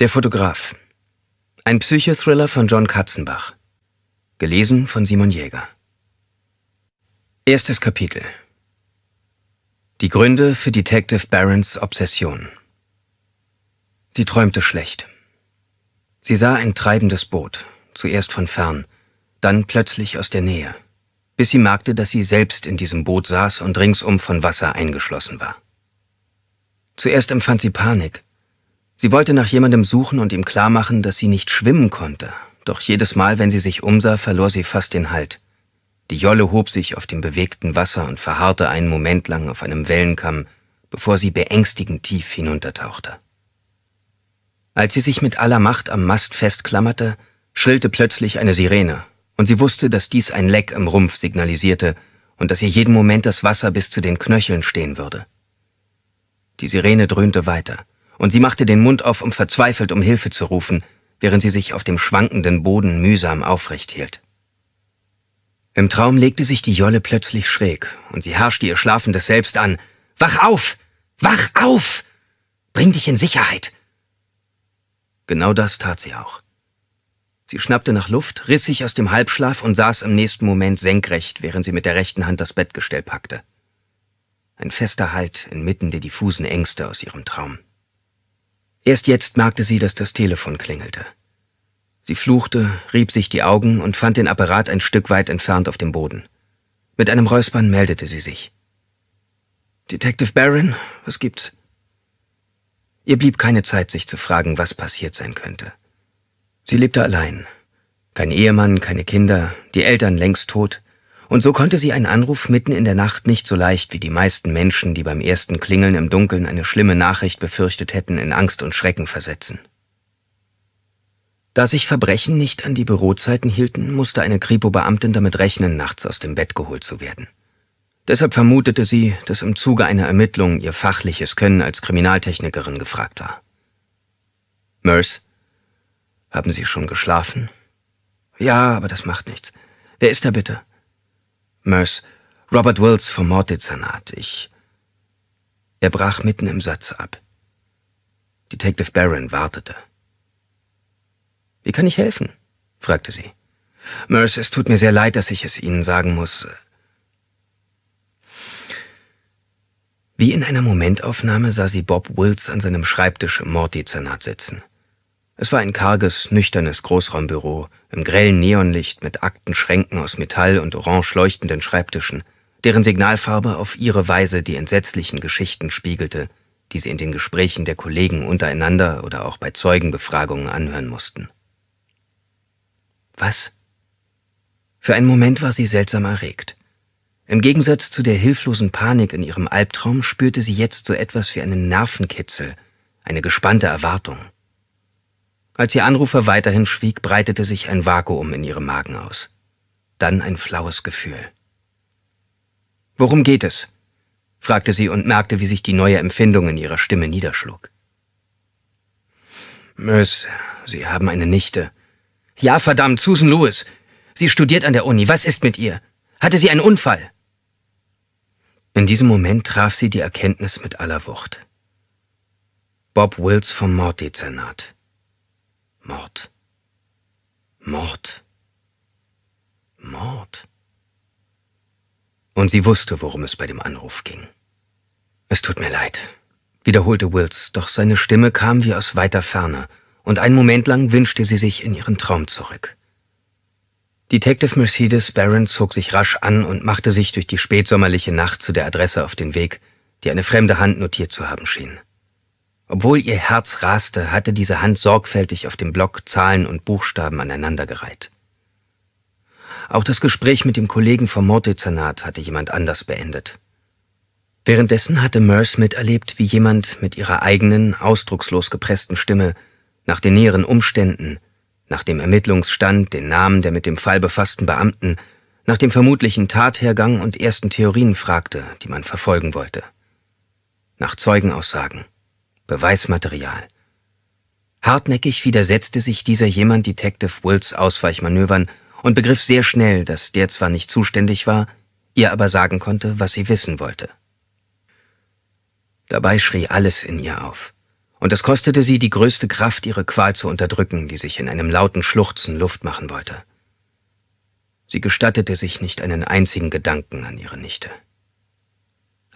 Der Fotograf. Ein Psychothriller von John Katzenbach. Gelesen von Simon Jäger. Erstes Kapitel. Die Gründe für Detective Barons Obsession. Sie träumte schlecht. Sie sah ein treibendes Boot, zuerst von fern, dann plötzlich aus der Nähe, bis sie merkte, dass sie selbst in diesem Boot saß und ringsum von Wasser eingeschlossen war. Zuerst empfand sie Panik, Sie wollte nach jemandem suchen und ihm klarmachen, dass sie nicht schwimmen konnte, doch jedes Mal, wenn sie sich umsah, verlor sie fast den Halt. Die Jolle hob sich auf dem bewegten Wasser und verharrte einen Moment lang auf einem Wellenkamm, bevor sie beängstigend tief hinuntertauchte. Als sie sich mit aller Macht am Mast festklammerte, schrillte plötzlich eine Sirene, und sie wusste, dass dies ein Leck im Rumpf signalisierte und dass ihr jeden Moment das Wasser bis zu den Knöcheln stehen würde. Die Sirene dröhnte weiter, und sie machte den Mund auf, um verzweifelt um Hilfe zu rufen, während sie sich auf dem schwankenden Boden mühsam aufrecht hielt. Im Traum legte sich die Jolle plötzlich schräg, und sie herrschte ihr schlafendes Selbst an. Wach auf! Wach auf! Bring dich in Sicherheit! Genau das tat sie auch. Sie schnappte nach Luft, riss sich aus dem Halbschlaf und saß im nächsten Moment senkrecht, während sie mit der rechten Hand das Bettgestell packte. Ein fester Halt inmitten der diffusen Ängste aus ihrem Traum. Erst jetzt merkte sie, dass das Telefon klingelte. Sie fluchte, rieb sich die Augen und fand den Apparat ein Stück weit entfernt auf dem Boden. Mit einem Räuspern meldete sie sich. Detective Barron, was gibt's? Ihr blieb keine Zeit, sich zu fragen, was passiert sein könnte. Sie lebte allein. Kein Ehemann, keine Kinder, die Eltern längst tot. Und so konnte sie einen Anruf mitten in der Nacht nicht so leicht wie die meisten Menschen, die beim ersten Klingeln im Dunkeln eine schlimme Nachricht befürchtet hätten, in Angst und Schrecken versetzen. Da sich Verbrechen nicht an die Bürozeiten hielten, musste eine Kripo-Beamtin damit rechnen, nachts aus dem Bett geholt zu werden. Deshalb vermutete sie, dass im Zuge einer Ermittlung ihr fachliches Können als Kriminaltechnikerin gefragt war. Merce, haben Sie schon geschlafen? Ja, aber das macht nichts. Wer ist da bitte? Merce, Robert Wills vom Morddezernat. Ich. Er brach mitten im Satz ab. Detective Barron wartete. Wie kann ich helfen? fragte sie. Merce, es tut mir sehr leid, dass ich es Ihnen sagen muss. Wie in einer Momentaufnahme sah sie Bob Wills an seinem Schreibtisch im Morddezernat sitzen. Es war ein karges, nüchternes Großraumbüro, im grellen Neonlicht mit Aktenschränken aus Metall und orange leuchtenden Schreibtischen, deren Signalfarbe auf ihre Weise die entsetzlichen Geschichten spiegelte, die sie in den Gesprächen der Kollegen untereinander oder auch bei Zeugenbefragungen anhören mussten. Was? Für einen Moment war sie seltsam erregt. Im Gegensatz zu der hilflosen Panik in ihrem Albtraum spürte sie jetzt so etwas wie einen Nervenkitzel, eine gespannte Erwartung. Als ihr Anrufer weiterhin schwieg, breitete sich ein Vakuum in ihrem Magen aus. Dann ein flaues Gefühl. Worum geht es? fragte sie und merkte, wie sich die neue Empfindung in ihrer Stimme niederschlug. Miss, Sie haben eine Nichte. Ja, verdammt, Susan Lewis. Sie studiert an der Uni. Was ist mit ihr? Hatte sie einen Unfall? In diesem Moment traf sie die Erkenntnis mit aller Wucht. Bob Wills vom Morddezernat. Mord. Mord. Mord. Und sie wusste, worum es bei dem Anruf ging. Es tut mir leid, wiederholte Wills, doch seine Stimme kam wie aus weiter Ferne, und einen Moment lang wünschte sie sich in ihren Traum zurück. Detective Mercedes Barron zog sich rasch an und machte sich durch die spätsommerliche Nacht zu der Adresse auf den Weg, die eine fremde Hand notiert zu haben schien. Obwohl ihr Herz raste, hatte diese Hand sorgfältig auf dem Block Zahlen und Buchstaben aneinandergereiht. Auch das Gespräch mit dem Kollegen vom Morddezernat hatte jemand anders beendet. Währenddessen hatte Merce miterlebt, wie jemand mit ihrer eigenen, ausdruckslos gepressten Stimme nach den näheren Umständen, nach dem Ermittlungsstand, den Namen der mit dem Fall befassten Beamten, nach dem vermutlichen Tathergang und ersten Theorien fragte, die man verfolgen wollte. Nach Zeugenaussagen. Beweismaterial. Hartnäckig widersetzte sich dieser jemand Detective Wills Ausweichmanövern und begriff sehr schnell, dass der zwar nicht zuständig war, ihr aber sagen konnte, was sie wissen wollte. Dabei schrie alles in ihr auf, und es kostete sie die größte Kraft, ihre Qual zu unterdrücken, die sich in einem lauten Schluchzen Luft machen wollte. Sie gestattete sich nicht einen einzigen Gedanken an ihre Nichte.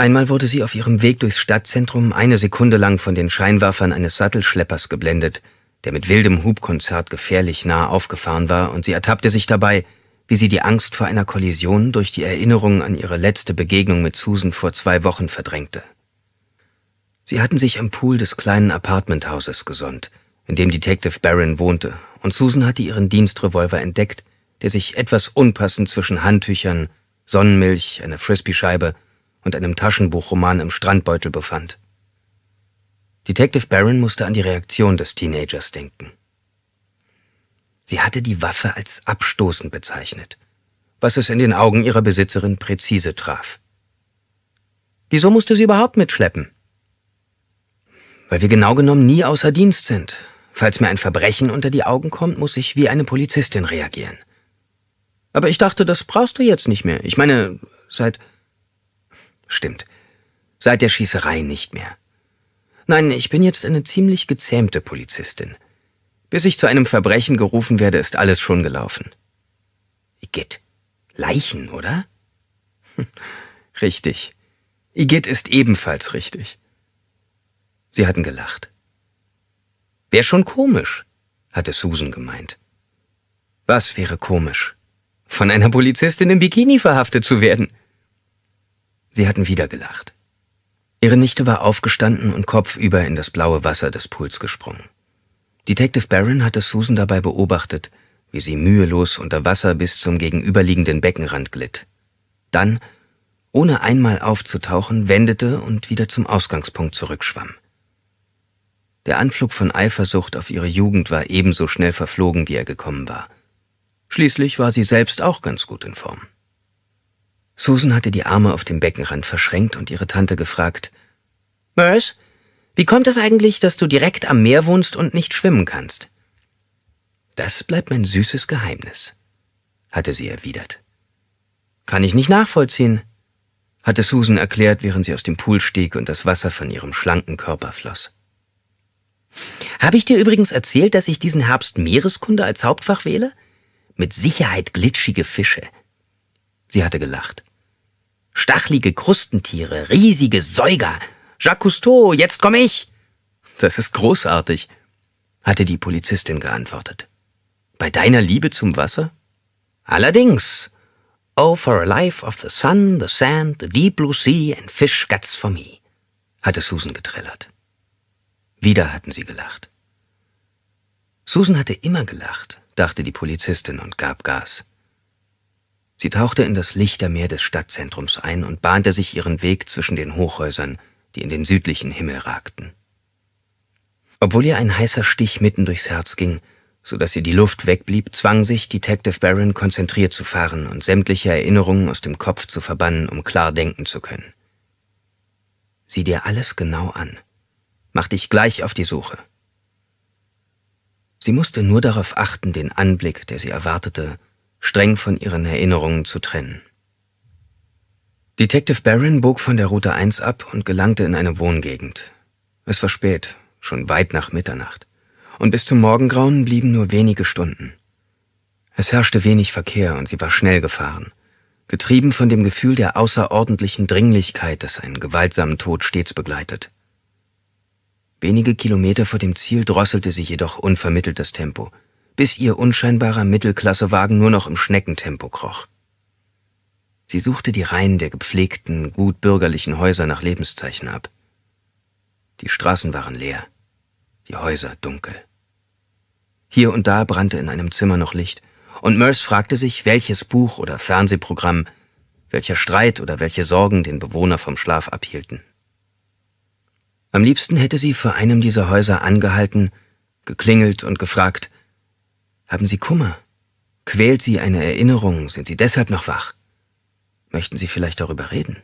Einmal wurde sie auf ihrem Weg durchs Stadtzentrum eine Sekunde lang von den Scheinwerfern eines Sattelschleppers geblendet, der mit wildem Hubkonzert gefährlich nah aufgefahren war, und sie ertappte sich dabei, wie sie die Angst vor einer Kollision durch die Erinnerung an ihre letzte Begegnung mit Susan vor zwei Wochen verdrängte. Sie hatten sich am Pool des kleinen Apartmenthauses gesonnt, in dem Detective Barron wohnte, und Susan hatte ihren Dienstrevolver entdeckt, der sich etwas unpassend zwischen Handtüchern, Sonnenmilch, einer Frisbeescheibe und einem Taschenbuchroman im Strandbeutel befand. Detective Barron musste an die Reaktion des Teenagers denken. Sie hatte die Waffe als abstoßend bezeichnet, was es in den Augen ihrer Besitzerin präzise traf. Wieso musste sie überhaupt mitschleppen? Weil wir genau genommen nie außer Dienst sind. Falls mir ein Verbrechen unter die Augen kommt, muss ich wie eine Polizistin reagieren. Aber ich dachte, das brauchst du jetzt nicht mehr. Ich meine, seit Stimmt. Seit der Schießerei nicht mehr. Nein, ich bin jetzt eine ziemlich gezähmte Polizistin. Bis ich zu einem Verbrechen gerufen werde, ist alles schon gelaufen. Igitt. Leichen, oder? richtig. Igitt ist ebenfalls richtig. Sie hatten gelacht. Wär schon komisch, hatte Susan gemeint. Was wäre komisch? Von einer Polizistin im Bikini verhaftet zu werden. Sie hatten wieder gelacht. Ihre Nichte war aufgestanden und kopfüber in das blaue Wasser des Pools gesprungen. Detective Barron hatte Susan dabei beobachtet, wie sie mühelos unter Wasser bis zum gegenüberliegenden Beckenrand glitt. Dann, ohne einmal aufzutauchen, wendete und wieder zum Ausgangspunkt zurückschwamm. Der Anflug von Eifersucht auf ihre Jugend war ebenso schnell verflogen, wie er gekommen war. Schließlich war sie selbst auch ganz gut in Form. Susan hatte die Arme auf dem Beckenrand verschränkt und ihre Tante gefragt, Merce, wie kommt es eigentlich, dass du direkt am Meer wohnst und nicht schwimmen kannst? Das bleibt mein süßes Geheimnis, hatte sie erwidert. Kann ich nicht nachvollziehen, hatte Susan erklärt, während sie aus dem Pool stieg und das Wasser von ihrem schlanken Körper floss. Habe ich dir übrigens erzählt, dass ich diesen Herbst Meereskunde als Hauptfach wähle? Mit Sicherheit glitschige Fische. Sie hatte gelacht stachlige Krustentiere, riesige Säuger. Jacques Cousteau, jetzt komme ich. Das ist großartig, hatte die Polizistin geantwortet. Bei deiner Liebe zum Wasser? Allerdings. Oh, for a life of the sun, the sand, the deep blue sea and fish guts for me, hatte Susan getrillert. Wieder hatten sie gelacht. Susan hatte immer gelacht, dachte die Polizistin und gab Gas. Sie tauchte in das Lichtermeer des Stadtzentrums ein und bahnte sich ihren Weg zwischen den Hochhäusern, die in den südlichen Himmel ragten. Obwohl ihr ein heißer Stich mitten durchs Herz ging, so dass ihr die Luft wegblieb, zwang sich Detective Barron konzentriert zu fahren und sämtliche Erinnerungen aus dem Kopf zu verbannen, um klar denken zu können. Sieh dir alles genau an. Mach dich gleich auf die Suche. Sie musste nur darauf achten, den Anblick, der sie erwartete, streng von ihren Erinnerungen zu trennen. Detective Barron bog von der Route 1 ab und gelangte in eine Wohngegend. Es war spät, schon weit nach Mitternacht, und bis zum Morgengrauen blieben nur wenige Stunden. Es herrschte wenig Verkehr und sie war schnell gefahren, getrieben von dem Gefühl der außerordentlichen Dringlichkeit, das einen gewaltsamen Tod stets begleitet. Wenige Kilometer vor dem Ziel drosselte sie jedoch unvermittelt das Tempo – bis ihr unscheinbarer Mittelklassewagen nur noch im Schneckentempo kroch. Sie suchte die Reihen der gepflegten, gut bürgerlichen Häuser nach Lebenszeichen ab. Die Straßen waren leer, die Häuser dunkel. Hier und da brannte in einem Zimmer noch Licht, und Merce fragte sich, welches Buch oder Fernsehprogramm, welcher Streit oder welche Sorgen den Bewohner vom Schlaf abhielten. Am liebsten hätte sie vor einem dieser Häuser angehalten, geklingelt und gefragt, haben Sie Kummer? Quält Sie eine Erinnerung? Sind Sie deshalb noch wach? Möchten Sie vielleicht darüber reden?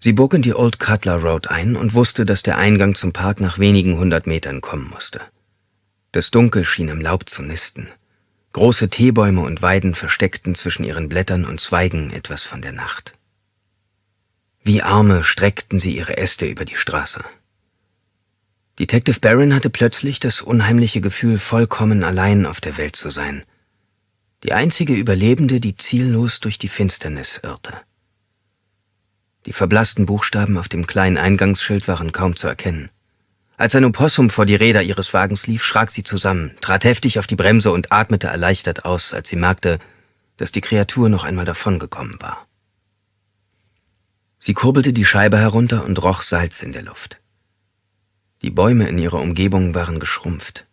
Sie bog in die Old Cutler Road ein und wusste, dass der Eingang zum Park nach wenigen hundert Metern kommen musste. Das Dunkel schien im Laub zu nisten. Große Teebäume und Weiden versteckten zwischen ihren Blättern und Zweigen etwas von der Nacht. Wie Arme streckten sie ihre Äste über die Straße. Detective Barron hatte plötzlich das unheimliche Gefühl, vollkommen allein auf der Welt zu sein. Die einzige Überlebende, die ziellos durch die Finsternis irrte. Die verblassten Buchstaben auf dem kleinen Eingangsschild waren kaum zu erkennen. Als ein Opossum vor die Räder ihres Wagens lief, schrak sie zusammen, trat heftig auf die Bremse und atmete erleichtert aus, als sie merkte, dass die Kreatur noch einmal davongekommen war. Sie kurbelte die Scheibe herunter und roch Salz in der Luft. Die Bäume in ihrer Umgebung waren geschrumpft.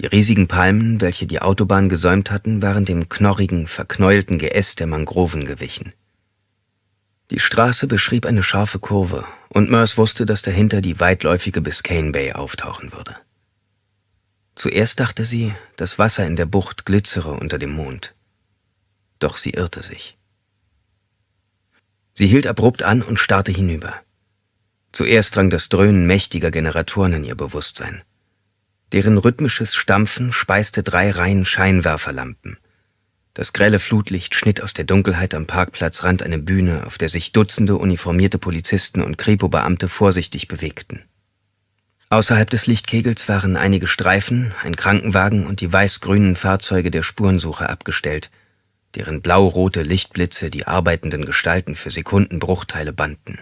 Die riesigen Palmen, welche die Autobahn gesäumt hatten, waren dem knorrigen, verknäuelten Geäst der Mangroven gewichen. Die Straße beschrieb eine scharfe Kurve, und Merce wusste, dass dahinter die weitläufige Biscayne Bay auftauchen würde. Zuerst dachte sie, das Wasser in der Bucht glitzere unter dem Mond. Doch sie irrte sich. Sie hielt abrupt an und starrte hinüber. Zuerst drang das Dröhnen mächtiger Generatoren in ihr Bewusstsein. Deren rhythmisches Stampfen speiste drei Reihen Scheinwerferlampen. Das grelle Flutlicht schnitt aus der Dunkelheit am Parkplatzrand eine Bühne, auf der sich Dutzende uniformierte Polizisten und Kripo-Beamte vorsichtig bewegten. Außerhalb des Lichtkegels waren einige Streifen, ein Krankenwagen und die weiß-grünen Fahrzeuge der Spurensuche abgestellt, deren blau-rote Lichtblitze die arbeitenden Gestalten für Sekundenbruchteile banden.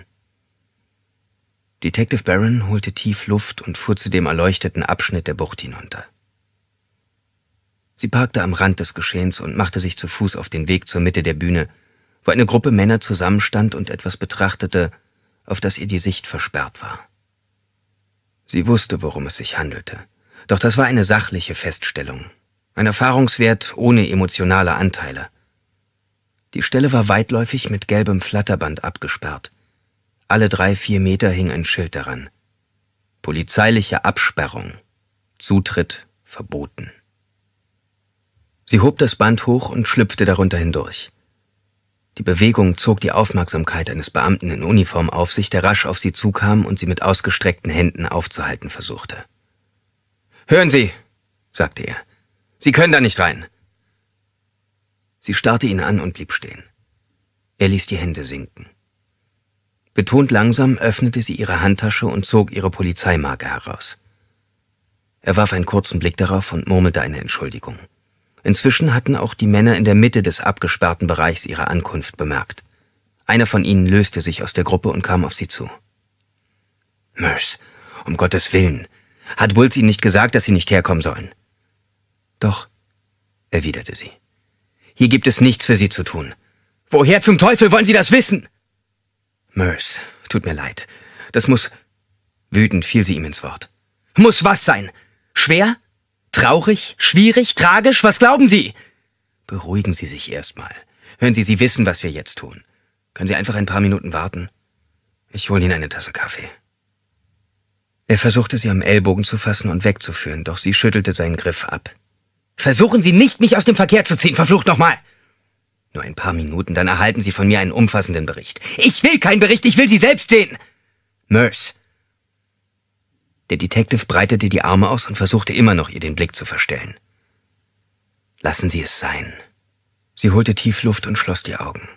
Detective Barron holte tief Luft und fuhr zu dem erleuchteten Abschnitt der Bucht hinunter. Sie parkte am Rand des Geschehens und machte sich zu Fuß auf den Weg zur Mitte der Bühne, wo eine Gruppe Männer zusammenstand und etwas betrachtete, auf das ihr die Sicht versperrt war. Sie wusste, worum es sich handelte, doch das war eine sachliche Feststellung, ein Erfahrungswert ohne emotionale Anteile. Die Stelle war weitläufig mit gelbem Flatterband abgesperrt, alle drei, vier Meter hing ein Schild daran. Polizeiliche Absperrung. Zutritt verboten. Sie hob das Band hoch und schlüpfte darunter hindurch. Die Bewegung zog die Aufmerksamkeit eines Beamten in Uniform auf sich, der rasch auf sie zukam und sie mit ausgestreckten Händen aufzuhalten versuchte. Hören Sie, sagte er, Sie können da nicht rein. Sie starrte ihn an und blieb stehen. Er ließ die Hände sinken. Betont langsam öffnete sie ihre Handtasche und zog ihre Polizeimarke heraus. Er warf einen kurzen Blick darauf und murmelte eine Entschuldigung. Inzwischen hatten auch die Männer in der Mitte des abgesperrten Bereichs ihre Ankunft bemerkt. Einer von ihnen löste sich aus der Gruppe und kam auf sie zu. Merce, um Gottes Willen. Hat Wulz Ihnen nicht gesagt, dass Sie nicht herkommen sollen? Doch, erwiderte sie. Hier gibt es nichts für Sie zu tun. Woher zum Teufel wollen Sie das wissen? Mörs, tut mir leid. Das muss. Wütend fiel sie ihm ins Wort. Muss was sein? Schwer? Traurig? Schwierig? Tragisch? Was glauben Sie? Beruhigen Sie sich erstmal. Hören Sie, Sie wissen, was wir jetzt tun. Können Sie einfach ein paar Minuten warten? Ich hole Ihnen eine Tasse Kaffee. Er versuchte sie am Ellbogen zu fassen und wegzuführen, doch sie schüttelte seinen Griff ab. Versuchen Sie nicht, mich aus dem Verkehr zu ziehen, verflucht nochmal! Nur ein paar Minuten, dann erhalten Sie von mir einen umfassenden Bericht. Ich will keinen Bericht, ich will Sie selbst sehen! Merce. Der Detective breitete die Arme aus und versuchte immer noch, ihr den Blick zu verstellen. Lassen Sie es sein. Sie holte tief Luft und schloss die Augen.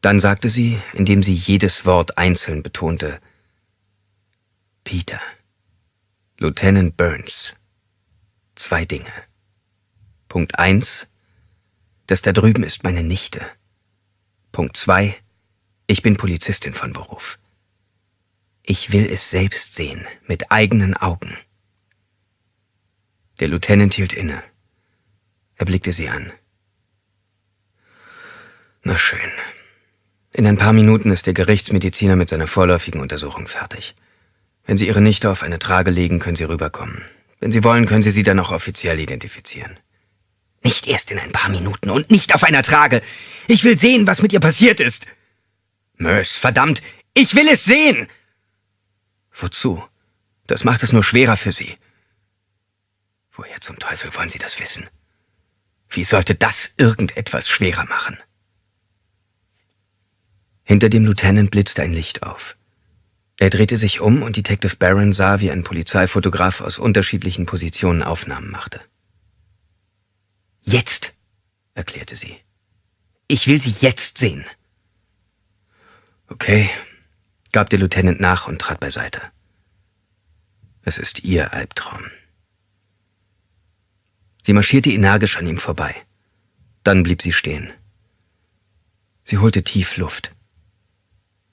Dann sagte sie, indem sie jedes Wort einzeln betonte, Peter, Lieutenant Burns, zwei Dinge. Punkt eins. Das da drüben ist meine Nichte. Punkt 2. Ich bin Polizistin von Beruf. Ich will es selbst sehen, mit eigenen Augen. Der Lieutenant hielt inne. Er blickte sie an. Na schön. In ein paar Minuten ist der Gerichtsmediziner mit seiner vorläufigen Untersuchung fertig. Wenn Sie Ihre Nichte auf eine Trage legen, können Sie rüberkommen. Wenn Sie wollen, können Sie sie dann auch offiziell identifizieren. Nicht erst in ein paar Minuten und nicht auf einer Trage. Ich will sehen, was mit ihr passiert ist. Mörs, verdammt, ich will es sehen! Wozu? Das macht es nur schwerer für Sie. Woher zum Teufel wollen Sie das wissen? Wie sollte das irgendetwas schwerer machen? Hinter dem Lieutenant blitzte ein Licht auf. Er drehte sich um und Detective Barron sah, wie ein Polizeifotograf aus unterschiedlichen Positionen Aufnahmen machte. Jetzt, erklärte sie. Ich will sie jetzt sehen. Okay, gab der Lieutenant nach und trat beiseite. Es ist ihr Albtraum. Sie marschierte energisch an ihm vorbei. Dann blieb sie stehen. Sie holte tief Luft.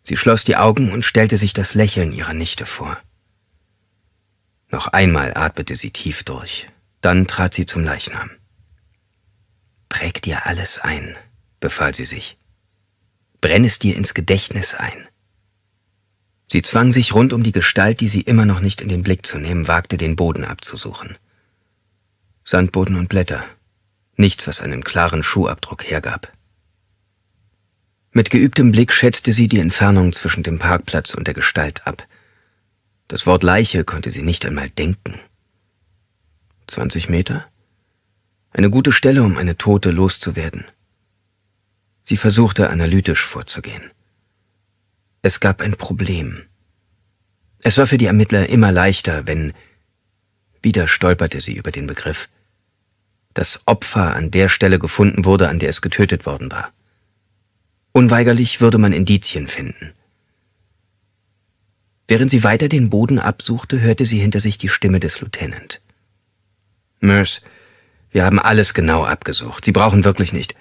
Sie schloss die Augen und stellte sich das Lächeln ihrer Nichte vor. Noch einmal atmete sie tief durch. Dann trat sie zum Leichnam. Präg dir alles ein, befahl sie sich. Brenn es dir ins Gedächtnis ein. Sie zwang sich rund um die Gestalt, die sie immer noch nicht in den Blick zu nehmen wagte, den Boden abzusuchen. Sandboden und Blätter. Nichts, was einen klaren Schuhabdruck hergab. Mit geübtem Blick schätzte sie die Entfernung zwischen dem Parkplatz und der Gestalt ab. Das Wort Leiche konnte sie nicht einmal denken. Zwanzig Meter? Eine gute Stelle, um eine Tote loszuwerden. Sie versuchte analytisch vorzugehen. Es gab ein Problem. Es war für die Ermittler immer leichter, wenn wieder stolperte sie über den Begriff das Opfer an der Stelle gefunden wurde, an der es getötet worden war. Unweigerlich würde man Indizien finden. Während sie weiter den Boden absuchte, hörte sie hinter sich die Stimme des Lieutenant. Merce, wir haben alles genau abgesucht. Sie brauchen wirklich nicht.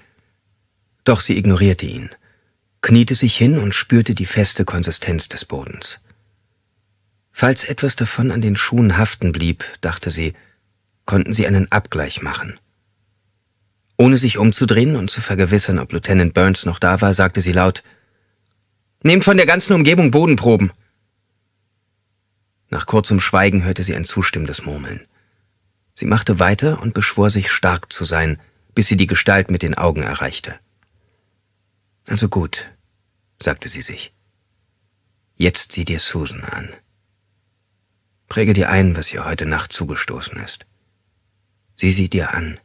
Doch sie ignorierte ihn, kniete sich hin und spürte die feste Konsistenz des Bodens. Falls etwas davon an den Schuhen haften blieb, dachte sie, konnten sie einen Abgleich machen. Ohne sich umzudrehen und zu vergewissern, ob Lieutenant Burns noch da war, sagte sie laut, Nehmt von der ganzen Umgebung Bodenproben. Nach kurzem Schweigen hörte sie ein zustimmendes Murmeln. Sie machte weiter und beschwor sich stark zu sein, bis sie die Gestalt mit den Augen erreichte. Also gut, sagte sie sich. Jetzt sieh dir Susan an. Präge dir ein, was ihr heute Nacht zugestoßen ist. Sieh sie dir an,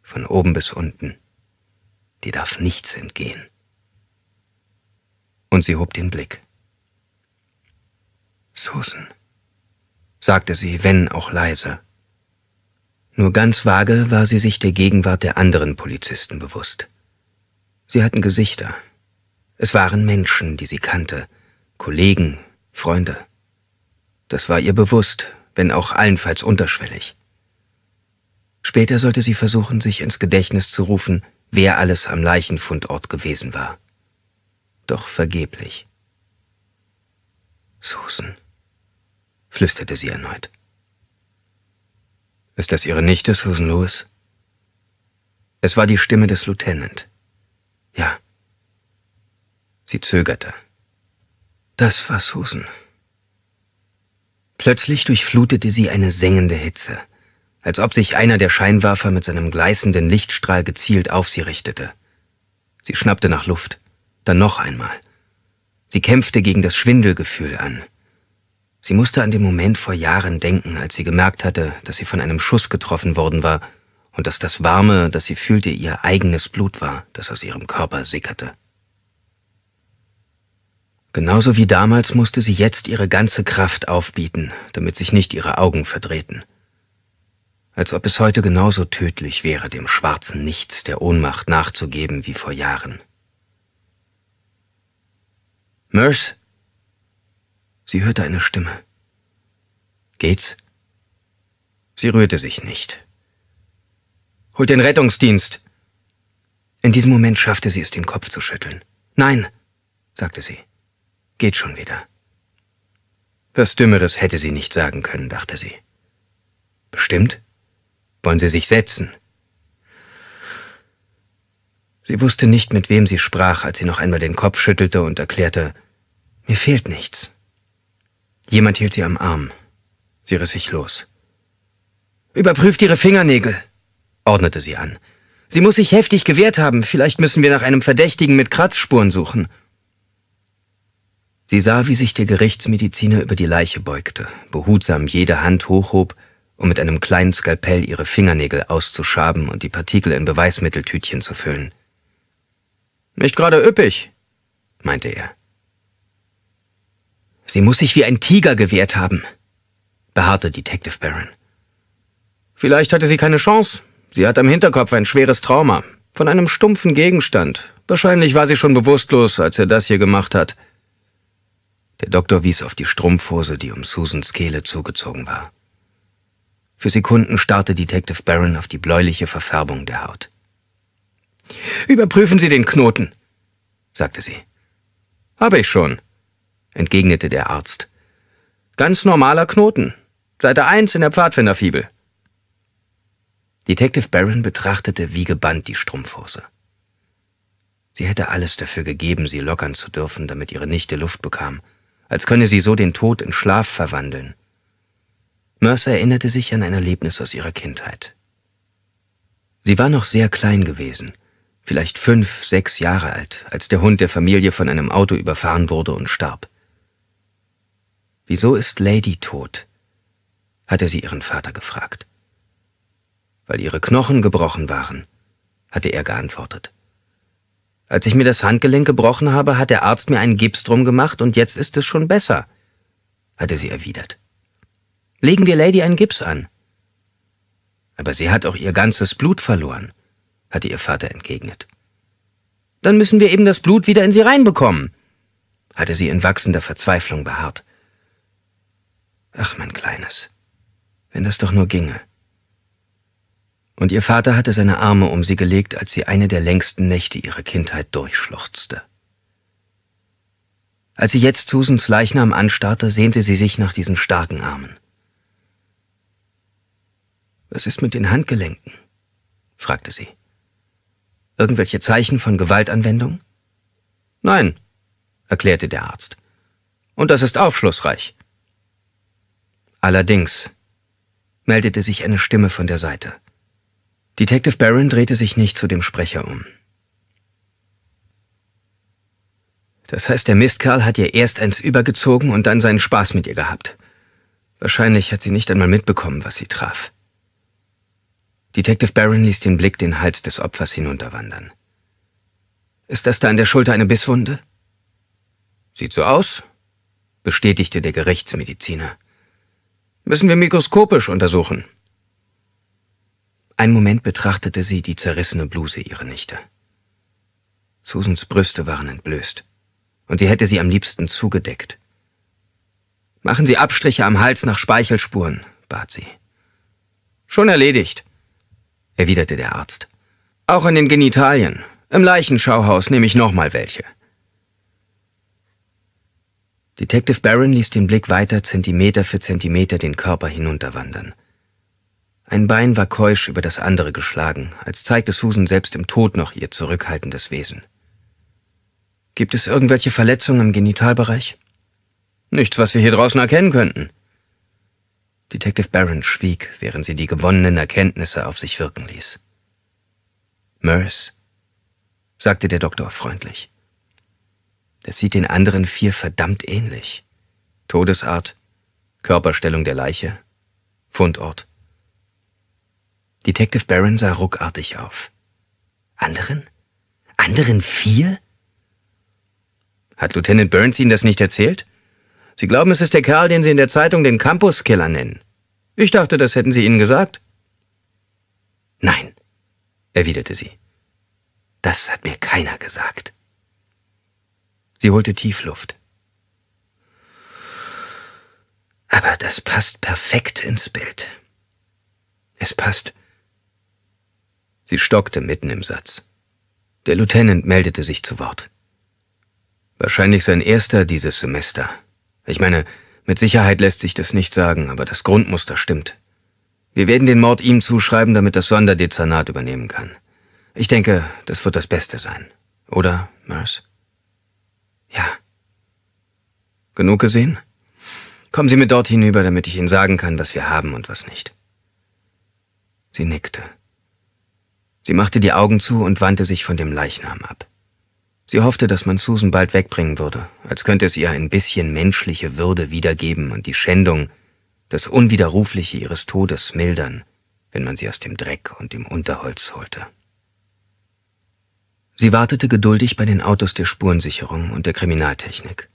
von oben bis unten. Dir darf nichts entgehen. Und sie hob den Blick. Susan, sagte sie, wenn auch leise. Nur ganz vage war sie sich der Gegenwart der anderen Polizisten bewusst. Sie hatten Gesichter. Es waren Menschen, die sie kannte, Kollegen, Freunde. Das war ihr bewusst, wenn auch allenfalls unterschwellig. Später sollte sie versuchen, sich ins Gedächtnis zu rufen, wer alles am Leichenfundort gewesen war. Doch vergeblich. Susan, flüsterte sie erneut. Ist das Ihre Nichte, Susan Lewis? Es war die Stimme des Lieutenant. Ja. Sie zögerte. Das war Susan. Plötzlich durchflutete sie eine sengende Hitze, als ob sich einer der Scheinwerfer mit seinem gleißenden Lichtstrahl gezielt auf sie richtete. Sie schnappte nach Luft, dann noch einmal. Sie kämpfte gegen das Schwindelgefühl an. Sie musste an den Moment vor Jahren denken, als sie gemerkt hatte, dass sie von einem Schuss getroffen worden war und dass das Warme, das sie fühlte, ihr eigenes Blut war, das aus ihrem Körper sickerte. Genauso wie damals musste sie jetzt ihre ganze Kraft aufbieten, damit sich nicht ihre Augen verdrehten. Als ob es heute genauso tödlich wäre, dem schwarzen Nichts der Ohnmacht nachzugeben wie vor Jahren. Merce Sie hörte eine Stimme. Geht's? Sie rührte sich nicht. Holt den Rettungsdienst! In diesem Moment schaffte sie es, den Kopf zu schütteln. Nein, sagte sie. Geht schon wieder. Was Dümmeres hätte sie nicht sagen können, dachte sie. Bestimmt? Wollen Sie sich setzen? Sie wusste nicht, mit wem sie sprach, als sie noch einmal den Kopf schüttelte und erklärte, mir fehlt nichts. Jemand hielt sie am Arm. Sie riss sich los. Überprüft Ihre Fingernägel, ordnete sie an. Sie muss sich heftig gewehrt haben. Vielleicht müssen wir nach einem Verdächtigen mit Kratzspuren suchen. Sie sah, wie sich der Gerichtsmediziner über die Leiche beugte, behutsam jede Hand hochhob, um mit einem kleinen Skalpell ihre Fingernägel auszuschaben und die Partikel in Beweismitteltütchen zu füllen. Nicht gerade üppig, meinte er. Sie muss sich wie ein Tiger gewehrt haben, beharrte Detective Barron. Vielleicht hatte sie keine Chance. Sie hat am Hinterkopf ein schweres Trauma. Von einem stumpfen Gegenstand. Wahrscheinlich war sie schon bewusstlos, als er das hier gemacht hat. Der Doktor wies auf die Strumpfhose, die um Susans Kehle zugezogen war. Für Sekunden starrte Detective Barron auf die bläuliche Verfärbung der Haut. Überprüfen Sie den Knoten, sagte sie. Habe ich schon entgegnete der Arzt. Ganz normaler Knoten. Seite 1 in der Pfadfinderfibel. Detective Barron betrachtete wie gebannt die Strumpfhose. Sie hätte alles dafür gegeben, sie lockern zu dürfen, damit ihre Nichte Luft bekam, als könne sie so den Tod in Schlaf verwandeln. Mercer erinnerte sich an ein Erlebnis aus ihrer Kindheit. Sie war noch sehr klein gewesen, vielleicht fünf, sechs Jahre alt, als der Hund der Familie von einem Auto überfahren wurde und starb. Wieso ist Lady tot? hatte sie ihren Vater gefragt. Weil ihre Knochen gebrochen waren, hatte er geantwortet. Als ich mir das Handgelenk gebrochen habe, hat der Arzt mir einen Gips drum gemacht und jetzt ist es schon besser, hatte sie erwidert. Legen wir Lady einen Gips an. Aber sie hat auch ihr ganzes Blut verloren, hatte ihr Vater entgegnet. Dann müssen wir eben das Blut wieder in sie reinbekommen, hatte sie in wachsender Verzweiflung beharrt. Ach, mein Kleines, wenn das doch nur ginge. Und ihr Vater hatte seine Arme um sie gelegt, als sie eine der längsten Nächte ihrer Kindheit durchschluchzte. Als sie jetzt Susans Leichnam anstarrte, sehnte sie sich nach diesen starken Armen. Was ist mit den Handgelenken? fragte sie. Irgendwelche Zeichen von Gewaltanwendung? Nein, erklärte der Arzt. Und das ist aufschlussreich. Allerdings, meldete sich eine Stimme von der Seite. Detective Barron drehte sich nicht zu dem Sprecher um. Das heißt, der Mistkerl hat ihr erst eins übergezogen und dann seinen Spaß mit ihr gehabt. Wahrscheinlich hat sie nicht einmal mitbekommen, was sie traf. Detective Barron ließ den Blick den Hals des Opfers hinunterwandern. Ist das da an der Schulter eine Bisswunde? Sieht so aus, bestätigte der Gerichtsmediziner. Müssen wir mikroskopisch untersuchen. Ein Moment betrachtete sie die zerrissene Bluse ihrer Nichte. Susans Brüste waren entblößt, und sie hätte sie am liebsten zugedeckt. Machen Sie Abstriche am Hals nach Speichelspuren, bat sie. Schon erledigt, erwiderte der Arzt. Auch an den Genitalien. Im Leichenschauhaus nehme ich nochmal welche. Detective Barron ließ den Blick weiter Zentimeter für Zentimeter den Körper hinunterwandern. Ein Bein war keusch über das andere geschlagen, als zeigte Susan selbst im Tod noch ihr zurückhaltendes Wesen. Gibt es irgendwelche Verletzungen im Genitalbereich? Nichts, was wir hier draußen erkennen könnten. Detective Barron schwieg, während sie die gewonnenen Erkenntnisse auf sich wirken ließ. Merce, sagte der Doktor freundlich. Das sieht den anderen vier verdammt ähnlich. Todesart, Körperstellung der Leiche, Fundort. Detective Barron sah ruckartig auf. Anderen? Anderen vier? Hat Lieutenant Burns Ihnen das nicht erzählt? Sie glauben, es ist der Kerl, den Sie in der Zeitung den Campuskiller nennen. Ich dachte, das hätten Sie Ihnen gesagt. Nein, erwiderte sie. Das hat mir keiner gesagt. Sie holte Tiefluft. Aber das passt perfekt ins Bild. Es passt. Sie stockte mitten im Satz. Der Lieutenant meldete sich zu Wort. Wahrscheinlich sein erster dieses Semester. Ich meine, mit Sicherheit lässt sich das nicht sagen, aber das Grundmuster stimmt. Wir werden den Mord ihm zuschreiben, damit das Sonderdezernat übernehmen kann. Ich denke, das wird das Beste sein. Oder, Merce? Ja. Genug gesehen? Kommen Sie mit dort hinüber, damit ich Ihnen sagen kann, was wir haben und was nicht. Sie nickte. Sie machte die Augen zu und wandte sich von dem Leichnam ab. Sie hoffte, dass man Susan bald wegbringen würde, als könnte es ihr ein bisschen menschliche Würde wiedergeben und die Schändung, das Unwiderrufliche ihres Todes mildern, wenn man sie aus dem Dreck und dem Unterholz holte. Sie wartete geduldig bei den Autos der Spurensicherung und der Kriminaltechnik.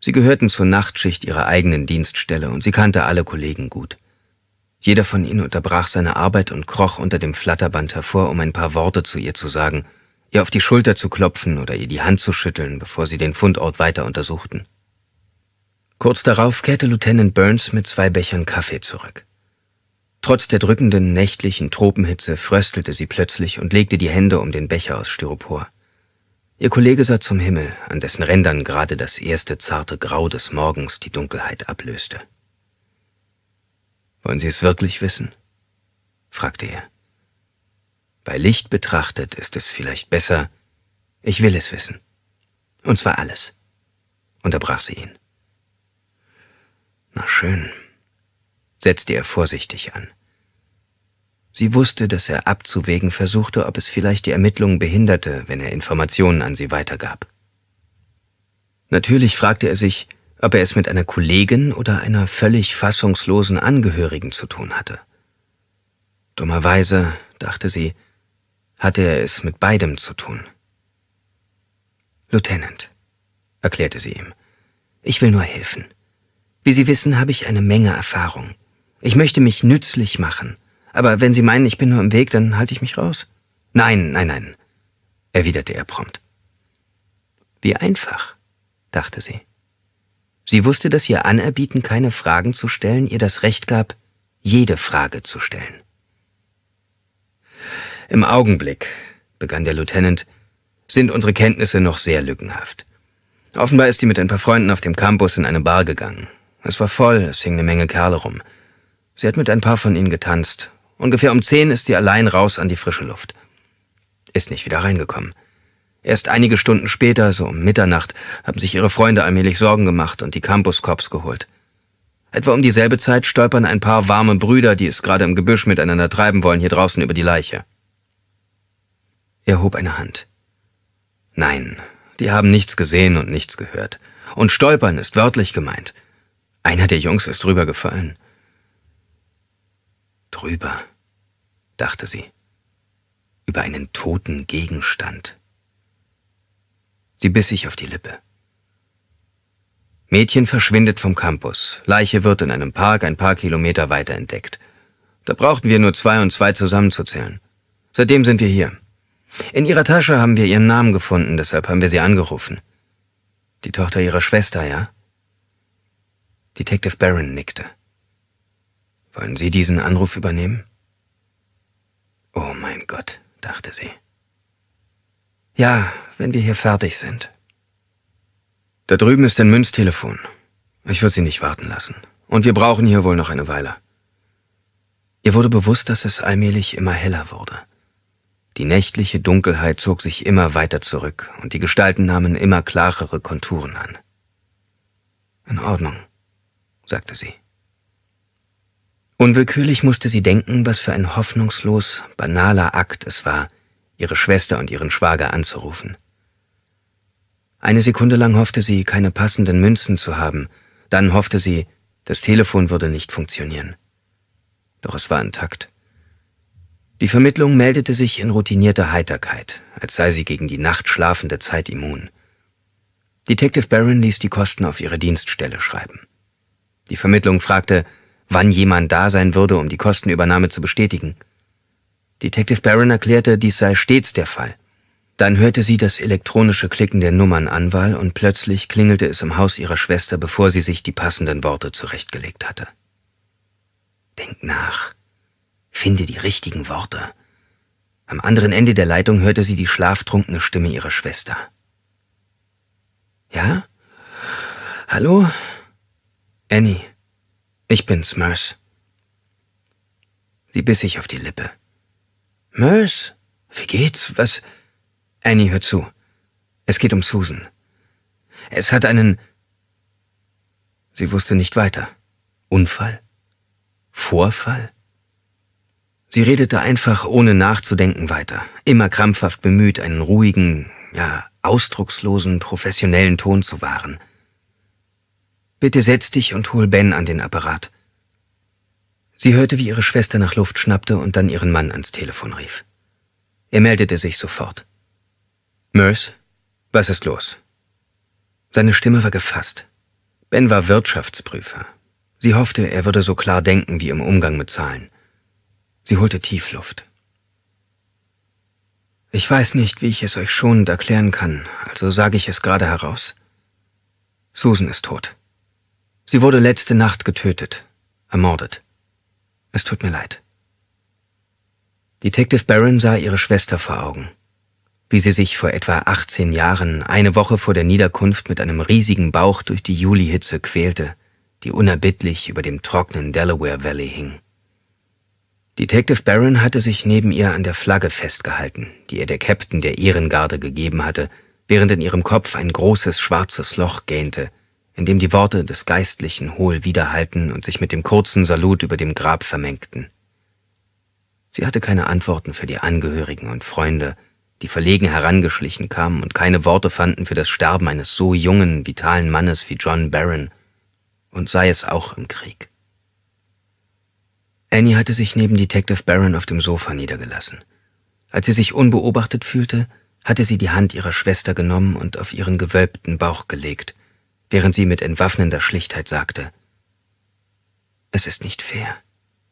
Sie gehörten zur Nachtschicht ihrer eigenen Dienststelle und sie kannte alle Kollegen gut. Jeder von ihnen unterbrach seine Arbeit und kroch unter dem Flatterband hervor, um ein paar Worte zu ihr zu sagen, ihr auf die Schulter zu klopfen oder ihr die Hand zu schütteln, bevor sie den Fundort weiter untersuchten. Kurz darauf kehrte Lieutenant Burns mit zwei Bechern Kaffee zurück. Trotz der drückenden nächtlichen Tropenhitze fröstelte sie plötzlich und legte die Hände um den Becher aus Styropor. Ihr Kollege sah zum Himmel, an dessen Rändern gerade das erste zarte Grau des Morgens die Dunkelheit ablöste. Wollen Sie es wirklich wissen? fragte er. Bei Licht betrachtet ist es vielleicht besser, ich will es wissen. Und zwar alles, unterbrach sie ihn. Na schön, setzte er vorsichtig an. Sie wusste, dass er abzuwägen versuchte, ob es vielleicht die Ermittlungen behinderte, wenn er Informationen an sie weitergab. Natürlich fragte er sich, ob er es mit einer Kollegin oder einer völlig fassungslosen Angehörigen zu tun hatte. Dummerweise, dachte sie, hatte er es mit beidem zu tun. Lieutenant, erklärte sie ihm, ich will nur helfen. Wie Sie wissen, habe ich eine Menge Erfahrung. Ich möchte mich nützlich machen. Aber wenn Sie meinen, ich bin nur im Weg, dann halte ich mich raus. Nein, nein, nein, erwiderte er prompt. Wie einfach, dachte sie. Sie wusste, dass ihr Anerbieten, keine Fragen zu stellen, ihr das Recht gab, jede Frage zu stellen. Im Augenblick, begann der Lieutenant, sind unsere Kenntnisse noch sehr lückenhaft. Offenbar ist sie mit ein paar Freunden auf dem Campus in eine Bar gegangen. Es war voll, es hing eine Menge Kerle rum. Sie hat mit ein paar von ihnen getanzt. Ungefähr um zehn ist sie allein raus an die frische Luft. Ist nicht wieder reingekommen. Erst einige Stunden später, so um Mitternacht, haben sich ihre Freunde allmählich Sorgen gemacht und die Campus-Cops geholt. Etwa um dieselbe Zeit stolpern ein paar warme Brüder, die es gerade im Gebüsch miteinander treiben wollen, hier draußen über die Leiche. Er hob eine Hand. Nein, die haben nichts gesehen und nichts gehört. Und stolpern ist wörtlich gemeint. Einer der Jungs ist drübergefallen drüber, dachte sie, über einen toten Gegenstand. Sie biss sich auf die Lippe. Mädchen verschwindet vom Campus. Leiche wird in einem Park ein paar Kilometer weiter entdeckt. Da brauchten wir nur zwei und zwei zusammenzuzählen. Seitdem sind wir hier. In ihrer Tasche haben wir ihren Namen gefunden, deshalb haben wir sie angerufen. Die Tochter ihrer Schwester, ja? Detective Barron nickte. Wollen Sie diesen Anruf übernehmen? Oh mein Gott, dachte sie. Ja, wenn wir hier fertig sind. Da drüben ist ein Münztelefon. Ich würde Sie nicht warten lassen. Und wir brauchen hier wohl noch eine Weile. Ihr wurde bewusst, dass es allmählich immer heller wurde. Die nächtliche Dunkelheit zog sich immer weiter zurück und die Gestalten nahmen immer klarere Konturen an. In Ordnung, sagte sie. Unwillkürlich musste sie denken, was für ein hoffnungslos banaler Akt es war, ihre Schwester und ihren Schwager anzurufen. Eine Sekunde lang hoffte sie, keine passenden Münzen zu haben, dann hoffte sie, das Telefon würde nicht funktionieren. Doch es war intakt. Die Vermittlung meldete sich in routinierter Heiterkeit, als sei sie gegen die Nacht schlafende Zeit immun. Detective Barron ließ die Kosten auf ihre Dienststelle schreiben. Die Vermittlung fragte, wann jemand da sein würde, um die Kostenübernahme zu bestätigen. Detective Barron erklärte, dies sei stets der Fall. Dann hörte sie das elektronische Klicken der Nummernanwahl und plötzlich klingelte es im Haus ihrer Schwester, bevor sie sich die passenden Worte zurechtgelegt hatte. Denk nach. Finde die richtigen Worte. Am anderen Ende der Leitung hörte sie die schlaftrunkene Stimme ihrer Schwester. Ja? Hallo? Annie. Ich bin's, Merce. Sie biss sich auf die Lippe. Merce, wie geht's? Was? Annie, hör zu. Es geht um Susan. Es hat einen... Sie wusste nicht weiter. Unfall? Vorfall? Sie redete einfach, ohne nachzudenken, weiter, immer krampfhaft bemüht, einen ruhigen, ja, ausdruckslosen, professionellen Ton zu wahren – Bitte setz dich und hol Ben an den Apparat. Sie hörte, wie ihre Schwester nach Luft schnappte und dann ihren Mann ans Telefon rief. Er meldete sich sofort. Merce, was ist los? Seine Stimme war gefasst. Ben war Wirtschaftsprüfer. Sie hoffte, er würde so klar denken wie im Umgang mit Zahlen. Sie holte Tiefluft. Ich weiß nicht, wie ich es euch schonend erklären kann, also sage ich es gerade heraus. Susan ist tot. Sie wurde letzte Nacht getötet, ermordet. Es tut mir leid. Detective Barron sah ihre Schwester vor Augen, wie sie sich vor etwa 18 Jahren, eine Woche vor der Niederkunft, mit einem riesigen Bauch durch die Julihitze quälte, die unerbittlich über dem trockenen Delaware Valley hing. Detective Barron hatte sich neben ihr an der Flagge festgehalten, die ihr der Captain der Ehrengarde gegeben hatte, während in ihrem Kopf ein großes schwarzes Loch gähnte, in dem die Worte des Geistlichen hohl widerhallten und sich mit dem kurzen Salut über dem Grab vermengten. Sie hatte keine Antworten für die Angehörigen und Freunde, die verlegen herangeschlichen kamen und keine Worte fanden für das Sterben eines so jungen, vitalen Mannes wie John Barron, und sei es auch im Krieg. Annie hatte sich neben Detective Barron auf dem Sofa niedergelassen. Als sie sich unbeobachtet fühlte, hatte sie die Hand ihrer Schwester genommen und auf ihren gewölbten Bauch gelegt, während sie mit entwaffnender Schlichtheit sagte, Es ist nicht fair,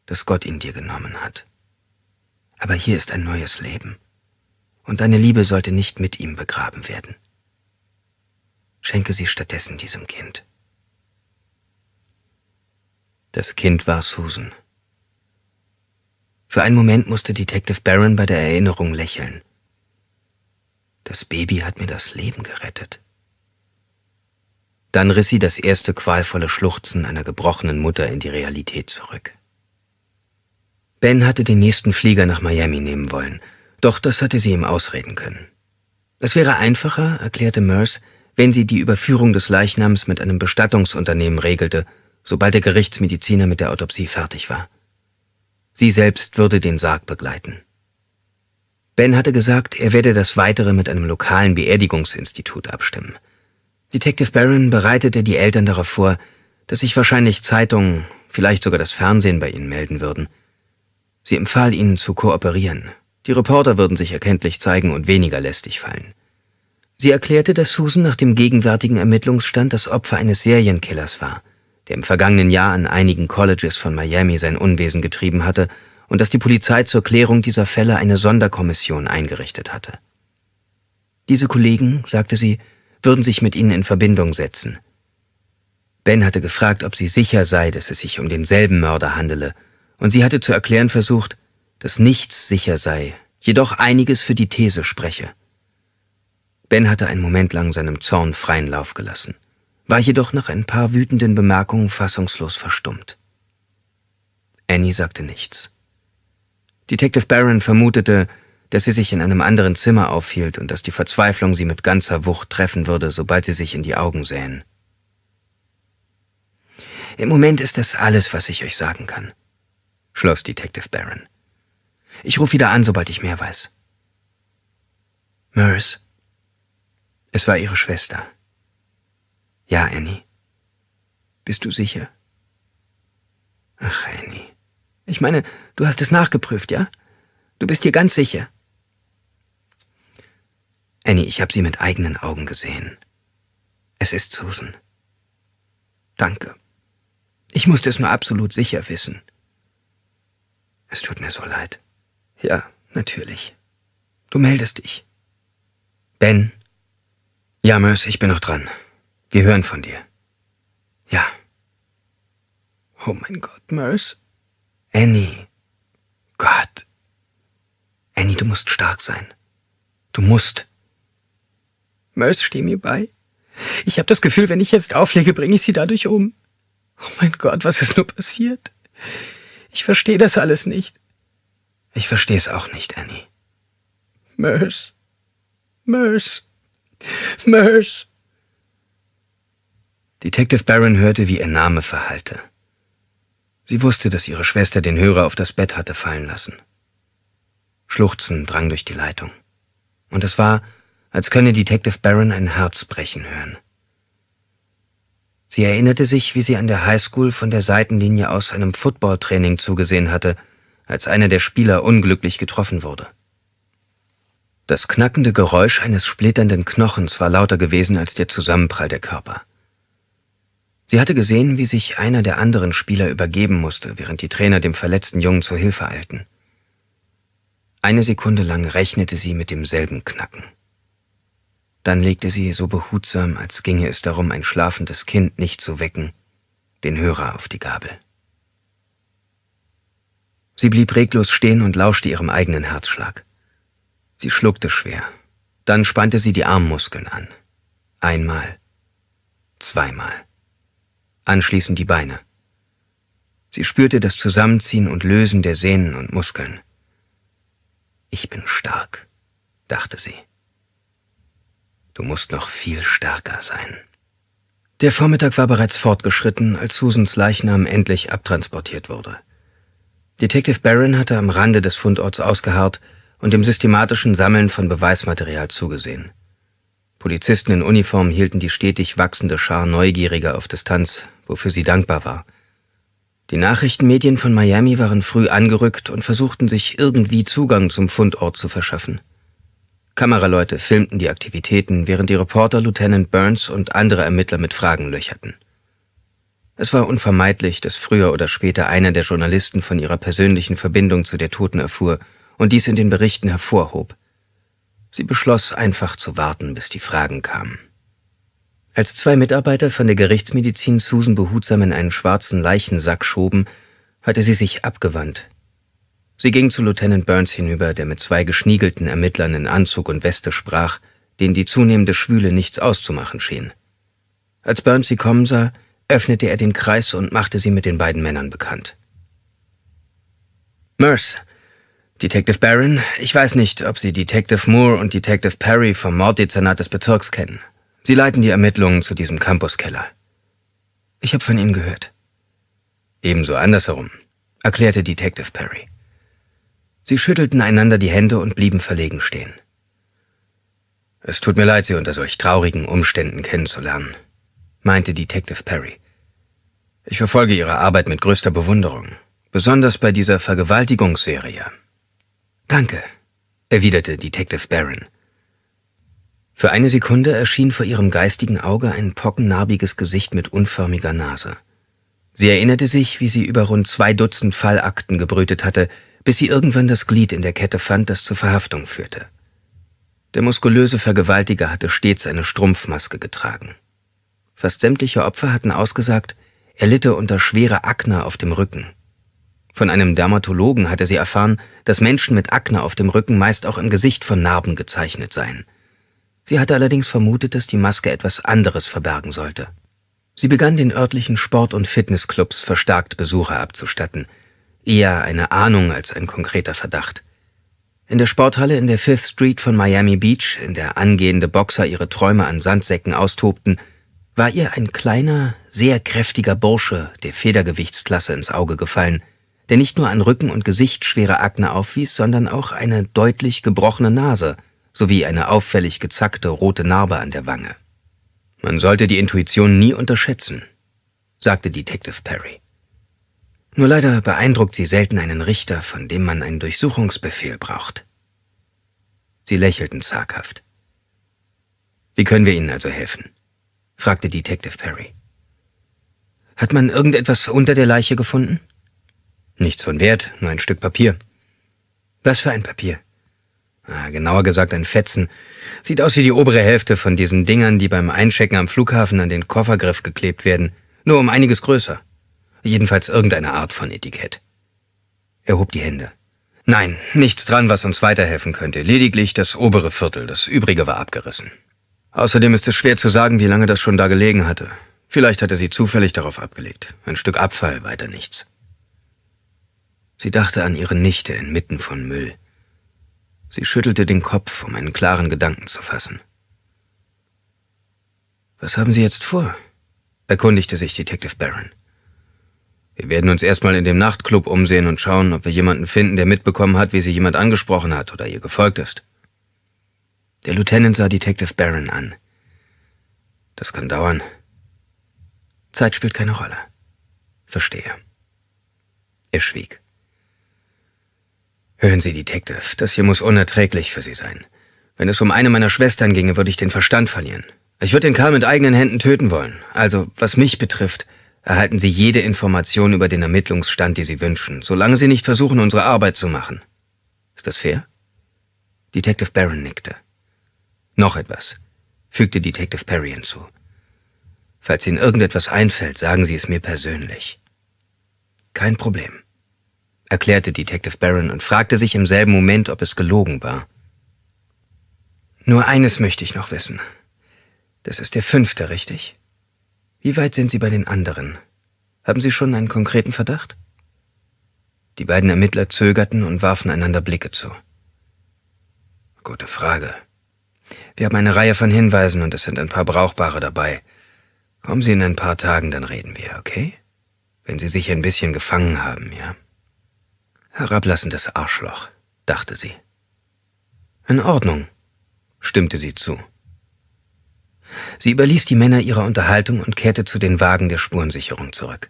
dass Gott ihn dir genommen hat. Aber hier ist ein neues Leben, und deine Liebe sollte nicht mit ihm begraben werden. Schenke sie stattdessen diesem Kind. Das Kind war Susan. Für einen Moment musste Detective Barron bei der Erinnerung lächeln. Das Baby hat mir das Leben gerettet. Dann riss sie das erste qualvolle Schluchzen einer gebrochenen Mutter in die Realität zurück. Ben hatte den nächsten Flieger nach Miami nehmen wollen, doch das hatte sie ihm ausreden können. Es wäre einfacher, erklärte Merce, wenn sie die Überführung des Leichnams mit einem Bestattungsunternehmen regelte, sobald der Gerichtsmediziner mit der Autopsie fertig war. Sie selbst würde den Sarg begleiten. Ben hatte gesagt, er werde das Weitere mit einem lokalen Beerdigungsinstitut abstimmen. Detective Barron bereitete die Eltern darauf vor, dass sich wahrscheinlich Zeitungen, vielleicht sogar das Fernsehen bei ihnen melden würden. Sie empfahl ihnen zu kooperieren. Die Reporter würden sich erkenntlich zeigen und weniger lästig fallen. Sie erklärte, dass Susan nach dem gegenwärtigen Ermittlungsstand das Opfer eines Serienkillers war, der im vergangenen Jahr an einigen Colleges von Miami sein Unwesen getrieben hatte und dass die Polizei zur Klärung dieser Fälle eine Sonderkommission eingerichtet hatte. Diese Kollegen, sagte sie, würden sich mit ihnen in Verbindung setzen. Ben hatte gefragt, ob sie sicher sei, dass es sich um denselben Mörder handele, und sie hatte zu erklären versucht, dass nichts sicher sei, jedoch einiges für die These spreche. Ben hatte einen Moment lang seinem Zorn freien Lauf gelassen, war jedoch nach ein paar wütenden Bemerkungen fassungslos verstummt. Annie sagte nichts. Detective Barron vermutete, dass sie sich in einem anderen Zimmer aufhielt und dass die Verzweiflung sie mit ganzer Wucht treffen würde, sobald sie sich in die Augen sähen. Im Moment ist das alles, was ich euch sagen kann, schloss Detective Barron. Ich rufe wieder an, sobald ich mehr weiß. Merce. Es war ihre Schwester. Ja, Annie. Bist du sicher? Ach, Annie. Ich meine, du hast es nachgeprüft, ja? Du bist dir ganz sicher. Annie, ich habe sie mit eigenen Augen gesehen. Es ist Susan. Danke. Ich musste es nur absolut sicher wissen. Es tut mir so leid. Ja, natürlich. Du meldest dich. Ben? Ja, Merce, ich bin noch dran. Wir hören von dir. Ja. Oh mein Gott, Merce. Annie. Gott. Annie, du musst stark sein. Du musst. Merce steh mir bei. Ich habe das Gefühl, wenn ich jetzt auflege, bringe ich sie dadurch um. Oh mein Gott, was ist nur passiert? Ich verstehe das alles nicht. Ich verstehe es auch nicht, Annie. Merce. Merce. Merce. Detective Barron hörte, wie ihr Name verhallte. Sie wusste, dass ihre Schwester den Hörer auf das Bett hatte fallen lassen. Schluchzen drang durch die Leitung. Und es war, als könne Detective Barron ein Herz brechen hören. Sie erinnerte sich, wie sie an der Highschool von der Seitenlinie aus einem Footballtraining zugesehen hatte, als einer der Spieler unglücklich getroffen wurde. Das knackende Geräusch eines splitternden Knochens war lauter gewesen als der Zusammenprall der Körper. Sie hatte gesehen, wie sich einer der anderen Spieler übergeben musste, während die Trainer dem verletzten Jungen zur Hilfe eilten. Eine Sekunde lang rechnete sie mit demselben Knacken. Dann legte sie so behutsam, als ginge es darum, ein schlafendes Kind nicht zu wecken, den Hörer auf die Gabel. Sie blieb reglos stehen und lauschte ihrem eigenen Herzschlag. Sie schluckte schwer. Dann spannte sie die Armmuskeln an. Einmal. Zweimal. Anschließend die Beine. Sie spürte das Zusammenziehen und Lösen der Sehnen und Muskeln. Ich bin stark, dachte sie. Du musst noch viel stärker sein. Der Vormittag war bereits fortgeschritten, als Susans Leichnam endlich abtransportiert wurde. Detective Barron hatte am Rande des Fundorts ausgeharrt und dem systematischen Sammeln von Beweismaterial zugesehen. Polizisten in Uniform hielten die stetig wachsende Schar Neugieriger auf Distanz, wofür sie dankbar war. Die Nachrichtenmedien von Miami waren früh angerückt und versuchten sich irgendwie Zugang zum Fundort zu verschaffen. Kameraleute filmten die Aktivitäten, während die Reporter Lieutenant Burns und andere Ermittler mit Fragen löcherten. Es war unvermeidlich, dass früher oder später einer der Journalisten von ihrer persönlichen Verbindung zu der Toten erfuhr und dies in den Berichten hervorhob. Sie beschloss einfach zu warten, bis die Fragen kamen. Als zwei Mitarbeiter von der Gerichtsmedizin Susan behutsam in einen schwarzen Leichensack schoben, hatte sie sich abgewandt, Sie ging zu Lieutenant Burns hinüber, der mit zwei geschniegelten Ermittlern in Anzug und Weste sprach, denen die zunehmende Schwüle nichts auszumachen schien. Als Burns sie kommen sah, öffnete er den Kreis und machte sie mit den beiden Männern bekannt. Merce, Detective Barron, ich weiß nicht, ob Sie Detective Moore und Detective Perry vom Morddezernat des Bezirks kennen. Sie leiten die Ermittlungen zu diesem Campuskeller. Ich habe von Ihnen gehört. Ebenso andersherum, erklärte Detective Perry. Sie schüttelten einander die Hände und blieben verlegen stehen. Es tut mir leid, Sie unter solch traurigen Umständen kennenzulernen, meinte Detective Perry. Ich verfolge Ihre Arbeit mit größter Bewunderung, besonders bei dieser Vergewaltigungsserie. Danke, erwiderte Detective Barron. Für eine Sekunde erschien vor ihrem geistigen Auge ein pockennarbiges Gesicht mit unförmiger Nase. Sie erinnerte sich, wie sie über rund zwei Dutzend Fallakten gebrütet hatte, bis sie irgendwann das Glied in der Kette fand, das zur Verhaftung führte. Der muskulöse Vergewaltiger hatte stets eine Strumpfmaske getragen. Fast sämtliche Opfer hatten ausgesagt, er litte unter schwerer Akne auf dem Rücken. Von einem Dermatologen hatte sie erfahren, dass Menschen mit Akne auf dem Rücken meist auch im Gesicht von Narben gezeichnet seien. Sie hatte allerdings vermutet, dass die Maske etwas anderes verbergen sollte. Sie begann den örtlichen Sport- und Fitnessclubs verstärkt Besucher abzustatten – eher eine Ahnung als ein konkreter Verdacht. In der Sporthalle in der Fifth Street von Miami Beach, in der angehende Boxer ihre Träume an Sandsäcken austobten, war ihr ein kleiner, sehr kräftiger Bursche der Federgewichtsklasse ins Auge gefallen, der nicht nur an Rücken und Gesicht schwere Akne aufwies, sondern auch eine deutlich gebrochene Nase sowie eine auffällig gezackte rote Narbe an der Wange. Man sollte die Intuition nie unterschätzen, sagte Detective Perry. Nur leider beeindruckt sie selten einen Richter, von dem man einen Durchsuchungsbefehl braucht. Sie lächelten zaghaft. Wie können wir Ihnen also helfen? fragte Detective Perry. Hat man irgendetwas unter der Leiche gefunden? Nichts von Wert, nur ein Stück Papier. Was für ein Papier? Ah, genauer gesagt ein Fetzen. Sieht aus wie die obere Hälfte von diesen Dingern, die beim Einchecken am Flughafen an den Koffergriff geklebt werden, nur um einiges größer. Jedenfalls irgendeine Art von Etikett. Er hob die Hände. Nein, nichts dran, was uns weiterhelfen könnte. Lediglich das obere Viertel, das übrige war abgerissen. Außerdem ist es schwer zu sagen, wie lange das schon da gelegen hatte. Vielleicht hat er sie zufällig darauf abgelegt. Ein Stück Abfall, weiter nichts. Sie dachte an ihre Nichte inmitten von Müll. Sie schüttelte den Kopf, um einen klaren Gedanken zu fassen. Was haben Sie jetzt vor? erkundigte sich Detective Barron. Wir werden uns erstmal in dem Nachtclub umsehen und schauen, ob wir jemanden finden, der mitbekommen hat, wie sie jemand angesprochen hat oder ihr gefolgt ist. Der Lieutenant sah Detective Barron an. Das kann dauern. Zeit spielt keine Rolle. Verstehe. Er schwieg. Hören Sie, Detective, das hier muss unerträglich für Sie sein. Wenn es um eine meiner Schwestern ginge, würde ich den Verstand verlieren. Ich würde den Karl mit eigenen Händen töten wollen. Also, was mich betrifft, erhalten Sie jede Information über den Ermittlungsstand, die Sie wünschen, solange Sie nicht versuchen, unsere Arbeit zu machen. Ist das fair? Detective Barron nickte. Noch etwas, fügte Detective Perry hinzu. Falls Ihnen irgendetwas einfällt, sagen Sie es mir persönlich. Kein Problem, erklärte Detective Barron und fragte sich im selben Moment, ob es gelogen war. Nur eines möchte ich noch wissen. Das ist der fünfte, richtig? Wie weit sind Sie bei den anderen? Haben Sie schon einen konkreten Verdacht? Die beiden Ermittler zögerten und warfen einander Blicke zu. Gute Frage. Wir haben eine Reihe von Hinweisen und es sind ein paar brauchbare dabei. Kommen Sie in ein paar Tagen, dann reden wir, okay? Wenn Sie sich ein bisschen gefangen haben, ja? Herablassendes Arschloch, dachte sie. In Ordnung, stimmte sie zu. Sie überließ die Männer ihrer Unterhaltung und kehrte zu den Wagen der Spurensicherung zurück.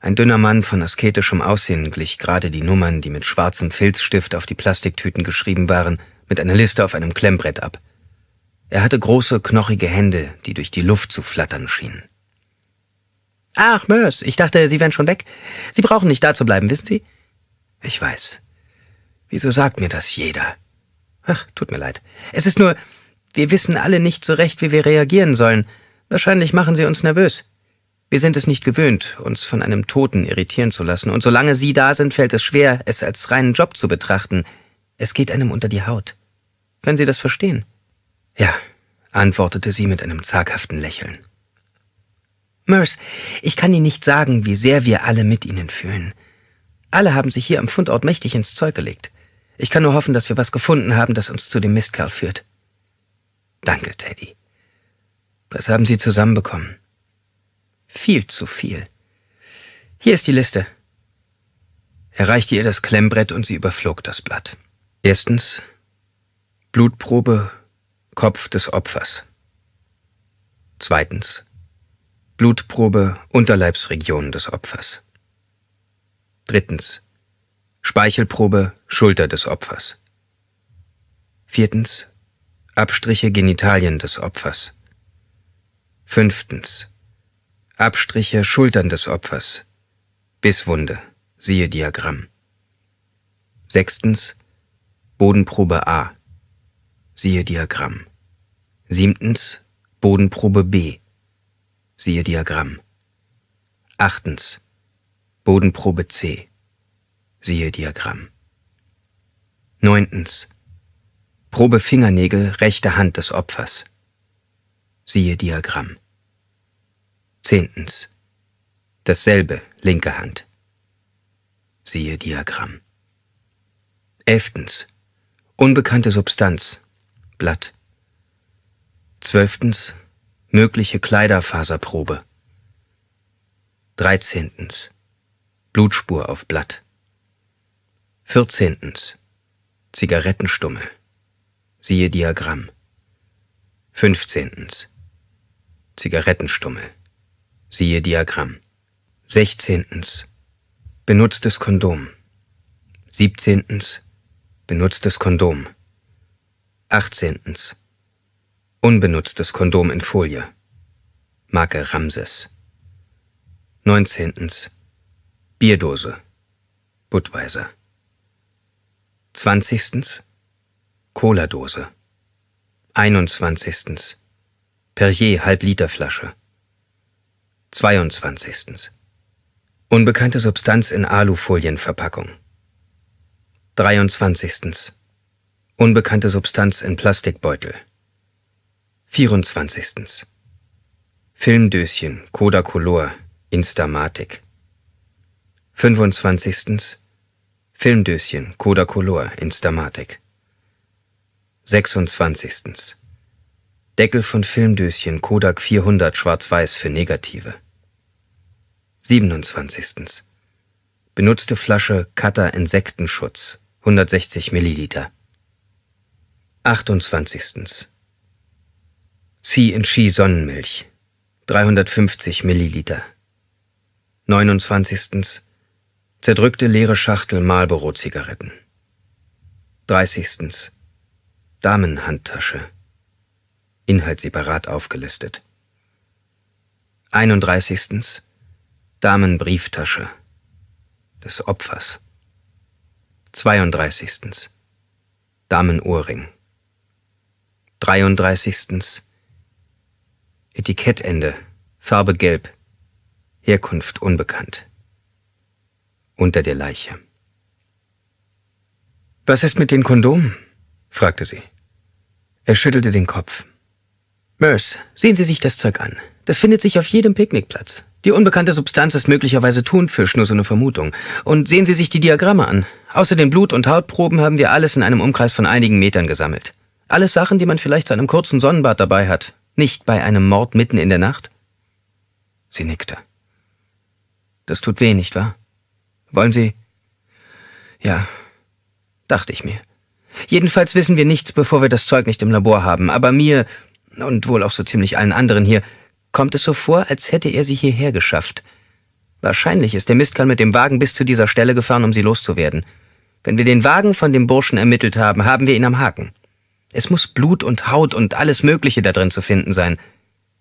Ein dünner Mann von asketischem Aussehen glich gerade die Nummern, die mit schwarzem Filzstift auf die Plastiktüten geschrieben waren, mit einer Liste auf einem Klemmbrett ab. Er hatte große, knochige Hände, die durch die Luft zu flattern schienen. Ach, Mörs, ich dachte, Sie wären schon weg. Sie brauchen nicht da zu bleiben, wissen Sie? Ich weiß. Wieso sagt mir das jeder? Ach, tut mir leid. Es ist nur, wir wissen alle nicht so recht, wie wir reagieren sollen. Wahrscheinlich machen sie uns nervös. Wir sind es nicht gewöhnt, uns von einem Toten irritieren zu lassen, und solange sie da sind, fällt es schwer, es als reinen Job zu betrachten. Es geht einem unter die Haut. Können Sie das verstehen? Ja, antwortete sie mit einem zaghaften Lächeln. Merce, ich kann Ihnen nicht sagen, wie sehr wir alle mit Ihnen fühlen. Alle haben sich hier am Fundort mächtig ins Zeug gelegt. Ich kann nur hoffen, dass wir was gefunden haben, das uns zu dem Mistkerl führt. Danke, Teddy. Was haben Sie zusammenbekommen? Viel zu viel. Hier ist die Liste. Er reichte ihr das Klemmbrett und sie überflog das Blatt. Erstens Blutprobe Kopf des Opfers. Zweitens Blutprobe Unterleibsregion des Opfers. Drittens Speichelprobe Schulter des Opfers. Viertens Abstriche Genitalien des Opfers. Fünftens. Abstriche Schultern des Opfers. Bisswunde. Siehe Diagramm. Sechstens. Bodenprobe A. Siehe Diagramm. Siebtens. Bodenprobe B. Siehe Diagramm. Achtens. Bodenprobe C. Siehe Diagramm. Neuntens. Probe Fingernägel, rechte Hand des Opfers. Siehe Diagramm. Zehntens. Dasselbe, linke Hand. Siehe Diagramm. Elftens. Unbekannte Substanz, Blatt. Zwölftens. Mögliche Kleiderfaserprobe. Dreizehntens. Blutspur auf Blatt. Vierzehntens. Zigarettenstummel. Siehe Diagramm. 15. Zigarettenstummel. Siehe Diagramm. 16. Benutztes Kondom. 17. Benutztes Kondom. 18. Unbenutztes Kondom in Folie. Marke Ramses. 19. Bierdose. Budweiser. 20. Cola-Dose. 21. Perrier Halbliterflasche. 22. Unbekannte Substanz in Alufolienverpackung. 23. Unbekannte Substanz in Plastikbeutel. 24. Filmdöschen, Coda Color Instamatic. 25. Filmdöschen, Coda Color Instamatic. 26. Deckel von Filmdöschen Kodak 400 schwarz-weiß für Negative. 27. Benutzte Flasche Cutter Insektenschutz 160 ml. 28. Sea She Sonnenmilch 350 ml. 29. Zerdrückte leere Schachtel Marlboro Zigaretten. 30. Damenhandtasche. Inhalt separat aufgelistet. 31. Damenbrieftasche des Opfers. 32. Damenohrring. 33. Etikettende, Farbe gelb, Herkunft unbekannt. Unter der Leiche. Was ist mit den Kondomen? fragte sie. Er schüttelte den Kopf. Merce, sehen Sie sich das Zeug an. Das findet sich auf jedem Picknickplatz. Die unbekannte Substanz ist möglicherweise Thunfisch, nur so eine Vermutung. Und sehen Sie sich die Diagramme an. Außer den Blut- und Hautproben haben wir alles in einem Umkreis von einigen Metern gesammelt. Alles Sachen, die man vielleicht zu einem kurzen Sonnenbad dabei hat. Nicht bei einem Mord mitten in der Nacht. Sie nickte. Das tut weh, nicht wahr? Wollen Sie? Ja, dachte ich mir. Jedenfalls wissen wir nichts, bevor wir das Zeug nicht im Labor haben. Aber mir, und wohl auch so ziemlich allen anderen hier, kommt es so vor, als hätte er sie hierher geschafft. Wahrscheinlich ist der Mistkerl mit dem Wagen bis zu dieser Stelle gefahren, um sie loszuwerden. Wenn wir den Wagen von dem Burschen ermittelt haben, haben wir ihn am Haken. Es muss Blut und Haut und alles Mögliche da drin zu finden sein.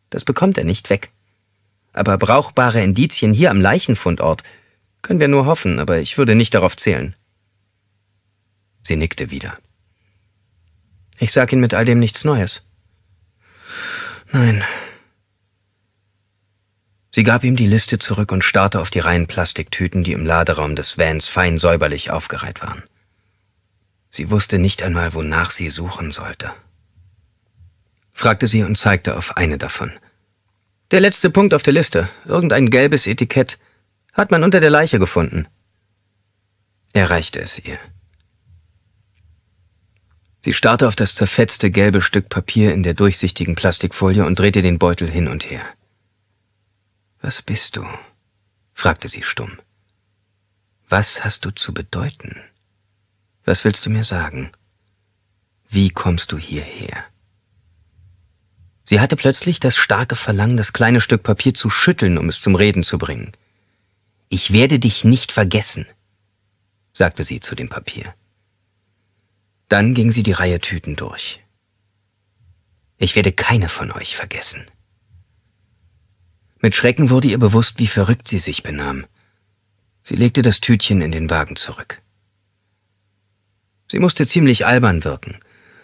Das bekommt er nicht weg. Aber brauchbare Indizien hier am Leichenfundort können wir nur hoffen, aber ich würde nicht darauf zählen. Sie nickte wieder. Ich sag Ihnen mit all dem nichts Neues. Nein. Sie gab ihm die Liste zurück und starrte auf die reinen Plastiktüten, die im Laderaum des Vans fein säuberlich aufgereiht waren. Sie wusste nicht einmal, wonach sie suchen sollte. Fragte sie und zeigte auf eine davon. Der letzte Punkt auf der Liste, irgendein gelbes Etikett, hat man unter der Leiche gefunden. Er reichte es ihr. Sie starrte auf das zerfetzte gelbe Stück Papier in der durchsichtigen Plastikfolie und drehte den Beutel hin und her. Was bist du? fragte sie stumm. Was hast du zu bedeuten? Was willst du mir sagen? Wie kommst du hierher? Sie hatte plötzlich das starke Verlangen, das kleine Stück Papier zu schütteln, um es zum Reden zu bringen. Ich werde dich nicht vergessen, sagte sie zu dem Papier. Dann ging sie die Reihe Tüten durch. Ich werde keine von euch vergessen. Mit Schrecken wurde ihr bewusst, wie verrückt sie sich benahm. Sie legte das Tütchen in den Wagen zurück. Sie musste ziemlich albern wirken.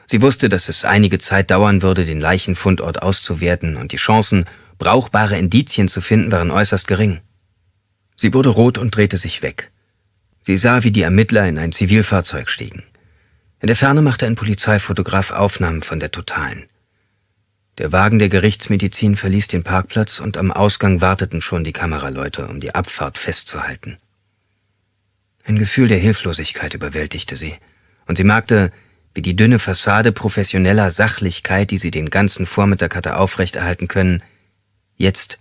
Sie wusste, dass es einige Zeit dauern würde, den Leichenfundort auszuwerten, und die Chancen, brauchbare Indizien zu finden, waren äußerst gering. Sie wurde rot und drehte sich weg. Sie sah, wie die Ermittler in ein Zivilfahrzeug stiegen. In der Ferne machte ein Polizeifotograf Aufnahmen von der Totalen. Der Wagen der Gerichtsmedizin verließ den Parkplatz und am Ausgang warteten schon die Kameraleute, um die Abfahrt festzuhalten. Ein Gefühl der Hilflosigkeit überwältigte sie, und sie merkte, wie die dünne Fassade professioneller Sachlichkeit, die sie den ganzen Vormittag hatte aufrechterhalten können, jetzt,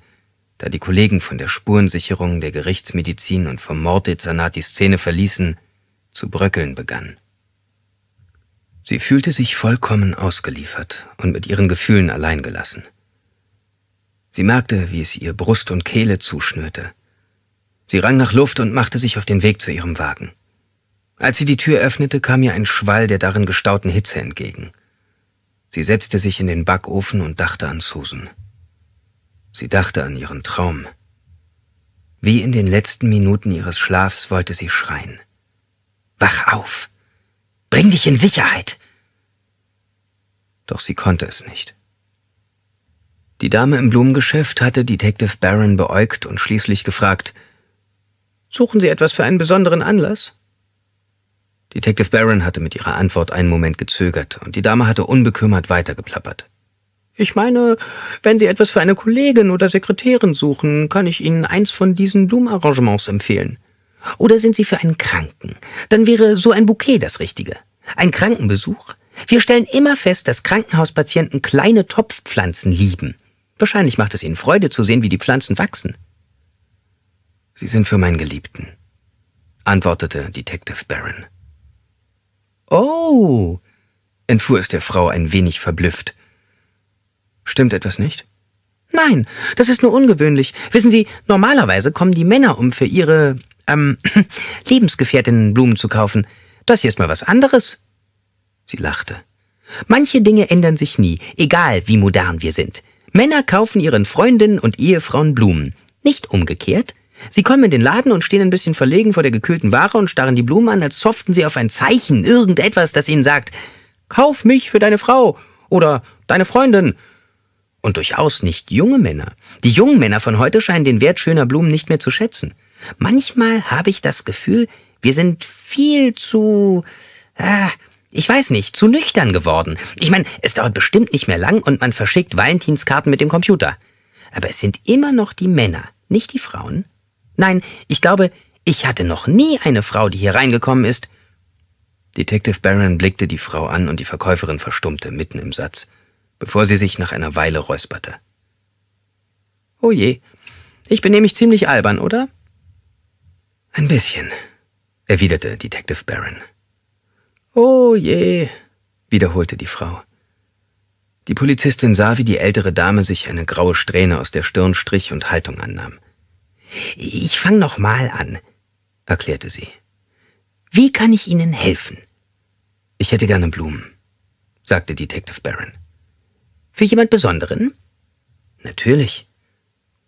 da die Kollegen von der Spurensicherung der Gerichtsmedizin und vom Mord Morddezernat die Szene verließen, zu bröckeln begann. Sie fühlte sich vollkommen ausgeliefert und mit ihren Gefühlen allein gelassen. Sie merkte, wie es ihr Brust und Kehle zuschnürte. Sie rang nach Luft und machte sich auf den Weg zu ihrem Wagen. Als sie die Tür öffnete, kam ihr ein Schwall der darin gestauten Hitze entgegen. Sie setzte sich in den Backofen und dachte an Susan. Sie dachte an ihren Traum. Wie in den letzten Minuten ihres Schlafs wollte sie schreien. Wach auf! Bring dich in Sicherheit! doch sie konnte es nicht. Die Dame im Blumengeschäft hatte Detective Barron beäugt und schließlich gefragt, Suchen Sie etwas für einen besonderen Anlass? Detective Barron hatte mit ihrer Antwort einen Moment gezögert, und die Dame hatte unbekümmert weitergeplappert. Ich meine, wenn Sie etwas für eine Kollegin oder Sekretärin suchen, kann ich Ihnen eins von diesen Blumenarrangements empfehlen. Oder sind Sie für einen Kranken? Dann wäre so ein Bouquet das Richtige. Ein Krankenbesuch wir stellen immer fest, dass Krankenhauspatienten kleine Topfpflanzen lieben. Wahrscheinlich macht es ihnen Freude zu sehen, wie die Pflanzen wachsen. Sie sind für meinen Geliebten, antwortete Detective Barron. Oh, entfuhr es der Frau ein wenig verblüfft. Stimmt etwas nicht? Nein, das ist nur ungewöhnlich. Wissen Sie, normalerweise kommen die Männer um für ihre ähm, Lebensgefährtinnen Blumen zu kaufen. Das hier ist mal was anderes. Sie lachte. Manche Dinge ändern sich nie, egal wie modern wir sind. Männer kaufen ihren Freundinnen und Ehefrauen Blumen. Nicht umgekehrt. Sie kommen in den Laden und stehen ein bisschen verlegen vor der gekühlten Ware und starren die Blumen an, als hofften sie auf ein Zeichen, irgendetwas, das ihnen sagt, kauf mich für deine Frau oder deine Freundin. Und durchaus nicht junge Männer. Die jungen Männer von heute scheinen den Wert schöner Blumen nicht mehr zu schätzen. Manchmal habe ich das Gefühl, wir sind viel zu äh, ich weiß nicht, zu nüchtern geworden. Ich meine, es dauert bestimmt nicht mehr lang und man verschickt Valentinskarten mit dem Computer. Aber es sind immer noch die Männer, nicht die Frauen. Nein, ich glaube, ich hatte noch nie eine Frau, die hier reingekommen ist. Detective Barron blickte die Frau an und die Verkäuferin verstummte mitten im Satz, bevor sie sich nach einer Weile räusperte. Oh je, ich benehme mich ziemlich albern, oder? Ein bisschen, erwiderte Detective Barron. Oh je, wiederholte die Frau. Die Polizistin sah, wie die ältere Dame sich eine graue Strähne aus der Stirn strich und Haltung annahm. Ich fang noch mal an, erklärte sie. Wie kann ich Ihnen helfen? Ich hätte gerne Blumen, sagte Detective Barron. Für jemand Besonderen? Natürlich.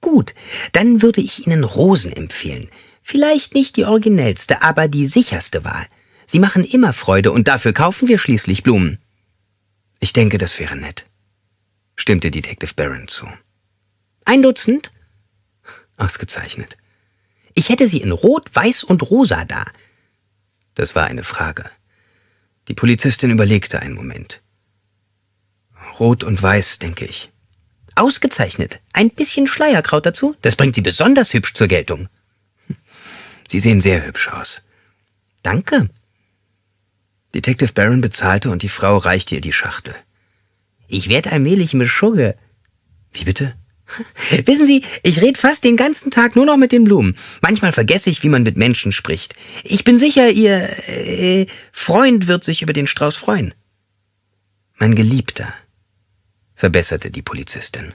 Gut, dann würde ich Ihnen Rosen empfehlen. Vielleicht nicht die originellste, aber die sicherste Wahl. Sie machen immer Freude und dafür kaufen wir schließlich Blumen. Ich denke, das wäre nett, stimmte Detective Barron zu. Ein Dutzend? Ausgezeichnet. Ich hätte sie in Rot, Weiß und Rosa da. Das war eine Frage. Die Polizistin überlegte einen Moment. Rot und Weiß, denke ich. Ausgezeichnet. Ein bisschen Schleierkraut dazu? Das bringt sie besonders hübsch zur Geltung. Sie sehen sehr hübsch aus. Danke, Detective Barron bezahlte und die Frau reichte ihr die Schachtel. Ich werd allmählich Mischugge. Wie bitte? Wissen Sie, ich red fast den ganzen Tag nur noch mit den Blumen. Manchmal vergesse ich, wie man mit Menschen spricht. Ich bin sicher, Ihr äh, Freund wird sich über den Strauß freuen. Mein Geliebter, verbesserte die Polizistin.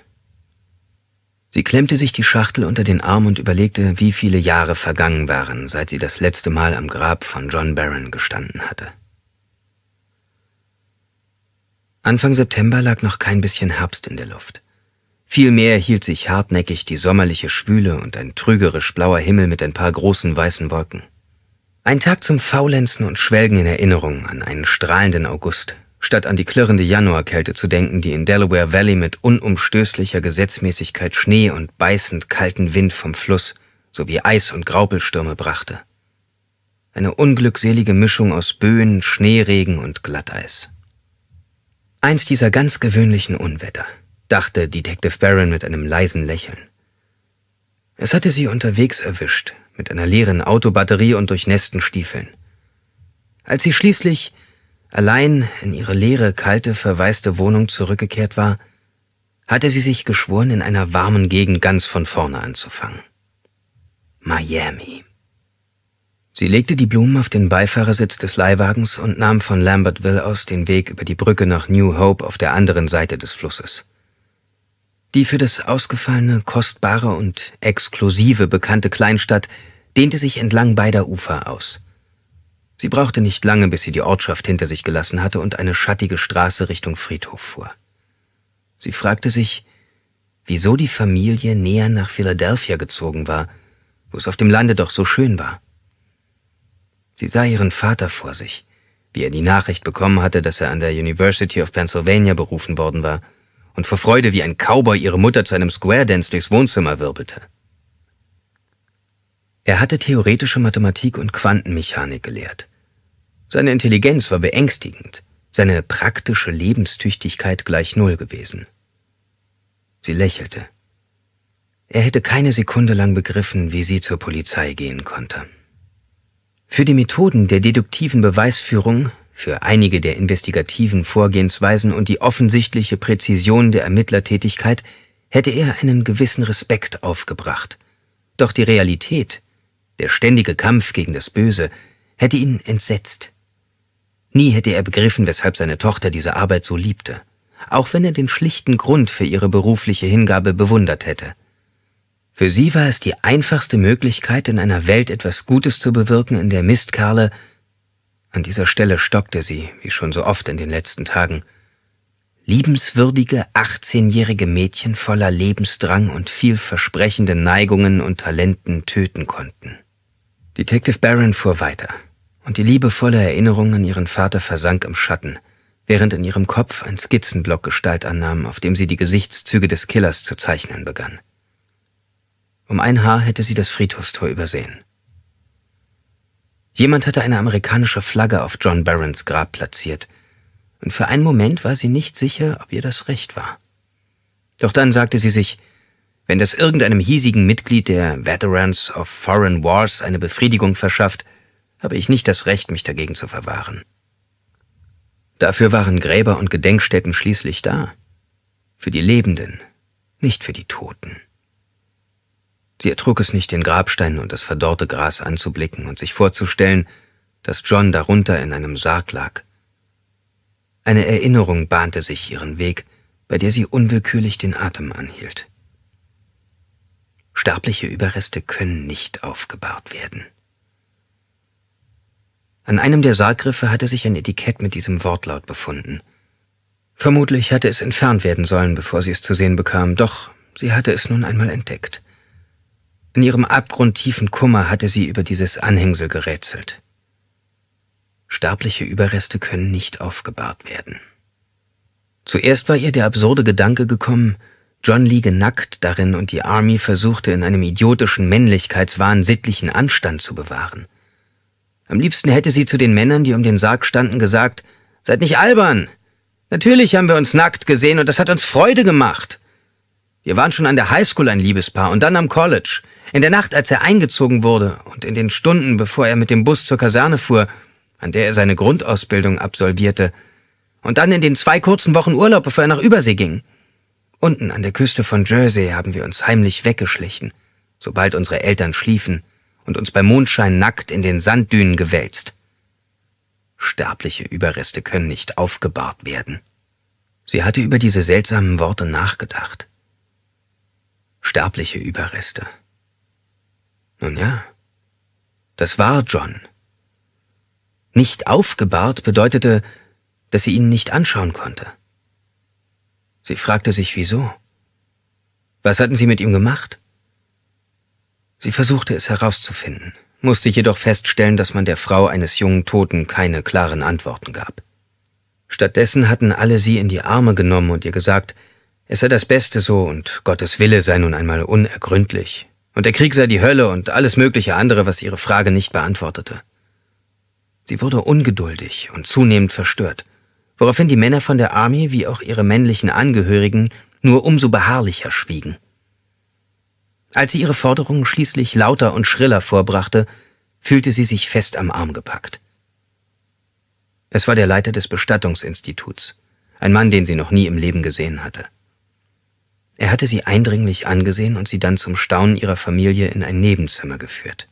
Sie klemmte sich die Schachtel unter den Arm und überlegte, wie viele Jahre vergangen waren, seit sie das letzte Mal am Grab von John Barron gestanden hatte. Anfang September lag noch kein bisschen Herbst in der Luft. Vielmehr hielt sich hartnäckig die sommerliche Schwüle und ein trügerisch blauer Himmel mit ein paar großen weißen Wolken. Ein Tag zum Faulenzen und Schwelgen in Erinnerung an einen strahlenden August, statt an die klirrende Januarkälte zu denken, die in Delaware Valley mit unumstößlicher Gesetzmäßigkeit Schnee und beißend kalten Wind vom Fluss sowie Eis- und Graupelstürme brachte. Eine unglückselige Mischung aus Böen, Schneeregen und Glatteis. Eins dieser ganz gewöhnlichen Unwetter, dachte Detective Barron mit einem leisen Lächeln. Es hatte sie unterwegs erwischt, mit einer leeren Autobatterie und durchnässten Stiefeln. Als sie schließlich allein in ihre leere, kalte, verwaiste Wohnung zurückgekehrt war, hatte sie sich geschworen, in einer warmen Gegend ganz von vorne anzufangen. Miami. Sie legte die Blumen auf den Beifahrersitz des Leihwagens und nahm von Lambertville aus den Weg über die Brücke nach New Hope auf der anderen Seite des Flusses. Die für das ausgefallene, kostbare und exklusive bekannte Kleinstadt dehnte sich entlang beider Ufer aus. Sie brauchte nicht lange, bis sie die Ortschaft hinter sich gelassen hatte und eine schattige Straße Richtung Friedhof fuhr. Sie fragte sich, wieso die Familie näher nach Philadelphia gezogen war, wo es auf dem Lande doch so schön war. Sie sah ihren Vater vor sich, wie er die Nachricht bekommen hatte, dass er an der University of Pennsylvania berufen worden war, und vor Freude wie ein Cowboy ihre Mutter zu einem Square Dance durchs Wohnzimmer wirbelte. Er hatte theoretische Mathematik und Quantenmechanik gelehrt. Seine Intelligenz war beängstigend, seine praktische Lebenstüchtigkeit gleich null gewesen. Sie lächelte. Er hätte keine Sekunde lang begriffen, wie sie zur Polizei gehen konnte. Für die Methoden der deduktiven Beweisführung, für einige der investigativen Vorgehensweisen und die offensichtliche Präzision der Ermittlertätigkeit hätte er einen gewissen Respekt aufgebracht. Doch die Realität, der ständige Kampf gegen das Böse, hätte ihn entsetzt. Nie hätte er begriffen, weshalb seine Tochter diese Arbeit so liebte, auch wenn er den schlichten Grund für ihre berufliche Hingabe bewundert hätte. Für sie war es die einfachste Möglichkeit, in einer Welt etwas Gutes zu bewirken, in der Mistkerle an dieser Stelle stockte sie, wie schon so oft in den letzten Tagen. Liebenswürdige, 18-jährige Mädchen voller Lebensdrang und vielversprechende Neigungen und Talenten töten konnten. Detective Barron fuhr weiter, und die liebevolle Erinnerung an ihren Vater versank im Schatten, während in ihrem Kopf ein Skizzenblock Gestalt annahm, auf dem sie die Gesichtszüge des Killers zu zeichnen begann. Um ein Haar hätte sie das Friedhofstor übersehen. Jemand hatte eine amerikanische Flagge auf John Barons Grab platziert, und für einen Moment war sie nicht sicher, ob ihr das recht war. Doch dann sagte sie sich, wenn das irgendeinem hiesigen Mitglied der Veterans of Foreign Wars eine Befriedigung verschafft, habe ich nicht das Recht, mich dagegen zu verwahren. Dafür waren Gräber und Gedenkstätten schließlich da. Für die Lebenden, nicht für die Toten. Sie ertrug es nicht, den Grabstein und das verdorrte Gras anzublicken und sich vorzustellen, dass John darunter in einem Sarg lag. Eine Erinnerung bahnte sich ihren Weg, bei der sie unwillkürlich den Atem anhielt. Sterbliche Überreste können nicht aufgebahrt werden. An einem der Sargriffe hatte sich ein Etikett mit diesem Wortlaut befunden. Vermutlich hatte es entfernt werden sollen, bevor sie es zu sehen bekam, doch sie hatte es nun einmal entdeckt. In ihrem abgrundtiefen Kummer hatte sie über dieses Anhängsel gerätselt. Sterbliche Überreste können nicht aufgebahrt werden. Zuerst war ihr der absurde Gedanke gekommen, John liege nackt darin und die Army versuchte in einem idiotischen Männlichkeitswahn sittlichen Anstand zu bewahren. Am liebsten hätte sie zu den Männern, die um den Sarg standen, gesagt, Seid nicht albern! Natürlich haben wir uns nackt gesehen und das hat uns Freude gemacht. Wir waren schon an der Highschool ein Liebespaar und dann am College. In der Nacht, als er eingezogen wurde und in den Stunden, bevor er mit dem Bus zur Kaserne fuhr, an der er seine Grundausbildung absolvierte, und dann in den zwei kurzen Wochen Urlaub, bevor er nach Übersee ging. Unten an der Küste von Jersey haben wir uns heimlich weggeschlichen, sobald unsere Eltern schliefen und uns bei Mondschein nackt in den Sanddünen gewälzt. Sterbliche Überreste können nicht aufgebahrt werden. Sie hatte über diese seltsamen Worte nachgedacht. Sterbliche Überreste. Nun ja, das war John. Nicht aufgebahrt bedeutete, dass sie ihn nicht anschauen konnte. Sie fragte sich, wieso. Was hatten sie mit ihm gemacht? Sie versuchte es herauszufinden, musste jedoch feststellen, dass man der Frau eines jungen Toten keine klaren Antworten gab. Stattdessen hatten alle sie in die Arme genommen und ihr gesagt, es sei das Beste so und Gottes Wille sei nun einmal unergründlich, und der Krieg sei die Hölle und alles mögliche andere, was ihre Frage nicht beantwortete. Sie wurde ungeduldig und zunehmend verstört, woraufhin die Männer von der Armee wie auch ihre männlichen Angehörigen nur umso beharrlicher schwiegen. Als sie ihre Forderungen schließlich lauter und schriller vorbrachte, fühlte sie sich fest am Arm gepackt. Es war der Leiter des Bestattungsinstituts, ein Mann, den sie noch nie im Leben gesehen hatte. Er hatte sie eindringlich angesehen und sie dann zum Staunen ihrer Familie in ein Nebenzimmer geführt.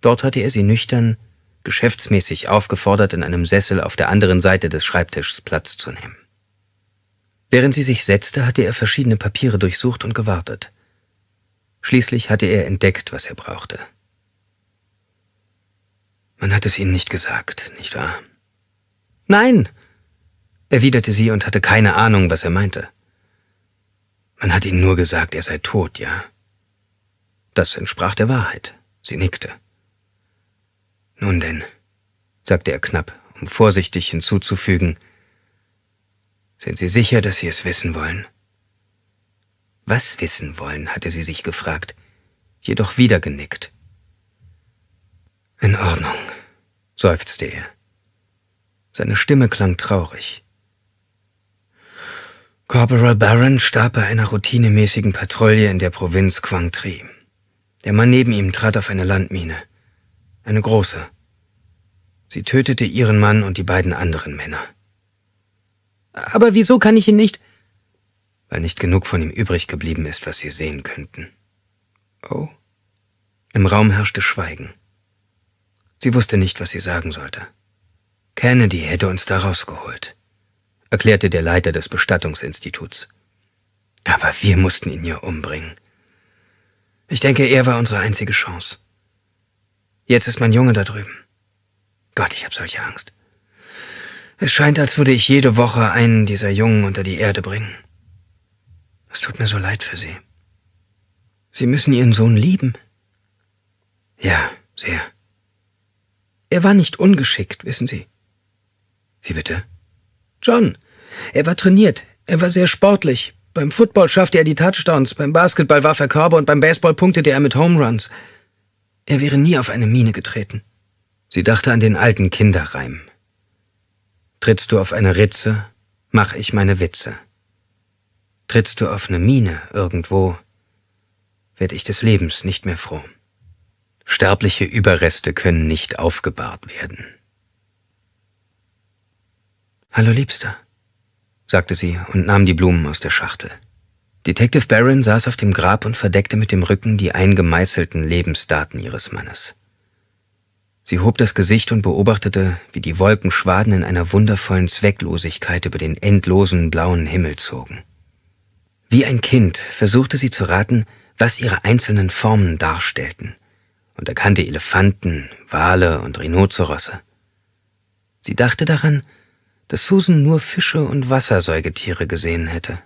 Dort hatte er sie nüchtern, geschäftsmäßig aufgefordert, in einem Sessel auf der anderen Seite des Schreibtischs Platz zu nehmen. Während sie sich setzte, hatte er verschiedene Papiere durchsucht und gewartet. Schließlich hatte er entdeckt, was er brauchte. Man hat es ihnen nicht gesagt, nicht wahr? Nein, erwiderte sie und hatte keine Ahnung, was er meinte. Man hat ihnen nur gesagt, er sei tot, ja. Das entsprach der Wahrheit. Sie nickte. Nun denn, sagte er knapp, um vorsichtig hinzuzufügen, sind Sie sicher, dass Sie es wissen wollen? Was wissen wollen, hatte sie sich gefragt, jedoch wieder genickt. In Ordnung, seufzte er. Seine Stimme klang traurig. Corporal Barron starb bei einer routinemäßigen Patrouille in der Provinz Quang Tri. Der Mann neben ihm trat auf eine Landmine. Eine große. Sie tötete ihren Mann und die beiden anderen Männer. Aber wieso kann ich ihn nicht? Weil nicht genug von ihm übrig geblieben ist, was Sie sehen könnten. Oh. Im Raum herrschte Schweigen. Sie wusste nicht, was sie sagen sollte. Kennedy hätte uns da rausgeholt erklärte der Leiter des Bestattungsinstituts. Aber wir mussten ihn ja umbringen. Ich denke, er war unsere einzige Chance. Jetzt ist mein Junge da drüben. Gott, ich habe solche Angst. Es scheint, als würde ich jede Woche einen dieser Jungen unter die Erde bringen. Es tut mir so leid für Sie. Sie müssen Ihren Sohn lieben. Ja, sehr. Er war nicht ungeschickt, wissen Sie. Wie bitte? John. Er war trainiert, er war sehr sportlich. Beim Football schaffte er die Touchdowns, beim Basketball warf er Körbe und beim Baseball punktete er mit Home Runs. Er wäre nie auf eine Mine getreten. Sie dachte an den alten Kinderreim. Trittst du auf eine Ritze, mach ich meine Witze. Trittst du auf eine Mine irgendwo, werd ich des Lebens nicht mehr froh. Sterbliche Überreste können nicht aufgebahrt werden. Hallo Liebster, sagte sie und nahm die Blumen aus der Schachtel. Detective Barron saß auf dem Grab und verdeckte mit dem Rücken die eingemeißelten Lebensdaten ihres Mannes. Sie hob das Gesicht und beobachtete, wie die Wolkenschwaden in einer wundervollen Zwecklosigkeit über den endlosen blauen Himmel zogen. Wie ein Kind versuchte sie zu raten, was ihre einzelnen Formen darstellten und erkannte Elefanten, Wale und Rhinozerosse. Sie dachte daran, dass Susan nur Fische und Wassersäugetiere gesehen hätte.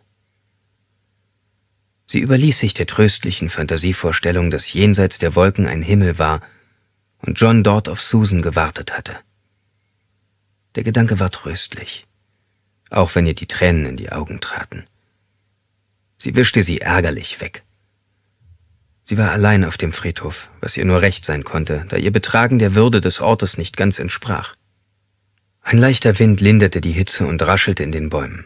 Sie überließ sich der tröstlichen Fantasievorstellung, dass jenseits der Wolken ein Himmel war und John dort auf Susan gewartet hatte. Der Gedanke war tröstlich, auch wenn ihr die Tränen in die Augen traten. Sie wischte sie ärgerlich weg. Sie war allein auf dem Friedhof, was ihr nur recht sein konnte, da ihr Betragen der Würde des Ortes nicht ganz entsprach. Ein leichter Wind linderte die Hitze und raschelte in den Bäumen.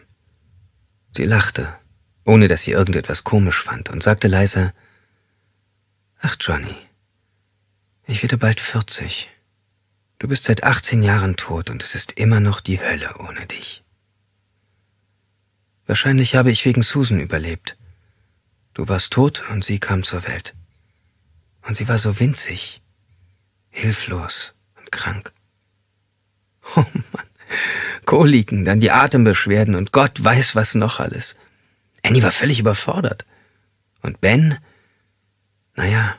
Sie lachte, ohne dass sie irgendetwas komisch fand, und sagte leise, Ach, Johnny, ich werde bald 40. Du bist seit 18 Jahren tot und es ist immer noch die Hölle ohne dich. Wahrscheinlich habe ich wegen Susan überlebt. Du warst tot und sie kam zur Welt. Und sie war so winzig, hilflos und krank. Oh Mann. Koliken, dann die Atembeschwerden und Gott weiß was noch alles. Annie war völlig überfordert. Und Ben? Naja,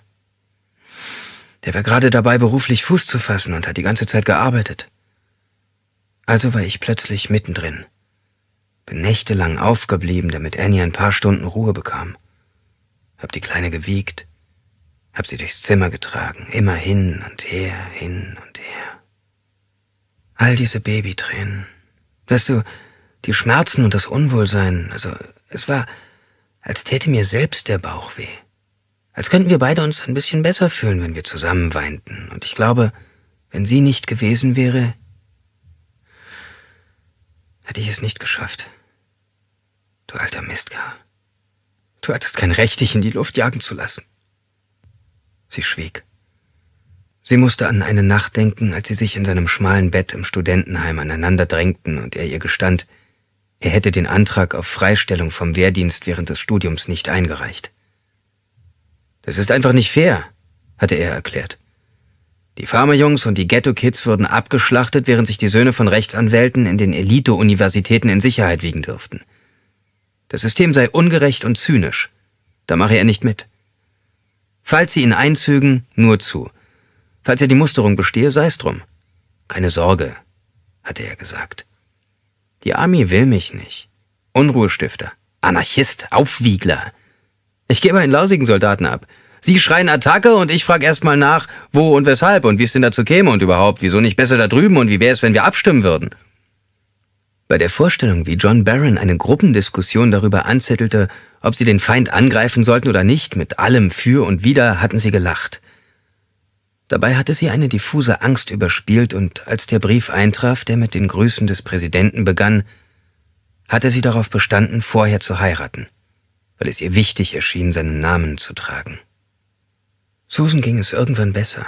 der war gerade dabei, beruflich Fuß zu fassen und hat die ganze Zeit gearbeitet. Also war ich plötzlich mittendrin. Bin nächtelang aufgeblieben, damit Annie ein paar Stunden Ruhe bekam. Hab die Kleine gewiegt, hab sie durchs Zimmer getragen, immer hin und her, hin und her. All diese Babytränen. Weißt du, die Schmerzen und das Unwohlsein, also es war, als täte mir selbst der Bauch weh. Als könnten wir beide uns ein bisschen besser fühlen, wenn wir zusammen weinten. Und ich glaube, wenn sie nicht gewesen wäre, hätte ich es nicht geschafft. Du alter Mist, Karl. Du hattest kein Recht, dich in die Luft jagen zu lassen. Sie schwieg. Sie musste an eine Nacht denken, als sie sich in seinem schmalen Bett im Studentenheim aneinander drängten und er ihr gestand, er hätte den Antrag auf Freistellung vom Wehrdienst während des Studiums nicht eingereicht. Das ist einfach nicht fair, hatte er erklärt. Die Pharmajungs und die Ghetto-Kids würden abgeschlachtet, während sich die Söhne von Rechtsanwälten in den Elite-Universitäten in Sicherheit wiegen dürften. Das System sei ungerecht und zynisch. Da mache er nicht mit. Falls sie ihn einzügen, nur zu – Falls ja die Musterung bestehe, sei's drum. Keine Sorge, hatte er gesagt. Die Army will mich nicht. Unruhestifter, Anarchist, Aufwiegler. Ich gebe einen lausigen Soldaten ab. Sie schreien Attacke und ich frage erstmal nach, wo und weshalb und wie es denn dazu käme und überhaupt, wieso nicht besser da drüben und wie wäre es, wenn wir abstimmen würden. Bei der Vorstellung, wie John Barron eine Gruppendiskussion darüber anzettelte, ob sie den Feind angreifen sollten oder nicht, mit allem für und wider, hatten sie gelacht. Dabei hatte sie eine diffuse Angst überspielt und als der Brief eintraf, der mit den Grüßen des Präsidenten begann, hatte sie darauf bestanden, vorher zu heiraten, weil es ihr wichtig erschien, seinen Namen zu tragen. Susan ging es irgendwann besser,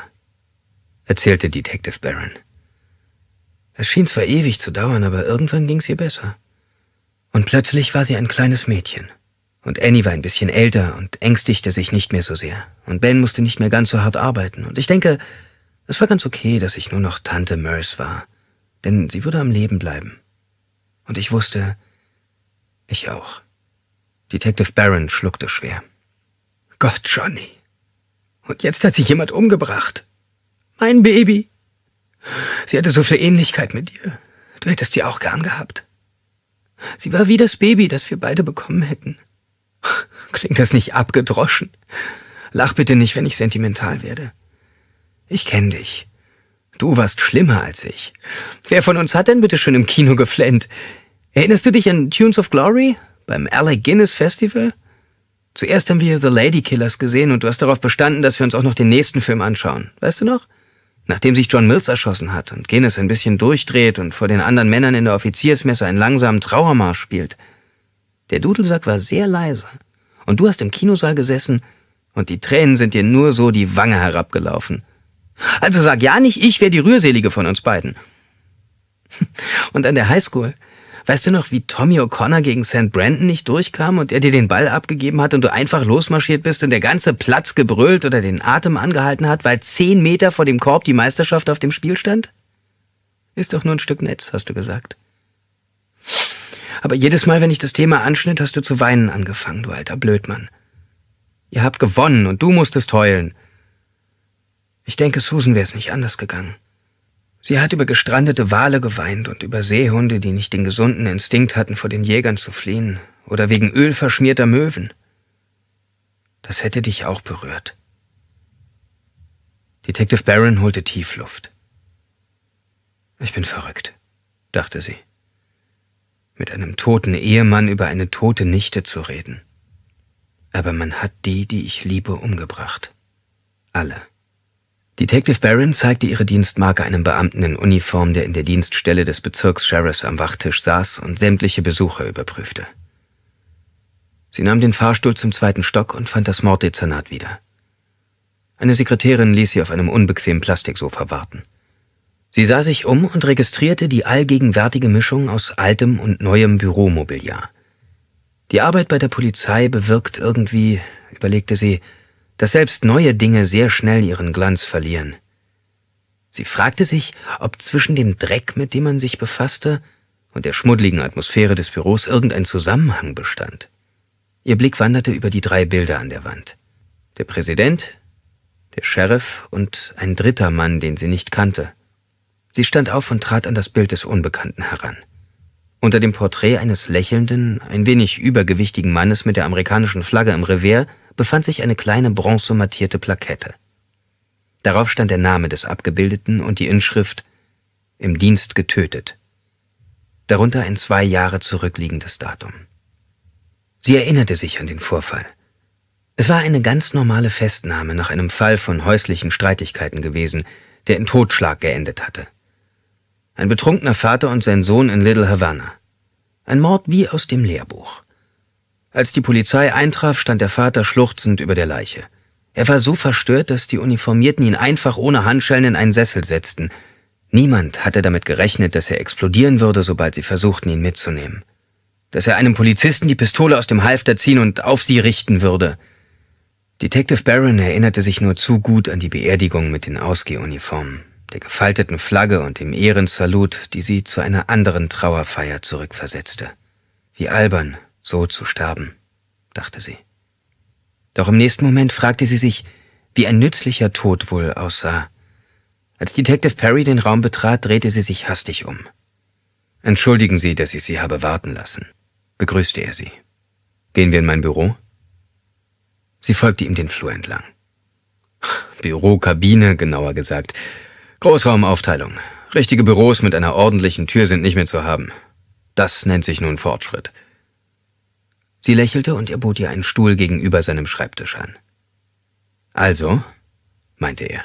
erzählte Detective Barron. Es schien zwar ewig zu dauern, aber irgendwann ging es ihr besser. Und plötzlich war sie ein kleines Mädchen. Und Annie war ein bisschen älter und ängstigte sich nicht mehr so sehr. Und Ben musste nicht mehr ganz so hart arbeiten. Und ich denke, es war ganz okay, dass ich nur noch Tante Merce war. Denn sie würde am Leben bleiben. Und ich wusste, ich auch. Detective Barron schluckte schwer. Gott, Johnny. Und jetzt hat sie jemand umgebracht. Mein Baby. Sie hatte so viel Ähnlichkeit mit dir. Du hättest sie auch gern gehabt. Sie war wie das Baby, das wir beide bekommen hätten. Klingt das nicht abgedroschen? Lach bitte nicht, wenn ich sentimental werde. Ich kenne dich. Du warst schlimmer als ich. Wer von uns hat denn bitte schon im Kino geflennt? Erinnerst du dich an Tunes of Glory beim Alec Guinness Festival? Zuerst haben wir The Lady Killers gesehen und du hast darauf bestanden, dass wir uns auch noch den nächsten Film anschauen. Weißt du noch? Nachdem sich John Mills erschossen hat und Guinness ein bisschen durchdreht und vor den anderen Männern in der Offiziersmesse einen langsamen Trauermarsch spielt. Der Dudelsack war sehr leise. Und du hast im Kinosaal gesessen und die Tränen sind dir nur so die Wange herabgelaufen. Also sag ja nicht, ich wäre die Rührselige von uns beiden. Und an der Highschool, weißt du noch, wie Tommy O'Connor gegen St. Brandon nicht durchkam und er dir den Ball abgegeben hat und du einfach losmarschiert bist und der ganze Platz gebrüllt oder den Atem angehalten hat, weil zehn Meter vor dem Korb die Meisterschaft auf dem Spiel stand? Ist doch nur ein Stück Netz, hast du gesagt. Aber jedes Mal, wenn ich das Thema anschnitt, hast du zu weinen angefangen, du alter Blödmann. Ihr habt gewonnen und du musstest heulen. Ich denke, Susan wäre es nicht anders gegangen. Sie hat über gestrandete Wale geweint und über Seehunde, die nicht den gesunden Instinkt hatten, vor den Jägern zu fliehen, oder wegen ölverschmierter Möwen. Das hätte dich auch berührt. Detective Barron holte Tiefluft. Ich bin verrückt, dachte sie mit einem toten Ehemann über eine tote Nichte zu reden. Aber man hat die, die ich liebe, umgebracht. Alle. Detective Barron zeigte ihre Dienstmarke einem Beamten in Uniform, der in der Dienststelle des Bezirks-Sheriffs am Wachtisch saß und sämtliche Besucher überprüfte. Sie nahm den Fahrstuhl zum zweiten Stock und fand das Morddezernat wieder. Eine Sekretärin ließ sie auf einem unbequemen Plastiksofa warten. Sie sah sich um und registrierte die allgegenwärtige Mischung aus altem und neuem Büromobiliar. Die Arbeit bei der Polizei bewirkt irgendwie, überlegte sie, dass selbst neue Dinge sehr schnell ihren Glanz verlieren. Sie fragte sich, ob zwischen dem Dreck, mit dem man sich befasste, und der schmuddligen Atmosphäre des Büros irgendein Zusammenhang bestand. Ihr Blick wanderte über die drei Bilder an der Wand. Der Präsident, der Sheriff und ein dritter Mann, den sie nicht kannte. Sie stand auf und trat an das Bild des Unbekannten heran. Unter dem Porträt eines lächelnden, ein wenig übergewichtigen Mannes mit der amerikanischen Flagge im Revers befand sich eine kleine bronzemattierte Plakette. Darauf stand der Name des Abgebildeten und die Inschrift Im Dienst getötet. Darunter ein zwei Jahre zurückliegendes Datum. Sie erinnerte sich an den Vorfall. Es war eine ganz normale Festnahme nach einem Fall von häuslichen Streitigkeiten gewesen, der in Totschlag geendet hatte. Ein betrunkener Vater und sein Sohn in Little Havana. Ein Mord wie aus dem Lehrbuch. Als die Polizei eintraf, stand der Vater schluchzend über der Leiche. Er war so verstört, dass die Uniformierten ihn einfach ohne Handschellen in einen Sessel setzten. Niemand hatte damit gerechnet, dass er explodieren würde, sobald sie versuchten, ihn mitzunehmen. Dass er einem Polizisten die Pistole aus dem Halfter ziehen und auf sie richten würde. Detective Barron erinnerte sich nur zu gut an die Beerdigung mit den Ausgehuniformen der gefalteten Flagge und dem Ehrensalut, die sie zu einer anderen Trauerfeier zurückversetzte. Wie albern, so zu sterben, dachte sie. Doch im nächsten Moment fragte sie sich, wie ein nützlicher Tod wohl aussah. Als Detective Perry den Raum betrat, drehte sie sich hastig um. Entschuldigen Sie, dass ich Sie habe warten lassen, begrüßte er sie. Gehen wir in mein Büro? Sie folgte ihm den Flur entlang. Bürokabine, genauer gesagt. Großraumaufteilung. Richtige Büros mit einer ordentlichen Tür sind nicht mehr zu haben. Das nennt sich nun Fortschritt. Sie lächelte und er bot ihr einen Stuhl gegenüber seinem Schreibtisch an. Also, meinte er.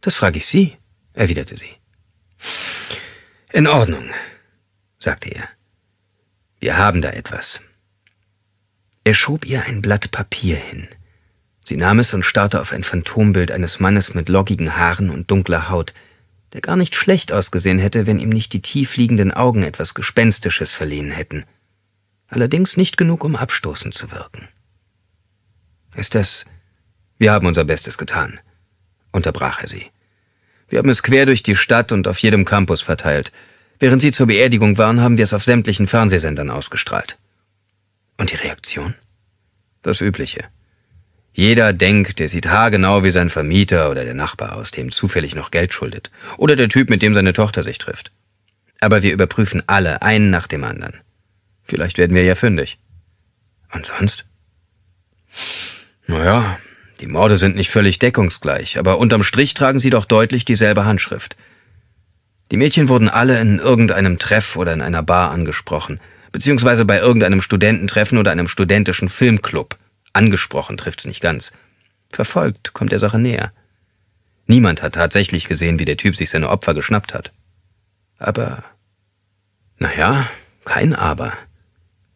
Das frage ich Sie, erwiderte sie. In Ordnung, sagte er. Wir haben da etwas. Er schob ihr ein Blatt Papier hin. Sie nahm es und starrte auf ein Phantombild eines Mannes mit lockigen Haaren und dunkler Haut, der gar nicht schlecht ausgesehen hätte, wenn ihm nicht die tiefliegenden Augen etwas Gespenstisches verliehen hätten. Allerdings nicht genug, um abstoßend zu wirken. Ist das. Wir haben unser Bestes getan, unterbrach er sie. Wir haben es quer durch die Stadt und auf jedem Campus verteilt. Während Sie zur Beerdigung waren, haben wir es auf sämtlichen Fernsehsendern ausgestrahlt. Und die Reaktion? Das Übliche. Jeder denkt, der sieht haargenau wie sein Vermieter oder der Nachbar aus, dem zufällig noch Geld schuldet. Oder der Typ, mit dem seine Tochter sich trifft. Aber wir überprüfen alle, einen nach dem anderen. Vielleicht werden wir ja fündig. Und sonst? Naja, die Morde sind nicht völlig deckungsgleich, aber unterm Strich tragen sie doch deutlich dieselbe Handschrift. Die Mädchen wurden alle in irgendeinem Treff oder in einer Bar angesprochen, beziehungsweise bei irgendeinem Studententreffen oder einem studentischen Filmclub. Angesprochen trifft's nicht ganz. Verfolgt kommt der Sache näher. Niemand hat tatsächlich gesehen, wie der Typ sich seine Opfer geschnappt hat. Aber, naja, kein Aber.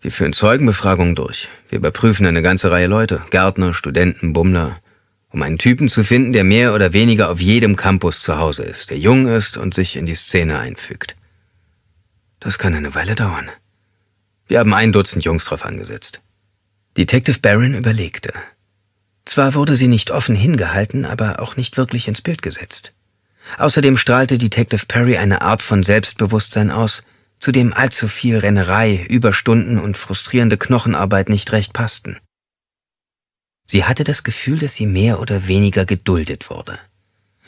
Wir führen Zeugenbefragungen durch. Wir überprüfen eine ganze Reihe Leute, Gärtner, Studenten, Bummler, um einen Typen zu finden, der mehr oder weniger auf jedem Campus zu Hause ist, der jung ist und sich in die Szene einfügt. Das kann eine Weile dauern. Wir haben ein Dutzend Jungs drauf angesetzt. Detective Barron überlegte. Zwar wurde sie nicht offen hingehalten, aber auch nicht wirklich ins Bild gesetzt. Außerdem strahlte Detective Perry eine Art von Selbstbewusstsein aus, zu dem allzu viel Rennerei, Überstunden und frustrierende Knochenarbeit nicht recht passten. Sie hatte das Gefühl, dass sie mehr oder weniger geduldet wurde.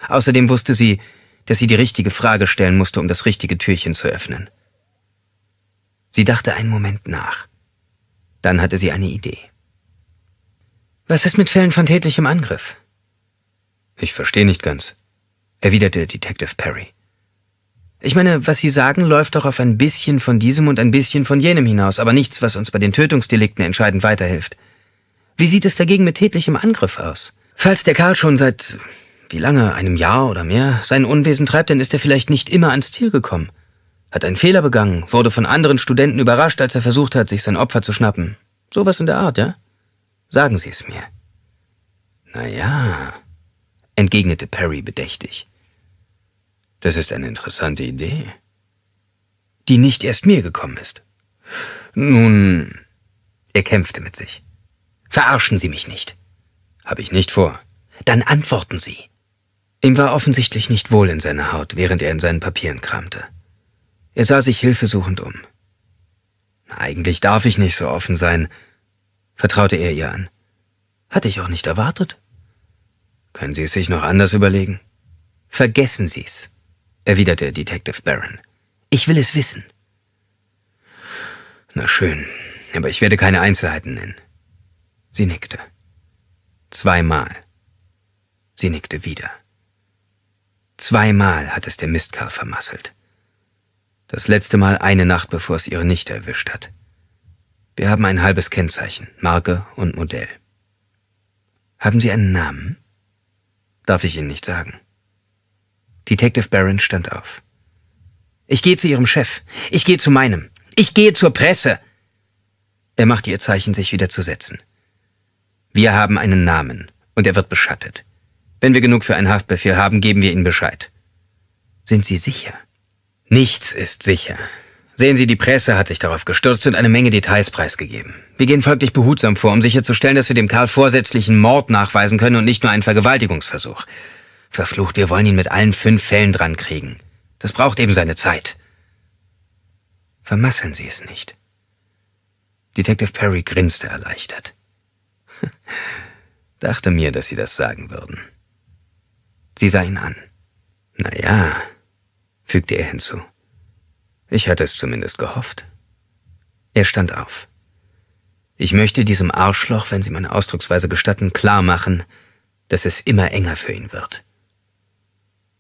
Außerdem wusste sie, dass sie die richtige Frage stellen musste, um das richtige Türchen zu öffnen. Sie dachte einen Moment nach. Dann hatte sie eine Idee. Was ist mit Fällen von tätlichem Angriff? Ich verstehe nicht ganz, erwiderte Detective Perry. Ich meine, was Sie sagen, läuft doch auf ein bisschen von diesem und ein bisschen von jenem hinaus, aber nichts, was uns bei den Tötungsdelikten entscheidend weiterhilft. Wie sieht es dagegen mit tätlichem Angriff aus? Falls der Karl schon seit wie lange, einem Jahr oder mehr, sein Unwesen treibt, dann ist er vielleicht nicht immer ans Ziel gekommen. Hat einen Fehler begangen, wurde von anderen Studenten überrascht, als er versucht hat, sich sein Opfer zu schnappen. Sowas in der Art, ja? Sagen Sie es mir. Na ja, entgegnete Perry bedächtig. Das ist eine interessante Idee, die nicht erst mir gekommen ist. Nun, er kämpfte mit sich. Verarschen Sie mich nicht. Habe ich nicht vor. Dann antworten Sie. Ihm war offensichtlich nicht wohl in seiner Haut, während er in seinen Papieren kramte. Er sah sich hilfesuchend um. Eigentlich darf ich nicht so offen sein, vertraute er ihr an. Hatte ich auch nicht erwartet. Können Sie es sich noch anders überlegen? Vergessen Sie's, erwiderte Detective Barron. Ich will es wissen. Na schön, aber ich werde keine Einzelheiten nennen. Sie nickte. Zweimal. Sie nickte wieder. Zweimal hat es der Mistkerl vermasselt. Das letzte Mal eine Nacht, bevor es ihre Nichte erwischt hat. Wir haben ein halbes Kennzeichen, Marke und Modell. Haben Sie einen Namen? Darf ich Ihnen nicht sagen. Detective Barron stand auf. Ich gehe zu Ihrem Chef. Ich gehe zu meinem. Ich gehe zur Presse. Er machte ihr Zeichen, sich wieder zu setzen. Wir haben einen Namen und er wird beschattet. Wenn wir genug für einen Haftbefehl haben, geben wir Ihnen Bescheid. Sind Sie sicher? Nichts ist sicher. Sehen Sie, die Presse hat sich darauf gestürzt und eine Menge Details preisgegeben. Wir gehen folglich behutsam vor, um sicherzustellen, dass wir dem Karl vorsätzlichen Mord nachweisen können und nicht nur einen Vergewaltigungsversuch. Verflucht, wir wollen ihn mit allen fünf Fällen drankriegen. Das braucht eben seine Zeit. Vermasseln Sie es nicht. Detective Perry grinste erleichtert. Dachte mir, dass Sie das sagen würden. Sie sah ihn an. Na ja, fügte er hinzu. Ich hatte es zumindest gehofft. Er stand auf. Ich möchte diesem Arschloch, wenn Sie meine Ausdrucksweise gestatten, klar machen, dass es immer enger für ihn wird.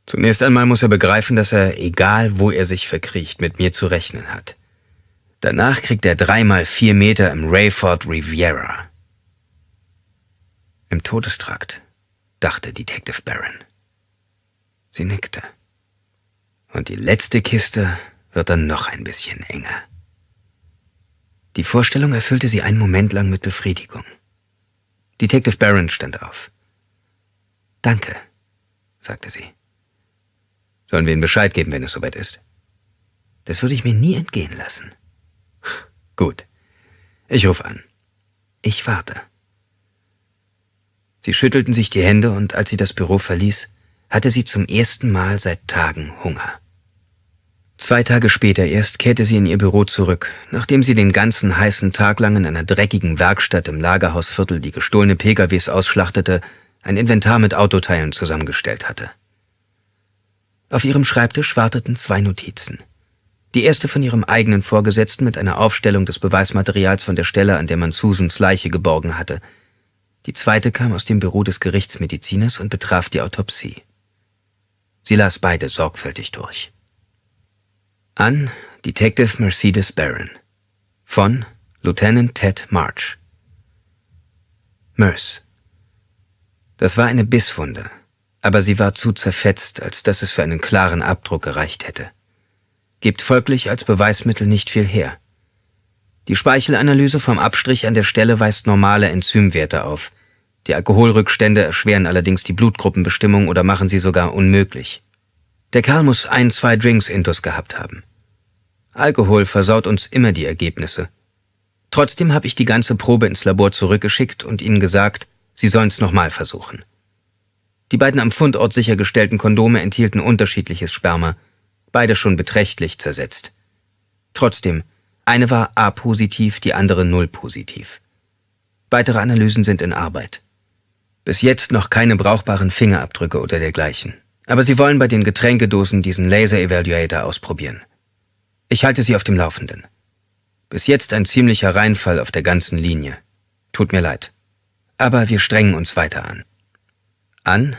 Zunächst einmal muss er begreifen, dass er, egal wo er sich verkriecht, mit mir zu rechnen hat. Danach kriegt er dreimal vier Meter im Rayford Riviera. Im Todestrakt, dachte Detective Barron. Sie nickte. Und die letzte Kiste wird dann noch ein bisschen enger. Die Vorstellung erfüllte sie einen Moment lang mit Befriedigung. Detective Barron stand auf. Danke, sagte sie. Sollen wir ihm Bescheid geben, wenn es soweit ist? Das würde ich mir nie entgehen lassen. Gut. Ich rufe an. Ich warte. Sie schüttelten sich die Hände und als sie das Büro verließ, hatte sie zum ersten Mal seit Tagen Hunger. Zwei Tage später erst kehrte sie in ihr Büro zurück, nachdem sie den ganzen heißen Tag lang in einer dreckigen Werkstatt im Lagerhausviertel die gestohlene PKWs ausschlachtete, ein Inventar mit Autoteilen zusammengestellt hatte. Auf ihrem Schreibtisch warteten zwei Notizen. Die erste von ihrem eigenen Vorgesetzten mit einer Aufstellung des Beweismaterials von der Stelle, an der man Susans Leiche geborgen hatte. Die zweite kam aus dem Büro des Gerichtsmediziners und betraf die Autopsie. Sie las beide sorgfältig durch. An Detective Mercedes Barron von Lieutenant Ted March. Merce. Das war eine Bisswunde, aber sie war zu zerfetzt, als dass es für einen klaren Abdruck gereicht hätte. Gibt folglich als Beweismittel nicht viel her. Die Speichelanalyse vom Abstrich an der Stelle weist normale Enzymwerte auf, die Alkoholrückstände erschweren allerdings die Blutgruppenbestimmung oder machen sie sogar unmöglich. Der Kerl muss ein, zwei Drinks intus gehabt haben. Alkohol versaut uns immer die Ergebnisse. Trotzdem habe ich die ganze Probe ins Labor zurückgeschickt und ihnen gesagt, sie sollen es nochmal versuchen. Die beiden am Fundort sichergestellten Kondome enthielten unterschiedliches Sperma, beide schon beträchtlich zersetzt. Trotzdem, eine war A-positiv, die andere Null-positiv. Weitere Analysen sind in Arbeit. Bis jetzt noch keine brauchbaren Fingerabdrücke oder dergleichen. Aber sie wollen bei den Getränkedosen diesen Laser-Evaluator ausprobieren. Ich halte sie auf dem Laufenden. Bis jetzt ein ziemlicher Reinfall auf der ganzen Linie. Tut mir leid. Aber wir strengen uns weiter an. An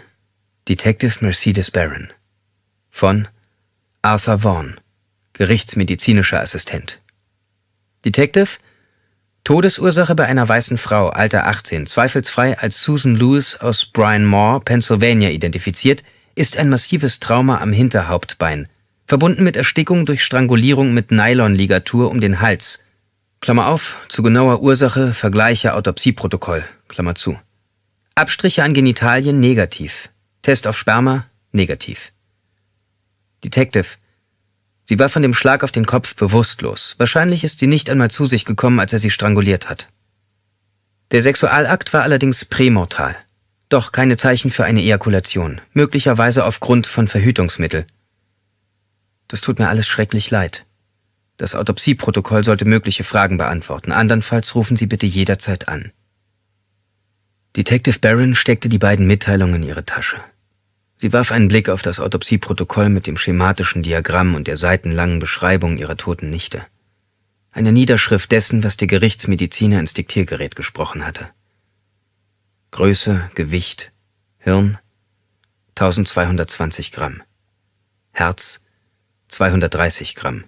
Detective Mercedes Barron. Von Arthur Vaughn, gerichtsmedizinischer Assistent. Detective Todesursache bei einer weißen Frau, Alter 18, zweifelsfrei als Susan Lewis aus Bryan Mawr, Pennsylvania identifiziert, ist ein massives Trauma am Hinterhauptbein, verbunden mit Erstickung durch Strangulierung mit Nylonligatur um den Hals. Klammer auf, zu genauer Ursache vergleiche Autopsieprotokoll. Klammer zu. Abstriche an Genitalien negativ. Test auf Sperma negativ. Detective Sie war von dem Schlag auf den Kopf bewusstlos. Wahrscheinlich ist sie nicht einmal zu sich gekommen, als er sie stranguliert hat. Der Sexualakt war allerdings prämortal. Doch keine Zeichen für eine Ejakulation, möglicherweise aufgrund von Verhütungsmittel. Das tut mir alles schrecklich leid. Das Autopsieprotokoll sollte mögliche Fragen beantworten. Andernfalls rufen Sie bitte jederzeit an. Detective Barron steckte die beiden Mitteilungen in ihre Tasche. Sie warf einen Blick auf das Autopsieprotokoll mit dem schematischen Diagramm und der seitenlangen Beschreibung ihrer toten Nichte. Eine Niederschrift dessen, was der Gerichtsmediziner ins Diktiergerät gesprochen hatte. Größe, Gewicht, Hirn 1220 Gramm, Herz 230 Gramm.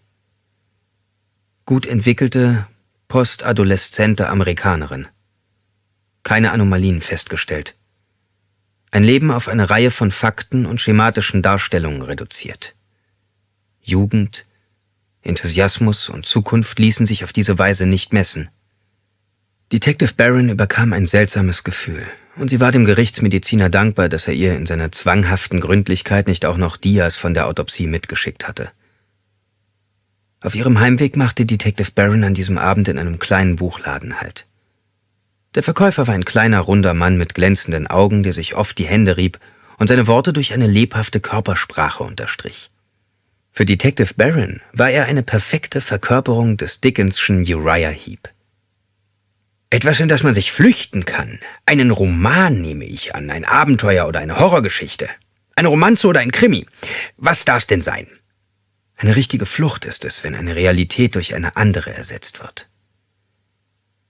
Gut entwickelte, postadoleszente Amerikanerin. Keine Anomalien festgestellt ein Leben auf eine Reihe von Fakten und schematischen Darstellungen reduziert. Jugend, Enthusiasmus und Zukunft ließen sich auf diese Weise nicht messen. Detective Barron überkam ein seltsames Gefühl, und sie war dem Gerichtsmediziner dankbar, dass er ihr in seiner zwanghaften Gründlichkeit nicht auch noch Dias von der Autopsie mitgeschickt hatte. Auf ihrem Heimweg machte Detective Barron an diesem Abend in einem kleinen Buchladen Halt. Der Verkäufer war ein kleiner, runder Mann mit glänzenden Augen, der sich oft die Hände rieb und seine Worte durch eine lebhafte Körpersprache unterstrich. Für Detective Barron war er eine perfekte Verkörperung des Dickenschen Uriah Heep. Etwas, in das man sich flüchten kann. Einen Roman nehme ich an, ein Abenteuer oder eine Horrorgeschichte. Eine Romanze oder ein Krimi. Was darf's denn sein? Eine richtige Flucht ist es, wenn eine Realität durch eine andere ersetzt wird.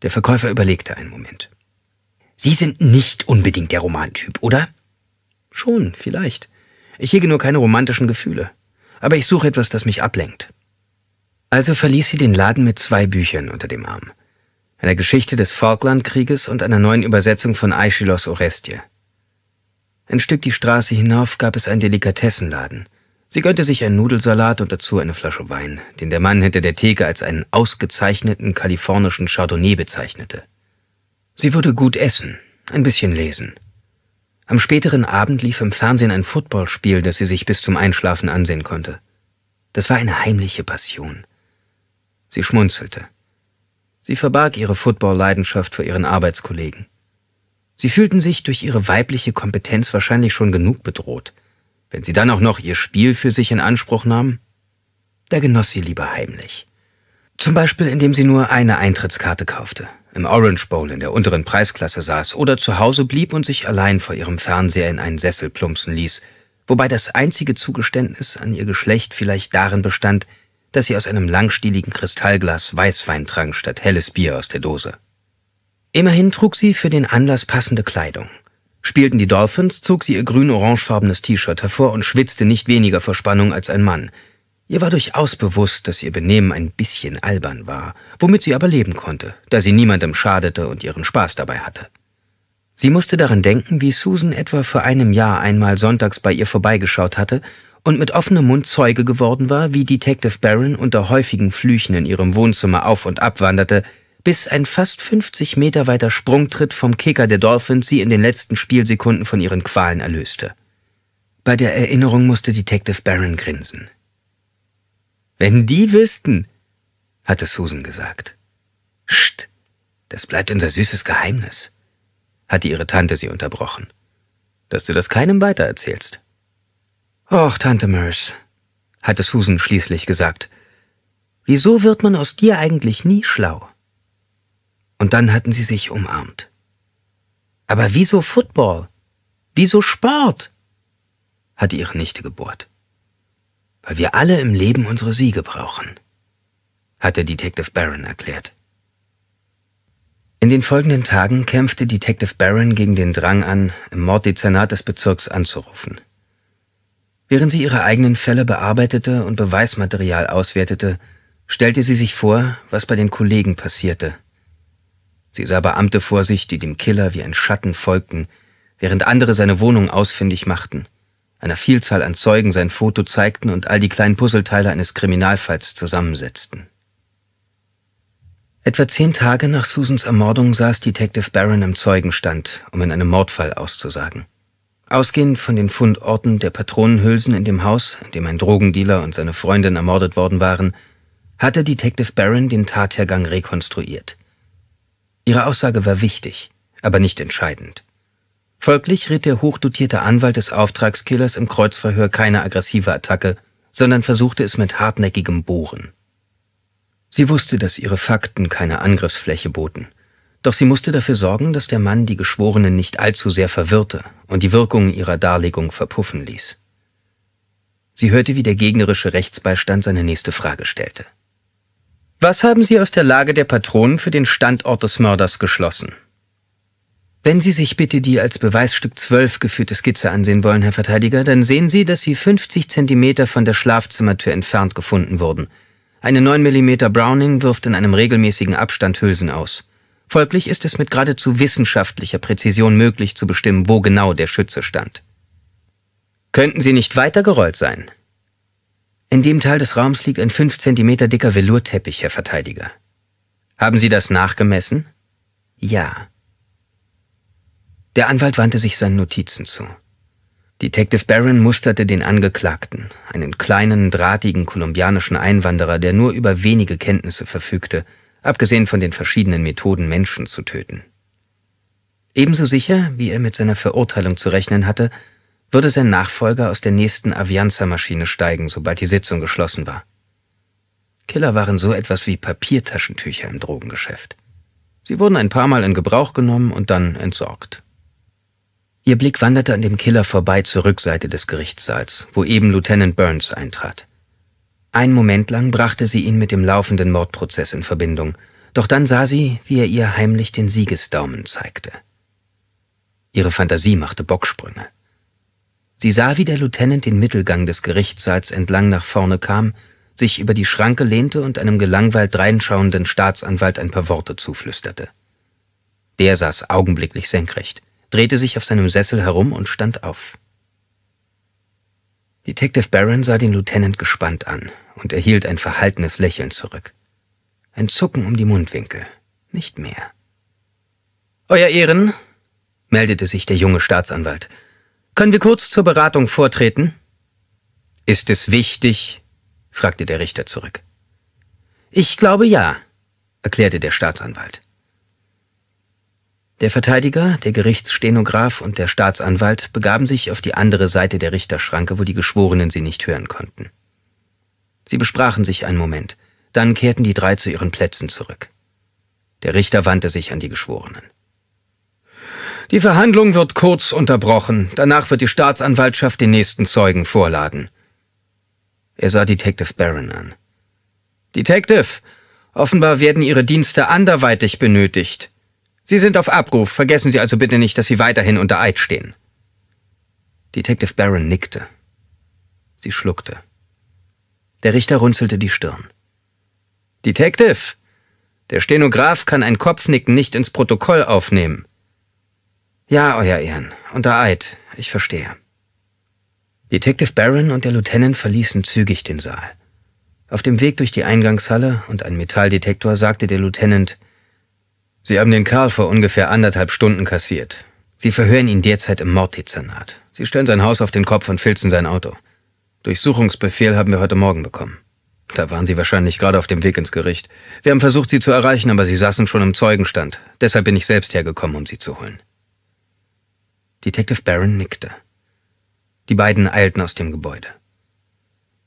Der Verkäufer überlegte einen Moment. Sie sind nicht unbedingt der Romantyp, oder? Schon, vielleicht. Ich hege nur keine romantischen Gefühle. Aber ich suche etwas, das mich ablenkt. Also verließ sie den Laden mit zwei Büchern unter dem Arm. Einer Geschichte des Falklandkrieges und einer neuen Übersetzung von Aeschylus Orestie. Ein Stück die Straße hinauf gab es einen Delikatessenladen. Sie gönnte sich einen Nudelsalat und dazu eine Flasche Wein, den der Mann hinter der Theke als einen ausgezeichneten kalifornischen Chardonnay bezeichnete. Sie würde gut essen, ein bisschen lesen. Am späteren Abend lief im Fernsehen ein Footballspiel, das sie sich bis zum Einschlafen ansehen konnte. Das war eine heimliche Passion. Sie schmunzelte. Sie verbarg ihre Footballleidenschaft vor ihren Arbeitskollegen. Sie fühlten sich durch ihre weibliche Kompetenz wahrscheinlich schon genug bedroht – wenn sie dann auch noch ihr Spiel für sich in Anspruch nahm, da genoss sie lieber heimlich. Zum Beispiel, indem sie nur eine Eintrittskarte kaufte, im Orange Bowl in der unteren Preisklasse saß oder zu Hause blieb und sich allein vor ihrem Fernseher in einen Sessel plumpsen ließ, wobei das einzige Zugeständnis an ihr Geschlecht vielleicht darin bestand, dass sie aus einem langstieligen Kristallglas Weißwein trank statt helles Bier aus der Dose. Immerhin trug sie für den Anlass passende Kleidung, Spielten die Dolphins, zog sie ihr grün-orangefarbenes T-Shirt hervor und schwitzte nicht weniger vor Spannung als ein Mann. Ihr war durchaus bewusst, dass ihr Benehmen ein bisschen albern war, womit sie aber leben konnte, da sie niemandem schadete und ihren Spaß dabei hatte. Sie musste daran denken, wie Susan etwa vor einem Jahr einmal sonntags bei ihr vorbeigeschaut hatte und mit offenem Mund Zeuge geworden war, wie Detective Barron unter häufigen Flüchen in ihrem Wohnzimmer auf und ab wanderte, bis ein fast 50 Meter weiter Sprungtritt vom Kicker der Dolphins sie in den letzten Spielsekunden von ihren Qualen erlöste. Bei der Erinnerung musste Detective Barron grinsen. Wenn die wüssten, hatte Susan gesagt. Scht, das bleibt unser süßes Geheimnis, hatte ihre Tante sie unterbrochen. Dass du das keinem weitererzählst. Och, Tante Merce, hatte Susan schließlich gesagt. Wieso wird man aus dir eigentlich nie schlau? Und dann hatten sie sich umarmt. Aber wieso Football? Wieso Sport? hatte ihre Nichte gebohrt. Weil wir alle im Leben unsere Siege brauchen, hatte Detective Barron erklärt. In den folgenden Tagen kämpfte Detective Barron gegen den Drang an, im Morddezernat des Bezirks anzurufen. Während sie ihre eigenen Fälle bearbeitete und Beweismaterial auswertete, stellte sie sich vor, was bei den Kollegen passierte, Sie sah Beamte vor sich, die dem Killer wie ein Schatten folgten, während andere seine Wohnung ausfindig machten, einer Vielzahl an Zeugen sein Foto zeigten und all die kleinen Puzzleteile eines Kriminalfalls zusammensetzten. Etwa zehn Tage nach Susans Ermordung saß Detective Barron im Zeugenstand, um in einem Mordfall auszusagen. Ausgehend von den Fundorten der Patronenhülsen in dem Haus, in dem ein Drogendealer und seine Freundin ermordet worden waren, hatte Detective Barron den Tathergang rekonstruiert. Ihre Aussage war wichtig, aber nicht entscheidend. Folglich riet der hochdotierte Anwalt des Auftragskillers im Kreuzverhör keine aggressive Attacke, sondern versuchte es mit hartnäckigem Bohren. Sie wusste, dass ihre Fakten keine Angriffsfläche boten, doch sie musste dafür sorgen, dass der Mann die Geschworenen nicht allzu sehr verwirrte und die Wirkung ihrer Darlegung verpuffen ließ. Sie hörte, wie der gegnerische Rechtsbeistand seine nächste Frage stellte. Was haben Sie aus der Lage der Patronen für den Standort des Mörders geschlossen? Wenn Sie sich bitte die als Beweisstück 12 geführte Skizze ansehen wollen, Herr Verteidiger, dann sehen Sie, dass sie 50 Zentimeter von der Schlafzimmertür entfernt gefunden wurden. Eine 9 mm Browning wirft in einem regelmäßigen Abstand Hülsen aus. Folglich ist es mit geradezu wissenschaftlicher Präzision möglich zu bestimmen, wo genau der Schütze stand. Könnten Sie nicht weitergerollt sein? In dem Teil des Raums liegt ein 5 cm dicker Velourteppich, Herr Verteidiger. Haben Sie das nachgemessen? Ja. Der Anwalt wandte sich seinen Notizen zu. Detective Barron musterte den Angeklagten, einen kleinen, drahtigen kolumbianischen Einwanderer, der nur über wenige Kenntnisse verfügte, abgesehen von den verschiedenen Methoden, Menschen zu töten. Ebenso sicher, wie er mit seiner Verurteilung zu rechnen hatte, würde sein Nachfolger aus der nächsten Avianza-Maschine steigen, sobald die Sitzung geschlossen war. Killer waren so etwas wie Papiertaschentücher im Drogengeschäft. Sie wurden ein paar Mal in Gebrauch genommen und dann entsorgt. Ihr Blick wanderte an dem Killer vorbei zur Rückseite des Gerichtssaals, wo eben Lieutenant Burns eintrat. Einen Moment lang brachte sie ihn mit dem laufenden Mordprozess in Verbindung, doch dann sah sie, wie er ihr heimlich den Siegesdaumen zeigte. Ihre Fantasie machte Bocksprünge. Sie sah, wie der Lieutenant den Mittelgang des Gerichtssaals entlang nach vorne kam, sich über die Schranke lehnte und einem gelangweilt reinschauenden Staatsanwalt ein paar Worte zuflüsterte. Der saß augenblicklich senkrecht, drehte sich auf seinem Sessel herum und stand auf. Detective Barron sah den Lieutenant gespannt an und erhielt ein verhaltenes Lächeln zurück. Ein Zucken um die Mundwinkel, nicht mehr. Euer Ehren, meldete sich der junge Staatsanwalt, können wir kurz zur Beratung vortreten? Ist es wichtig? fragte der Richter zurück. Ich glaube ja, erklärte der Staatsanwalt. Der Verteidiger, der Gerichtsstenograph und der Staatsanwalt begaben sich auf die andere Seite der Richterschranke, wo die Geschworenen sie nicht hören konnten. Sie besprachen sich einen Moment, dann kehrten die drei zu ihren Plätzen zurück. Der Richter wandte sich an die Geschworenen. Die Verhandlung wird kurz unterbrochen. Danach wird die Staatsanwaltschaft den nächsten Zeugen vorladen. Er sah Detective Barron an. Detective, offenbar werden Ihre Dienste anderweitig benötigt. Sie sind auf Abruf, vergessen Sie also bitte nicht, dass Sie weiterhin unter Eid stehen. Detective Barron nickte. Sie schluckte. Der Richter runzelte die Stirn. Detective, der Stenograph kann ein Kopfnicken nicht ins Protokoll aufnehmen. Ja, Euer Ehren, unter Eid, ich verstehe. Detective Barron und der Lieutenant verließen zügig den Saal. Auf dem Weg durch die Eingangshalle und einen Metalldetektor sagte der Lieutenant, Sie haben den Karl vor ungefähr anderthalb Stunden kassiert. Sie verhören ihn derzeit im Morddezernat. Sie stellen sein Haus auf den Kopf und filzen sein Auto. Durchsuchungsbefehl haben wir heute Morgen bekommen. Da waren Sie wahrscheinlich gerade auf dem Weg ins Gericht. Wir haben versucht, Sie zu erreichen, aber Sie saßen schon im Zeugenstand. Deshalb bin ich selbst hergekommen, um Sie zu holen. Detective Barron nickte. Die beiden eilten aus dem Gebäude.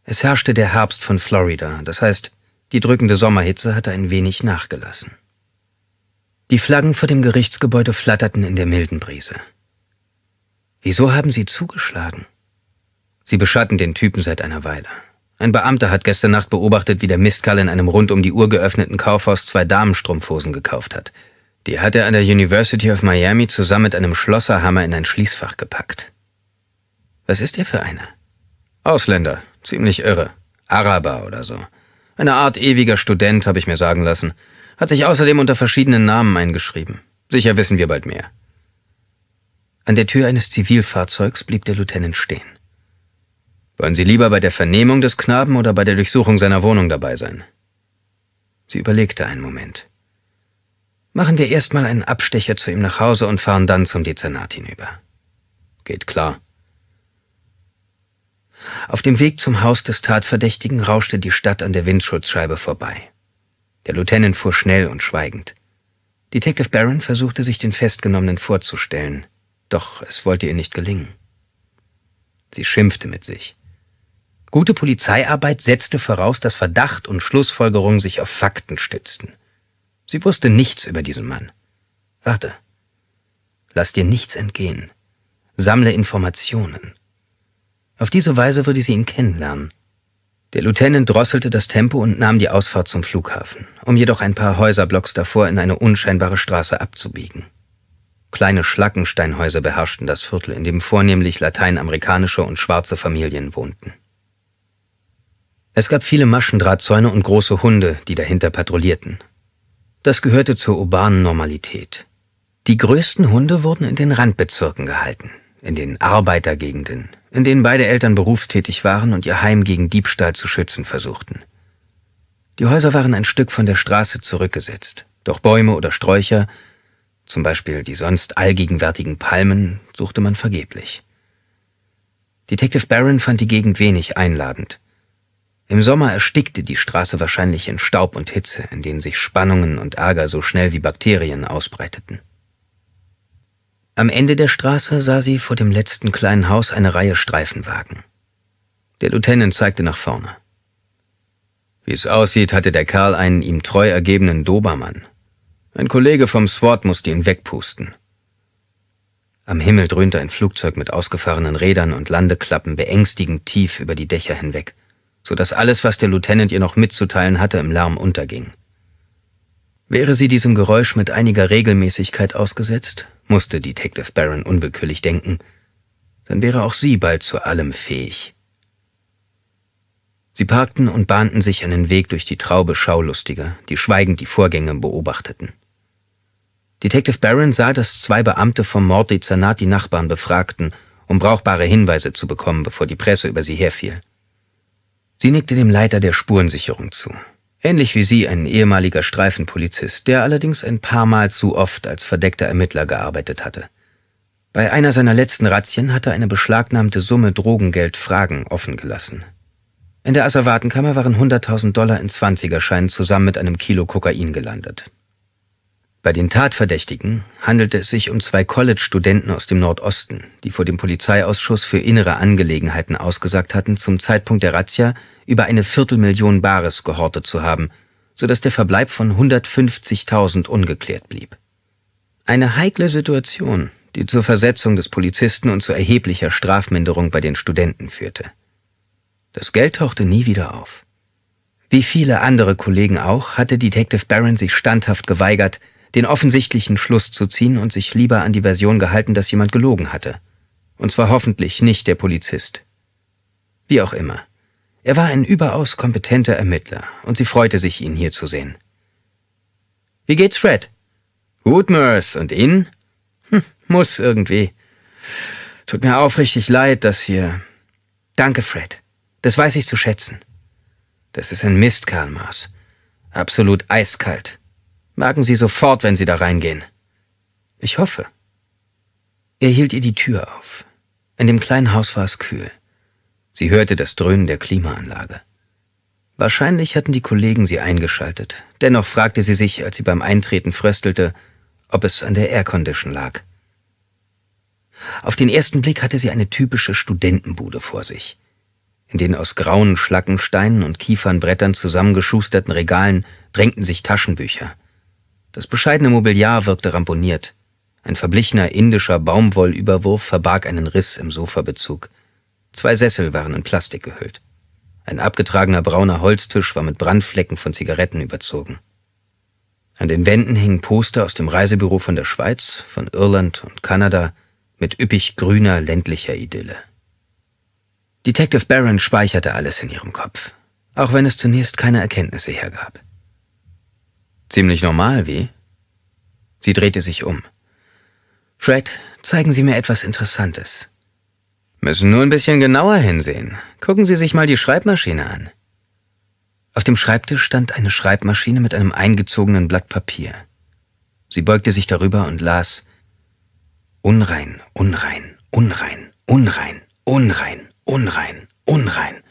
Es herrschte der Herbst von Florida, das heißt, die drückende Sommerhitze hatte ein wenig nachgelassen. Die Flaggen vor dem Gerichtsgebäude flatterten in der milden Brise. Wieso haben Sie zugeschlagen? Sie beschatten den Typen seit einer Weile. Ein Beamter hat gestern Nacht beobachtet, wie der Mistkerl in einem rund um die Uhr geöffneten Kaufhaus zwei Damenstrumpfhosen gekauft hat. Die hat er an der University of Miami zusammen mit einem Schlosserhammer in ein Schließfach gepackt. Was ist er für einer? Ausländer, ziemlich irre. Araber oder so. Eine Art ewiger Student, habe ich mir sagen lassen. Hat sich außerdem unter verschiedenen Namen eingeschrieben. Sicher wissen wir bald mehr. An der Tür eines Zivilfahrzeugs blieb der Lieutenant stehen. Wollen Sie lieber bei der Vernehmung des Knaben oder bei der Durchsuchung seiner Wohnung dabei sein? Sie überlegte einen Moment. Machen wir erstmal einen Abstecher zu ihm nach Hause und fahren dann zum Dezernat hinüber. Geht klar. Auf dem Weg zum Haus des Tatverdächtigen rauschte die Stadt an der Windschutzscheibe vorbei. Der Lieutenant fuhr schnell und schweigend. Detective Barron versuchte sich den Festgenommenen vorzustellen, doch es wollte ihr nicht gelingen. Sie schimpfte mit sich. Gute Polizeiarbeit setzte voraus, dass Verdacht und Schlussfolgerung sich auf Fakten stützten. Sie wusste nichts über diesen Mann. Warte. Lass dir nichts entgehen. Sammle Informationen. Auf diese Weise würde sie ihn kennenlernen. Der Lieutenant drosselte das Tempo und nahm die Ausfahrt zum Flughafen, um jedoch ein paar Häuserblocks davor in eine unscheinbare Straße abzubiegen. Kleine Schlackensteinhäuser beherrschten das Viertel, in dem vornehmlich lateinamerikanische und schwarze Familien wohnten. Es gab viele Maschendrahtzäune und große Hunde, die dahinter patrouillierten, das gehörte zur urbanen Normalität. Die größten Hunde wurden in den Randbezirken gehalten, in den Arbeitergegenden, in denen beide Eltern berufstätig waren und ihr Heim gegen Diebstahl zu schützen versuchten. Die Häuser waren ein Stück von der Straße zurückgesetzt, doch Bäume oder Sträucher, zum Beispiel die sonst allgegenwärtigen Palmen, suchte man vergeblich. Detective Barron fand die Gegend wenig einladend. Im Sommer erstickte die Straße wahrscheinlich in Staub und Hitze, in denen sich Spannungen und Ärger so schnell wie Bakterien ausbreiteten. Am Ende der Straße sah sie vor dem letzten kleinen Haus eine Reihe Streifenwagen. Der Lieutenant zeigte nach vorne. Wie es aussieht, hatte der Kerl einen ihm treu ergebenen Dobermann. Ein Kollege vom SWAT musste ihn wegpusten. Am Himmel dröhnte ein Flugzeug mit ausgefahrenen Rädern und Landeklappen beängstigend tief über die Dächer hinweg so dass alles, was der Lieutenant ihr noch mitzuteilen hatte, im Lärm unterging. Wäre sie diesem Geräusch mit einiger Regelmäßigkeit ausgesetzt, musste Detective Barron unwillkürlich denken, dann wäre auch sie bald zu allem fähig. Sie parkten und bahnten sich einen Weg durch die Traube Schaulustiger, die schweigend die Vorgänge beobachteten. Detective Barron sah, dass zwei Beamte vom Morddezernat die Nachbarn befragten, um brauchbare Hinweise zu bekommen, bevor die Presse über sie herfiel. Sie nickte dem Leiter der Spurensicherung zu. Ähnlich wie sie ein ehemaliger Streifenpolizist, der allerdings ein paar Mal zu oft als verdeckter Ermittler gearbeitet hatte. Bei einer seiner letzten Razzien hatte eine beschlagnahmte Summe Drogengeld Fragen offen gelassen. In der Asservatenkammer waren 100.000 Dollar in 20er-Scheinen zusammen mit einem Kilo Kokain gelandet. Bei den Tatverdächtigen handelte es sich um zwei College-Studenten aus dem Nordosten, die vor dem Polizeiausschuss für innere Angelegenheiten ausgesagt hatten, zum Zeitpunkt der Razzia über eine Viertelmillion Bares gehortet zu haben, sodass der Verbleib von 150.000 ungeklärt blieb. Eine heikle Situation, die zur Versetzung des Polizisten und zu erheblicher Strafminderung bei den Studenten führte. Das Geld tauchte nie wieder auf. Wie viele andere Kollegen auch, hatte Detective Barron sich standhaft geweigert, den offensichtlichen Schluss zu ziehen und sich lieber an die Version gehalten, dass jemand gelogen hatte. Und zwar hoffentlich nicht der Polizist. Wie auch immer. Er war ein überaus kompetenter Ermittler, und sie freute sich, ihn hier zu sehen. Wie geht's, Fred? Gut, Merce. Und Ihnen? Hm, muss irgendwie. Tut mir aufrichtig leid, dass hier. Danke, Fred. Das weiß ich zu schätzen. Das ist ein Mist, Karl Mars. Absolut eiskalt. Merken Sie sofort, wenn Sie da reingehen. Ich hoffe. Er hielt ihr die Tür auf. In dem kleinen Haus war es kühl. Sie hörte das Dröhnen der Klimaanlage. Wahrscheinlich hatten die Kollegen sie eingeschaltet. Dennoch fragte sie sich, als sie beim Eintreten fröstelte, ob es an der Aircondition lag. Auf den ersten Blick hatte sie eine typische Studentenbude vor sich. In den aus grauen Schlackensteinen und Kiefernbrettern zusammengeschusterten Regalen drängten sich Taschenbücher. Das bescheidene Mobiliar wirkte ramponiert. Ein verblichener indischer Baumwollüberwurf verbarg einen Riss im Sofabezug. Zwei Sessel waren in Plastik gehüllt. Ein abgetragener brauner Holztisch war mit Brandflecken von Zigaretten überzogen. An den Wänden hingen Poster aus dem Reisebüro von der Schweiz, von Irland und Kanada mit üppig grüner ländlicher Idylle. Detective Barron speicherte alles in ihrem Kopf, auch wenn es zunächst keine Erkenntnisse hergab. Ziemlich normal, wie? Sie drehte sich um. Fred, zeigen Sie mir etwas Interessantes. Müssen nur ein bisschen genauer hinsehen. Gucken Sie sich mal die Schreibmaschine an. Auf dem Schreibtisch stand eine Schreibmaschine mit einem eingezogenen Blatt Papier. Sie beugte sich darüber und las Unrein, unrein, unrein, unrein, unrein, unrein, unrein,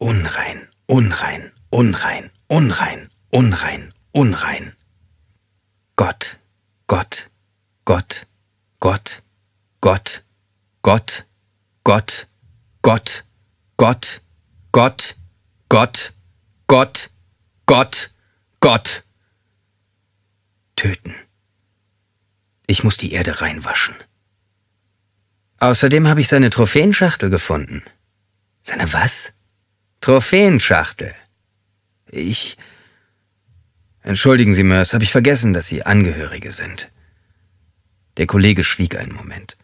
unrein, unrein, unrein, unrein, unrein, unrein. Gott, Gott, Gott, Gott, Gott, Gott, Gott, Gott, Gott, Gott, Gott, Gott, Gott, Gott. Töten. Ich muss die Erde reinwaschen. Außerdem habe ich seine Trophäenschachtel gefunden. Seine was? Trophäenschachtel. Ich Entschuldigen Sie, Mörs, habe ich vergessen, dass Sie Angehörige sind. Der Kollege schwieg einen Moment.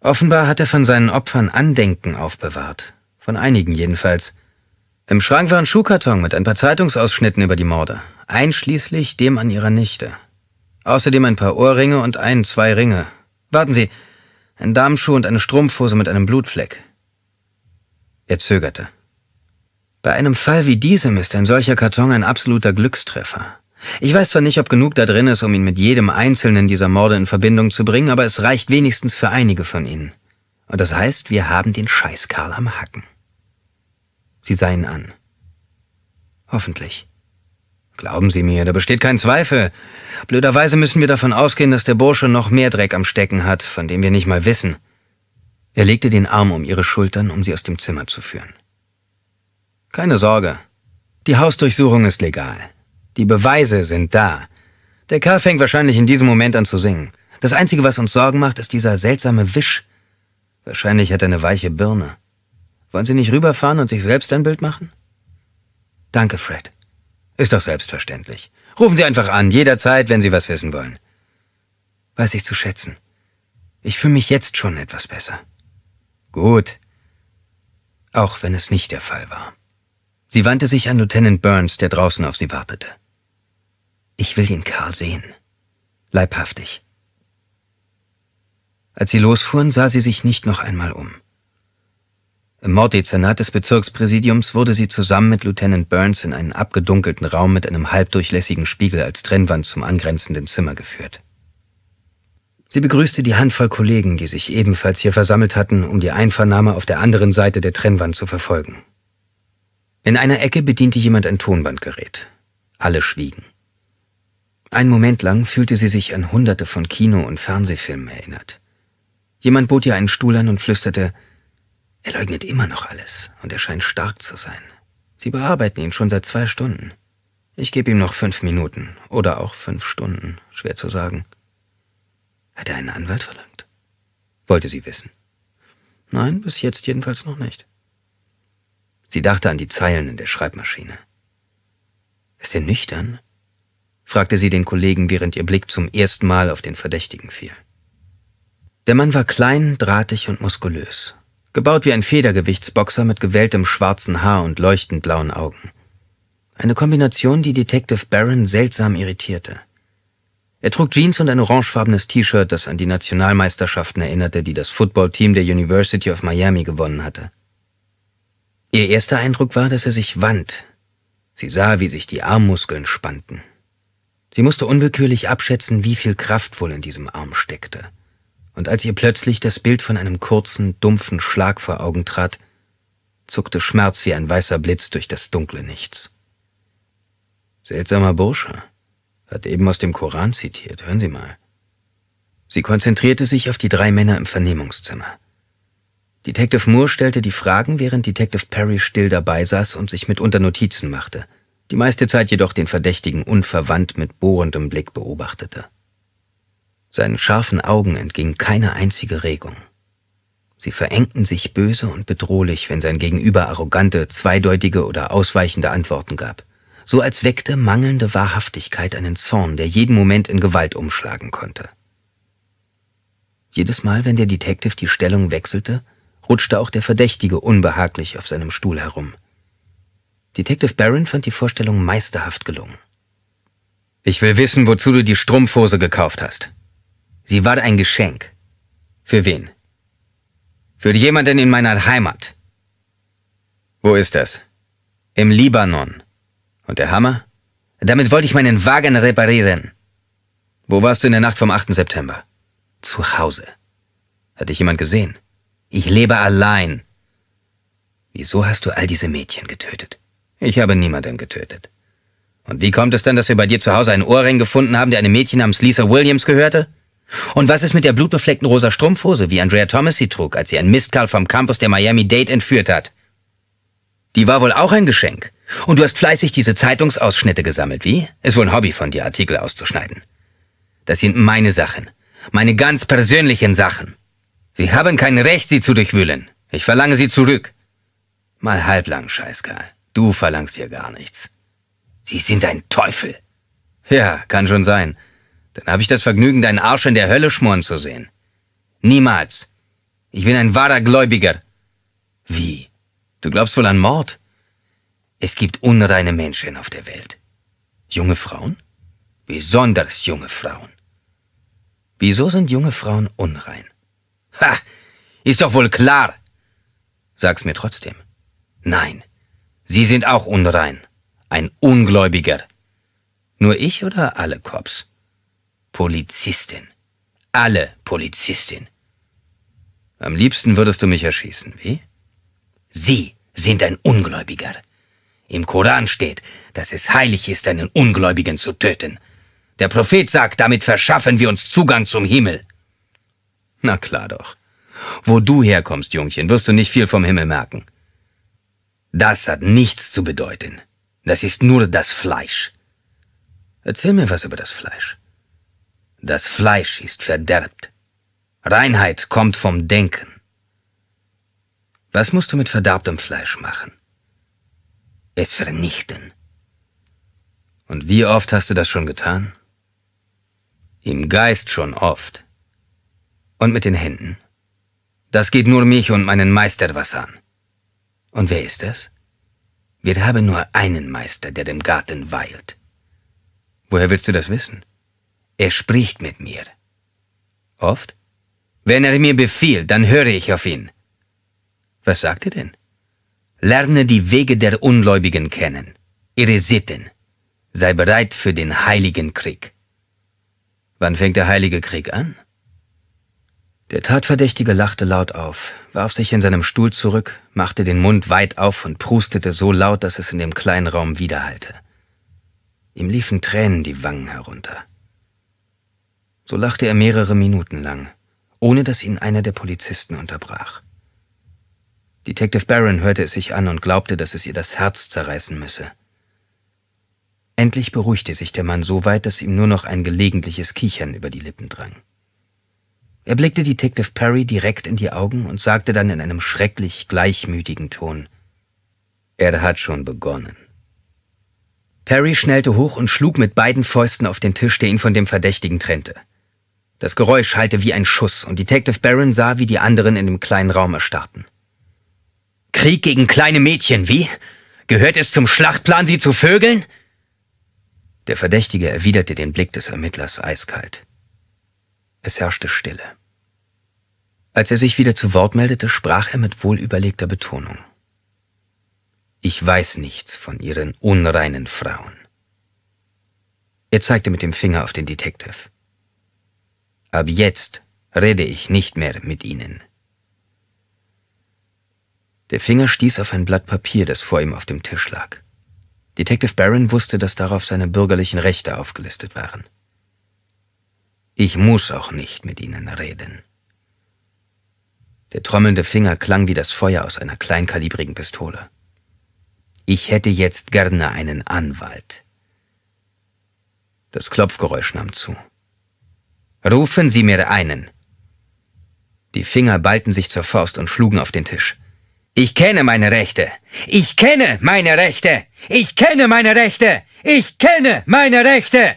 Offenbar hat er von seinen Opfern Andenken aufbewahrt. Von einigen jedenfalls. Im Schrank war ein Schuhkarton mit ein paar Zeitungsausschnitten über die Morde, einschließlich dem an ihrer Nichte. Außerdem ein paar Ohrringe und ein, zwei Ringe. Warten Sie, ein Damenschuh und eine Strumpfhose mit einem Blutfleck. Er zögerte. Bei einem Fall wie diesem ist ein solcher Karton ein absoluter Glückstreffer. Ich weiß zwar nicht, ob genug da drin ist, um ihn mit jedem einzelnen dieser Morde in Verbindung zu bringen, aber es reicht wenigstens für einige von ihnen. Und das heißt, wir haben den Scheißkarl am Hacken. Sie sah ihn an. Hoffentlich. Glauben Sie mir, da besteht kein Zweifel. Blöderweise müssen wir davon ausgehen, dass der Bursche noch mehr Dreck am Stecken hat, von dem wir nicht mal wissen. Er legte den Arm um ihre Schultern, um sie aus dem Zimmer zu führen. Keine Sorge. Die Hausdurchsuchung ist legal. Die Beweise sind da. Der Kerl fängt wahrscheinlich in diesem Moment an zu singen. Das Einzige, was uns Sorgen macht, ist dieser seltsame Wisch. Wahrscheinlich hat er eine weiche Birne. Wollen Sie nicht rüberfahren und sich selbst ein Bild machen? Danke, Fred. Ist doch selbstverständlich. Rufen Sie einfach an, jederzeit, wenn Sie was wissen wollen. Weiß ich zu schätzen. Ich fühle mich jetzt schon etwas besser. Gut. Auch wenn es nicht der Fall war. Sie wandte sich an Lieutenant Burns, der draußen auf sie wartete. Ich will den Karl sehen. Leibhaftig. Als sie losfuhren, sah sie sich nicht noch einmal um. Im Morddezernat des Bezirkspräsidiums wurde sie zusammen mit Lieutenant Burns in einen abgedunkelten Raum mit einem halbdurchlässigen Spiegel als Trennwand zum angrenzenden Zimmer geführt. Sie begrüßte die Handvoll Kollegen, die sich ebenfalls hier versammelt hatten, um die Einvernahme auf der anderen Seite der Trennwand zu verfolgen. In einer Ecke bediente jemand ein Tonbandgerät. Alle schwiegen. Einen Moment lang fühlte sie sich an hunderte von Kino- und Fernsehfilmen erinnert. Jemand bot ihr einen Stuhl an und flüsterte, er leugnet immer noch alles und er scheint stark zu sein. Sie bearbeiten ihn schon seit zwei Stunden. Ich gebe ihm noch fünf Minuten oder auch fünf Stunden, schwer zu sagen. Hat er einen Anwalt verlangt? Wollte sie wissen. Nein, bis jetzt jedenfalls noch nicht. Sie dachte an die Zeilen in der Schreibmaschine. Ist er nüchtern? fragte sie den Kollegen, während ihr Blick zum ersten Mal auf den Verdächtigen fiel. Der Mann war klein, drahtig und muskulös, gebaut wie ein Federgewichtsboxer mit gewelltem schwarzen Haar und leuchtend blauen Augen. Eine Kombination, die Detective Barron seltsam irritierte. Er trug Jeans und ein orangefarbenes T-Shirt, das an die Nationalmeisterschaften erinnerte, die das Footballteam der University of Miami gewonnen hatte. Ihr erster Eindruck war, dass er sich wand. Sie sah, wie sich die Armmuskeln spannten. Sie musste unwillkürlich abschätzen, wie viel Kraft wohl in diesem Arm steckte. Und als ihr plötzlich das Bild von einem kurzen, dumpfen Schlag vor Augen trat, zuckte Schmerz wie ein weißer Blitz durch das dunkle Nichts. Seltsamer Bursche. Hat eben aus dem Koran zitiert, hören Sie mal. Sie konzentrierte sich auf die drei Männer im Vernehmungszimmer. Detective Moore stellte die Fragen, während Detective Perry still dabei saß und sich mitunter Notizen machte, die meiste Zeit jedoch den Verdächtigen unverwandt mit bohrendem Blick beobachtete. Seinen scharfen Augen entging keine einzige Regung. Sie verengten sich böse und bedrohlich, wenn sein Gegenüber arrogante, zweideutige oder ausweichende Antworten gab, so als weckte mangelnde Wahrhaftigkeit einen Zorn, der jeden Moment in Gewalt umschlagen konnte. Jedes Mal, wenn der Detective die Stellung wechselte, rutschte auch der Verdächtige unbehaglich auf seinem Stuhl herum. Detective Barron fand die Vorstellung meisterhaft gelungen. Ich will wissen, wozu du die Strumpfhose gekauft hast. Sie war ein Geschenk. Für wen? Für jemanden in meiner Heimat. Wo ist das? Im Libanon. Und der Hammer? Damit wollte ich meinen Wagen reparieren. Wo warst du in der Nacht vom 8. September? Zu Hause. Hat dich jemand gesehen? Ich lebe allein. Wieso hast du all diese Mädchen getötet? Ich habe niemanden getötet. Und wie kommt es denn, dass wir bei dir zu Hause einen Ohrring gefunden haben, der einem Mädchen namens Lisa Williams gehörte? Und was ist mit der blutbefleckten rosa Strumpfhose, wie Andrea Thomas sie trug, als sie ein Mistkerl vom Campus der Miami Date entführt hat? Die war wohl auch ein Geschenk. Und du hast fleißig diese Zeitungsausschnitte gesammelt, wie? Ist wohl ein Hobby von dir, Artikel auszuschneiden. Das sind meine Sachen. Meine ganz persönlichen Sachen. Sie haben kein Recht, sie zu durchwühlen. Ich verlange sie zurück. Mal halblang, Scheißkerl. Du verlangst hier gar nichts. Sie sind ein Teufel. Ja, kann schon sein. Dann habe ich das Vergnügen, deinen Arsch in der Hölle schmoren zu sehen. Niemals. Ich bin ein wahrer Gläubiger. Wie? Du glaubst wohl an Mord? Es gibt unreine Menschen auf der Welt. Junge Frauen? Besonders junge Frauen. Wieso sind junge Frauen unrein? Ha, ist doch wohl klar. Sag's mir trotzdem. Nein, Sie sind auch unrein. Ein Ungläubiger. Nur ich oder alle Cops? Polizistin. Alle Polizistin. Am liebsten würdest du mich erschießen, wie? Sie sind ein Ungläubiger. Im Koran steht, dass es heilig ist, einen Ungläubigen zu töten. Der Prophet sagt, damit verschaffen wir uns Zugang zum Himmel. Na klar doch. Wo du herkommst, Jungchen, wirst du nicht viel vom Himmel merken. Das hat nichts zu bedeuten. Das ist nur das Fleisch. Erzähl mir was über das Fleisch. Das Fleisch ist verderbt. Reinheit kommt vom Denken. Was musst du mit verderbtem Fleisch machen? Es vernichten. Und wie oft hast du das schon getan? Im Geist schon oft und mit den Händen. Das geht nur mich und meinen Meister was an. Und wer ist das? Wir haben nur einen Meister, der dem Garten weilt. Woher willst du das wissen? Er spricht mit mir. Oft? Wenn er mir befiehlt, dann höre ich auf ihn. Was sagt er denn? Lerne die Wege der Ungläubigen kennen, ihre Sitten. Sei bereit für den heiligen Krieg. Wann fängt der heilige Krieg an? Der Tatverdächtige lachte laut auf, warf sich in seinem Stuhl zurück, machte den Mund weit auf und prustete so laut, dass es in dem kleinen Raum widerhallte. Ihm liefen Tränen die Wangen herunter. So lachte er mehrere Minuten lang, ohne dass ihn einer der Polizisten unterbrach. Detective Barron hörte es sich an und glaubte, dass es ihr das Herz zerreißen müsse. Endlich beruhigte sich der Mann so weit, dass ihm nur noch ein gelegentliches Kichern über die Lippen drang. Er blickte Detective Perry direkt in die Augen und sagte dann in einem schrecklich gleichmütigen Ton, er hat schon begonnen. Perry schnellte hoch und schlug mit beiden Fäusten auf den Tisch, der ihn von dem Verdächtigen trennte. Das Geräusch schallte wie ein Schuss und Detective Barron sah, wie die anderen in dem kleinen Raum erstarrten. Krieg gegen kleine Mädchen, wie? Gehört es zum Schlachtplan, sie zu vögeln? Der Verdächtige erwiderte den Blick des Ermittlers eiskalt. Es herrschte Stille. Als er sich wieder zu Wort meldete, sprach er mit wohlüberlegter Betonung. Ich weiß nichts von Ihren unreinen Frauen. Er zeigte mit dem Finger auf den Detective. Ab jetzt rede ich nicht mehr mit Ihnen. Der Finger stieß auf ein Blatt Papier, das vor ihm auf dem Tisch lag. Detective Barron wusste, dass darauf seine bürgerlichen Rechte aufgelistet waren. Ich muss auch nicht mit ihnen reden. Der trommelnde Finger klang wie das Feuer aus einer kleinkalibrigen Pistole. Ich hätte jetzt gerne einen Anwalt. Das Klopfgeräusch nahm zu. Rufen Sie mir einen! Die Finger ballten sich zur Faust und schlugen auf den Tisch. Ich kenne meine Rechte! Ich kenne meine Rechte! Ich kenne meine Rechte! Ich kenne meine Rechte!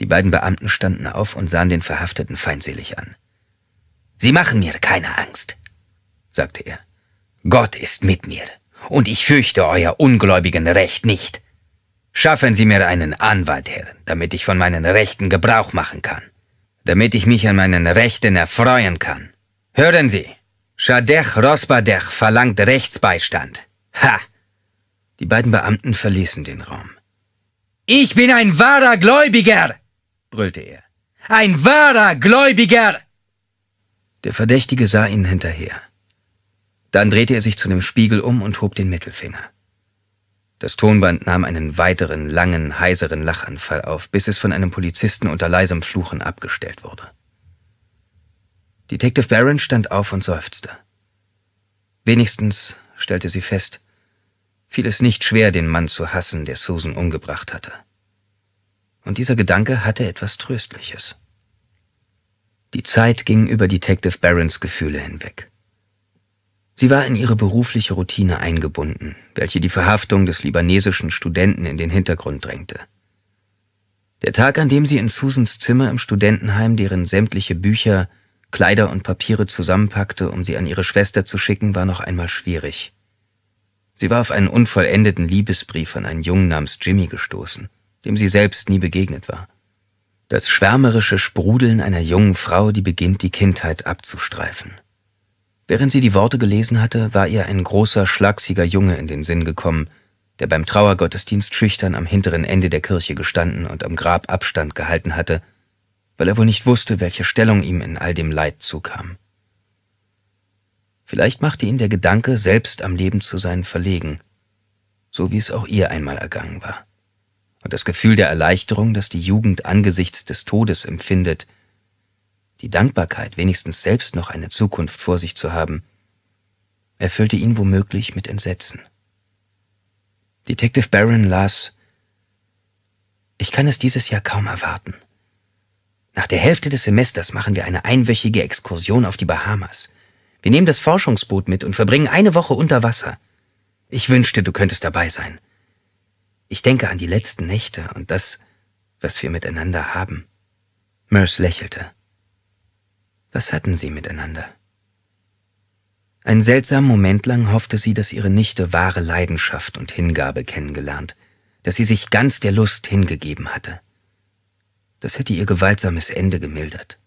Die beiden Beamten standen auf und sahen den Verhafteten feindselig an. Sie machen mir keine Angst, sagte er. Gott ist mit mir, und ich fürchte euer ungläubigen Recht nicht. Schaffen Sie mir einen Anwalt, Herr, damit ich von meinen Rechten Gebrauch machen kann, damit ich mich an meinen Rechten erfreuen kann. Hören Sie, Schadech Rosbadech verlangt Rechtsbeistand. Ha! Die beiden Beamten verließen den Raum. Ich bin ein wahrer Gläubiger, brüllte er. Ein wahrer Gläubiger! Der Verdächtige sah ihn hinterher. Dann drehte er sich zu dem Spiegel um und hob den Mittelfinger. Das Tonband nahm einen weiteren, langen, heiseren Lachanfall auf, bis es von einem Polizisten unter leisem Fluchen abgestellt wurde. Detective Barron stand auf und seufzte. Wenigstens, stellte sie fest, fiel es nicht schwer, den Mann zu hassen, der Susan umgebracht hatte und dieser Gedanke hatte etwas Tröstliches. Die Zeit ging über Detective Barons Gefühle hinweg. Sie war in ihre berufliche Routine eingebunden, welche die Verhaftung des libanesischen Studenten in den Hintergrund drängte. Der Tag, an dem sie in Susans Zimmer im Studentenheim deren sämtliche Bücher, Kleider und Papiere zusammenpackte, um sie an ihre Schwester zu schicken, war noch einmal schwierig. Sie war auf einen unvollendeten Liebesbrief an einen Jungen namens Jimmy gestoßen dem sie selbst nie begegnet war. Das schwärmerische Sprudeln einer jungen Frau, die beginnt, die Kindheit abzustreifen. Während sie die Worte gelesen hatte, war ihr ein großer, schlagsiger Junge in den Sinn gekommen, der beim Trauergottesdienst schüchtern am hinteren Ende der Kirche gestanden und am Grab Abstand gehalten hatte, weil er wohl nicht wusste, welche Stellung ihm in all dem Leid zukam. Vielleicht machte ihn der Gedanke, selbst am Leben zu sein, verlegen, so wie es auch ihr einmal ergangen war und das Gefühl der Erleichterung, das die Jugend angesichts des Todes empfindet, die Dankbarkeit, wenigstens selbst noch eine Zukunft vor sich zu haben, erfüllte ihn womöglich mit Entsetzen. Detective Barron las Ich kann es dieses Jahr kaum erwarten. Nach der Hälfte des Semesters machen wir eine einwöchige Exkursion auf die Bahamas. Wir nehmen das Forschungsboot mit und verbringen eine Woche unter Wasser. Ich wünschte, du könntest dabei sein. Ich denke an die letzten Nächte und das, was wir miteinander haben. Merce lächelte. Was hatten sie miteinander? Einen seltsamen Moment lang hoffte sie, dass ihre Nichte wahre Leidenschaft und Hingabe kennengelernt, dass sie sich ganz der Lust hingegeben hatte. Das hätte ihr gewaltsames Ende gemildert.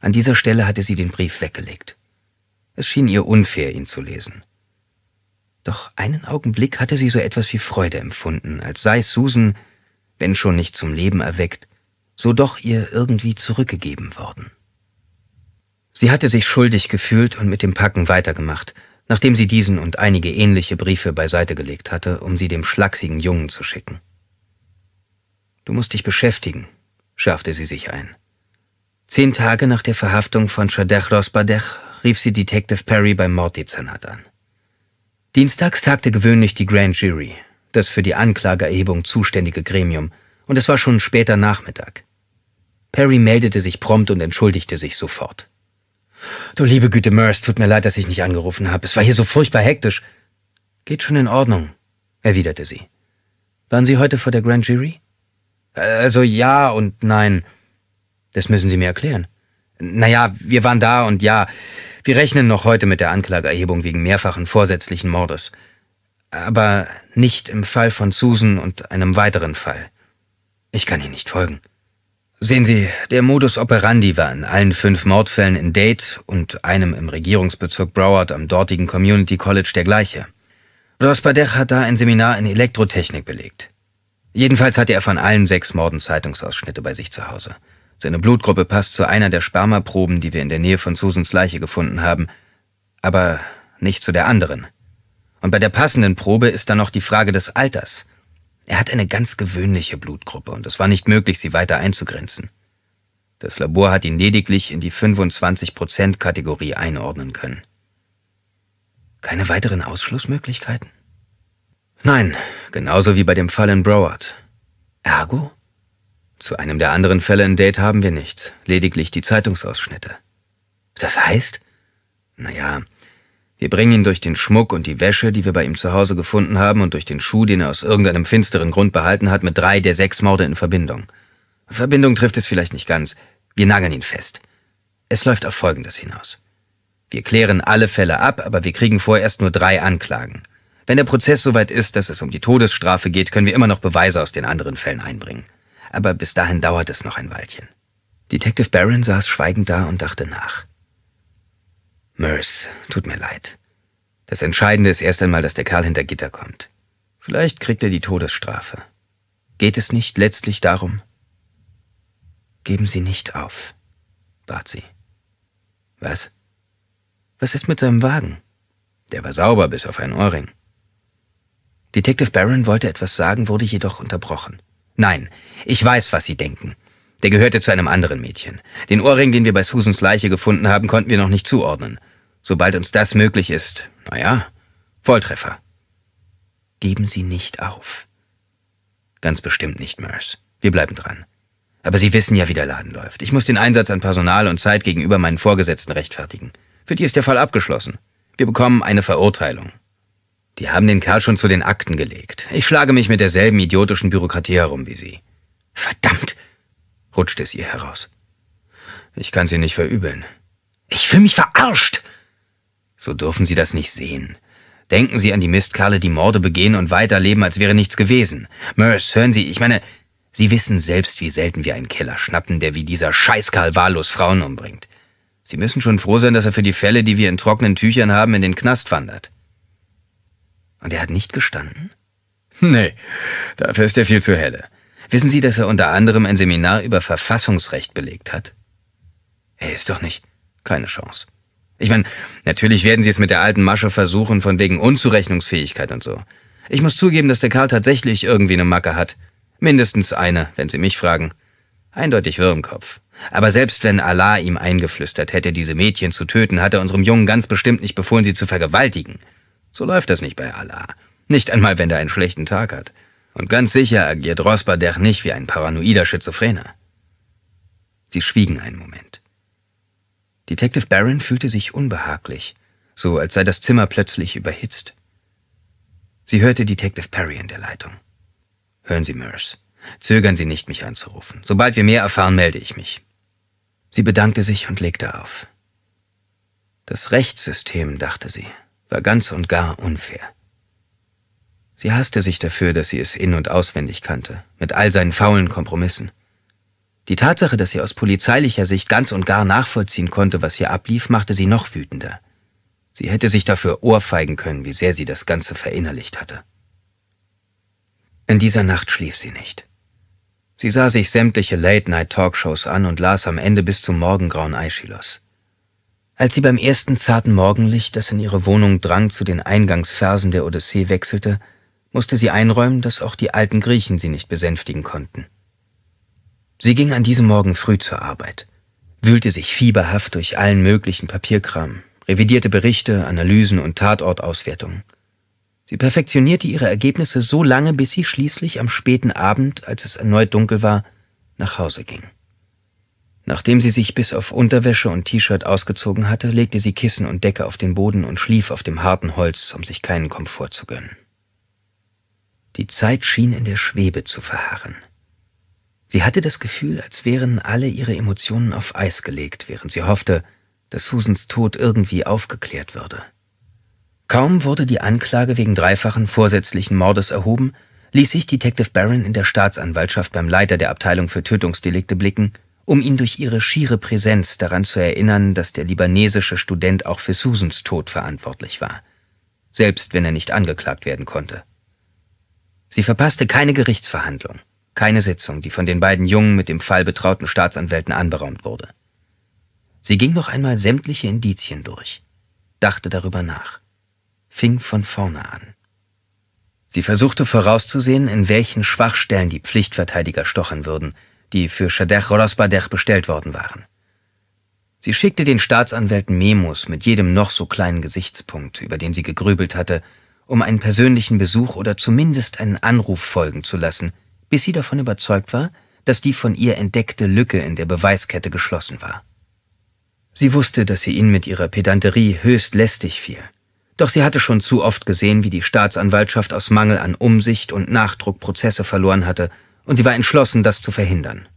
An dieser Stelle hatte sie den Brief weggelegt. Es schien ihr unfair, ihn zu lesen. Doch einen Augenblick hatte sie so etwas wie Freude empfunden, als sei Susan, wenn schon nicht zum Leben erweckt, so doch ihr irgendwie zurückgegeben worden. Sie hatte sich schuldig gefühlt und mit dem Packen weitergemacht, nachdem sie diesen und einige ähnliche Briefe beiseite gelegt hatte, um sie dem schlachsigen Jungen zu schicken. Du musst dich beschäftigen, schärfte sie sich ein. Zehn Tage nach der Verhaftung von Shadech Rosbadech rief sie Detective Perry beim Morddezernat an. Dienstags tagte gewöhnlich die Grand Jury, das für die Anklageerhebung zuständige Gremium, und es war schon später Nachmittag. Perry meldete sich prompt und entschuldigte sich sofort. Du liebe Güte, Merce, tut mir leid, dass ich nicht angerufen habe. Es war hier so furchtbar hektisch. Geht schon in Ordnung, erwiderte sie. Waren Sie heute vor der Grand Jury? Äh, also ja und nein. Das müssen Sie mir erklären. Naja, wir waren da und ja, wir rechnen noch heute mit der Anklageerhebung wegen mehrfachen vorsätzlichen Mordes. Aber nicht im Fall von Susan und einem weiteren Fall. Ich kann Ihnen nicht folgen. Sehen Sie, der Modus operandi war in allen fünf Mordfällen in Date und einem im Regierungsbezirk Broward am dortigen Community College der gleiche. Ross Padech hat da ein Seminar in Elektrotechnik belegt. Jedenfalls hatte er von allen sechs Morden Zeitungsausschnitte bei sich zu Hause. Seine Blutgruppe passt zu einer der Spermaproben, die wir in der Nähe von Susans Leiche gefunden haben, aber nicht zu der anderen. Und bei der passenden Probe ist dann noch die Frage des Alters. Er hat eine ganz gewöhnliche Blutgruppe und es war nicht möglich, sie weiter einzugrenzen. Das Labor hat ihn lediglich in die 25%-Kategorie einordnen können. Keine weiteren Ausschlussmöglichkeiten? Nein, genauso wie bei dem Fall in Broward. Ergo? Zu einem der anderen Fälle in Date haben wir nichts, lediglich die Zeitungsausschnitte. Das heißt? Naja, wir bringen ihn durch den Schmuck und die Wäsche, die wir bei ihm zu Hause gefunden haben, und durch den Schuh, den er aus irgendeinem finsteren Grund behalten hat, mit drei der sechs Morde in Verbindung. Verbindung trifft es vielleicht nicht ganz. Wir nageln ihn fest. Es läuft auf Folgendes hinaus. Wir klären alle Fälle ab, aber wir kriegen vorerst nur drei Anklagen. Wenn der Prozess soweit ist, dass es um die Todesstrafe geht, können wir immer noch Beweise aus den anderen Fällen einbringen aber bis dahin dauert es noch ein Weilchen. Detective Barron saß schweigend da und dachte nach. Merce, tut mir leid. Das Entscheidende ist erst einmal, dass der Kerl hinter Gitter kommt. Vielleicht kriegt er die Todesstrafe. Geht es nicht letztlich darum? Geben Sie nicht auf, bat sie. Was? Was ist mit seinem Wagen? Der war sauber bis auf einen Ohrring. Detective Barron wollte etwas sagen, wurde jedoch unterbrochen. Nein, ich weiß, was Sie denken. Der gehörte zu einem anderen Mädchen. Den Ohrring, den wir bei Susans Leiche gefunden haben, konnten wir noch nicht zuordnen. Sobald uns das möglich ist, naja, Volltreffer. Geben Sie nicht auf. Ganz bestimmt nicht, Merce. Wir bleiben dran. Aber Sie wissen ja, wie der Laden läuft. Ich muss den Einsatz an Personal und Zeit gegenüber meinen Vorgesetzten rechtfertigen. Für die ist der Fall abgeschlossen. Wir bekommen eine Verurteilung. Die haben den Kerl schon zu den Akten gelegt. Ich schlage mich mit derselben idiotischen Bürokratie herum wie Sie. Verdammt! rutscht es ihr heraus. Ich kann sie nicht verübeln. Ich fühle mich verarscht! So dürfen Sie das nicht sehen. Denken Sie an die Mistkerle, die Morde begehen und weiterleben, als wäre nichts gewesen. Merce, hören Sie, ich meine, Sie wissen selbst, wie selten wir einen Keller schnappen, der wie dieser Scheißkerl wahllos Frauen umbringt. Sie müssen schon froh sein, dass er für die Fälle, die wir in trockenen Tüchern haben, in den Knast wandert. Und er hat nicht gestanden? Nee, dafür ist er viel zu helle. Wissen Sie, dass er unter anderem ein Seminar über Verfassungsrecht belegt hat? Er ist doch nicht. Keine Chance. Ich meine, natürlich werden Sie es mit der alten Masche versuchen, von wegen Unzurechnungsfähigkeit und so. Ich muss zugeben, dass der Karl tatsächlich irgendwie eine Macke hat. Mindestens eine, wenn Sie mich fragen. Eindeutig wirr im Kopf. Aber selbst wenn Allah ihm eingeflüstert hätte, diese Mädchen zu töten, hat er unserem Jungen ganz bestimmt nicht befohlen, sie zu vergewaltigen. So läuft das nicht bei Allah. Nicht einmal, wenn er einen schlechten Tag hat. Und ganz sicher agiert Rosbadech nicht wie ein paranoider Schizophrener. Sie schwiegen einen Moment. Detective Barron fühlte sich unbehaglich, so als sei das Zimmer plötzlich überhitzt. Sie hörte Detective Perry in der Leitung. Hören Sie, Merce, zögern Sie nicht, mich anzurufen. Sobald wir mehr erfahren, melde ich mich. Sie bedankte sich und legte auf. Das Rechtssystem, dachte sie, war ganz und gar unfair. Sie hasste sich dafür, dass sie es in- und auswendig kannte, mit all seinen faulen Kompromissen. Die Tatsache, dass sie aus polizeilicher Sicht ganz und gar nachvollziehen konnte, was hier ablief, machte sie noch wütender. Sie hätte sich dafür ohrfeigen können, wie sehr sie das Ganze verinnerlicht hatte. In dieser Nacht schlief sie nicht. Sie sah sich sämtliche Late-Night-Talkshows an und las am Ende bis zum Morgengrauen Aeschylus. Als sie beim ersten zarten Morgenlicht, das in ihre Wohnung drang, zu den Eingangsversen der Odyssee wechselte, musste sie einräumen, dass auch die alten Griechen sie nicht besänftigen konnten. Sie ging an diesem Morgen früh zur Arbeit, wühlte sich fieberhaft durch allen möglichen Papierkram, revidierte Berichte, Analysen und Tatortauswertungen. Sie perfektionierte ihre Ergebnisse so lange, bis sie schließlich am späten Abend, als es erneut dunkel war, nach Hause ging. Nachdem sie sich bis auf Unterwäsche und T-Shirt ausgezogen hatte, legte sie Kissen und Decke auf den Boden und schlief auf dem harten Holz, um sich keinen Komfort zu gönnen. Die Zeit schien in der Schwebe zu verharren. Sie hatte das Gefühl, als wären alle ihre Emotionen auf Eis gelegt, während sie hoffte, dass Susans Tod irgendwie aufgeklärt würde. Kaum wurde die Anklage wegen dreifachen vorsätzlichen Mordes erhoben, ließ sich Detective Barron in der Staatsanwaltschaft beim Leiter der Abteilung für Tötungsdelikte blicken um ihn durch ihre schiere Präsenz daran zu erinnern, dass der libanesische Student auch für Susans Tod verantwortlich war, selbst wenn er nicht angeklagt werden konnte. Sie verpasste keine Gerichtsverhandlung, keine Sitzung, die von den beiden jungen, mit dem Fall betrauten Staatsanwälten anberaumt wurde. Sie ging noch einmal sämtliche Indizien durch, dachte darüber nach, fing von vorne an. Sie versuchte vorauszusehen, in welchen Schwachstellen die Pflichtverteidiger stochen würden – die für Schadech Rollersbadech bestellt worden waren. Sie schickte den Staatsanwälten Memos mit jedem noch so kleinen Gesichtspunkt, über den sie gegrübelt hatte, um einen persönlichen Besuch oder zumindest einen Anruf folgen zu lassen, bis sie davon überzeugt war, dass die von ihr entdeckte Lücke in der Beweiskette geschlossen war. Sie wusste, dass sie ihn mit ihrer Pedanterie höchst lästig fiel. Doch sie hatte schon zu oft gesehen, wie die Staatsanwaltschaft aus Mangel an Umsicht und Nachdruck Prozesse verloren hatte und sie war entschlossen, das zu verhindern.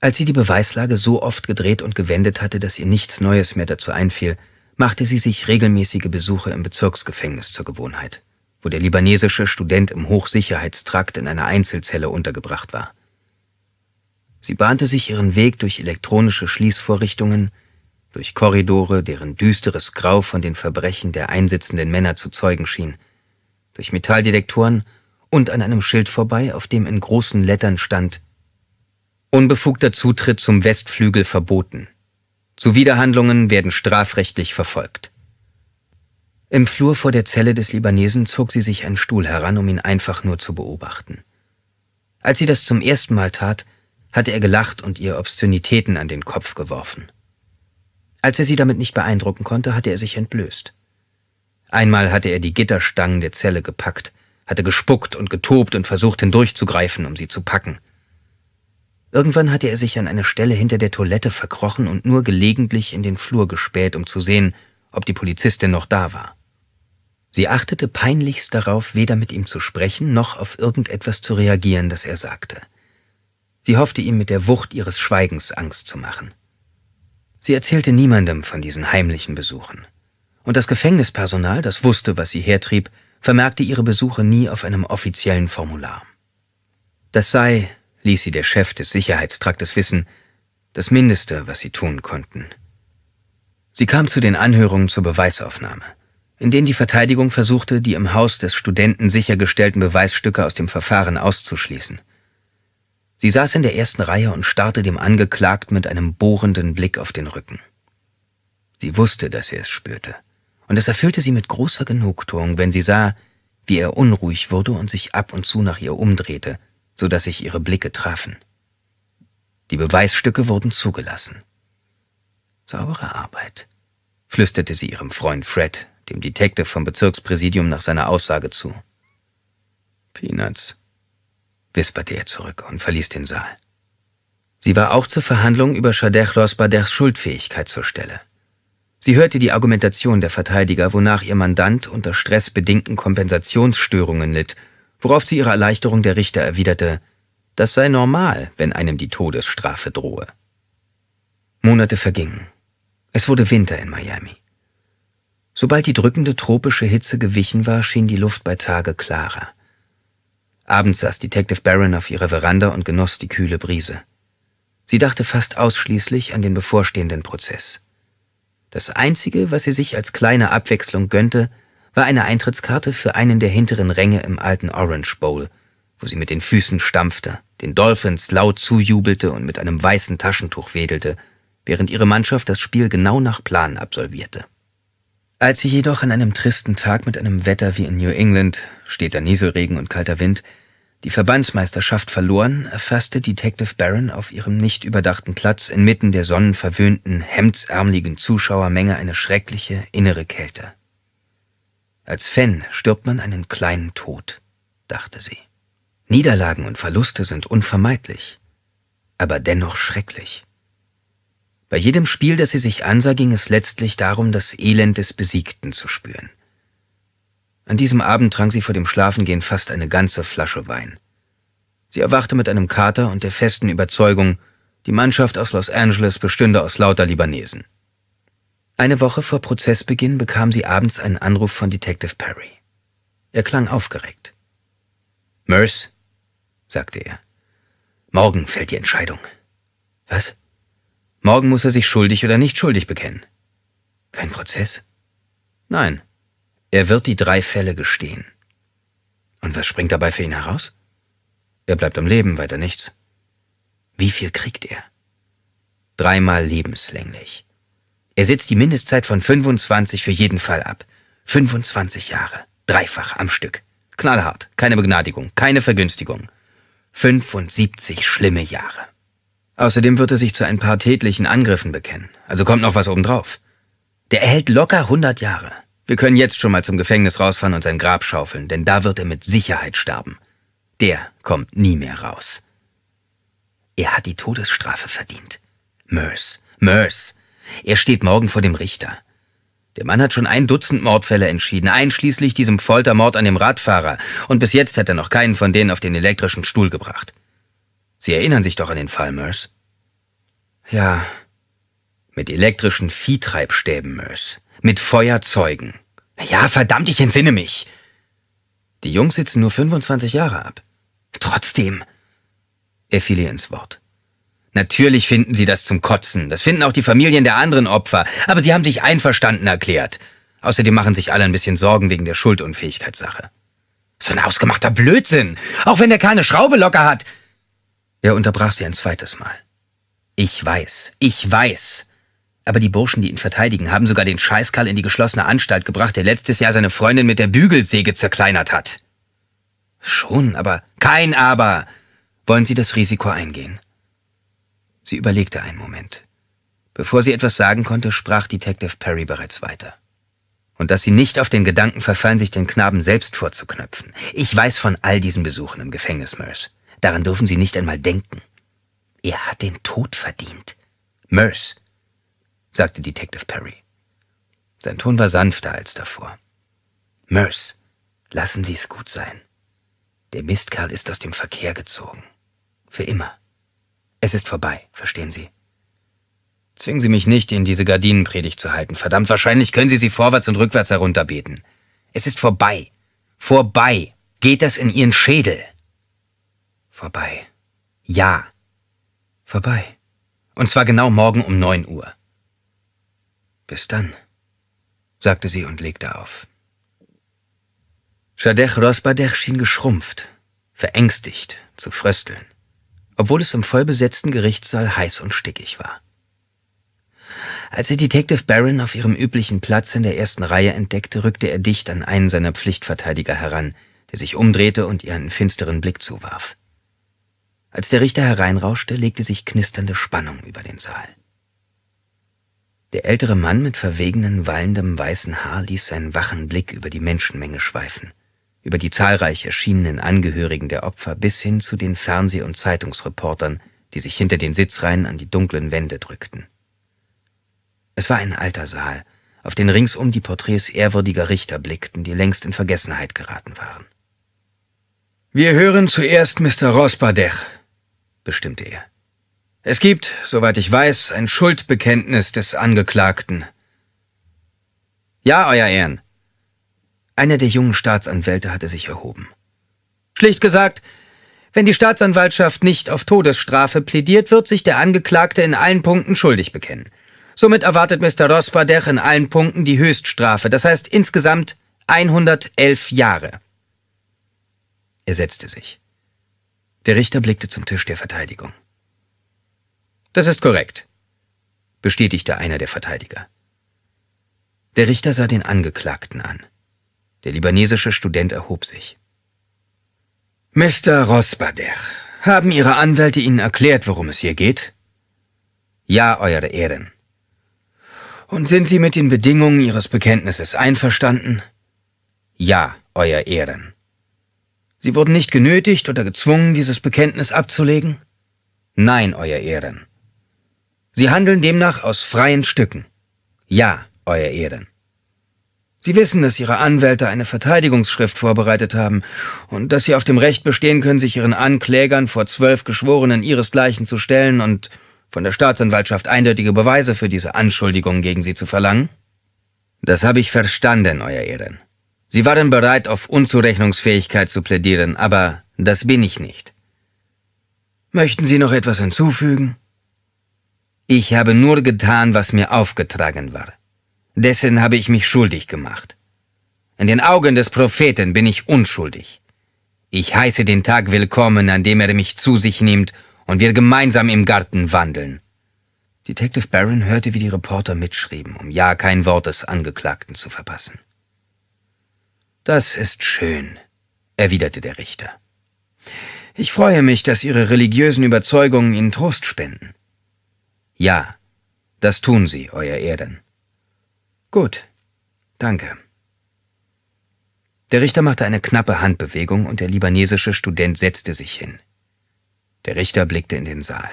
Als sie die Beweislage so oft gedreht und gewendet hatte, dass ihr nichts Neues mehr dazu einfiel, machte sie sich regelmäßige Besuche im Bezirksgefängnis zur Gewohnheit, wo der libanesische Student im Hochsicherheitstrakt in einer Einzelzelle untergebracht war. Sie bahnte sich ihren Weg durch elektronische Schließvorrichtungen, durch Korridore, deren düsteres Grau von den Verbrechen der einsitzenden Männer zu zeugen schien, durch Metalldetektoren und an einem Schild vorbei, auf dem in großen Lettern stand Unbefugter Zutritt zum Westflügel verboten. Zuwiderhandlungen werden strafrechtlich verfolgt. Im Flur vor der Zelle des Libanesen zog sie sich einen Stuhl heran, um ihn einfach nur zu beobachten. Als sie das zum ersten Mal tat, hatte er gelacht und ihr Obszönitäten an den Kopf geworfen. Als er sie damit nicht beeindrucken konnte, hatte er sich entblößt. Einmal hatte er die Gitterstangen der Zelle gepackt, hatte gespuckt und getobt und versucht hindurchzugreifen, um sie zu packen. Irgendwann hatte er sich an eine Stelle hinter der Toilette verkrochen und nur gelegentlich in den Flur gespäht, um zu sehen, ob die Polizistin noch da war. Sie achtete peinlichst darauf, weder mit ihm zu sprechen, noch auf irgendetwas zu reagieren, das er sagte. Sie hoffte ihm mit der Wucht ihres Schweigens Angst zu machen. Sie erzählte niemandem von diesen heimlichen Besuchen. Und das Gefängnispersonal, das wusste, was sie hertrieb, vermerkte ihre Besuche nie auf einem offiziellen Formular. Das sei, ließ sie der Chef des Sicherheitstraktes wissen, das Mindeste, was sie tun konnten. Sie kam zu den Anhörungen zur Beweisaufnahme, in denen die Verteidigung versuchte, die im Haus des Studenten sichergestellten Beweisstücke aus dem Verfahren auszuschließen. Sie saß in der ersten Reihe und starrte dem Angeklagten mit einem bohrenden Blick auf den Rücken. Sie wusste, dass er es spürte und es erfüllte sie mit großer Genugtuung, wenn sie sah, wie er unruhig wurde und sich ab und zu nach ihr umdrehte, so dass sich ihre Blicke trafen. Die Beweisstücke wurden zugelassen. Saubere Arbeit, flüsterte sie ihrem Freund Fred, dem Detective vom Bezirkspräsidium nach seiner Aussage zu. Peanuts, wisperte er zurück und verließ den Saal. Sie war auch zur Verhandlung über Schadech Rosbadechs Schuldfähigkeit zur Stelle. Sie hörte die Argumentation der Verteidiger, wonach ihr Mandant unter stressbedingten Kompensationsstörungen litt, worauf sie ihrer Erleichterung der Richter erwiderte, das sei normal, wenn einem die Todesstrafe drohe. Monate vergingen. Es wurde Winter in Miami. Sobald die drückende tropische Hitze gewichen war, schien die Luft bei Tage klarer. Abends saß Detective Barron auf ihrer Veranda und genoss die kühle Brise. Sie dachte fast ausschließlich an den bevorstehenden Prozess. Das Einzige, was sie sich als kleine Abwechslung gönnte, war eine Eintrittskarte für einen der hinteren Ränge im alten Orange Bowl, wo sie mit den Füßen stampfte, den Dolphins laut zujubelte und mit einem weißen Taschentuch wedelte, während ihre Mannschaft das Spiel genau nach Plan absolvierte. Als sie jedoch an einem tristen Tag mit einem Wetter wie in New England, steter Nieselregen und kalter Wind, die Verbandsmeisterschaft verloren, erfasste Detective Barron auf ihrem nicht überdachten Platz inmitten der sonnenverwöhnten, hemdsärmeligen Zuschauermenge eine schreckliche innere Kälte. Als Fan stirbt man einen kleinen Tod, dachte sie. Niederlagen und Verluste sind unvermeidlich, aber dennoch schrecklich. Bei jedem Spiel, das sie sich ansah, ging es letztlich darum, das Elend des Besiegten zu spüren. An diesem Abend trank sie vor dem Schlafengehen fast eine ganze Flasche Wein. Sie erwachte mit einem Kater und der festen Überzeugung, die Mannschaft aus Los Angeles bestünde aus lauter Libanesen. Eine Woche vor Prozessbeginn bekam sie abends einen Anruf von Detective Perry. Er klang aufgeregt. Merce, sagte er, morgen fällt die Entscheidung. Was? Morgen muss er sich schuldig oder nicht schuldig bekennen. Kein Prozess? Nein. Er wird die drei Fälle gestehen. Und was springt dabei für ihn heraus? Er bleibt am Leben, weiter nichts. Wie viel kriegt er? Dreimal lebenslänglich. Er setzt die Mindestzeit von 25 für jeden Fall ab. 25 Jahre, dreifach am Stück. Knallhart, keine Begnadigung, keine Vergünstigung. 75 schlimme Jahre. Außerdem wird er sich zu ein paar tätlichen Angriffen bekennen, also kommt noch was obendrauf. Der erhält locker 100 Jahre. Wir können jetzt schon mal zum Gefängnis rausfahren und sein Grab schaufeln, denn da wird er mit Sicherheit sterben. Der kommt nie mehr raus. Er hat die Todesstrafe verdient. Mörs, Mörs. Er steht morgen vor dem Richter. Der Mann hat schon ein Dutzend Mordfälle entschieden, einschließlich diesem Foltermord an dem Radfahrer, und bis jetzt hat er noch keinen von denen auf den elektrischen Stuhl gebracht. Sie erinnern sich doch an den Fall, Mörs? Ja, mit elektrischen Viehtreibstäben, Mörs mit Feuerzeugen. Ja, verdammt, ich entsinne mich. Die Jungs sitzen nur 25 Jahre ab. Trotzdem. Er fiel ihr ins Wort. Natürlich finden sie das zum Kotzen. Das finden auch die Familien der anderen Opfer. Aber sie haben sich einverstanden erklärt. Außerdem machen sich alle ein bisschen Sorgen wegen der Schuldunfähigkeitssache. So ein ausgemachter Blödsinn. Auch wenn der keine Schraube locker hat. Er unterbrach sie ein zweites Mal. Ich weiß, ich weiß. Aber die Burschen, die ihn verteidigen, haben sogar den Scheißkerl in die geschlossene Anstalt gebracht, der letztes Jahr seine Freundin mit der Bügelsäge zerkleinert hat. Schon, aber kein Aber. Wollen Sie das Risiko eingehen? Sie überlegte einen Moment. Bevor sie etwas sagen konnte, sprach Detective Perry bereits weiter. Und dass Sie nicht auf den Gedanken verfallen, sich den Knaben selbst vorzuknöpfen. Ich weiß von all diesen Besuchen im Gefängnis, Merce. Daran dürfen Sie nicht einmal denken. Er hat den Tod verdient. Merce, sagte Detective Perry. Sein Ton war sanfter als davor. Merce, lassen Sie es gut sein. Der Mistkerl ist aus dem Verkehr gezogen. Für immer. Es ist vorbei, verstehen Sie? Zwingen Sie mich nicht, Ihnen diese Gardinenpredigt zu halten. Verdammt, wahrscheinlich können Sie sie vorwärts und rückwärts herunterbeten. Es ist vorbei. Vorbei. Geht das in Ihren Schädel? Vorbei. Ja. Vorbei. Und zwar genau morgen um neun Uhr. Bis dann, sagte sie und legte auf. Schadech Rosbadech schien geschrumpft, verängstigt, zu frösteln, obwohl es im vollbesetzten Gerichtssaal heiß und stickig war. Als er Detective Barron auf ihrem üblichen Platz in der ersten Reihe entdeckte, rückte er dicht an einen seiner Pflichtverteidiger heran, der sich umdrehte und ihr einen finsteren Blick zuwarf. Als der Richter hereinrauschte, legte sich knisternde Spannung über den Saal. Der ältere Mann mit verwegenen, wallendem weißen Haar ließ seinen wachen Blick über die Menschenmenge schweifen, über die zahlreich erschienenen Angehörigen der Opfer bis hin zu den Fernseh- und Zeitungsreportern, die sich hinter den Sitzreihen an die dunklen Wände drückten. Es war ein alter Saal, auf den ringsum die Porträts ehrwürdiger Richter blickten, die längst in Vergessenheit geraten waren. Wir hören zuerst Mr. Rosbadech, bestimmte er. Es gibt, soweit ich weiß, ein Schuldbekenntnis des Angeklagten. Ja, Euer Ehren. Einer der jungen Staatsanwälte hatte sich erhoben. Schlicht gesagt, wenn die Staatsanwaltschaft nicht auf Todesstrafe plädiert, wird sich der Angeklagte in allen Punkten schuldig bekennen. Somit erwartet Mr. Rosbadech in allen Punkten die Höchststrafe, das heißt insgesamt 111 Jahre. Er setzte sich. Der Richter blickte zum Tisch der Verteidigung. Das ist korrekt, bestätigte einer der Verteidiger. Der Richter sah den Angeklagten an. Der libanesische Student erhob sich. Mr. Rosbader, haben Ihre Anwälte Ihnen erklärt, worum es hier geht? Ja, Eure Ehren. Und sind Sie mit den Bedingungen Ihres Bekenntnisses einverstanden? Ja, Euer Ehren. Sie wurden nicht genötigt oder gezwungen, dieses Bekenntnis abzulegen? Nein, Euer Ehren. Sie handeln demnach aus freien Stücken. Ja, Euer Ehren. Sie wissen, dass Ihre Anwälte eine Verteidigungsschrift vorbereitet haben und dass Sie auf dem Recht bestehen können, sich Ihren Anklägern vor zwölf Geschworenen Ihresgleichen zu stellen und von der Staatsanwaltschaft eindeutige Beweise für diese Anschuldigungen gegen Sie zu verlangen? Das habe ich verstanden, Euer Ehren. Sie waren bereit, auf Unzurechnungsfähigkeit zu plädieren, aber das bin ich nicht. Möchten Sie noch etwas hinzufügen? Ich habe nur getan, was mir aufgetragen war. Dessen habe ich mich schuldig gemacht. In den Augen des Propheten bin ich unschuldig. Ich heiße den Tag willkommen, an dem er mich zu sich nimmt und wir gemeinsam im Garten wandeln. Detective Barron hörte, wie die Reporter mitschrieben, um ja kein Wort des Angeklagten zu verpassen. Das ist schön, erwiderte der Richter. Ich freue mich, dass Ihre religiösen Überzeugungen Ihnen Trost spenden. Ja, das tun Sie, Euer Erden. Gut, danke. Der Richter machte eine knappe Handbewegung und der libanesische Student setzte sich hin. Der Richter blickte in den Saal.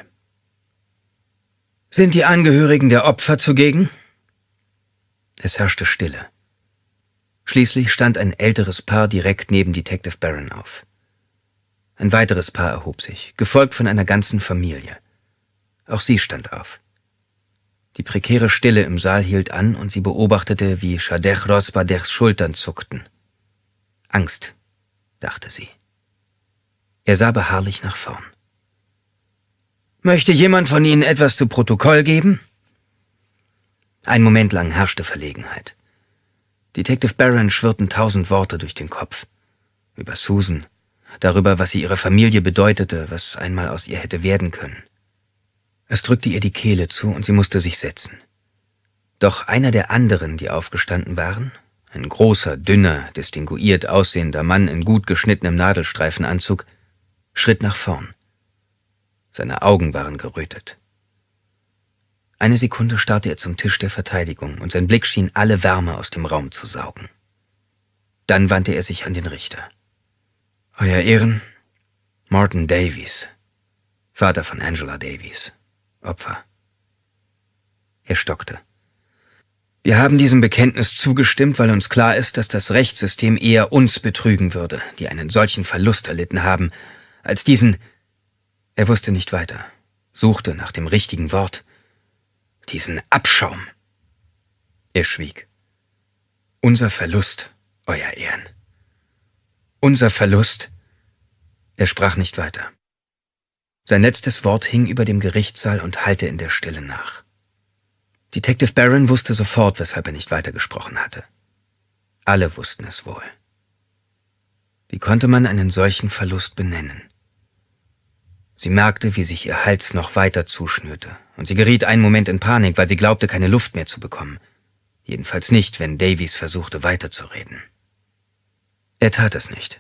Sind die Angehörigen der Opfer zugegen? Es herrschte Stille. Schließlich stand ein älteres Paar direkt neben Detective Barron auf. Ein weiteres Paar erhob sich, gefolgt von einer ganzen Familie. Auch sie stand auf. Die prekäre Stille im Saal hielt an und sie beobachtete, wie Shadech Rosbadechs Schultern zuckten. Angst, dachte sie. Er sah beharrlich nach vorn. Möchte jemand von Ihnen etwas zu Protokoll geben? Ein Moment lang herrschte Verlegenheit. Detective Barron schwirrten tausend Worte durch den Kopf. Über Susan, darüber, was sie ihrer Familie bedeutete, was einmal aus ihr hätte werden können. Es drückte ihr die Kehle zu und sie musste sich setzen. Doch einer der anderen, die aufgestanden waren, ein großer, dünner, distinguiert aussehender Mann in gut geschnittenem Nadelstreifenanzug, schritt nach vorn. Seine Augen waren gerötet. Eine Sekunde starrte er zum Tisch der Verteidigung und sein Blick schien alle Wärme aus dem Raum zu saugen. Dann wandte er sich an den Richter. Euer Ehren, Martin Davies, Vater von Angela Davies. Opfer. Er stockte. Wir haben diesem Bekenntnis zugestimmt, weil uns klar ist, dass das Rechtssystem eher uns betrügen würde, die einen solchen Verlust erlitten haben, als diesen. Er wusste nicht weiter, suchte nach dem richtigen Wort. Diesen Abschaum. Er schwieg. Unser Verlust, Euer Ehren. Unser Verlust. Er sprach nicht weiter. Sein letztes Wort hing über dem Gerichtssaal und hallte in der Stille nach. Detective Barron wusste sofort, weshalb er nicht weitergesprochen hatte. Alle wussten es wohl. Wie konnte man einen solchen Verlust benennen? Sie merkte, wie sich ihr Hals noch weiter zuschnürte, und sie geriet einen Moment in Panik, weil sie glaubte, keine Luft mehr zu bekommen. Jedenfalls nicht, wenn Davies versuchte weiterzureden. Er tat es nicht.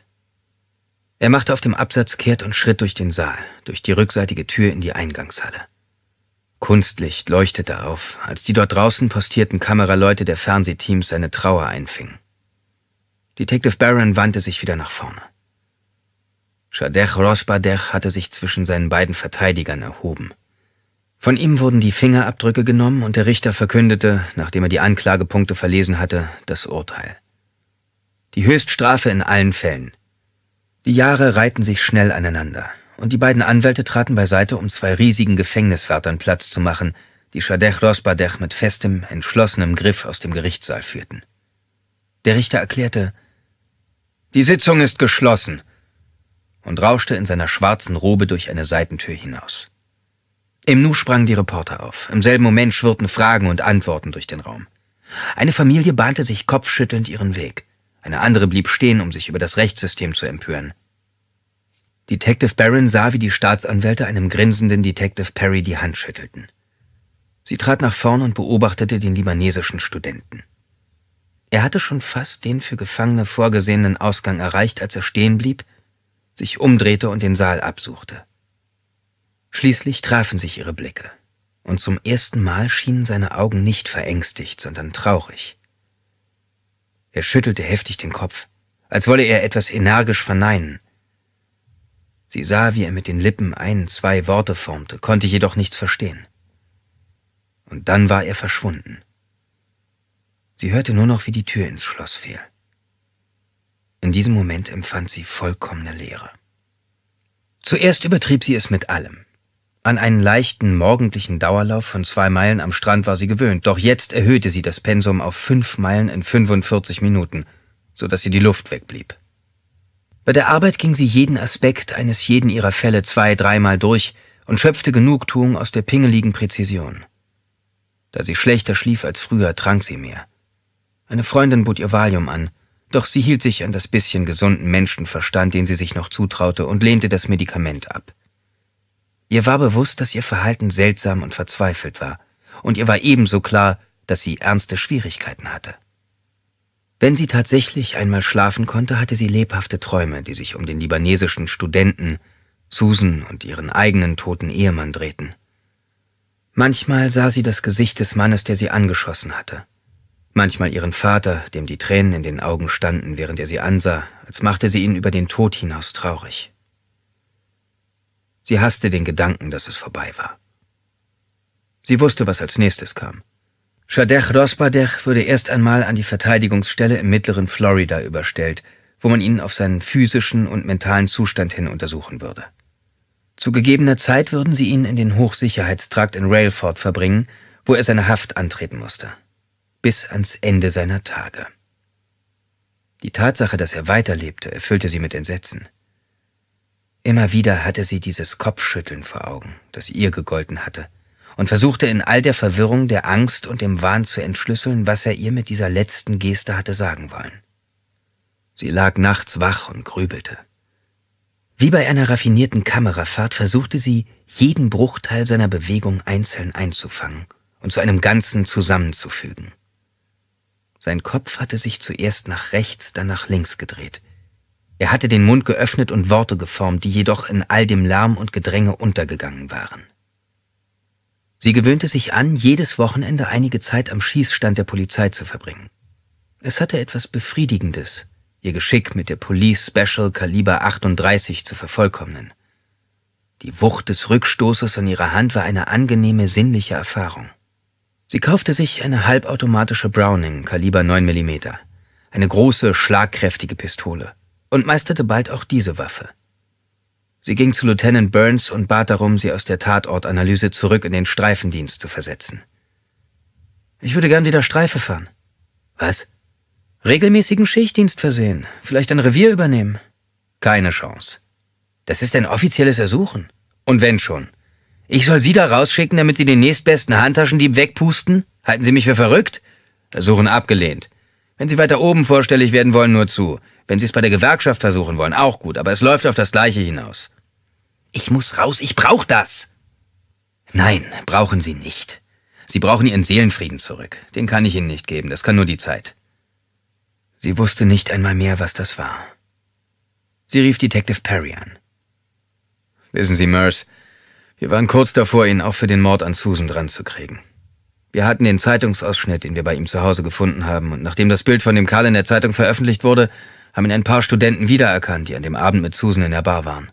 Er machte auf dem Absatz kehrt und schritt durch den Saal, durch die rückseitige Tür in die Eingangshalle. Kunstlicht leuchtete auf, als die dort draußen postierten Kameraleute der Fernsehteams seine Trauer einfingen. Detective Barron wandte sich wieder nach vorne. Shadech Rosbadech hatte sich zwischen seinen beiden Verteidigern erhoben. Von ihm wurden die Fingerabdrücke genommen und der Richter verkündete, nachdem er die Anklagepunkte verlesen hatte, das Urteil. Die Höchststrafe in allen Fällen, die Jahre reihten sich schnell aneinander, und die beiden Anwälte traten beiseite, um zwei riesigen Gefängniswärtern Platz zu machen, die Schadech Rosbadech mit festem, entschlossenem Griff aus dem Gerichtssaal führten. Der Richter erklärte, die Sitzung ist geschlossen und rauschte in seiner schwarzen Robe durch eine Seitentür hinaus. Im Nu sprangen die Reporter auf. Im selben Moment schwirrten Fragen und Antworten durch den Raum. Eine Familie bahnte sich kopfschüttelnd ihren Weg. Eine andere blieb stehen, um sich über das Rechtssystem zu empören. Detective Barron sah, wie die Staatsanwälte einem grinsenden Detective Perry die Hand schüttelten. Sie trat nach vorn und beobachtete den libanesischen Studenten. Er hatte schon fast den für Gefangene vorgesehenen Ausgang erreicht, als er stehen blieb, sich umdrehte und den Saal absuchte. Schließlich trafen sich ihre Blicke, und zum ersten Mal schienen seine Augen nicht verängstigt, sondern traurig. Er schüttelte heftig den Kopf, als wolle er etwas energisch verneinen. Sie sah, wie er mit den Lippen ein, zwei Worte formte, konnte jedoch nichts verstehen. Und dann war er verschwunden. Sie hörte nur noch, wie die Tür ins Schloss fiel. In diesem Moment empfand sie vollkommene Leere. Zuerst übertrieb sie es mit allem. An einen leichten morgendlichen Dauerlauf von zwei Meilen am Strand war sie gewöhnt, doch jetzt erhöhte sie das Pensum auf fünf Meilen in 45 Minuten, so dass ihr die Luft wegblieb. Bei der Arbeit ging sie jeden Aspekt eines jeden ihrer Fälle zwei, dreimal durch und schöpfte Genugtuung aus der pingeligen Präzision. Da sie schlechter schlief als früher, trank sie mehr. Eine Freundin bot ihr Valium an, doch sie hielt sich an das bisschen gesunden Menschenverstand, den sie sich noch zutraute, und lehnte das Medikament ab. Ihr war bewusst, dass ihr Verhalten seltsam und verzweifelt war, und ihr war ebenso klar, dass sie ernste Schwierigkeiten hatte. Wenn sie tatsächlich einmal schlafen konnte, hatte sie lebhafte Träume, die sich um den libanesischen Studenten, Susan und ihren eigenen toten Ehemann drehten. Manchmal sah sie das Gesicht des Mannes, der sie angeschossen hatte. Manchmal ihren Vater, dem die Tränen in den Augen standen, während er sie ansah, als machte sie ihn über den Tod hinaus traurig. Sie hasste den Gedanken, dass es vorbei war. Sie wusste, was als nächstes kam. Shadech Rospadech würde erst einmal an die Verteidigungsstelle im mittleren Florida überstellt, wo man ihn auf seinen physischen und mentalen Zustand hin untersuchen würde. Zu gegebener Zeit würden sie ihn in den Hochsicherheitstrakt in Railford verbringen, wo er seine Haft antreten musste. Bis ans Ende seiner Tage. Die Tatsache, dass er weiterlebte, erfüllte sie mit Entsetzen. Immer wieder hatte sie dieses Kopfschütteln vor Augen, das ihr gegolten hatte, und versuchte in all der Verwirrung, der Angst und dem Wahn zu entschlüsseln, was er ihr mit dieser letzten Geste hatte sagen wollen. Sie lag nachts wach und grübelte. Wie bei einer raffinierten Kamerafahrt versuchte sie, jeden Bruchteil seiner Bewegung einzeln einzufangen und zu einem Ganzen zusammenzufügen. Sein Kopf hatte sich zuerst nach rechts, dann nach links gedreht, er hatte den Mund geöffnet und Worte geformt, die jedoch in all dem Lärm und Gedränge untergegangen waren. Sie gewöhnte sich an, jedes Wochenende einige Zeit am Schießstand der Polizei zu verbringen. Es hatte etwas Befriedigendes, ihr Geschick mit der Police Special Kaliber 38 zu vervollkommnen. Die Wucht des Rückstoßes an ihrer Hand war eine angenehme sinnliche Erfahrung. Sie kaufte sich eine halbautomatische Browning Kaliber 9 mm, eine große, schlagkräftige Pistole und meisterte bald auch diese Waffe. Sie ging zu Lieutenant Burns und bat darum, sie aus der Tatortanalyse zurück in den Streifendienst zu versetzen. Ich würde gern wieder Streife fahren. Was? Regelmäßigen Schichtdienst versehen, vielleicht ein Revier übernehmen. Keine Chance. Das ist ein offizielles Ersuchen. Und wenn schon. Ich soll Sie da rausschicken, damit Sie den nächstbesten Handtaschendieb wegpusten? Halten Sie mich für verrückt? Ersuchen abgelehnt. Wenn Sie weiter oben vorstellig werden wollen, nur zu. Wenn Sie es bei der Gewerkschaft versuchen wollen, auch gut, aber es läuft auf das Gleiche hinaus. Ich muss raus, ich brauch das. Nein, brauchen Sie nicht. Sie brauchen Ihren Seelenfrieden zurück. Den kann ich Ihnen nicht geben, das kann nur die Zeit. Sie wusste nicht einmal mehr, was das war. Sie rief Detective Perry an. Wissen Sie, Merce, wir waren kurz davor, ihn auch für den Mord an Susan dran zu kriegen. Wir hatten den Zeitungsausschnitt, den wir bei ihm zu Hause gefunden haben, und nachdem das Bild von dem Karl in der Zeitung veröffentlicht wurde, haben ihn ein paar Studenten wiedererkannt, die an dem Abend mit Susan in der Bar waren.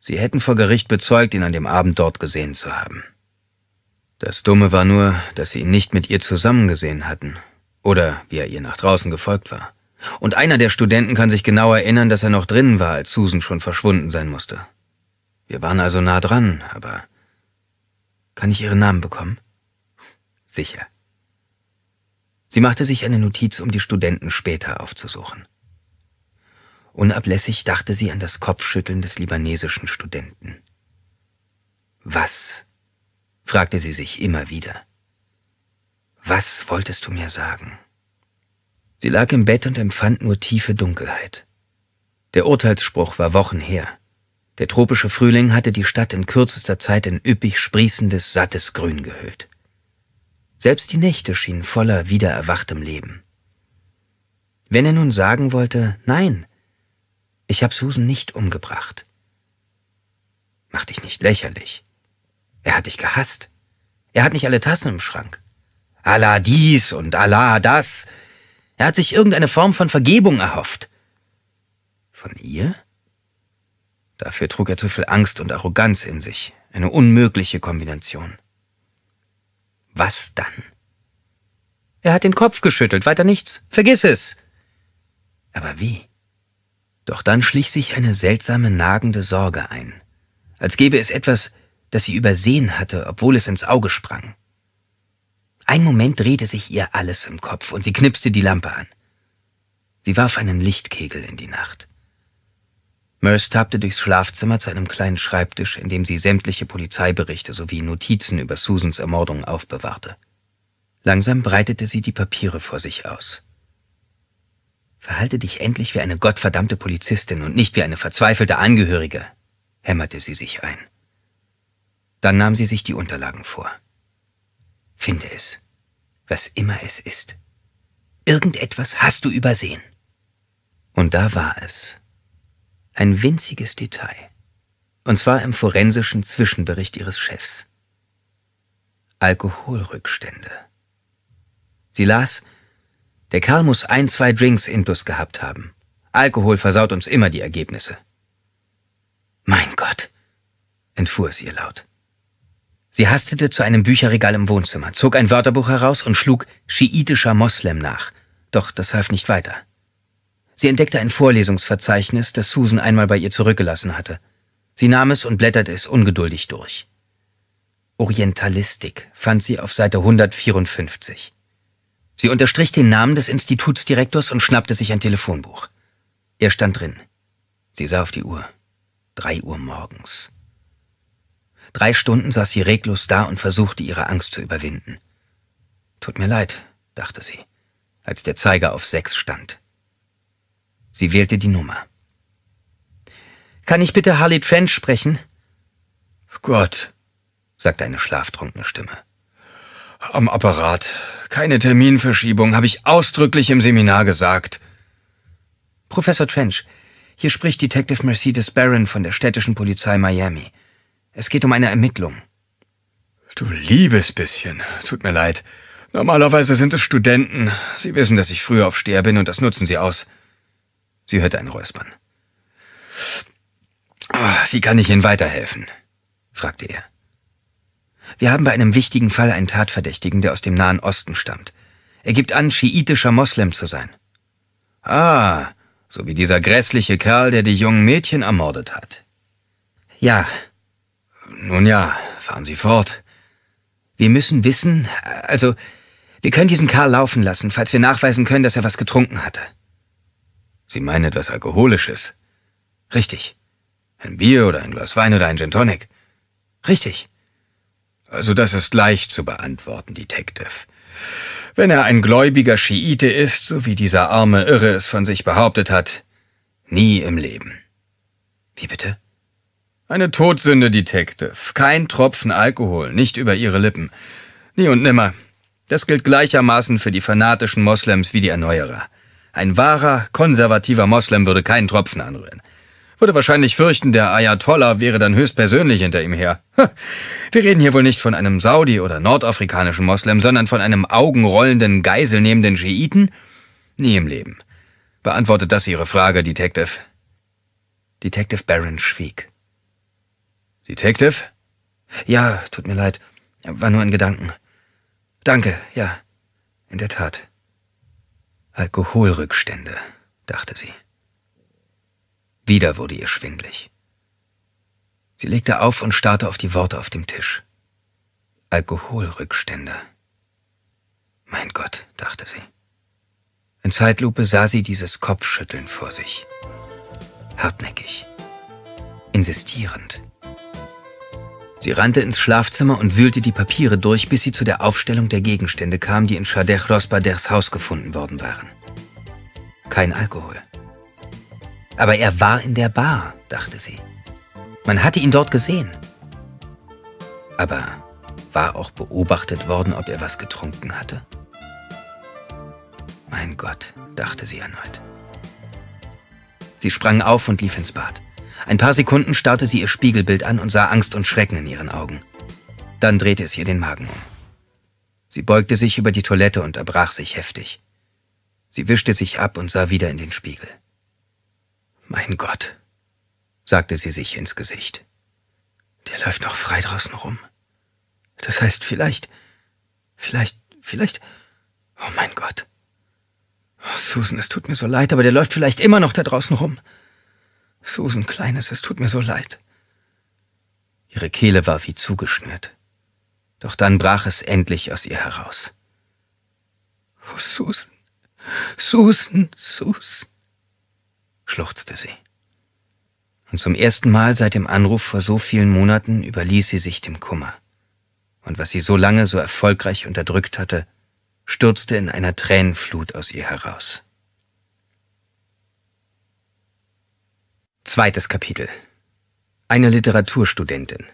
Sie hätten vor Gericht bezeugt, ihn an dem Abend dort gesehen zu haben. Das Dumme war nur, dass sie ihn nicht mit ihr zusammen gesehen hatten, oder wie er ihr nach draußen gefolgt war. Und einer der Studenten kann sich genau erinnern, dass er noch drinnen war, als Susan schon verschwunden sein musste. Wir waren also nah dran, aber kann ich Ihren Namen bekommen? sicher. Sie machte sich eine Notiz, um die Studenten später aufzusuchen. Unablässig dachte sie an das Kopfschütteln des libanesischen Studenten. Was? fragte sie sich immer wieder. Was wolltest du mir sagen? Sie lag im Bett und empfand nur tiefe Dunkelheit. Der Urteilsspruch war Wochen her. Der tropische Frühling hatte die Stadt in kürzester Zeit in üppig sprießendes, sattes Grün gehüllt. Selbst die Nächte schienen voller wiedererwachtem Leben. Wenn er nun sagen wollte, nein, ich habe Susan nicht umgebracht. Mach dich nicht lächerlich. Er hat dich gehasst. Er hat nicht alle Tassen im Schrank. Allah dies und Allah das. Er hat sich irgendeine Form von Vergebung erhofft. Von ihr? Dafür trug er zu viel Angst und Arroganz in sich. Eine unmögliche Kombination. Was dann? Er hat den Kopf geschüttelt, weiter nichts. Vergiss es. Aber wie? Doch dann schlich sich eine seltsame nagende Sorge ein, als gäbe es etwas, das sie übersehen hatte, obwohl es ins Auge sprang. Ein Moment drehte sich ihr alles im Kopf und sie knipste die Lampe an. Sie warf einen Lichtkegel in die Nacht. Merce tappte durchs Schlafzimmer zu einem kleinen Schreibtisch, in dem sie sämtliche Polizeiberichte sowie Notizen über Susans Ermordung aufbewahrte. Langsam breitete sie die Papiere vor sich aus. Verhalte dich endlich wie eine gottverdammte Polizistin und nicht wie eine verzweifelte Angehörige, hämmerte sie sich ein. Dann nahm sie sich die Unterlagen vor. Finde es, was immer es ist. Irgendetwas hast du übersehen. Und da war es ein winziges Detail. Und zwar im forensischen Zwischenbericht ihres Chefs. Alkoholrückstände. Sie las, der Kerl muss ein, zwei Drinks intus gehabt haben. Alkohol versaut uns immer die Ergebnisse. Mein Gott, entfuhr es ihr laut. Sie hastete zu einem Bücherregal im Wohnzimmer, zog ein Wörterbuch heraus und schlug schiitischer Moslem nach. Doch das half nicht weiter. Sie entdeckte ein Vorlesungsverzeichnis, das Susan einmal bei ihr zurückgelassen hatte. Sie nahm es und blätterte es ungeduldig durch. Orientalistik fand sie auf Seite 154. Sie unterstrich den Namen des Institutsdirektors und schnappte sich ein Telefonbuch. Er stand drin. Sie sah auf die Uhr. Drei Uhr morgens. Drei Stunden saß sie reglos da und versuchte, ihre Angst zu überwinden. Tut mir leid, dachte sie, als der Zeiger auf sechs stand. Sie wählte die Nummer. Kann ich bitte Harley Trench sprechen? Gott, sagte eine schlaftrunkene Stimme. Am Apparat. Keine Terminverschiebung, habe ich ausdrücklich im Seminar gesagt. Professor Trench, hier spricht Detective Mercedes Barron von der städtischen Polizei Miami. Es geht um eine Ermittlung. Du liebes bisschen. Tut mir leid. Normalerweise sind es Studenten. Sie wissen, dass ich früh aufsteher bin und das nutzen sie aus. Sie hörte ein Räuspern. Ah, wie kann ich Ihnen weiterhelfen? fragte er. Wir haben bei einem wichtigen Fall einen Tatverdächtigen, der aus dem Nahen Osten stammt. Er gibt an, schiitischer Moslem zu sein. Ah, so wie dieser grässliche Kerl, der die jungen Mädchen ermordet hat. Ja. Nun ja, fahren Sie fort. Wir müssen wissen, also, wir können diesen Kerl laufen lassen, falls wir nachweisen können, dass er was getrunken hatte. Sie meinen etwas Alkoholisches. Richtig. Ein Bier oder ein Glas Wein oder ein Gin Tonic. Richtig. Also das ist leicht zu beantworten, Detective. Wenn er ein gläubiger Schiite ist, so wie dieser arme Irre es von sich behauptet hat, nie im Leben. Wie bitte? Eine Todsünde, Detective. Kein Tropfen Alkohol, nicht über ihre Lippen. Nie und nimmer. Das gilt gleichermaßen für die fanatischen Moslems wie die Erneuerer. Ein wahrer, konservativer Moslem würde keinen Tropfen anrühren. Würde wahrscheinlich fürchten, der Ayatollah wäre dann höchstpersönlich hinter ihm her. Wir reden hier wohl nicht von einem Saudi- oder nordafrikanischen Moslem, sondern von einem augenrollenden, geiselnehmenden Schiiten? Nie im Leben. Beantwortet das Ihre Frage, Detective? Detective Barron schwieg. Detective? Ja, tut mir leid. War nur in Gedanken. Danke, ja. In der Tat. Alkoholrückstände, dachte sie. Wieder wurde ihr schwindlig. Sie legte auf und starrte auf die Worte auf dem Tisch. Alkoholrückstände. Mein Gott, dachte sie. In Zeitlupe sah sie dieses Kopfschütteln vor sich. Hartnäckig. Insistierend. Sie rannte ins Schlafzimmer und wühlte die Papiere durch, bis sie zu der Aufstellung der Gegenstände kam, die in Shadech Rosbaders Haus gefunden worden waren. Kein Alkohol. Aber er war in der Bar, dachte sie. Man hatte ihn dort gesehen. Aber war auch beobachtet worden, ob er was getrunken hatte? Mein Gott, dachte sie erneut. Sie sprang auf und lief ins Bad. Ein paar Sekunden starrte sie ihr Spiegelbild an und sah Angst und Schrecken in ihren Augen. Dann drehte es ihr den Magen um. Sie beugte sich über die Toilette und erbrach sich heftig. Sie wischte sich ab und sah wieder in den Spiegel. Mein Gott, sagte sie sich ins Gesicht. Der läuft noch frei draußen rum. Das heißt, vielleicht, vielleicht, vielleicht. Oh mein Gott. Oh, Susan, es tut mir so leid, aber der läuft vielleicht immer noch da draußen rum. Susan, Kleines, es tut mir so leid. Ihre Kehle war wie zugeschnürt. Doch dann brach es endlich aus ihr heraus. Oh, Susan, Susan, Susan, schluchzte sie. Und zum ersten Mal seit dem Anruf vor so vielen Monaten überließ sie sich dem Kummer. Und was sie so lange so erfolgreich unterdrückt hatte, stürzte in einer Tränenflut aus ihr heraus. Zweites Kapitel. Eine Literaturstudentin.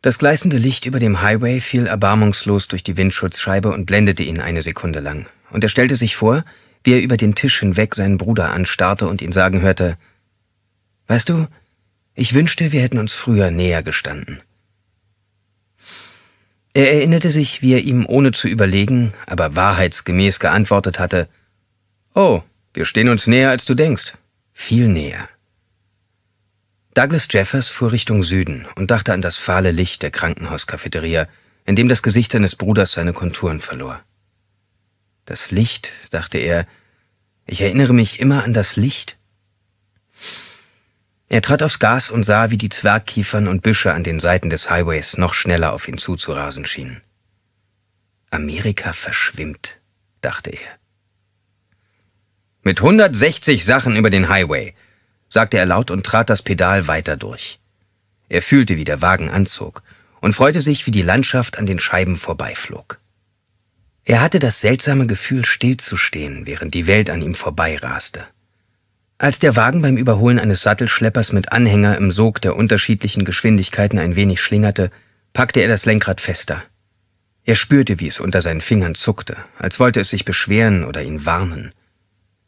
Das gleißende Licht über dem Highway fiel erbarmungslos durch die Windschutzscheibe und blendete ihn eine Sekunde lang. Und er stellte sich vor, wie er über den Tisch hinweg seinen Bruder anstarrte und ihn sagen hörte, Weißt du, ich wünschte, wir hätten uns früher näher gestanden. Er erinnerte sich, wie er ihm ohne zu überlegen, aber wahrheitsgemäß geantwortet hatte, Oh, wir stehen uns näher, als du denkst. Viel näher. Douglas Jeffers fuhr Richtung Süden und dachte an das fahle Licht der Krankenhauscafeteria, in dem das Gesicht seines Bruders seine Konturen verlor. Das Licht, dachte er, ich erinnere mich immer an das Licht. Er trat aufs Gas und sah, wie die Zwergkiefern und Büsche an den Seiten des Highways noch schneller auf ihn zuzurasen schienen. Amerika verschwimmt, dachte er. Mit 160 Sachen über den Highway, sagte er laut und trat das Pedal weiter durch. Er fühlte, wie der Wagen anzog und freute sich, wie die Landschaft an den Scheiben vorbeiflog. Er hatte das seltsame Gefühl, stillzustehen, während die Welt an ihm vorbeiraste. Als der Wagen beim Überholen eines Sattelschleppers mit Anhänger im Sog der unterschiedlichen Geschwindigkeiten ein wenig schlingerte, packte er das Lenkrad fester. Er spürte, wie es unter seinen Fingern zuckte, als wollte es sich beschweren oder ihn warnen.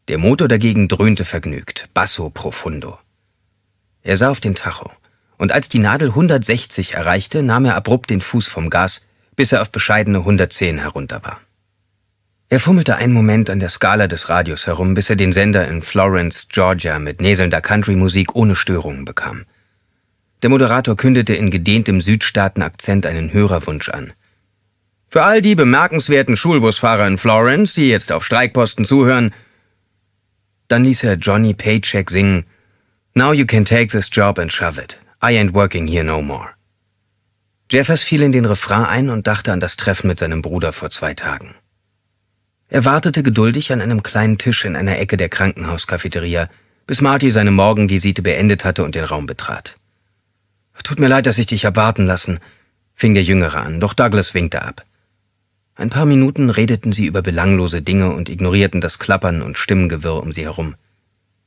Der Motor dagegen dröhnte vergnügt, basso profundo. Er sah auf den Tacho, und als die Nadel 160 erreichte, nahm er abrupt den Fuß vom Gas, bis er auf bescheidene 110 herunter war. Er fummelte einen Moment an der Skala des Radios herum, bis er den Sender in Florence, Georgia mit näselnder Country-Musik ohne Störungen bekam. Der Moderator kündete in gedehntem Südstaaten-Akzent einen Hörerwunsch an. Für all die bemerkenswerten Schulbusfahrer in Florence, die jetzt auf Streikposten zuhören, dann ließ er Johnny Paycheck singen Now you can take this job and shove it. I ain't working here no more. Jeffers fiel in den Refrain ein und dachte an das Treffen mit seinem Bruder vor zwei Tagen. Er wartete geduldig an einem kleinen Tisch in einer Ecke der Krankenhauscafeteria, bis Marty seine Morgenvisite beendet hatte und den Raum betrat. Tut mir leid, dass ich dich hab warten lassen, fing der Jüngere an, doch Douglas winkte ab. Ein paar Minuten redeten sie über belanglose Dinge und ignorierten das Klappern und Stimmengewirr um sie herum.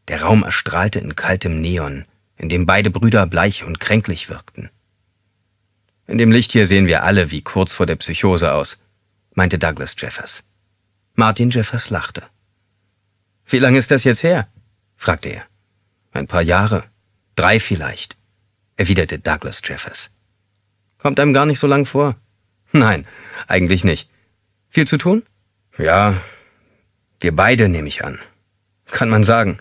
Der Raum erstrahlte in kaltem Neon, in dem beide Brüder bleich und kränklich wirkten. In dem Licht hier sehen wir alle wie kurz vor der Psychose aus, meinte Douglas Jeffers. Martin Jeffers lachte. Wie lange ist das jetzt her? fragte er. Ein paar Jahre. Drei vielleicht, erwiderte Douglas Jeffers. Kommt einem gar nicht so lang vor. Nein, eigentlich nicht. Viel zu tun? Ja, wir beide nehme ich an. Kann man sagen.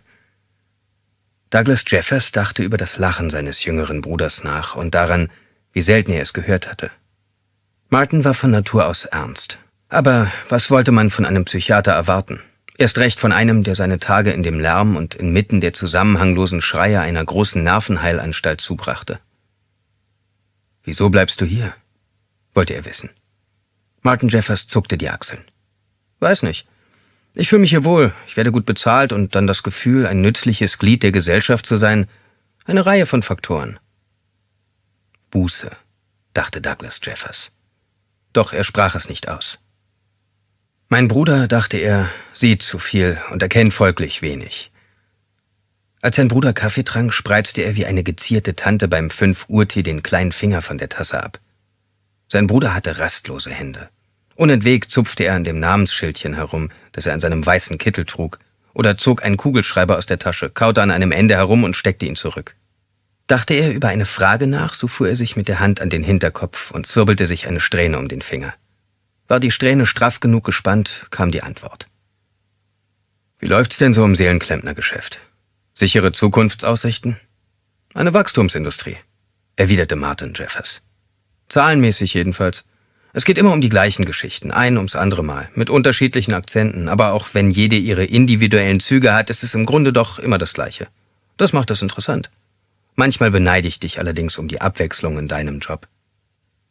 Douglas Jeffers dachte über das Lachen seines jüngeren Bruders nach und daran, wie selten er es gehört hatte. Martin war von Natur aus ernst. Aber was wollte man von einem Psychiater erwarten? Erst recht von einem, der seine Tage in dem Lärm und inmitten der zusammenhanglosen Schreie einer großen Nervenheilanstalt zubrachte. Wieso bleibst du hier? wollte er wissen. Martin Jeffers zuckte die Achseln. Weiß nicht. Ich fühle mich hier wohl, ich werde gut bezahlt und dann das Gefühl, ein nützliches Glied der Gesellschaft zu sein. Eine Reihe von Faktoren. Buße, dachte Douglas Jeffers. Doch er sprach es nicht aus. Mein Bruder, dachte er, sieht zu viel und erkennt folglich wenig. Als sein Bruder Kaffee trank, spreizte er wie eine gezierte Tante beim 5 Uhr Tee den kleinen Finger von der Tasse ab. Sein Bruder hatte rastlose Hände. Unentwegt zupfte er an dem Namensschildchen herum, das er an seinem weißen Kittel trug, oder zog einen Kugelschreiber aus der Tasche, kaute an einem Ende herum und steckte ihn zurück. Dachte er über eine Frage nach, so fuhr er sich mit der Hand an den Hinterkopf und zwirbelte sich eine Strähne um den Finger. War die Strähne straff genug gespannt, kam die Antwort. Wie läuft's denn so im Seelenklempnergeschäft? Sichere Zukunftsaussichten? Eine Wachstumsindustrie, erwiderte Martin Jeffers. Zahlenmäßig jedenfalls. Es geht immer um die gleichen Geschichten, ein ums andere Mal, mit unterschiedlichen Akzenten, aber auch wenn jede ihre individuellen Züge hat, ist es im Grunde doch immer das Gleiche. Das macht es interessant. Manchmal beneide ich dich allerdings um die Abwechslung in deinem Job.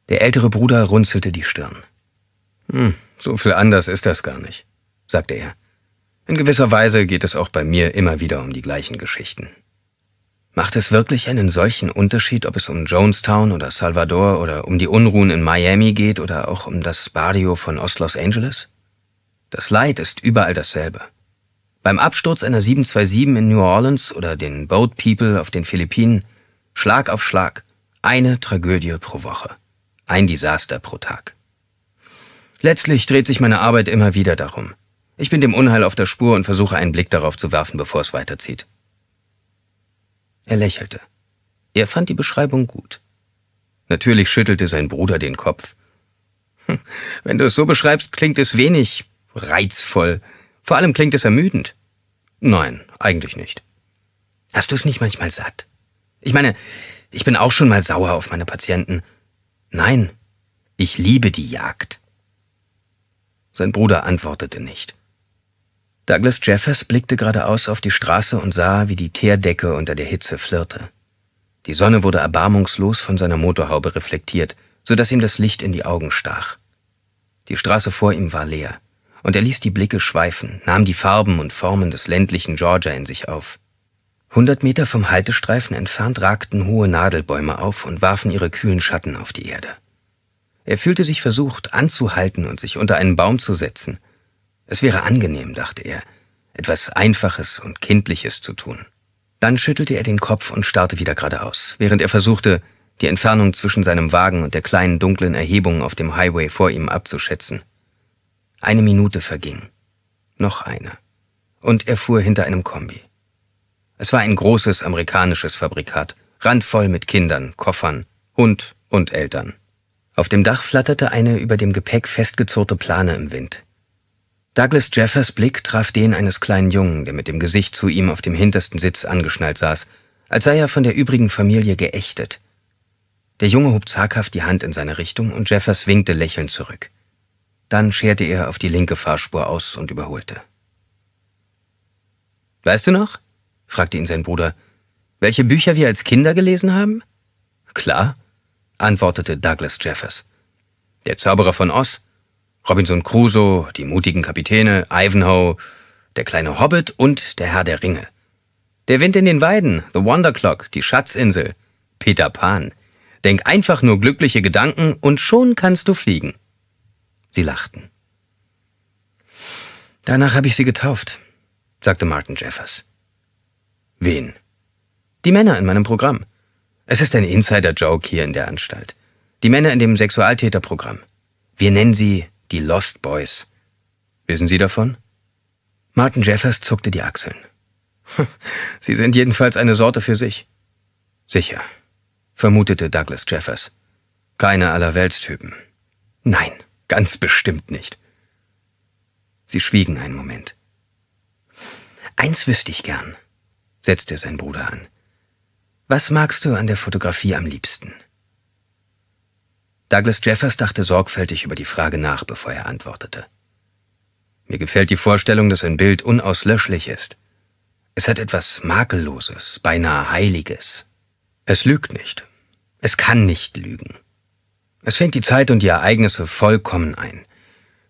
Der ältere Bruder runzelte die Stirn. Hm, so viel anders ist das gar nicht, sagte er. In gewisser Weise geht es auch bei mir immer wieder um die gleichen Geschichten. Macht es wirklich einen solchen Unterschied, ob es um Jonestown oder Salvador oder um die Unruhen in Miami geht oder auch um das Barrio von Ost Los Angeles? Das Leid ist überall dasselbe. Beim Absturz einer 727 in New Orleans oder den Boat People auf den Philippinen, Schlag auf Schlag, eine Tragödie pro Woche, ein Desaster pro Tag. Letztlich dreht sich meine Arbeit immer wieder darum. Ich bin dem Unheil auf der Spur und versuche einen Blick darauf zu werfen, bevor es weiterzieht. Er lächelte. Er fand die Beschreibung gut. Natürlich schüttelte sein Bruder den Kopf. Hm, wenn du es so beschreibst, klingt es wenig reizvoll. Vor allem klingt es ermüdend. Nein, eigentlich nicht. Hast du es nicht manchmal satt? Ich meine, ich bin auch schon mal sauer auf meine Patienten. Nein, ich liebe die Jagd. Sein Bruder antwortete nicht. Douglas Jeffers blickte geradeaus auf die Straße und sah, wie die Teerdecke unter der Hitze flirrte. Die Sonne wurde erbarmungslos von seiner Motorhaube reflektiert, so dass ihm das Licht in die Augen stach. Die Straße vor ihm war leer, und er ließ die Blicke schweifen, nahm die Farben und Formen des ländlichen Georgia in sich auf. Hundert Meter vom Haltestreifen entfernt ragten hohe Nadelbäume auf und warfen ihre kühlen Schatten auf die Erde. Er fühlte sich versucht, anzuhalten und sich unter einen Baum zu setzen, es wäre angenehm, dachte er, etwas Einfaches und Kindliches zu tun. Dann schüttelte er den Kopf und starrte wieder geradeaus, während er versuchte, die Entfernung zwischen seinem Wagen und der kleinen dunklen Erhebung auf dem Highway vor ihm abzuschätzen. Eine Minute verging. Noch eine. Und er fuhr hinter einem Kombi. Es war ein großes amerikanisches Fabrikat, randvoll mit Kindern, Koffern, Hund und Eltern. Auf dem Dach flatterte eine über dem Gepäck festgezurrte Plane im Wind. Douglas Jeffers Blick traf den eines kleinen Jungen, der mit dem Gesicht zu ihm auf dem hintersten Sitz angeschnallt saß, als sei er von der übrigen Familie geächtet. Der Junge hob zaghaft die Hand in seine Richtung und Jeffers winkte lächelnd zurück. Dann scherte er auf die linke Fahrspur aus und überholte. Weißt du noch? fragte ihn sein Bruder. Welche Bücher wir als Kinder gelesen haben? Klar, antwortete Douglas Jeffers. Der Zauberer von Oz, Robinson Crusoe, die mutigen Kapitäne, Ivanhoe, der kleine Hobbit und der Herr der Ringe. Der Wind in den Weiden, The Wonder Clock, die Schatzinsel, Peter Pan. Denk einfach nur glückliche Gedanken und schon kannst du fliegen. Sie lachten. Danach habe ich sie getauft, sagte Martin Jeffers. Wen? Die Männer in meinem Programm. Es ist ein Insider-Joke hier in der Anstalt. Die Männer in dem Sexualtäterprogramm. Wir nennen sie die Lost Boys. Wissen Sie davon? Martin Jeffers zuckte die Achseln. Sie sind jedenfalls eine Sorte für sich. Sicher, vermutete Douglas Jeffers. Keine aller Weltstypen. Nein, ganz bestimmt nicht. Sie schwiegen einen Moment. Eins wüsste ich gern, setzte sein Bruder an. Was magst du an der Fotografie am liebsten? Douglas Jeffers dachte sorgfältig über die Frage nach, bevor er antwortete. Mir gefällt die Vorstellung, dass ein Bild unauslöschlich ist. Es hat etwas Makelloses, beinahe Heiliges. Es lügt nicht. Es kann nicht lügen. Es fängt die Zeit und die Ereignisse vollkommen ein.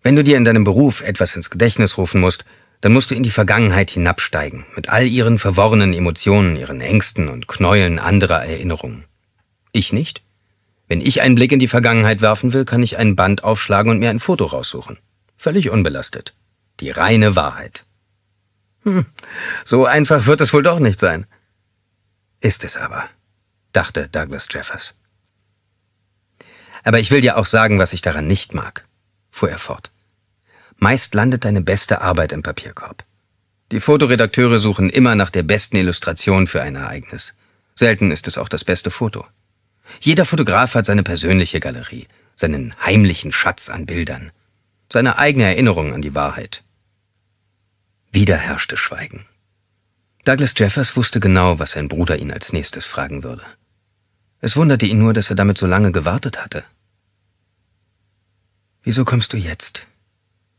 Wenn du dir in deinem Beruf etwas ins Gedächtnis rufen musst, dann musst du in die Vergangenheit hinabsteigen, mit all ihren verworrenen Emotionen, ihren Ängsten und Knäueln anderer Erinnerungen. Ich nicht? Wenn ich einen Blick in die Vergangenheit werfen will, kann ich ein Band aufschlagen und mir ein Foto raussuchen. Völlig unbelastet. Die reine Wahrheit. Hm, so einfach wird es wohl doch nicht sein. Ist es aber, dachte Douglas Jeffers. Aber ich will dir auch sagen, was ich daran nicht mag, fuhr er fort. Meist landet deine beste Arbeit im Papierkorb. Die Fotoredakteure suchen immer nach der besten Illustration für ein Ereignis. Selten ist es auch das beste Foto. Jeder Fotograf hat seine persönliche Galerie, seinen heimlichen Schatz an Bildern, seine eigene Erinnerung an die Wahrheit. Wieder herrschte Schweigen. Douglas Jeffers wusste genau, was sein Bruder ihn als nächstes fragen würde. Es wunderte ihn nur, dass er damit so lange gewartet hatte. Wieso kommst du jetzt?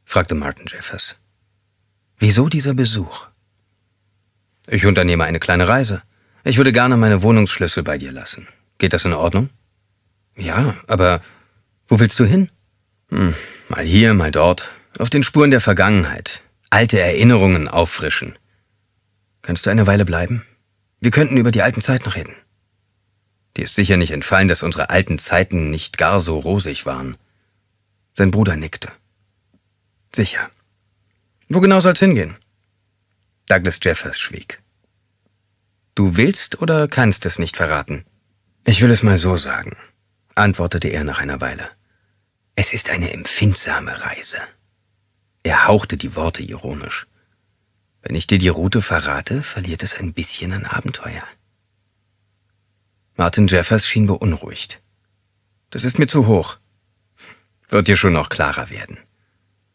fragte Martin Jeffers. Wieso dieser Besuch? Ich unternehme eine kleine Reise. Ich würde gerne meine Wohnungsschlüssel bei dir lassen. Geht das in Ordnung? Ja, aber wo willst du hin? Hm, mal hier, mal dort. Auf den Spuren der Vergangenheit. Alte Erinnerungen auffrischen. Kannst du eine Weile bleiben? Wir könnten über die alten Zeiten reden. Dir ist sicher nicht entfallen, dass unsere alten Zeiten nicht gar so rosig waren. Sein Bruder nickte. Sicher. Wo genau soll's hingehen? Douglas Jeffers schwieg. Du willst oder kannst es nicht verraten? Ich will es mal so sagen, antwortete er nach einer Weile. Es ist eine empfindsame Reise. Er hauchte die Worte ironisch. Wenn ich dir die Route verrate, verliert es ein bisschen an Abenteuer. Martin Jeffers schien beunruhigt. Das ist mir zu hoch. Wird dir schon noch klarer werden.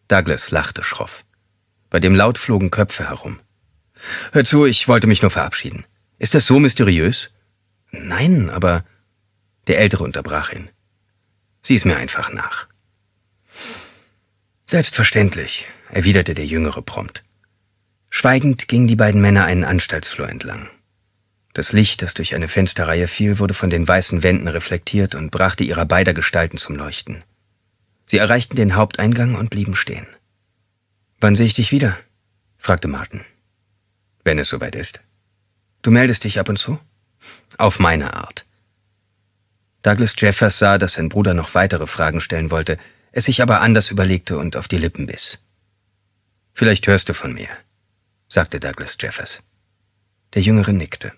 Douglas lachte schroff. Bei dem Laut flogen Köpfe herum. Hör zu, ich wollte mich nur verabschieden. Ist das so mysteriös? Nein, aber. Der Ältere unterbrach ihn. Sieh's mir einfach nach. Selbstverständlich, erwiderte der Jüngere prompt. Schweigend gingen die beiden Männer einen Anstaltsflur entlang. Das Licht, das durch eine Fensterreihe fiel, wurde von den weißen Wänden reflektiert und brachte ihrer beider Gestalten zum Leuchten. Sie erreichten den Haupteingang und blieben stehen. Wann sehe ich dich wieder? fragte Martin. Wenn es soweit ist. Du meldest dich ab und zu? Auf meine Art. Douglas Jeffers sah, dass sein Bruder noch weitere Fragen stellen wollte, es sich aber anders überlegte und auf die Lippen biss. Vielleicht hörst du von mir, sagte Douglas Jeffers. Der Jüngere nickte.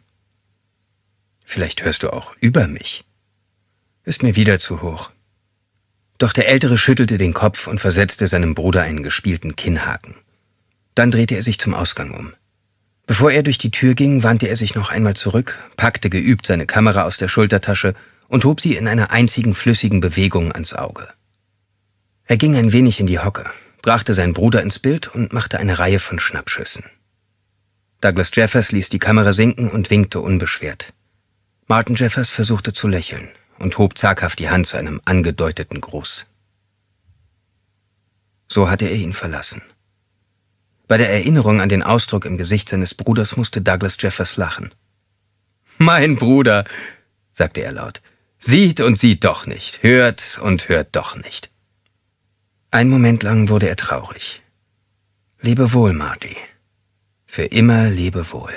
Vielleicht hörst du auch über mich. Ist mir wieder zu hoch. Doch der Ältere schüttelte den Kopf und versetzte seinem Bruder einen gespielten Kinnhaken. Dann drehte er sich zum Ausgang um. Bevor er durch die Tür ging, wandte er sich noch einmal zurück, packte geübt seine Kamera aus der Schultertasche und hob sie in einer einzigen flüssigen Bewegung ans Auge. Er ging ein wenig in die Hocke, brachte seinen Bruder ins Bild und machte eine Reihe von Schnappschüssen. Douglas Jeffers ließ die Kamera sinken und winkte unbeschwert. Martin Jeffers versuchte zu lächeln und hob zaghaft die Hand zu einem angedeuteten Gruß. So hatte er ihn verlassen. Bei der Erinnerung an den Ausdruck im Gesicht seines Bruders musste Douglas Jeffers lachen. Mein Bruder, sagte er laut, sieht und sieht doch nicht, hört und hört doch nicht. Ein Moment lang wurde er traurig. Lebe wohl, Marty. Für immer lebe wohl.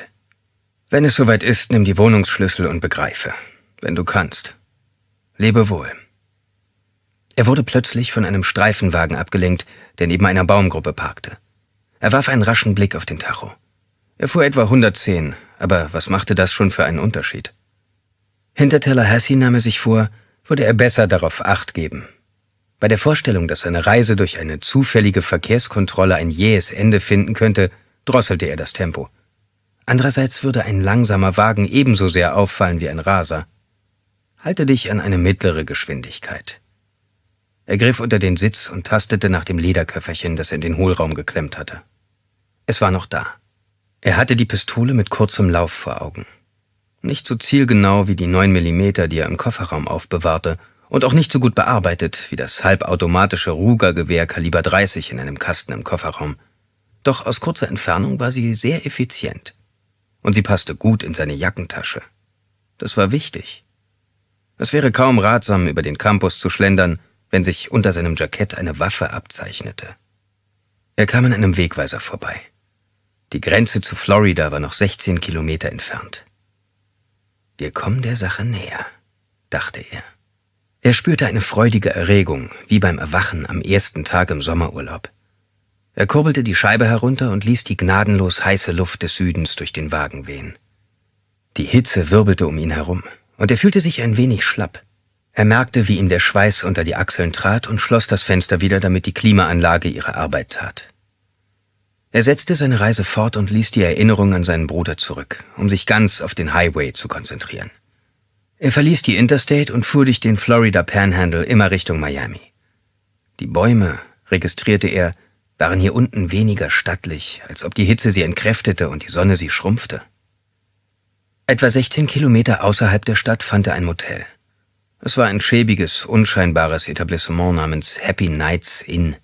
Wenn es soweit ist, nimm die Wohnungsschlüssel und begreife, wenn du kannst. Lebe wohl. Er wurde plötzlich von einem Streifenwagen abgelenkt, der neben einer Baumgruppe parkte. Er warf einen raschen Blick auf den Tacho. Er fuhr etwa 110, aber was machte das schon für einen Unterschied? Hinter Tallahassee nahm er sich vor, würde er besser darauf Acht geben. Bei der Vorstellung, dass seine Reise durch eine zufällige Verkehrskontrolle ein jähes Ende finden könnte, drosselte er das Tempo. Andererseits würde ein langsamer Wagen ebenso sehr auffallen wie ein Raser. Halte dich an eine mittlere Geschwindigkeit. Er griff unter den Sitz und tastete nach dem Lederköfferchen, das er in den Hohlraum geklemmt hatte. Es war noch da. Er hatte die Pistole mit kurzem Lauf vor Augen. Nicht so zielgenau wie die 9 mm, die er im Kofferraum aufbewahrte, und auch nicht so gut bearbeitet wie das halbautomatische Ruger-Gewehr Kaliber 30 in einem Kasten im Kofferraum. Doch aus kurzer Entfernung war sie sehr effizient. Und sie passte gut in seine Jackentasche. Das war wichtig. Es wäre kaum ratsam, über den Campus zu schlendern, wenn sich unter seinem Jackett eine Waffe abzeichnete. Er kam an einem Wegweiser vorbei. Die Grenze zu Florida war noch 16 Kilometer entfernt. Wir kommen der Sache näher, dachte er. Er spürte eine freudige Erregung, wie beim Erwachen am ersten Tag im Sommerurlaub. Er kurbelte die Scheibe herunter und ließ die gnadenlos heiße Luft des Südens durch den Wagen wehen. Die Hitze wirbelte um ihn herum, und er fühlte sich ein wenig schlapp. Er merkte, wie ihm der Schweiß unter die Achseln trat und schloss das Fenster wieder, damit die Klimaanlage ihre Arbeit tat. Er setzte seine Reise fort und ließ die Erinnerung an seinen Bruder zurück, um sich ganz auf den Highway zu konzentrieren. Er verließ die Interstate und fuhr durch den Florida Panhandle immer Richtung Miami. Die Bäume, registrierte er, waren hier unten weniger stattlich, als ob die Hitze sie entkräftete und die Sonne sie schrumpfte. Etwa 16 Kilometer außerhalb der Stadt fand er ein Motel. Es war ein schäbiges, unscheinbares Etablissement namens Happy Nights Inn.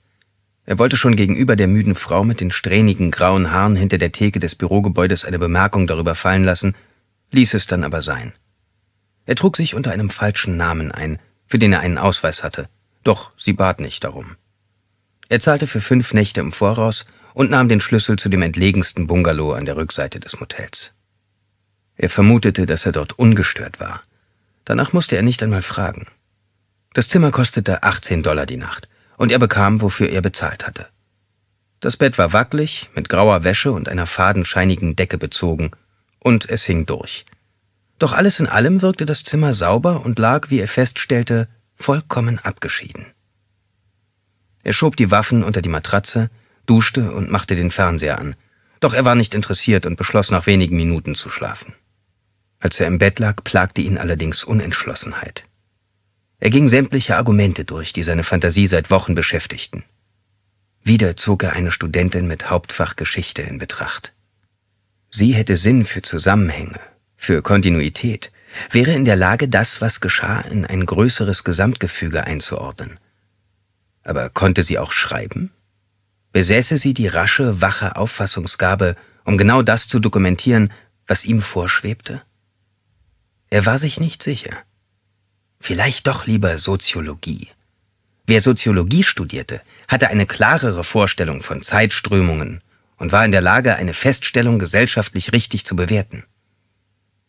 Er wollte schon gegenüber der müden Frau mit den strähnigen grauen Haaren hinter der Theke des Bürogebäudes eine Bemerkung darüber fallen lassen, ließ es dann aber sein. Er trug sich unter einem falschen Namen ein, für den er einen Ausweis hatte, doch sie bat nicht darum. Er zahlte für fünf Nächte im Voraus und nahm den Schlüssel zu dem entlegensten Bungalow an der Rückseite des Motels. Er vermutete, dass er dort ungestört war. Danach musste er nicht einmal fragen. Das Zimmer kostete 18 Dollar die Nacht, und er bekam, wofür er bezahlt hatte. Das Bett war wackelig, mit grauer Wäsche und einer fadenscheinigen Decke bezogen, und es hing durch. Doch alles in allem wirkte das Zimmer sauber und lag, wie er feststellte, vollkommen abgeschieden. Er schob die Waffen unter die Matratze, duschte und machte den Fernseher an, doch er war nicht interessiert und beschloss, nach wenigen Minuten zu schlafen. Als er im Bett lag, plagte ihn allerdings Unentschlossenheit. Er ging sämtliche Argumente durch, die seine Fantasie seit Wochen beschäftigten. Wieder zog er eine Studentin mit Hauptfach Geschichte in Betracht. Sie hätte Sinn für Zusammenhänge, für Kontinuität, wäre in der Lage, das, was geschah, in ein größeres Gesamtgefüge einzuordnen. Aber konnte sie auch schreiben? Besäße sie die rasche, wache Auffassungsgabe, um genau das zu dokumentieren, was ihm vorschwebte? Er war sich nicht sicher. Vielleicht doch lieber Soziologie. Wer Soziologie studierte, hatte eine klarere Vorstellung von Zeitströmungen und war in der Lage, eine Feststellung gesellschaftlich richtig zu bewerten.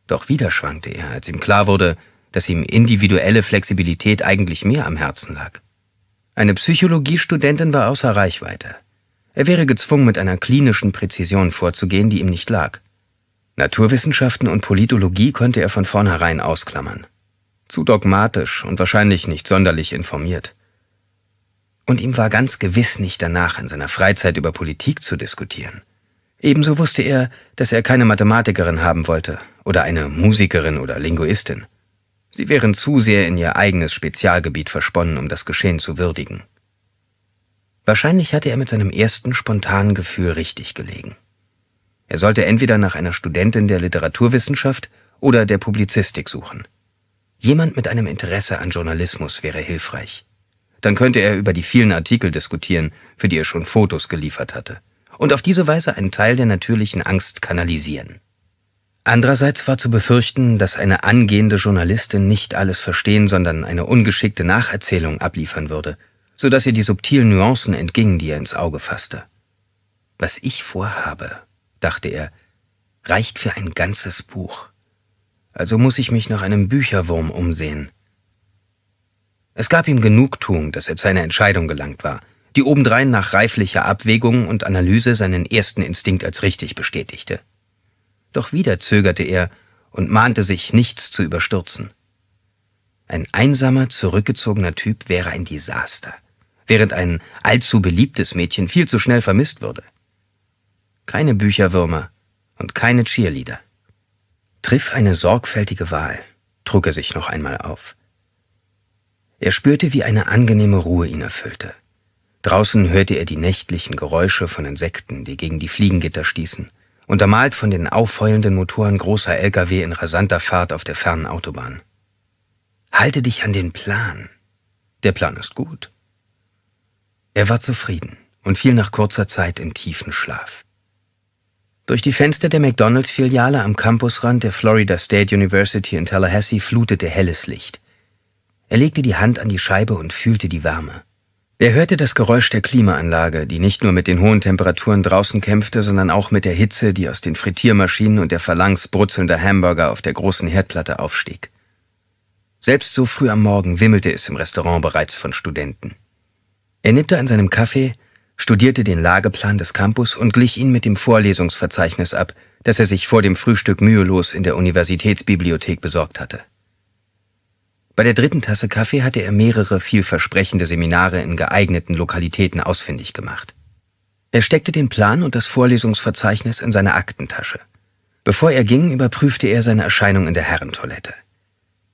Doch wieder schwankte er, als ihm klar wurde, dass ihm individuelle Flexibilität eigentlich mehr am Herzen lag. Eine Psychologiestudentin war außer Reichweite. Er wäre gezwungen, mit einer klinischen Präzision vorzugehen, die ihm nicht lag. Naturwissenschaften und Politologie konnte er von vornherein ausklammern zu dogmatisch und wahrscheinlich nicht sonderlich informiert. Und ihm war ganz gewiss nicht danach, in seiner Freizeit über Politik zu diskutieren. Ebenso wusste er, dass er keine Mathematikerin haben wollte oder eine Musikerin oder Linguistin. Sie wären zu sehr in ihr eigenes Spezialgebiet versponnen, um das Geschehen zu würdigen. Wahrscheinlich hatte er mit seinem ersten spontanen Gefühl richtig gelegen. Er sollte entweder nach einer Studentin der Literaturwissenschaft oder der Publizistik suchen. Jemand mit einem Interesse an Journalismus wäre hilfreich. Dann könnte er über die vielen Artikel diskutieren, für die er schon Fotos geliefert hatte, und auf diese Weise einen Teil der natürlichen Angst kanalisieren. Andererseits war zu befürchten, dass eine angehende Journalistin nicht alles verstehen, sondern eine ungeschickte Nacherzählung abliefern würde, so dass ihr die subtilen Nuancen entgingen, die er ins Auge fasste. Was ich vorhabe, dachte er, reicht für ein ganzes Buch also muss ich mich nach einem Bücherwurm umsehen. Es gab ihm Genugtuung, dass er zu einer Entscheidung gelangt war, die obendrein nach reiflicher Abwägung und Analyse seinen ersten Instinkt als richtig bestätigte. Doch wieder zögerte er und mahnte sich, nichts zu überstürzen. Ein einsamer, zurückgezogener Typ wäre ein Desaster, während ein allzu beliebtes Mädchen viel zu schnell vermisst würde. Keine Bücherwürmer und keine Cheerleader. Triff eine sorgfältige Wahl, trug er sich noch einmal auf. Er spürte, wie eine angenehme Ruhe ihn erfüllte. Draußen hörte er die nächtlichen Geräusche von Insekten, die gegen die Fliegengitter stießen, untermalt von den aufheulenden Motoren großer Lkw in rasanter Fahrt auf der fernen Autobahn. Halte dich an den Plan. Der Plan ist gut. Er war zufrieden und fiel nach kurzer Zeit in tiefen Schlaf. Durch die Fenster der McDonalds-Filiale am Campusrand der Florida State University in Tallahassee flutete helles Licht. Er legte die Hand an die Scheibe und fühlte die Wärme. Er hörte das Geräusch der Klimaanlage, die nicht nur mit den hohen Temperaturen draußen kämpfte, sondern auch mit der Hitze, die aus den Frittiermaschinen und der Phalanx brutzelnder Hamburger auf der großen Herdplatte aufstieg. Selbst so früh am Morgen wimmelte es im Restaurant bereits von Studenten. Er nippte an seinem Kaffee, studierte den Lageplan des Campus und glich ihn mit dem Vorlesungsverzeichnis ab, das er sich vor dem Frühstück mühelos in der Universitätsbibliothek besorgt hatte. Bei der dritten Tasse Kaffee hatte er mehrere vielversprechende Seminare in geeigneten Lokalitäten ausfindig gemacht. Er steckte den Plan und das Vorlesungsverzeichnis in seine Aktentasche. Bevor er ging, überprüfte er seine Erscheinung in der Herrentoilette.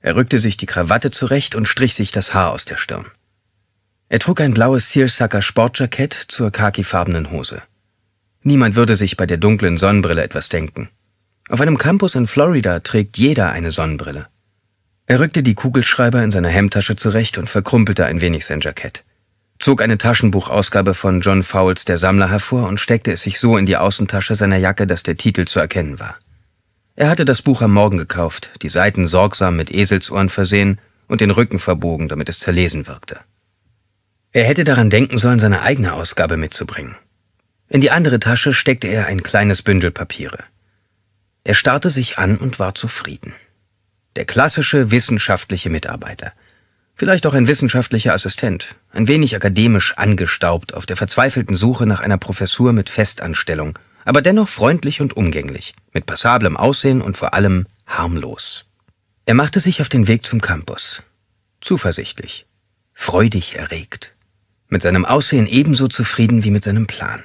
Er rückte sich die Krawatte zurecht und strich sich das Haar aus der Stirn. Er trug ein blaues Searsucker Sportjackett zur khakifarbenen Hose. Niemand würde sich bei der dunklen Sonnenbrille etwas denken. Auf einem Campus in Florida trägt jeder eine Sonnenbrille. Er rückte die Kugelschreiber in seiner Hemdtasche zurecht und verkrumpelte ein wenig sein Jackett, zog eine Taschenbuchausgabe von John Fowles Der Sammler hervor und steckte es sich so in die Außentasche seiner Jacke, dass der Titel zu erkennen war. Er hatte das Buch am Morgen gekauft, die Seiten sorgsam mit Eselsohren versehen und den Rücken verbogen, damit es zerlesen wirkte. Er hätte daran denken sollen, seine eigene Ausgabe mitzubringen. In die andere Tasche steckte er ein kleines Bündel Papiere. Er starrte sich an und war zufrieden. Der klassische wissenschaftliche Mitarbeiter. Vielleicht auch ein wissenschaftlicher Assistent, ein wenig akademisch angestaubt auf der verzweifelten Suche nach einer Professur mit Festanstellung, aber dennoch freundlich und umgänglich, mit passablem Aussehen und vor allem harmlos. Er machte sich auf den Weg zum Campus. Zuversichtlich, freudig erregt mit seinem Aussehen ebenso zufrieden wie mit seinem Plan.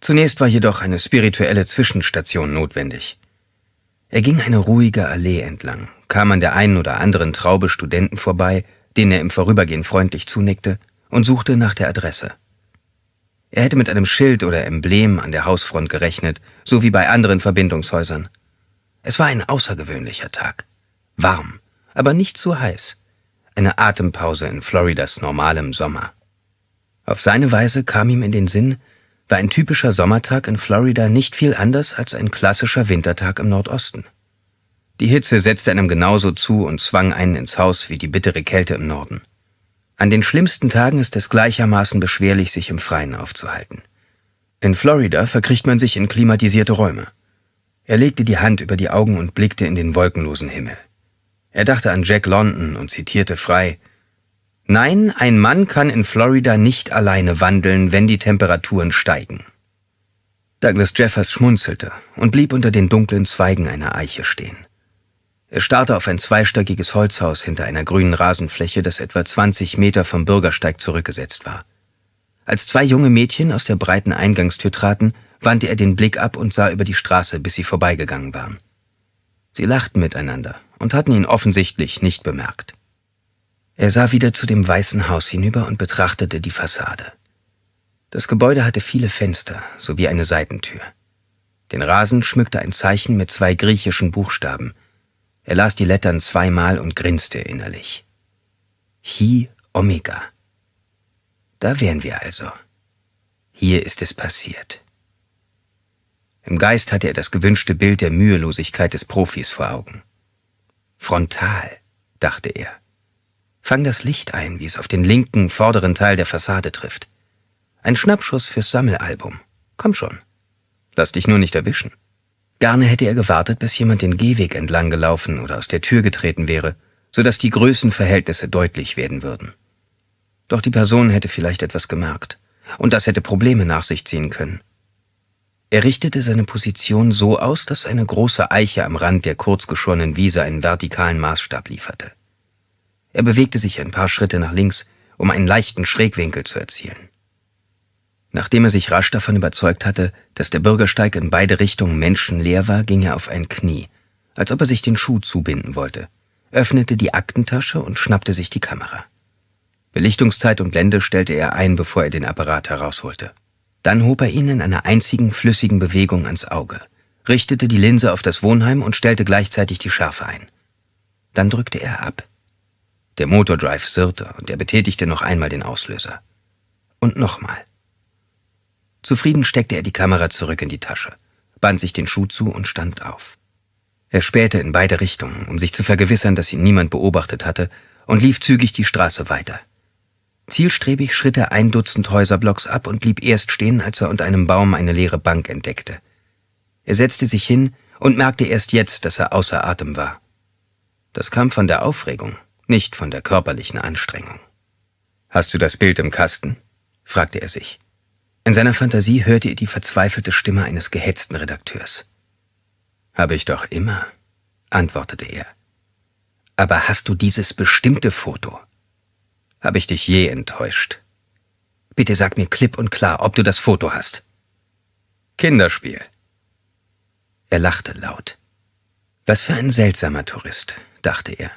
Zunächst war jedoch eine spirituelle Zwischenstation notwendig. Er ging eine ruhige Allee entlang, kam an der einen oder anderen Traube Studenten vorbei, denen er im Vorübergehen freundlich zunickte, und suchte nach der Adresse. Er hätte mit einem Schild oder Emblem an der Hausfront gerechnet, so wie bei anderen Verbindungshäusern. Es war ein außergewöhnlicher Tag. Warm, aber nicht zu heiß. Eine Atempause in Floridas normalem Sommer. Auf seine Weise kam ihm in den Sinn, war ein typischer Sommertag in Florida nicht viel anders als ein klassischer Wintertag im Nordosten. Die Hitze setzte einem genauso zu und zwang einen ins Haus wie die bittere Kälte im Norden. An den schlimmsten Tagen ist es gleichermaßen beschwerlich, sich im Freien aufzuhalten. In Florida verkriecht man sich in klimatisierte Räume. Er legte die Hand über die Augen und blickte in den wolkenlosen Himmel. Er dachte an Jack London und zitierte frei Nein, ein Mann kann in Florida nicht alleine wandeln, wenn die Temperaturen steigen. Douglas Jeffers schmunzelte und blieb unter den dunklen Zweigen einer Eiche stehen. Er starrte auf ein zweistöckiges Holzhaus hinter einer grünen Rasenfläche, das etwa 20 Meter vom Bürgersteig zurückgesetzt war. Als zwei junge Mädchen aus der breiten Eingangstür traten, wandte er den Blick ab und sah über die Straße, bis sie vorbeigegangen waren. Sie lachten miteinander und hatten ihn offensichtlich nicht bemerkt. Er sah wieder zu dem weißen Haus hinüber und betrachtete die Fassade. Das Gebäude hatte viele Fenster sowie eine Seitentür. Den Rasen schmückte ein Zeichen mit zwei griechischen Buchstaben. Er las die Lettern zweimal und grinste innerlich. Hi Omega. Da wären wir also. Hier ist es passiert. Im Geist hatte er das gewünschte Bild der Mühelosigkeit des Profis vor Augen. Frontal, dachte er fang das Licht ein, wie es auf den linken vorderen Teil der Fassade trifft. Ein Schnappschuss fürs Sammelalbum. Komm schon. Lass dich nur nicht erwischen. Gerne hätte er gewartet, bis jemand den Gehweg entlang gelaufen oder aus der Tür getreten wäre, so dass die Größenverhältnisse deutlich werden würden. Doch die Person hätte vielleicht etwas gemerkt, und das hätte Probleme nach sich ziehen können. Er richtete seine Position so aus, dass eine große Eiche am Rand der kurzgeschorenen Wiese einen vertikalen Maßstab lieferte. Er bewegte sich ein paar Schritte nach links, um einen leichten Schrägwinkel zu erzielen. Nachdem er sich rasch davon überzeugt hatte, dass der Bürgersteig in beide Richtungen menschenleer war, ging er auf ein Knie, als ob er sich den Schuh zubinden wollte, öffnete die Aktentasche und schnappte sich die Kamera. Belichtungszeit und Blende stellte er ein, bevor er den Apparat herausholte. Dann hob er ihn in einer einzigen flüssigen Bewegung ans Auge, richtete die Linse auf das Wohnheim und stellte gleichzeitig die Schärfe ein. Dann drückte er ab. Der Motordrive sirrte und er betätigte noch einmal den Auslöser. Und nochmal. Zufrieden steckte er die Kamera zurück in die Tasche, band sich den Schuh zu und stand auf. Er spähte in beide Richtungen, um sich zu vergewissern, dass ihn niemand beobachtet hatte, und lief zügig die Straße weiter. Zielstrebig schritt er ein Dutzend Häuserblocks ab und blieb erst stehen, als er unter einem Baum eine leere Bank entdeckte. Er setzte sich hin und merkte erst jetzt, dass er außer Atem war. Das kam von der Aufregung nicht von der körperlichen Anstrengung. Hast du das Bild im Kasten? fragte er sich. In seiner Fantasie hörte er die verzweifelte Stimme eines gehetzten Redakteurs. Habe ich doch immer, antwortete er. Aber hast du dieses bestimmte Foto? Habe ich dich je enttäuscht? Bitte sag mir klipp und klar, ob du das Foto hast. Kinderspiel. Er lachte laut. Was für ein seltsamer Tourist, dachte er.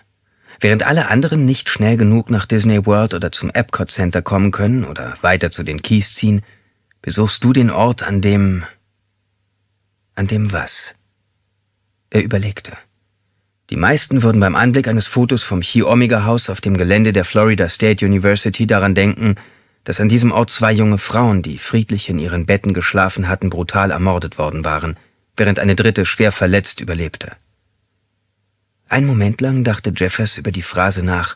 Während alle anderen nicht schnell genug nach Disney World oder zum Epcot Center kommen können oder weiter zu den Keys ziehen, besuchst du den Ort, an dem... an dem was? Er überlegte. Die meisten würden beim Anblick eines Fotos vom Chi Omega Haus auf dem Gelände der Florida State University daran denken, dass an diesem Ort zwei junge Frauen, die friedlich in ihren Betten geschlafen hatten, brutal ermordet worden waren, während eine dritte schwer verletzt überlebte. Ein Moment lang dachte Jeffers über die Phrase nach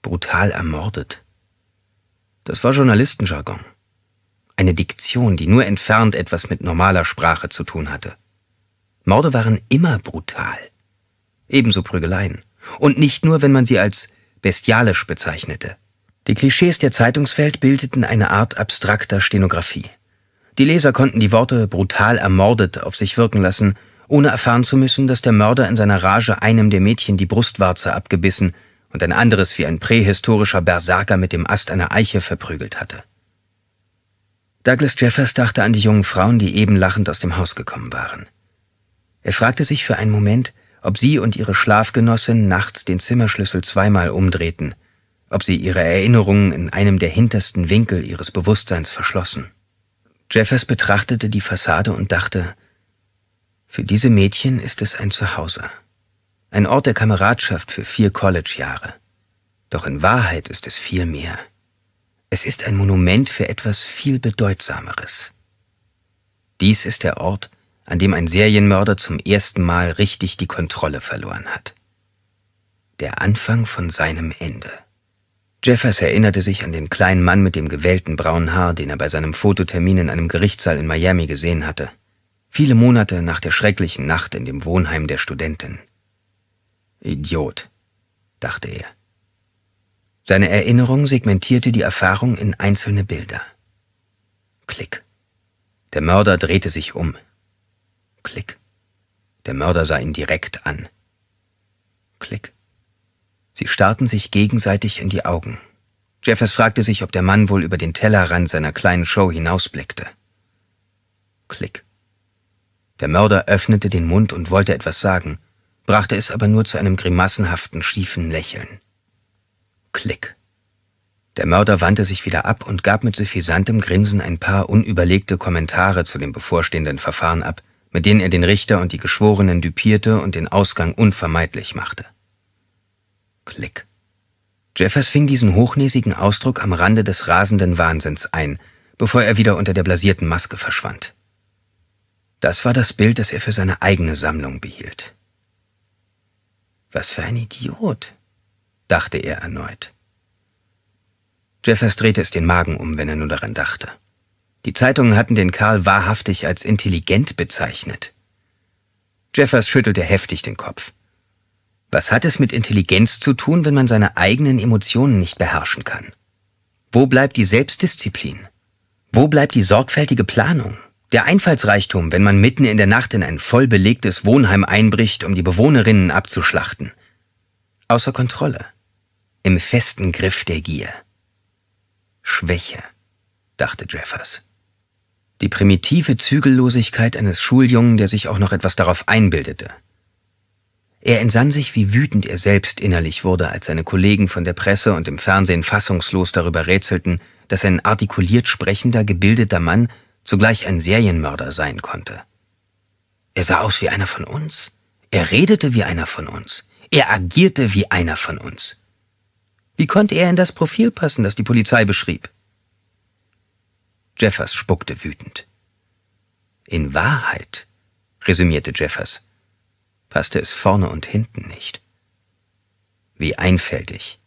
brutal ermordet. Das war Journalistenjargon. Eine Diktion, die nur entfernt etwas mit normaler Sprache zu tun hatte. Morde waren immer brutal. Ebenso Prügeleien. Und nicht nur, wenn man sie als bestialisch bezeichnete. Die Klischees der Zeitungswelt bildeten eine Art abstrakter Stenografie. Die Leser konnten die Worte brutal ermordet auf sich wirken lassen ohne erfahren zu müssen, dass der Mörder in seiner Rage einem der Mädchen die Brustwarze abgebissen und ein anderes wie ein prähistorischer Berserker mit dem Ast einer Eiche verprügelt hatte. Douglas Jeffers dachte an die jungen Frauen, die eben lachend aus dem Haus gekommen waren. Er fragte sich für einen Moment, ob sie und ihre Schlafgenossin nachts den Zimmerschlüssel zweimal umdrehten, ob sie ihre Erinnerungen in einem der hintersten Winkel ihres Bewusstseins verschlossen. Jeffers betrachtete die Fassade und dachte, für diese Mädchen ist es ein Zuhause, ein Ort der Kameradschaft für vier College-Jahre. Doch in Wahrheit ist es viel mehr. Es ist ein Monument für etwas viel Bedeutsameres. Dies ist der Ort, an dem ein Serienmörder zum ersten Mal richtig die Kontrolle verloren hat. Der Anfang von seinem Ende. Jeffers erinnerte sich an den kleinen Mann mit dem gewellten braunen Haar, den er bei seinem Fototermin in einem Gerichtssaal in Miami gesehen hatte viele Monate nach der schrecklichen Nacht in dem Wohnheim der Studentin. Idiot, dachte er. Seine Erinnerung segmentierte die Erfahrung in einzelne Bilder. Klick. Der Mörder drehte sich um. Klick. Der Mörder sah ihn direkt an. Klick. Sie starrten sich gegenseitig in die Augen. Jeffers fragte sich, ob der Mann wohl über den Tellerrand seiner kleinen Show hinausblickte. Klick. Der Mörder öffnete den Mund und wollte etwas sagen, brachte es aber nur zu einem grimassenhaften, schiefen Lächeln. Klick. Der Mörder wandte sich wieder ab und gab mit suffisantem Grinsen ein paar unüberlegte Kommentare zu dem bevorstehenden Verfahren ab, mit denen er den Richter und die Geschworenen düpierte und den Ausgang unvermeidlich machte. Klick. Jeffers fing diesen hochnäsigen Ausdruck am Rande des rasenden Wahnsinns ein, bevor er wieder unter der blasierten Maske verschwand. Das war das Bild, das er für seine eigene Sammlung behielt. Was für ein Idiot, dachte er erneut. Jeffers drehte es den Magen um, wenn er nur daran dachte. Die Zeitungen hatten den Karl wahrhaftig als intelligent bezeichnet. Jeffers schüttelte heftig den Kopf. Was hat es mit Intelligenz zu tun, wenn man seine eigenen Emotionen nicht beherrschen kann? Wo bleibt die Selbstdisziplin? Wo bleibt die sorgfältige Planung? Der Einfallsreichtum, wenn man mitten in der Nacht in ein voll belegtes Wohnheim einbricht, um die Bewohnerinnen abzuschlachten. Außer Kontrolle. Im festen Griff der Gier. Schwäche, dachte Jeffers. Die primitive Zügellosigkeit eines Schuljungen, der sich auch noch etwas darauf einbildete. Er entsann sich, wie wütend er selbst innerlich wurde, als seine Kollegen von der Presse und im Fernsehen fassungslos darüber rätselten, dass ein artikuliert sprechender, gebildeter Mann zugleich ein Serienmörder sein konnte. Er sah aus wie einer von uns, er redete wie einer von uns, er agierte wie einer von uns. Wie konnte er in das Profil passen, das die Polizei beschrieb? Jeffers spuckte wütend. In Wahrheit, resümierte Jeffers, passte es vorne und hinten nicht. Wie einfältig,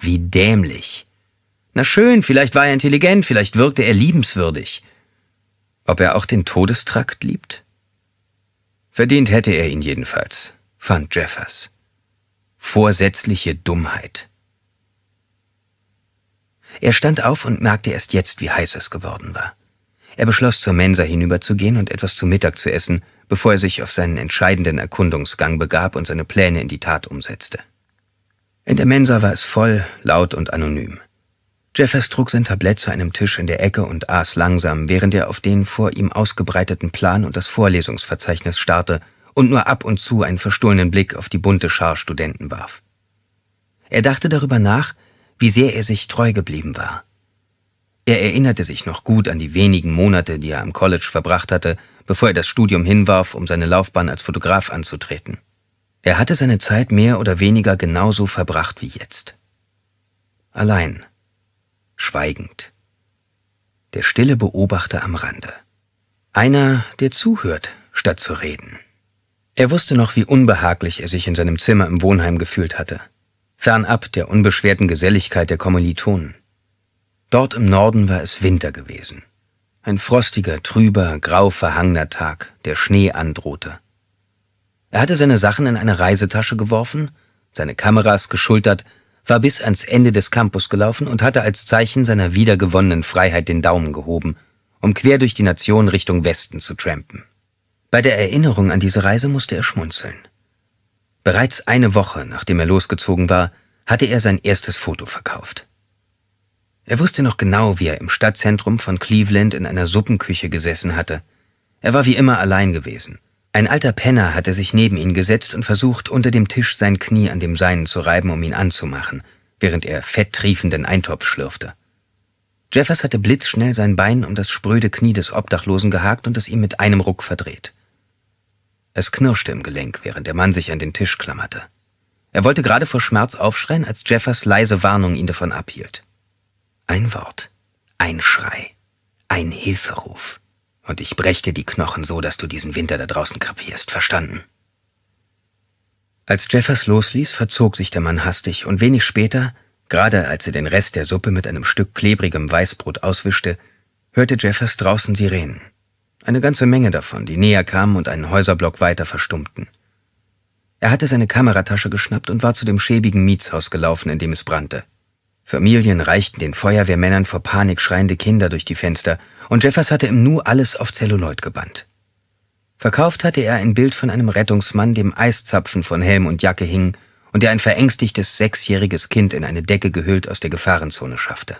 wie dämlich. Na schön, vielleicht war er intelligent, vielleicht wirkte er liebenswürdig, ob er auch den Todestrakt liebt? Verdient hätte er ihn jedenfalls, fand Jeffers. Vorsätzliche Dummheit. Er stand auf und merkte erst jetzt, wie heiß es geworden war. Er beschloss, zur Mensa hinüberzugehen und etwas zu Mittag zu essen, bevor er sich auf seinen entscheidenden Erkundungsgang begab und seine Pläne in die Tat umsetzte. In der Mensa war es voll, laut und anonym. Jeffers trug sein Tablett zu einem Tisch in der Ecke und aß langsam, während er auf den vor ihm ausgebreiteten Plan und das Vorlesungsverzeichnis starrte und nur ab und zu einen verstohlenen Blick auf die bunte Schar Studenten warf. Er dachte darüber nach, wie sehr er sich treu geblieben war. Er erinnerte sich noch gut an die wenigen Monate, die er am College verbracht hatte, bevor er das Studium hinwarf, um seine Laufbahn als Fotograf anzutreten. Er hatte seine Zeit mehr oder weniger genauso verbracht wie jetzt. Allein schweigend. Der stille Beobachter am Rande. Einer, der zuhört, statt zu reden. Er wusste noch, wie unbehaglich er sich in seinem Zimmer im Wohnheim gefühlt hatte, fernab der unbeschwerten Geselligkeit der Kommilitonen. Dort im Norden war es Winter gewesen. Ein frostiger, trüber, grau verhangener Tag, der Schnee androhte. Er hatte seine Sachen in eine Reisetasche geworfen, seine Kameras geschultert war bis ans Ende des Campus gelaufen und hatte als Zeichen seiner wiedergewonnenen Freiheit den Daumen gehoben, um quer durch die Nation Richtung Westen zu trampen. Bei der Erinnerung an diese Reise musste er schmunzeln. Bereits eine Woche, nachdem er losgezogen war, hatte er sein erstes Foto verkauft. Er wusste noch genau, wie er im Stadtzentrum von Cleveland in einer Suppenküche gesessen hatte. Er war wie immer allein gewesen – ein alter Penner hatte sich neben ihn gesetzt und versucht, unter dem Tisch sein Knie an dem seinen zu reiben, um ihn anzumachen, während er fetttriefenden Eintopf schlürfte. Jeffers hatte blitzschnell sein Bein um das spröde Knie des Obdachlosen gehakt und es ihm mit einem Ruck verdreht. Es knirschte im Gelenk, während der Mann sich an den Tisch klammerte. Er wollte gerade vor Schmerz aufschreien, als Jeffers leise Warnung ihn davon abhielt. Ein Wort, ein Schrei, ein Hilferuf. Und ich brächte die Knochen so, dass du diesen Winter da draußen kapierst, Verstanden? Als Jeffers losließ, verzog sich der Mann hastig, und wenig später, gerade als er den Rest der Suppe mit einem Stück klebrigem Weißbrot auswischte, hörte Jeffers draußen Sirenen. Eine ganze Menge davon, die näher kamen und einen Häuserblock weiter verstummten. Er hatte seine Kameratasche geschnappt und war zu dem schäbigen Mietshaus gelaufen, in dem es brannte. Familien reichten den Feuerwehrmännern vor Panik schreiende Kinder durch die Fenster, und Jeffers hatte im Nu alles auf Zelluloid gebannt. Verkauft hatte er ein Bild von einem Rettungsmann, dem Eiszapfen von Helm und Jacke hing und der ein verängstigtes sechsjähriges Kind in eine Decke gehüllt aus der Gefahrenzone schaffte.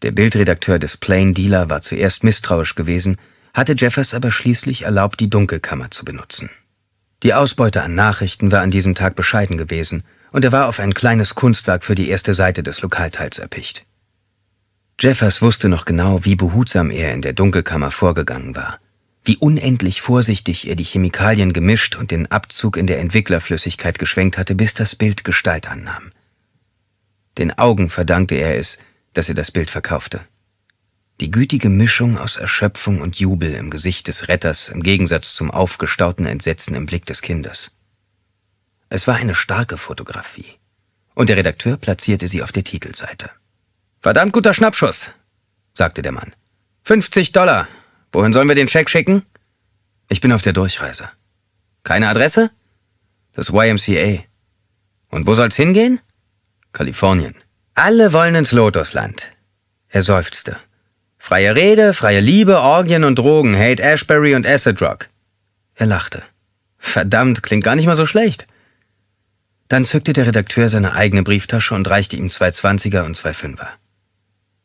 Der Bildredakteur des Plain Dealer war zuerst misstrauisch gewesen, hatte Jeffers aber schließlich erlaubt, die Dunkelkammer zu benutzen. Die Ausbeute an Nachrichten war an diesem Tag bescheiden gewesen, und er war auf ein kleines Kunstwerk für die erste Seite des Lokalteils erpicht. Jeffers wusste noch genau, wie behutsam er in der Dunkelkammer vorgegangen war, wie unendlich vorsichtig er die Chemikalien gemischt und den Abzug in der Entwicklerflüssigkeit geschwenkt hatte, bis das Bild Gestalt annahm. Den Augen verdankte er es, dass er das Bild verkaufte. Die gütige Mischung aus Erschöpfung und Jubel im Gesicht des Retters im Gegensatz zum aufgestauten Entsetzen im Blick des Kindes. Es war eine starke Fotografie. Und der Redakteur platzierte sie auf der Titelseite. Verdammt guter Schnappschuss, sagte der Mann. 50 Dollar. Wohin sollen wir den Scheck schicken? Ich bin auf der Durchreise. Keine Adresse? Das YMCA. Und wo soll's hingehen? Kalifornien. Alle wollen ins Lotusland. Er seufzte. Freie Rede, freie Liebe, Orgien und Drogen, Hate Ashbury und Acid Rock. Er lachte. Verdammt, klingt gar nicht mal so schlecht. Dann zückte der Redakteur seine eigene Brieftasche und reichte ihm zwei Zwanziger und zwei Fünfer.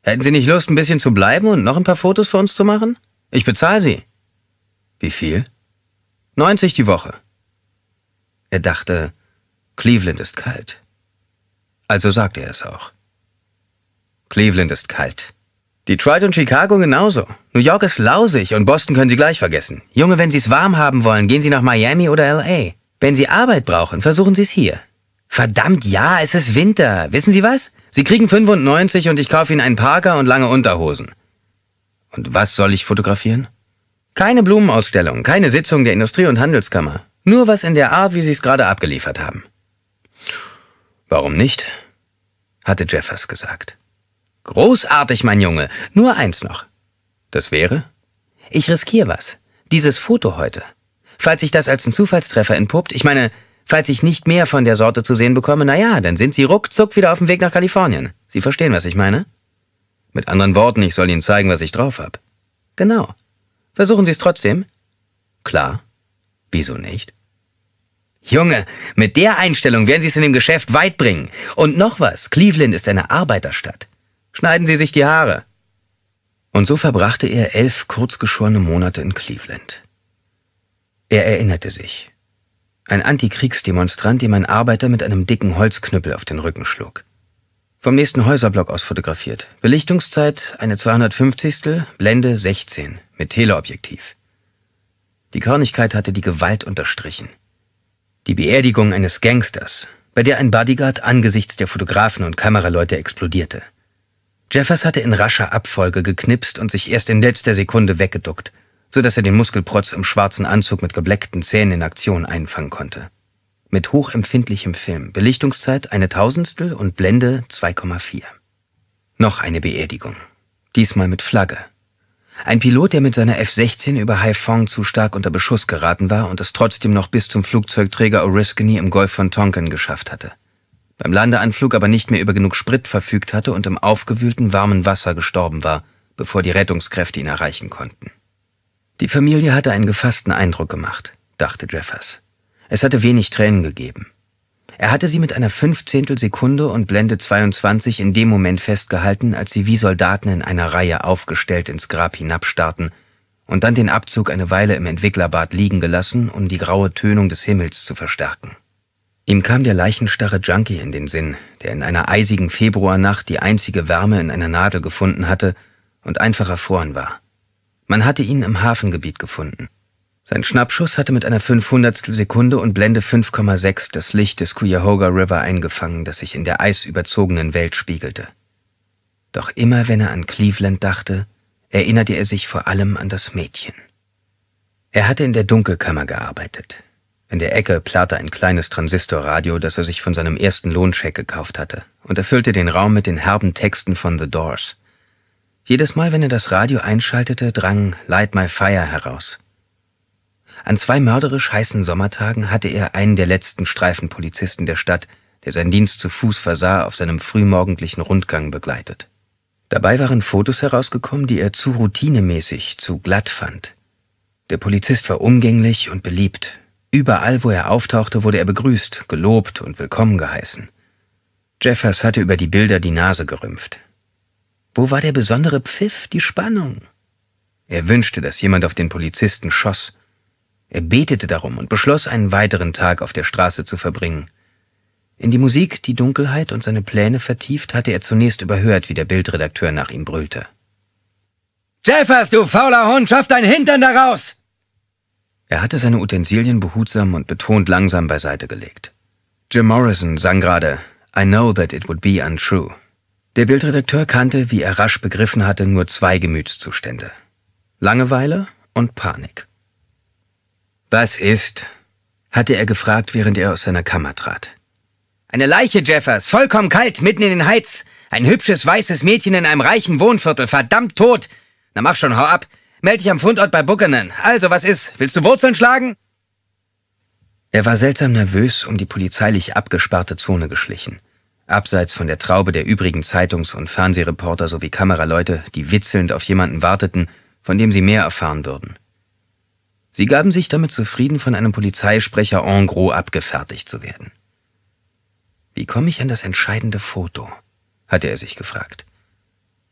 Hätten Sie nicht Lust, ein bisschen zu bleiben und noch ein paar Fotos für uns zu machen? Ich bezahle Sie. Wie viel? 90 die Woche. Er dachte, Cleveland ist kalt. Also sagte er es auch. Cleveland ist kalt. Detroit und Chicago genauso. New York ist lausig und Boston können Sie gleich vergessen. Junge, wenn Sie es warm haben wollen, gehen Sie nach Miami oder LA. Wenn Sie Arbeit brauchen, versuchen Sie es hier. Verdammt, ja, es ist Winter. Wissen Sie was? Sie kriegen 95 und ich kaufe Ihnen einen Parker und lange Unterhosen. Und was soll ich fotografieren? Keine Blumenausstellung, keine Sitzung der Industrie- und Handelskammer. Nur was in der Art, wie Sie es gerade abgeliefert haben. Warum nicht? hatte Jeffers gesagt. Großartig, mein Junge. Nur eins noch. Das wäre? Ich riskiere was. Dieses Foto heute. Falls sich das als ein Zufallstreffer entpuppt, ich meine, Falls ich nicht mehr von der Sorte zu sehen bekomme, na ja, dann sind Sie ruckzuck wieder auf dem Weg nach Kalifornien. Sie verstehen, was ich meine? Mit anderen Worten, ich soll Ihnen zeigen, was ich drauf hab. Genau. Versuchen Sie es trotzdem? Klar. Wieso nicht? Junge, mit der Einstellung werden Sie es in dem Geschäft weit bringen. Und noch was, Cleveland ist eine Arbeiterstadt. Schneiden Sie sich die Haare. Und so verbrachte er elf kurzgeschorene Monate in Cleveland. Er erinnerte sich ein Antikriegsdemonstrant, dem ein Arbeiter mit einem dicken Holzknüppel auf den Rücken schlug. Vom nächsten Häuserblock aus fotografiert. Belichtungszeit eine 250. Blende 16 mit Teleobjektiv. Die Körnigkeit hatte die Gewalt unterstrichen. Die Beerdigung eines Gangsters, bei der ein Bodyguard angesichts der Fotografen und Kameraleute explodierte. Jeffers hatte in rascher Abfolge geknipst und sich erst in letzter Sekunde weggeduckt – so dass er den Muskelprotz im schwarzen Anzug mit gebleckten Zähnen in Aktion einfangen konnte. Mit hochempfindlichem Film, Belichtungszeit eine Tausendstel und Blende 2,4. Noch eine Beerdigung. Diesmal mit Flagge. Ein Pilot, der mit seiner F-16 über Haiphong zu stark unter Beschuss geraten war und es trotzdem noch bis zum Flugzeugträger Oriskany im Golf von Tonkin geschafft hatte. Beim Landeanflug aber nicht mehr über genug Sprit verfügt hatte und im aufgewühlten warmen Wasser gestorben war, bevor die Rettungskräfte ihn erreichen konnten. Die Familie hatte einen gefassten Eindruck gemacht, dachte Jeffers. Es hatte wenig Tränen gegeben. Er hatte sie mit einer Fünfzehntelsekunde und Blende 22 in dem Moment festgehalten, als sie wie Soldaten in einer Reihe aufgestellt ins Grab hinabstarrten und dann den Abzug eine Weile im Entwicklerbad liegen gelassen, um die graue Tönung des Himmels zu verstärken. Ihm kam der leichenstarre Junkie in den Sinn, der in einer eisigen Februarnacht die einzige Wärme in einer Nadel gefunden hatte und einfach erfroren war. Man hatte ihn im Hafengebiet gefunden. Sein Schnappschuss hatte mit einer 500. Sekunde und Blende 5,6 das Licht des Cuyahoga River eingefangen, das sich in der eisüberzogenen Welt spiegelte. Doch immer wenn er an Cleveland dachte, erinnerte er sich vor allem an das Mädchen. Er hatte in der Dunkelkammer gearbeitet. In der Ecke plärrte ein kleines Transistorradio, das er sich von seinem ersten Lohncheck gekauft hatte, und erfüllte den Raum mit den herben Texten von The Doors. Jedes Mal, wenn er das Radio einschaltete, drang Light My Fire heraus. An zwei mörderisch heißen Sommertagen hatte er einen der letzten Streifenpolizisten der Stadt, der seinen Dienst zu Fuß versah, auf seinem frühmorgendlichen Rundgang begleitet. Dabei waren Fotos herausgekommen, die er zu routinemäßig, zu glatt fand. Der Polizist war umgänglich und beliebt. Überall, wo er auftauchte, wurde er begrüßt, gelobt und willkommen geheißen. Jeffers hatte über die Bilder die Nase gerümpft. Wo war der besondere Pfiff, die Spannung? Er wünschte, dass jemand auf den Polizisten schoss. Er betete darum und beschloss, einen weiteren Tag auf der Straße zu verbringen. In die Musik, die Dunkelheit und seine Pläne vertieft, hatte er zunächst überhört, wie der Bildredakteur nach ihm brüllte. Jeffers, du fauler Hund, schaff dein Hintern daraus! Er hatte seine Utensilien behutsam und betont langsam beiseite gelegt. Jim Morrison sang gerade I know that it would be untrue der Bildredakteur kannte, wie er rasch begriffen hatte, nur zwei Gemütszustände. Langeweile und Panik. Was ist? hatte er gefragt, während er aus seiner Kammer trat. Eine Leiche, Jeffers, vollkommen kalt, mitten in den Heiz. Ein hübsches weißes Mädchen in einem reichen Wohnviertel, verdammt tot. Na mach schon, hau ab. Meld dich am Fundort bei Buchanan. Also, was ist? Willst du Wurzeln schlagen? Er war seltsam nervös um die polizeilich abgesperrte Zone geschlichen abseits von der Traube der übrigen Zeitungs- und Fernsehreporter sowie Kameraleute, die witzelnd auf jemanden warteten, von dem sie mehr erfahren würden. Sie gaben sich damit zufrieden, von einem Polizeisprecher en gros abgefertigt zu werden. Wie komme ich an das entscheidende Foto? hatte er sich gefragt.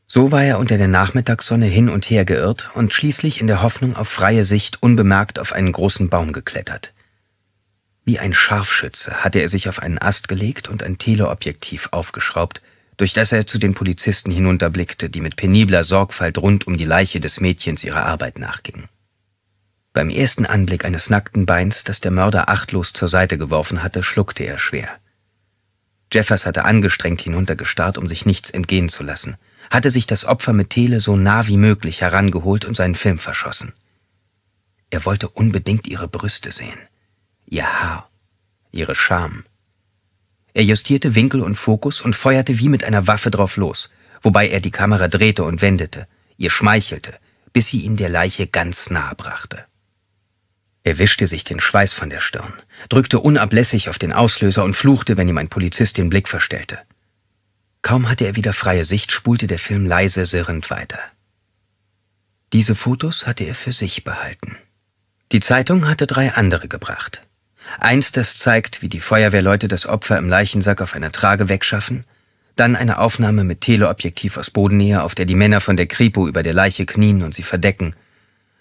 So war er unter der Nachmittagssonne hin und her geirrt und schließlich in der Hoffnung auf freie Sicht unbemerkt auf einen großen Baum geklettert. Wie ein Scharfschütze hatte er sich auf einen Ast gelegt und ein Teleobjektiv aufgeschraubt, durch das er zu den Polizisten hinunterblickte, die mit penibler Sorgfalt rund um die Leiche des Mädchens ihrer Arbeit nachgingen. Beim ersten Anblick eines nackten Beins, das der Mörder achtlos zur Seite geworfen hatte, schluckte er schwer. Jeffers hatte angestrengt hinuntergestarrt, um sich nichts entgehen zu lassen, hatte sich das Opfer mit Tele so nah wie möglich herangeholt und seinen Film verschossen. Er wollte unbedingt ihre Brüste sehen ihr Haar, ihre Scham. Er justierte Winkel und Fokus und feuerte wie mit einer Waffe drauf los, wobei er die Kamera drehte und wendete, ihr schmeichelte, bis sie ihn der Leiche ganz nahe brachte. Er wischte sich den Schweiß von der Stirn, drückte unablässig auf den Auslöser und fluchte, wenn ihm ein Polizist den Blick verstellte. Kaum hatte er wieder freie Sicht, spulte der Film leise sirrend weiter. Diese Fotos hatte er für sich behalten. Die Zeitung hatte drei andere gebracht. Eins, das zeigt, wie die Feuerwehrleute das Opfer im Leichensack auf einer Trage wegschaffen, dann eine Aufnahme mit Teleobjektiv aus Bodennähe, auf der die Männer von der Kripo über der Leiche knien und sie verdecken.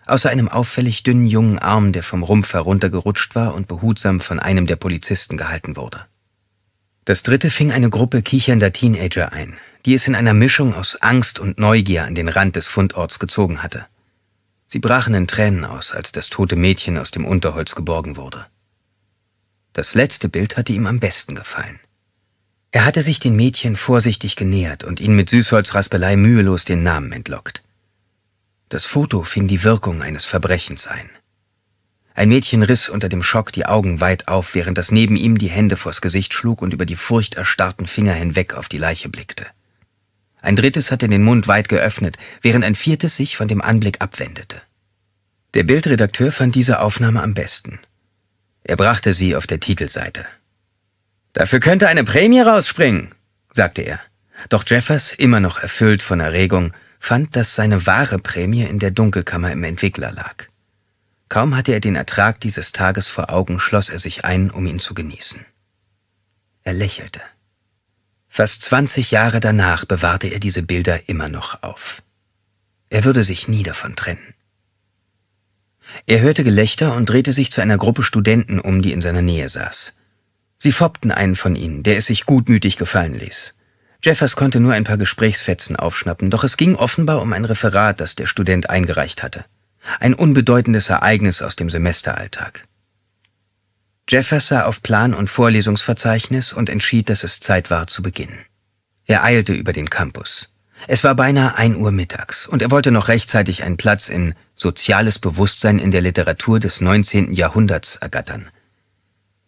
Außer einem auffällig dünnen jungen Arm, der vom Rumpf heruntergerutscht war und behutsam von einem der Polizisten gehalten wurde. Das dritte fing eine Gruppe kichernder Teenager ein, die es in einer Mischung aus Angst und Neugier an den Rand des Fundorts gezogen hatte. Sie brachen in Tränen aus, als das tote Mädchen aus dem Unterholz geborgen wurde. Das letzte Bild hatte ihm am besten gefallen. Er hatte sich den Mädchen vorsichtig genähert und ihnen mit Süßholzraspelei mühelos den Namen entlockt. Das Foto fing die Wirkung eines Verbrechens ein. Ein Mädchen riss unter dem Schock die Augen weit auf, während das neben ihm die Hände vors Gesicht schlug und über die furchterstarrten Finger hinweg auf die Leiche blickte. Ein drittes hatte den Mund weit geöffnet, während ein viertes sich von dem Anblick abwendete. Der Bildredakteur fand diese Aufnahme am besten. Er brachte sie auf der Titelseite. Dafür könnte eine Prämie rausspringen, sagte er. Doch Jeffers, immer noch erfüllt von Erregung, fand, dass seine wahre Prämie in der Dunkelkammer im Entwickler lag. Kaum hatte er den Ertrag dieses Tages vor Augen, schloss er sich ein, um ihn zu genießen. Er lächelte. Fast 20 Jahre danach bewahrte er diese Bilder immer noch auf. Er würde sich nie davon trennen. Er hörte Gelächter und drehte sich zu einer Gruppe Studenten um, die in seiner Nähe saß. Sie foppten einen von ihnen, der es sich gutmütig gefallen ließ. Jeffers konnte nur ein paar Gesprächsfetzen aufschnappen, doch es ging offenbar um ein Referat, das der Student eingereicht hatte. Ein unbedeutendes Ereignis aus dem Semesteralltag. Jeffers sah auf Plan und Vorlesungsverzeichnis und entschied, dass es Zeit war zu beginnen. Er eilte über den Campus. Es war beinahe ein Uhr mittags und er wollte noch rechtzeitig einen Platz in Soziales Bewusstsein in der Literatur des 19. Jahrhunderts ergattern.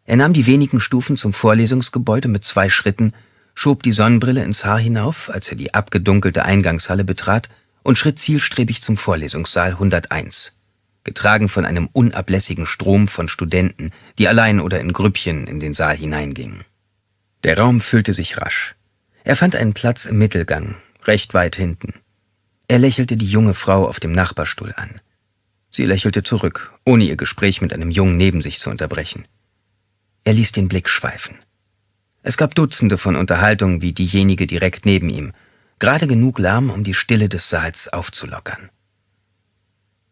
Er nahm die wenigen Stufen zum Vorlesungsgebäude mit zwei Schritten, schob die Sonnenbrille ins Haar hinauf, als er die abgedunkelte Eingangshalle betrat, und schritt zielstrebig zum Vorlesungssaal 101, getragen von einem unablässigen Strom von Studenten, die allein oder in Grüppchen in den Saal hineingingen. Der Raum füllte sich rasch. Er fand einen Platz im Mittelgang, recht weit hinten. Er lächelte die junge Frau auf dem Nachbarstuhl an. Sie lächelte zurück, ohne ihr Gespräch mit einem Jungen neben sich zu unterbrechen. Er ließ den Blick schweifen. Es gab Dutzende von Unterhaltungen wie diejenige direkt neben ihm, gerade genug Lärm, um die Stille des Saals aufzulockern.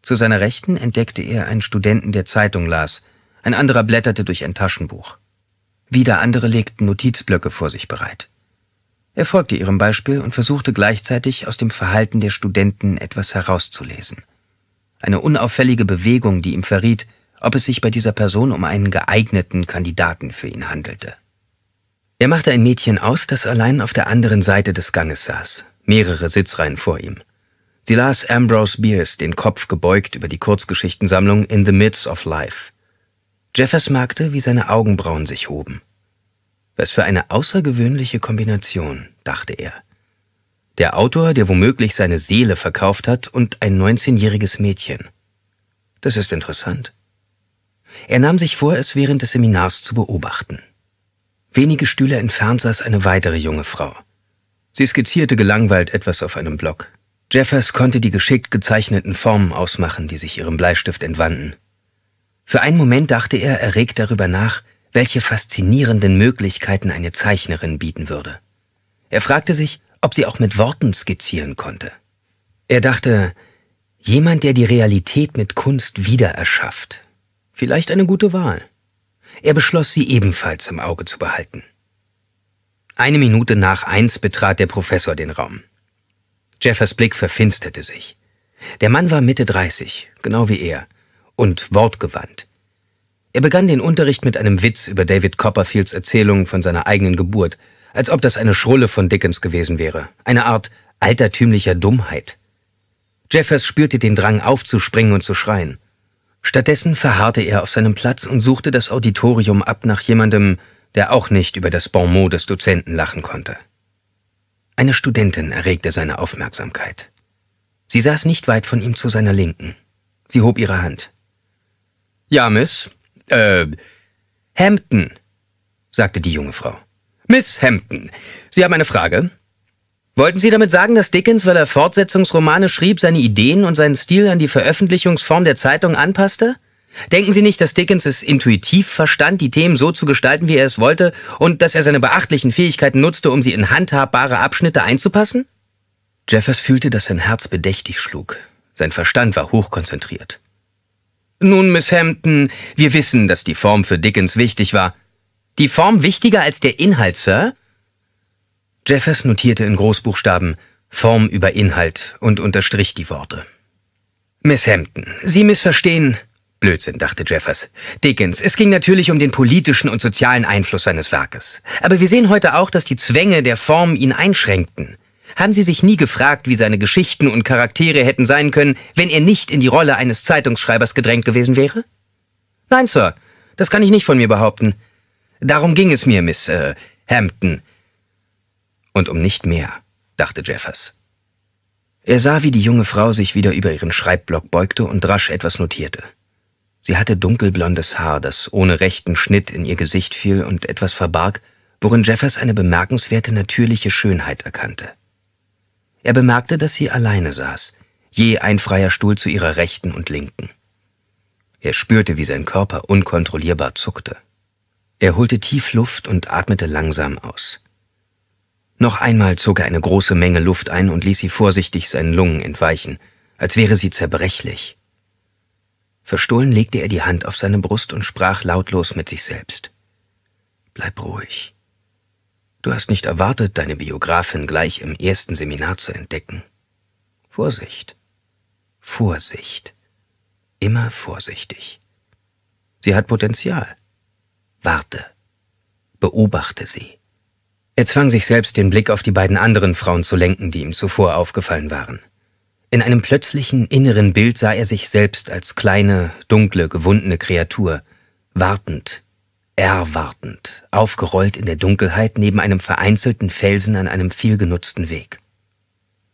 Zu seiner Rechten entdeckte er einen Studenten, der Zeitung las, ein anderer blätterte durch ein Taschenbuch. Wieder andere legten Notizblöcke vor sich bereit. Er folgte ihrem Beispiel und versuchte gleichzeitig aus dem Verhalten der Studenten etwas herauszulesen. Eine unauffällige Bewegung, die ihm verriet, ob es sich bei dieser Person um einen geeigneten Kandidaten für ihn handelte. Er machte ein Mädchen aus, das allein auf der anderen Seite des Ganges saß, mehrere Sitzreihen vor ihm. Sie las Ambrose Bierce, den Kopf gebeugt über die Kurzgeschichtensammlung In the Midst of Life. Jeffers merkte, wie seine Augenbrauen sich hoben. Was für eine außergewöhnliche Kombination, dachte er. Der Autor, der womöglich seine Seele verkauft hat, und ein 19-jähriges Mädchen. Das ist interessant. Er nahm sich vor, es während des Seminars zu beobachten. Wenige Stühle entfernt saß eine weitere junge Frau. Sie skizzierte gelangweilt etwas auf einem Block. Jeffers konnte die geschickt gezeichneten Formen ausmachen, die sich ihrem Bleistift entwanden. Für einen Moment dachte er erregt darüber nach, welche faszinierenden Möglichkeiten eine Zeichnerin bieten würde. Er fragte sich, ob sie auch mit Worten skizzieren konnte. Er dachte, jemand, der die Realität mit Kunst wiedererschafft. Vielleicht eine gute Wahl. Er beschloss, sie ebenfalls im Auge zu behalten. Eine Minute nach eins betrat der Professor den Raum. Jeffers Blick verfinsterte sich. Der Mann war Mitte 30, genau wie er, und wortgewandt. Er begann den Unterricht mit einem Witz über David Copperfields Erzählung von seiner eigenen Geburt, als ob das eine Schrulle von Dickens gewesen wäre, eine Art altertümlicher Dummheit. Jeffers spürte den Drang aufzuspringen und zu schreien. Stattdessen verharrte er auf seinem Platz und suchte das Auditorium ab nach jemandem, der auch nicht über das Bonmot des Dozenten lachen konnte. Eine Studentin erregte seine Aufmerksamkeit. Sie saß nicht weit von ihm zu seiner Linken. Sie hob ihre Hand. Ja, Miss, äh, Hampton, sagte die junge Frau. Miss Hampton, Sie haben eine Frage? Wollten Sie damit sagen, dass Dickens, weil er Fortsetzungsromane schrieb, seine Ideen und seinen Stil an die Veröffentlichungsform der Zeitung anpasste? Denken Sie nicht, dass Dickens es intuitiv verstand, die Themen so zu gestalten, wie er es wollte, und dass er seine beachtlichen Fähigkeiten nutzte, um sie in handhabbare Abschnitte einzupassen? Jeffers fühlte, dass sein Herz bedächtig schlug. Sein Verstand war hochkonzentriert. Nun, Miss Hampton, wir wissen, dass die Form für Dickens wichtig war. Die Form wichtiger als der Inhalt, Sir? Jeffers notierte in Großbuchstaben Form über Inhalt und unterstrich die Worte. Miss Hampton, Sie missverstehen. Blödsinn, dachte Jeffers. Dickens, es ging natürlich um den politischen und sozialen Einfluss seines Werkes. Aber wir sehen heute auch, dass die Zwänge der Form ihn einschränkten haben Sie sich nie gefragt, wie seine Geschichten und Charaktere hätten sein können, wenn er nicht in die Rolle eines Zeitungsschreibers gedrängt gewesen wäre? Nein, Sir, das kann ich nicht von mir behaupten. Darum ging es mir, Miss äh, Hampton. Und um nicht mehr, dachte Jeffers. Er sah, wie die junge Frau sich wieder über ihren Schreibblock beugte und rasch etwas notierte. Sie hatte dunkelblondes Haar, das ohne rechten Schnitt in ihr Gesicht fiel und etwas verbarg, worin Jeffers eine bemerkenswerte natürliche Schönheit erkannte. Er bemerkte, dass sie alleine saß, je ein freier Stuhl zu ihrer Rechten und Linken. Er spürte, wie sein Körper unkontrollierbar zuckte. Er holte tief Luft und atmete langsam aus. Noch einmal zog er eine große Menge Luft ein und ließ sie vorsichtig seinen Lungen entweichen, als wäre sie zerbrechlich. Verstohlen legte er die Hand auf seine Brust und sprach lautlos mit sich selbst. Bleib ruhig. Du hast nicht erwartet, deine Biografin gleich im ersten Seminar zu entdecken. Vorsicht. Vorsicht. Immer vorsichtig. Sie hat Potenzial. Warte. Beobachte sie. Er zwang sich selbst, den Blick auf die beiden anderen Frauen zu lenken, die ihm zuvor aufgefallen waren. In einem plötzlichen inneren Bild sah er sich selbst als kleine, dunkle, gewundene Kreatur, wartend, R-wartend, aufgerollt in der Dunkelheit neben einem vereinzelten Felsen an einem vielgenutzten Weg.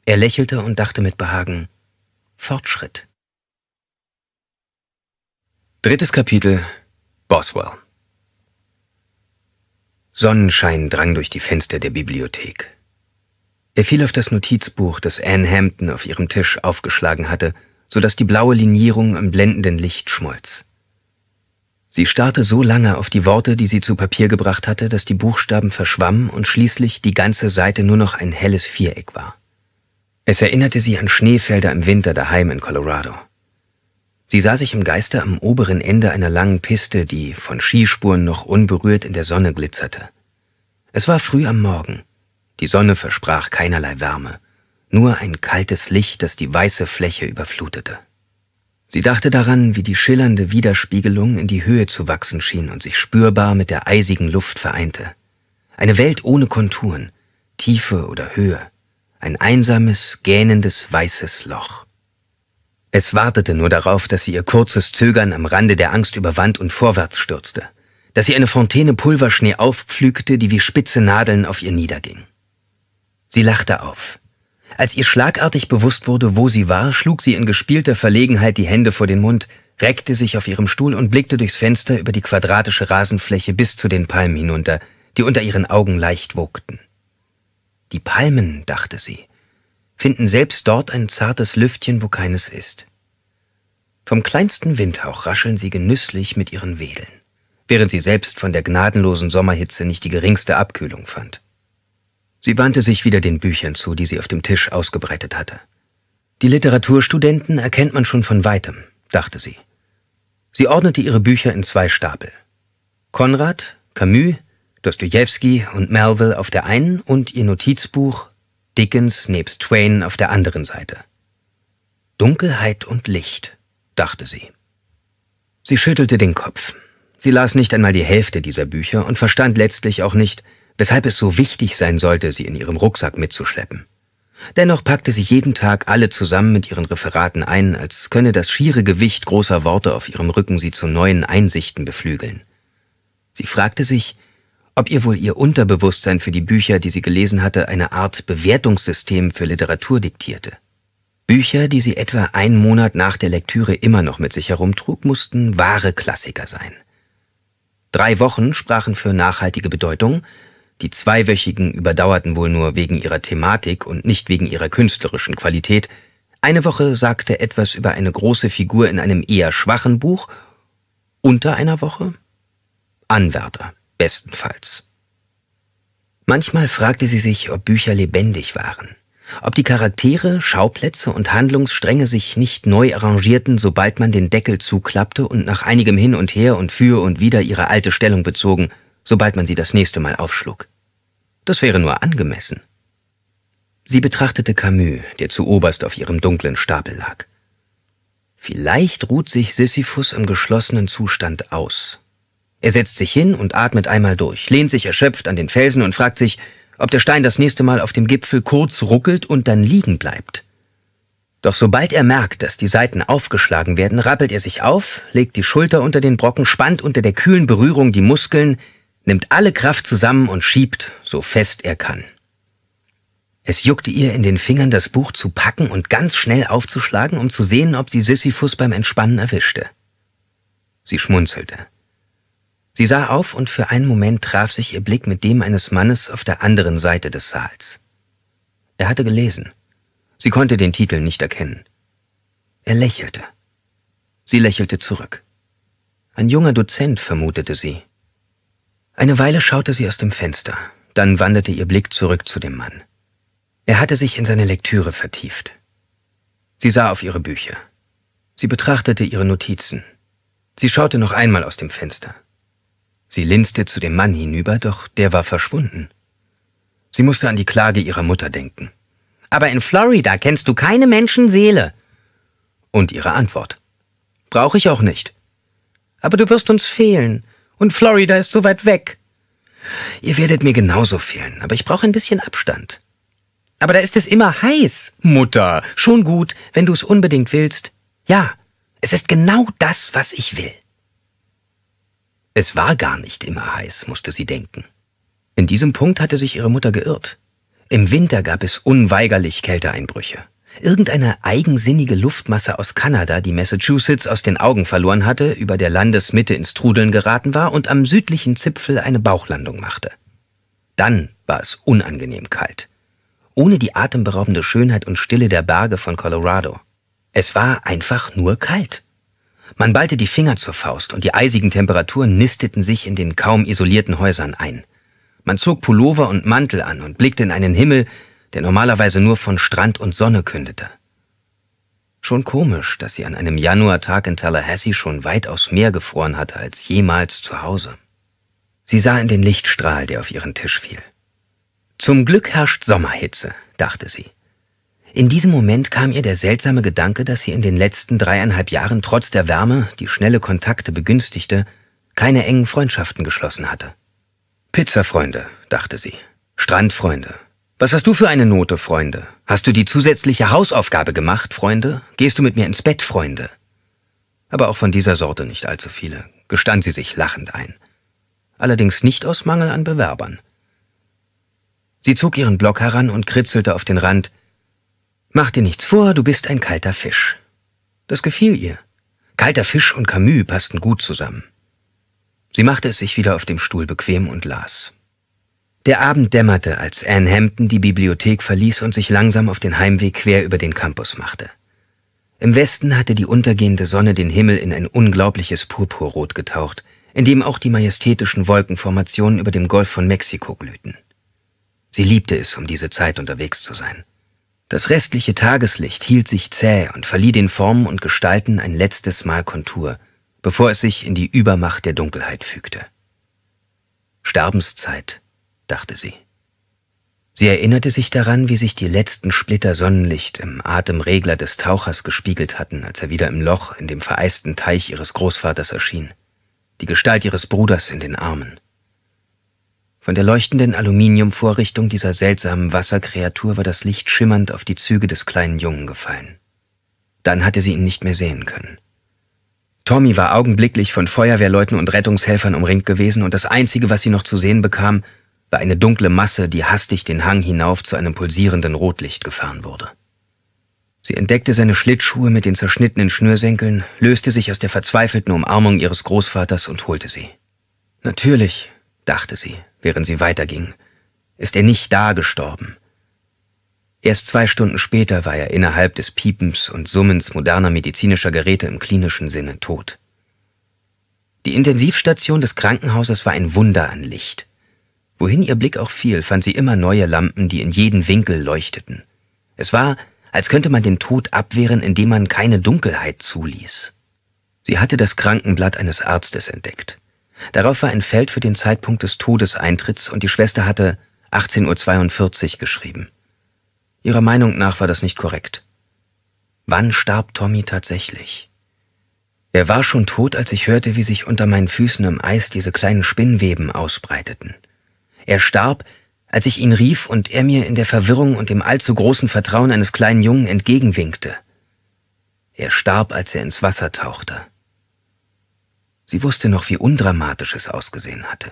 Er lächelte und dachte mit Behagen, Fortschritt. Drittes Kapitel Boswell Sonnenschein drang durch die Fenster der Bibliothek. Er fiel auf das Notizbuch, das Anne Hampton auf ihrem Tisch aufgeschlagen hatte, so dass die blaue Linierung im blendenden Licht schmolz. Sie starrte so lange auf die Worte, die sie zu Papier gebracht hatte, dass die Buchstaben verschwammen und schließlich die ganze Seite nur noch ein helles Viereck war. Es erinnerte sie an Schneefelder im Winter daheim in Colorado. Sie sah sich im Geiste am oberen Ende einer langen Piste, die von Skispuren noch unberührt in der Sonne glitzerte. Es war früh am Morgen. Die Sonne versprach keinerlei Wärme, nur ein kaltes Licht, das die weiße Fläche überflutete. Sie dachte daran, wie die schillernde Widerspiegelung in die Höhe zu wachsen schien und sich spürbar mit der eisigen Luft vereinte. Eine Welt ohne Konturen, Tiefe oder Höhe. Ein einsames, gähnendes, weißes Loch. Es wartete nur darauf, dass sie ihr kurzes Zögern am Rande der Angst überwand und vorwärts stürzte. Dass sie eine Fontäne Pulverschnee aufpflügte, die wie spitze Nadeln auf ihr niederging. Sie lachte auf. Als ihr schlagartig bewusst wurde, wo sie war, schlug sie in gespielter Verlegenheit die Hände vor den Mund, reckte sich auf ihrem Stuhl und blickte durchs Fenster über die quadratische Rasenfläche bis zu den Palmen hinunter, die unter ihren Augen leicht wogten. Die Palmen, dachte sie, finden selbst dort ein zartes Lüftchen, wo keines ist. Vom kleinsten Windhauch rascheln sie genüsslich mit ihren Wedeln, während sie selbst von der gnadenlosen Sommerhitze nicht die geringste Abkühlung fand. Sie wandte sich wieder den Büchern zu, die sie auf dem Tisch ausgebreitet hatte. Die Literaturstudenten erkennt man schon von weitem, dachte sie. Sie ordnete ihre Bücher in zwei Stapel. Konrad, Camus, Dostojewski und Melville auf der einen und ihr Notizbuch Dickens nebst Twain auf der anderen Seite. Dunkelheit und Licht, dachte sie. Sie schüttelte den Kopf. Sie las nicht einmal die Hälfte dieser Bücher und verstand letztlich auch nicht, weshalb es so wichtig sein sollte, sie in ihrem Rucksack mitzuschleppen. Dennoch packte sie jeden Tag alle zusammen mit ihren Referaten ein, als könne das schiere Gewicht großer Worte auf ihrem Rücken sie zu neuen Einsichten beflügeln. Sie fragte sich, ob ihr wohl ihr Unterbewusstsein für die Bücher, die sie gelesen hatte, eine Art Bewertungssystem für Literatur diktierte. Bücher, die sie etwa einen Monat nach der Lektüre immer noch mit sich herumtrug, mussten wahre Klassiker sein. Drei Wochen sprachen für nachhaltige Bedeutung, die zweiwöchigen überdauerten wohl nur wegen ihrer Thematik und nicht wegen ihrer künstlerischen Qualität. Eine Woche sagte etwas über eine große Figur in einem eher schwachen Buch. Unter einer Woche? Anwärter, bestenfalls. Manchmal fragte sie sich, ob Bücher lebendig waren, ob die Charaktere, Schauplätze und Handlungsstränge sich nicht neu arrangierten, sobald man den Deckel zuklappte und nach einigem Hin und Her und für und wieder ihre alte Stellung bezogen – sobald man sie das nächste Mal aufschlug. Das wäre nur angemessen. Sie betrachtete Camus, der zu oberst auf ihrem dunklen Stapel lag. Vielleicht ruht sich Sisyphus im geschlossenen Zustand aus. Er setzt sich hin und atmet einmal durch, lehnt sich erschöpft an den Felsen und fragt sich, ob der Stein das nächste Mal auf dem Gipfel kurz ruckelt und dann liegen bleibt. Doch sobald er merkt, dass die Seiten aufgeschlagen werden, rappelt er sich auf, legt die Schulter unter den Brocken, spannt unter der kühlen Berührung die Muskeln, nimmt alle Kraft zusammen und schiebt, so fest er kann. Es juckte ihr in den Fingern, das Buch zu packen und ganz schnell aufzuschlagen, um zu sehen, ob sie Sisyphus beim Entspannen erwischte. Sie schmunzelte. Sie sah auf und für einen Moment traf sich ihr Blick mit dem eines Mannes auf der anderen Seite des Saals. Er hatte gelesen. Sie konnte den Titel nicht erkennen. Er lächelte. Sie lächelte zurück. Ein junger Dozent, vermutete sie. Eine Weile schaute sie aus dem Fenster, dann wanderte ihr Blick zurück zu dem Mann. Er hatte sich in seine Lektüre vertieft. Sie sah auf ihre Bücher. Sie betrachtete ihre Notizen. Sie schaute noch einmal aus dem Fenster. Sie linste zu dem Mann hinüber, doch der war verschwunden. Sie musste an die Klage ihrer Mutter denken. Aber in Florida kennst du keine Menschenseele. Und ihre Antwort. Brauche ich auch nicht. Aber du wirst uns fehlen. Und Florida ist so weit weg. Ihr werdet mir genauso fehlen, aber ich brauche ein bisschen Abstand. Aber da ist es immer heiß, Mutter. Schon gut, wenn du es unbedingt willst. Ja, es ist genau das, was ich will. Es war gar nicht immer heiß, musste sie denken. In diesem Punkt hatte sich ihre Mutter geirrt. Im Winter gab es unweigerlich Kälteeinbrüche. Irgendeine eigensinnige Luftmasse aus Kanada, die Massachusetts aus den Augen verloren hatte, über der Landesmitte ins Trudeln geraten war und am südlichen Zipfel eine Bauchlandung machte. Dann war es unangenehm kalt. Ohne die atemberaubende Schönheit und Stille der Berge von Colorado. Es war einfach nur kalt. Man ballte die Finger zur Faust und die eisigen Temperaturen nisteten sich in den kaum isolierten Häusern ein. Man zog Pullover und Mantel an und blickte in einen Himmel, der normalerweise nur von Strand und Sonne kündete. Schon komisch, dass sie an einem Januartag in Tallahassee schon weitaus mehr gefroren hatte als jemals zu Hause. Sie sah in den Lichtstrahl, der auf ihren Tisch fiel. Zum Glück herrscht Sommerhitze, dachte sie. In diesem Moment kam ihr der seltsame Gedanke, dass sie in den letzten dreieinhalb Jahren trotz der Wärme, die schnelle Kontakte begünstigte, keine engen Freundschaften geschlossen hatte. Pizzafreunde, dachte sie, Strandfreunde, was hast du für eine Note, Freunde? Hast du die zusätzliche Hausaufgabe gemacht, Freunde? Gehst du mit mir ins Bett, Freunde? Aber auch von dieser Sorte nicht allzu viele, gestand sie sich lachend ein. Allerdings nicht aus Mangel an Bewerbern. Sie zog ihren Block heran und kritzelte auf den Rand. Mach dir nichts vor, du bist ein kalter Fisch. Das gefiel ihr. Kalter Fisch und Camus passten gut zusammen. Sie machte es sich wieder auf dem Stuhl bequem und las. Der Abend dämmerte, als Anne Hampton die Bibliothek verließ und sich langsam auf den Heimweg quer über den Campus machte. Im Westen hatte die untergehende Sonne den Himmel in ein unglaubliches Purpurrot getaucht, in dem auch die majestätischen Wolkenformationen über dem Golf von Mexiko glühten. Sie liebte es, um diese Zeit unterwegs zu sein. Das restliche Tageslicht hielt sich zäh und verlieh den Formen und Gestalten ein letztes Mal Kontur, bevor es sich in die Übermacht der Dunkelheit fügte. Sterbenszeit dachte sie. Sie erinnerte sich daran, wie sich die letzten Splitter Sonnenlicht im Atemregler des Tauchers gespiegelt hatten, als er wieder im Loch in dem vereisten Teich ihres Großvaters erschien, die Gestalt ihres Bruders in den Armen. Von der leuchtenden Aluminiumvorrichtung dieser seltsamen Wasserkreatur war das Licht schimmernd auf die Züge des kleinen Jungen gefallen. Dann hatte sie ihn nicht mehr sehen können. Tommy war augenblicklich von Feuerwehrleuten und Rettungshelfern umringt gewesen und das Einzige, was sie noch zu sehen bekam, war eine dunkle Masse, die hastig den Hang hinauf zu einem pulsierenden Rotlicht gefahren wurde. Sie entdeckte seine Schlittschuhe mit den zerschnittenen Schnürsenkeln, löste sich aus der verzweifelten Umarmung ihres Großvaters und holte sie. Natürlich, dachte sie, während sie weiterging, ist er nicht da gestorben. Erst zwei Stunden später war er innerhalb des Piepens und Summens moderner medizinischer Geräte im klinischen Sinne tot. Die Intensivstation des Krankenhauses war ein Wunder an Licht. Wohin ihr Blick auch fiel, fand sie immer neue Lampen, die in jeden Winkel leuchteten. Es war, als könnte man den Tod abwehren, indem man keine Dunkelheit zuließ. Sie hatte das Krankenblatt eines Arztes entdeckt. Darauf war ein Feld für den Zeitpunkt des Todeseintritts und die Schwester hatte 18.42 Uhr geschrieben. Ihrer Meinung nach war das nicht korrekt. Wann starb Tommy tatsächlich? Er war schon tot, als ich hörte, wie sich unter meinen Füßen im Eis diese kleinen Spinnweben ausbreiteten. Er starb, als ich ihn rief und er mir in der Verwirrung und dem allzu großen Vertrauen eines kleinen Jungen entgegenwinkte. Er starb, als er ins Wasser tauchte. Sie wusste noch, wie undramatisch es ausgesehen hatte.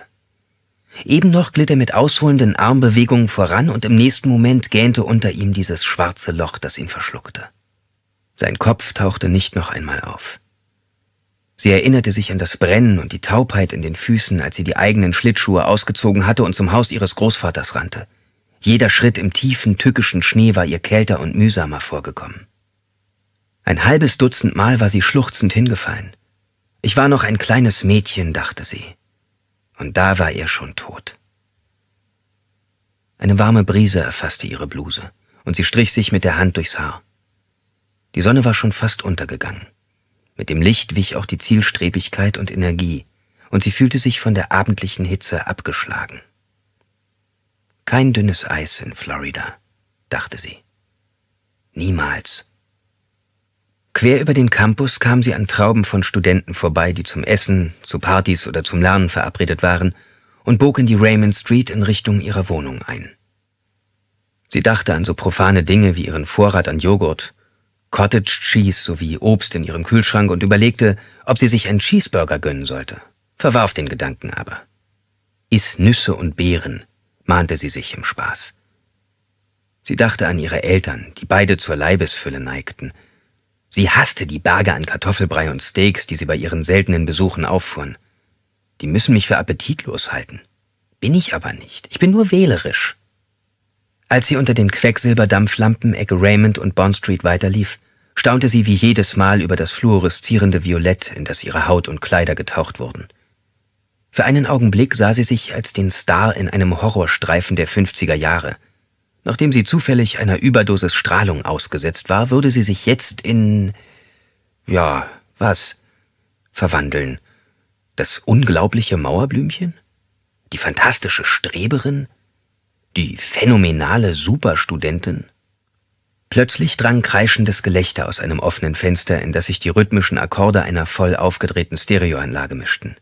Eben noch glitt er mit ausholenden Armbewegungen voran und im nächsten Moment gähnte unter ihm dieses schwarze Loch, das ihn verschluckte. Sein Kopf tauchte nicht noch einmal auf. Sie erinnerte sich an das Brennen und die Taubheit in den Füßen, als sie die eigenen Schlittschuhe ausgezogen hatte und zum Haus ihres Großvaters rannte. Jeder Schritt im tiefen, tückischen Schnee war ihr kälter und mühsamer vorgekommen. Ein halbes Dutzend Mal war sie schluchzend hingefallen. Ich war noch ein kleines Mädchen, dachte sie. Und da war er schon tot. Eine warme Brise erfasste ihre Bluse, und sie strich sich mit der Hand durchs Haar. Die Sonne war schon fast untergegangen. Mit dem Licht wich auch die Zielstrebigkeit und Energie, und sie fühlte sich von der abendlichen Hitze abgeschlagen. Kein dünnes Eis in Florida, dachte sie. Niemals. Quer über den Campus kam sie an Trauben von Studenten vorbei, die zum Essen, zu Partys oder zum Lernen verabredet waren, und bog in die Raymond Street in Richtung ihrer Wohnung ein. Sie dachte an so profane Dinge wie ihren Vorrat an Joghurt Cottage Cheese sowie Obst in ihrem Kühlschrank und überlegte, ob sie sich einen Cheeseburger gönnen sollte, verwarf den Gedanken aber. Iss Nüsse und Beeren, mahnte sie sich im Spaß. Sie dachte an ihre Eltern, die beide zur Leibesfülle neigten. Sie hasste die Berge an Kartoffelbrei und Steaks, die sie bei ihren seltenen Besuchen auffuhren. Die müssen mich für appetitlos halten. Bin ich aber nicht. Ich bin nur wählerisch. Als sie unter den Quecksilberdampflampen Ecke Raymond und Bond Street weiterlief, staunte sie wie jedes Mal über das fluoreszierende Violett, in das ihre Haut und Kleider getaucht wurden. Für einen Augenblick sah sie sich als den Star in einem Horrorstreifen der 50er Jahre. Nachdem sie zufällig einer Überdosis Strahlung ausgesetzt war, würde sie sich jetzt in ja, was? Verwandeln. Das unglaubliche Mauerblümchen? Die fantastische Streberin? Die phänomenale Superstudentin? Plötzlich drang kreischendes Gelächter aus einem offenen Fenster, in das sich die rhythmischen Akkorde einer voll aufgedrehten Stereoanlage mischten.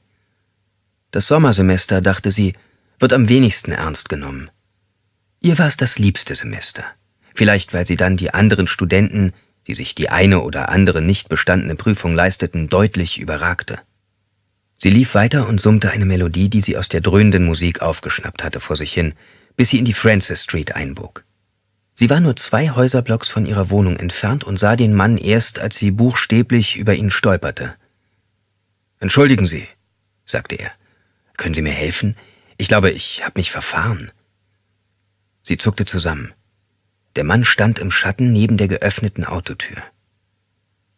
Das Sommersemester, dachte sie, wird am wenigsten ernst genommen. Ihr war es das liebste Semester. Vielleicht, weil sie dann die anderen Studenten, die sich die eine oder andere nicht bestandene Prüfung leisteten, deutlich überragte. Sie lief weiter und summte eine Melodie, die sie aus der dröhnenden Musik aufgeschnappt hatte, vor sich hin, bis sie in die Francis Street einbog. Sie war nur zwei Häuserblocks von ihrer Wohnung entfernt und sah den Mann erst, als sie buchstäblich über ihn stolperte. Entschuldigen Sie, sagte er. Können Sie mir helfen? Ich glaube, ich habe mich verfahren. Sie zuckte zusammen. Der Mann stand im Schatten neben der geöffneten Autotür.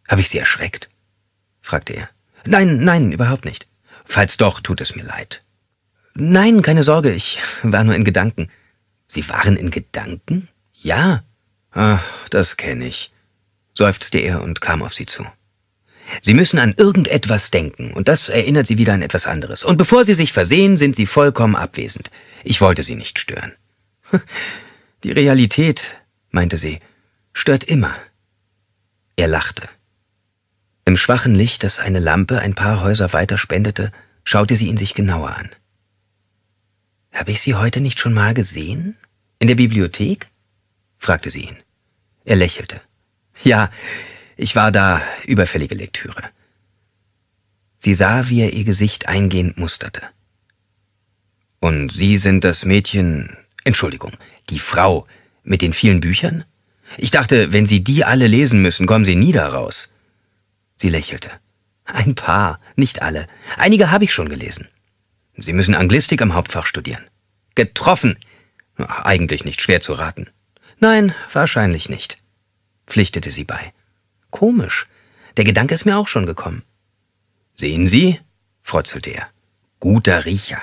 Habe ich Sie erschreckt? fragte er. Nein, nein, überhaupt nicht. Falls doch, tut es mir leid. Nein, keine Sorge, ich war nur in Gedanken. Sie waren in Gedanken? Ja? Ach, das kenne ich, seufzte er und kam auf sie zu. Sie müssen an irgendetwas denken, und das erinnert Sie wieder an etwas anderes. Und bevor Sie sich versehen, sind Sie vollkommen abwesend. Ich wollte Sie nicht stören. Die Realität, meinte sie, stört immer. Er lachte. Im schwachen Licht, das eine Lampe ein paar Häuser weiter spendete, schaute sie ihn sich genauer an. Habe ich Sie heute nicht schon mal gesehen? In der Bibliothek? fragte sie ihn. Er lächelte. Ja, ich war da, überfällige Lektüre. Sie sah, wie er ihr Gesicht eingehend musterte. Und Sie sind das Mädchen, Entschuldigung, die Frau mit den vielen Büchern? Ich dachte, wenn Sie die alle lesen müssen, kommen Sie nie daraus. Sie lächelte. Ein paar, nicht alle. Einige habe ich schon gelesen. Sie müssen Anglistik am Hauptfach studieren. Getroffen! Ach, eigentlich nicht schwer zu raten. Nein, wahrscheinlich nicht, pflichtete sie bei. Komisch, der Gedanke ist mir auch schon gekommen. Sehen Sie, frotzelte er, guter Riecher.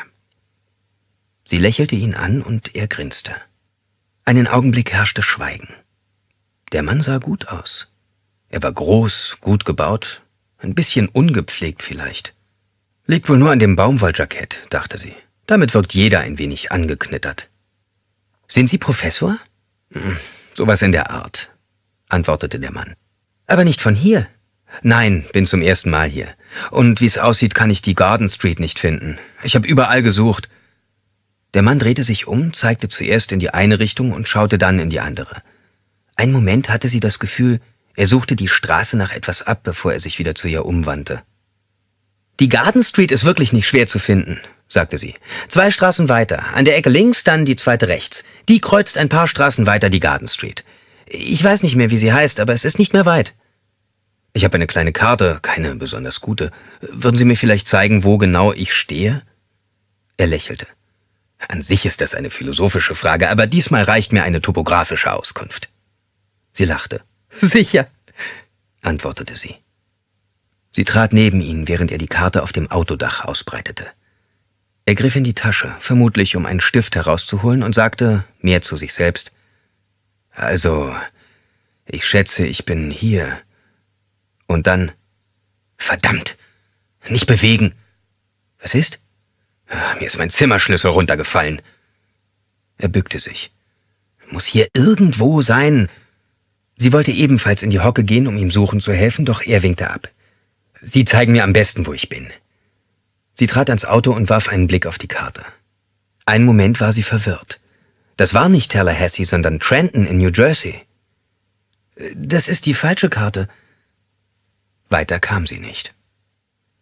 Sie lächelte ihn an und er grinste. Einen Augenblick herrschte Schweigen. Der Mann sah gut aus. Er war groß, gut gebaut, ein bisschen ungepflegt vielleicht. Liegt wohl nur an dem Baumwolljackett, dachte sie. Damit wirkt jeder ein wenig angeknittert. Sind Sie Professor? Sowas in der Art, antwortete der Mann. Aber nicht von hier. Nein, bin zum ersten Mal hier. Und wie es aussieht, kann ich die Garden Street nicht finden. Ich habe überall gesucht. Der Mann drehte sich um, zeigte zuerst in die eine Richtung und schaute dann in die andere. Ein Moment hatte sie das Gefühl, er suchte die Straße nach etwas ab, bevor er sich wieder zu ihr umwandte. Die Garden Street ist wirklich nicht schwer zu finden, sagte sie. Zwei Straßen weiter, an der Ecke links, dann die zweite rechts. Die kreuzt ein paar Straßen weiter die Garden Street. Ich weiß nicht mehr, wie sie heißt, aber es ist nicht mehr weit. Ich habe eine kleine Karte, keine besonders gute. Würden Sie mir vielleicht zeigen, wo genau ich stehe? Er lächelte. An sich ist das eine philosophische Frage, aber diesmal reicht mir eine topografische Auskunft. Sie lachte. Sicher, antwortete sie. Sie trat neben ihn, während er die Karte auf dem Autodach ausbreitete. Er griff in die Tasche, vermutlich um einen Stift herauszuholen, und sagte, mehr zu sich selbst, Also, ich schätze, ich bin hier. Und dann, verdammt, nicht bewegen. Was ist? Ach, mir ist mein Zimmerschlüssel runtergefallen. Er bückte sich. Muss hier irgendwo sein. Sie wollte ebenfalls in die Hocke gehen, um ihm suchen zu helfen, doch er winkte ab. Sie zeigen mir am besten, wo ich bin. Sie trat ans Auto und warf einen Blick auf die Karte. Ein Moment war sie verwirrt. Das war nicht Tallahassee, sondern Trenton in New Jersey. Das ist die falsche Karte. Weiter kam sie nicht.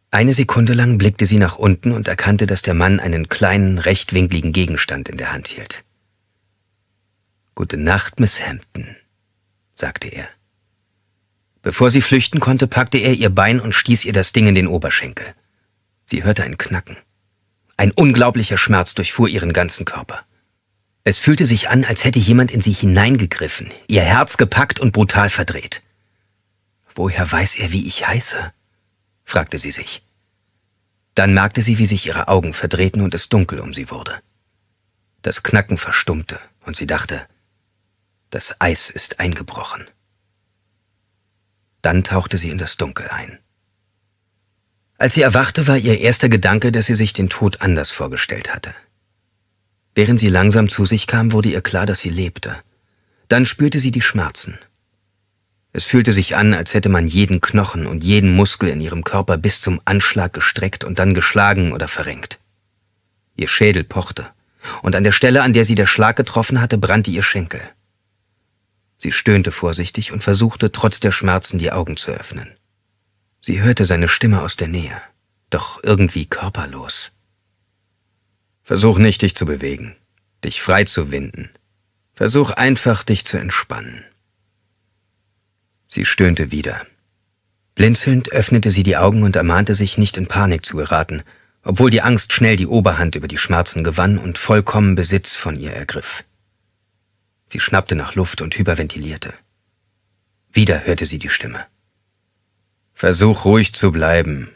Eine Sekunde lang blickte sie nach unten und erkannte, dass der Mann einen kleinen, rechtwinkligen Gegenstand in der Hand hielt. Gute Nacht, Miss Hampton, sagte er. Bevor sie flüchten konnte, packte er ihr Bein und stieß ihr das Ding in den Oberschenkel. Sie hörte ein Knacken. Ein unglaublicher Schmerz durchfuhr ihren ganzen Körper. Es fühlte sich an, als hätte jemand in sie hineingegriffen, ihr Herz gepackt und brutal verdreht. Woher weiß er, wie ich heiße? fragte sie sich. Dann merkte sie, wie sich ihre Augen verdrehten und es dunkel um sie wurde. Das Knacken verstummte und sie dachte, das Eis ist eingebrochen. Dann tauchte sie in das Dunkel ein. Als sie erwachte, war ihr erster Gedanke, dass sie sich den Tod anders vorgestellt hatte. Während sie langsam zu sich kam, wurde ihr klar, dass sie lebte. Dann spürte sie die Schmerzen. Es fühlte sich an, als hätte man jeden Knochen und jeden Muskel in ihrem Körper bis zum Anschlag gestreckt und dann geschlagen oder verrenkt. Ihr Schädel pochte, und an der Stelle, an der sie der Schlag getroffen hatte, brannte ihr Schenkel. Sie stöhnte vorsichtig und versuchte, trotz der Schmerzen die Augen zu öffnen. Sie hörte seine Stimme aus der Nähe, doch irgendwie körperlos. Versuch nicht, dich zu bewegen, dich frei zu winden. Versuch einfach, dich zu entspannen. Sie stöhnte wieder. Blinzelnd öffnete sie die Augen und ermahnte sich, nicht in Panik zu geraten, obwohl die Angst schnell die Oberhand über die Schmerzen gewann und vollkommen Besitz von ihr ergriff. Sie schnappte nach Luft und hyperventilierte. Wieder hörte sie die Stimme. Versuch ruhig zu bleiben.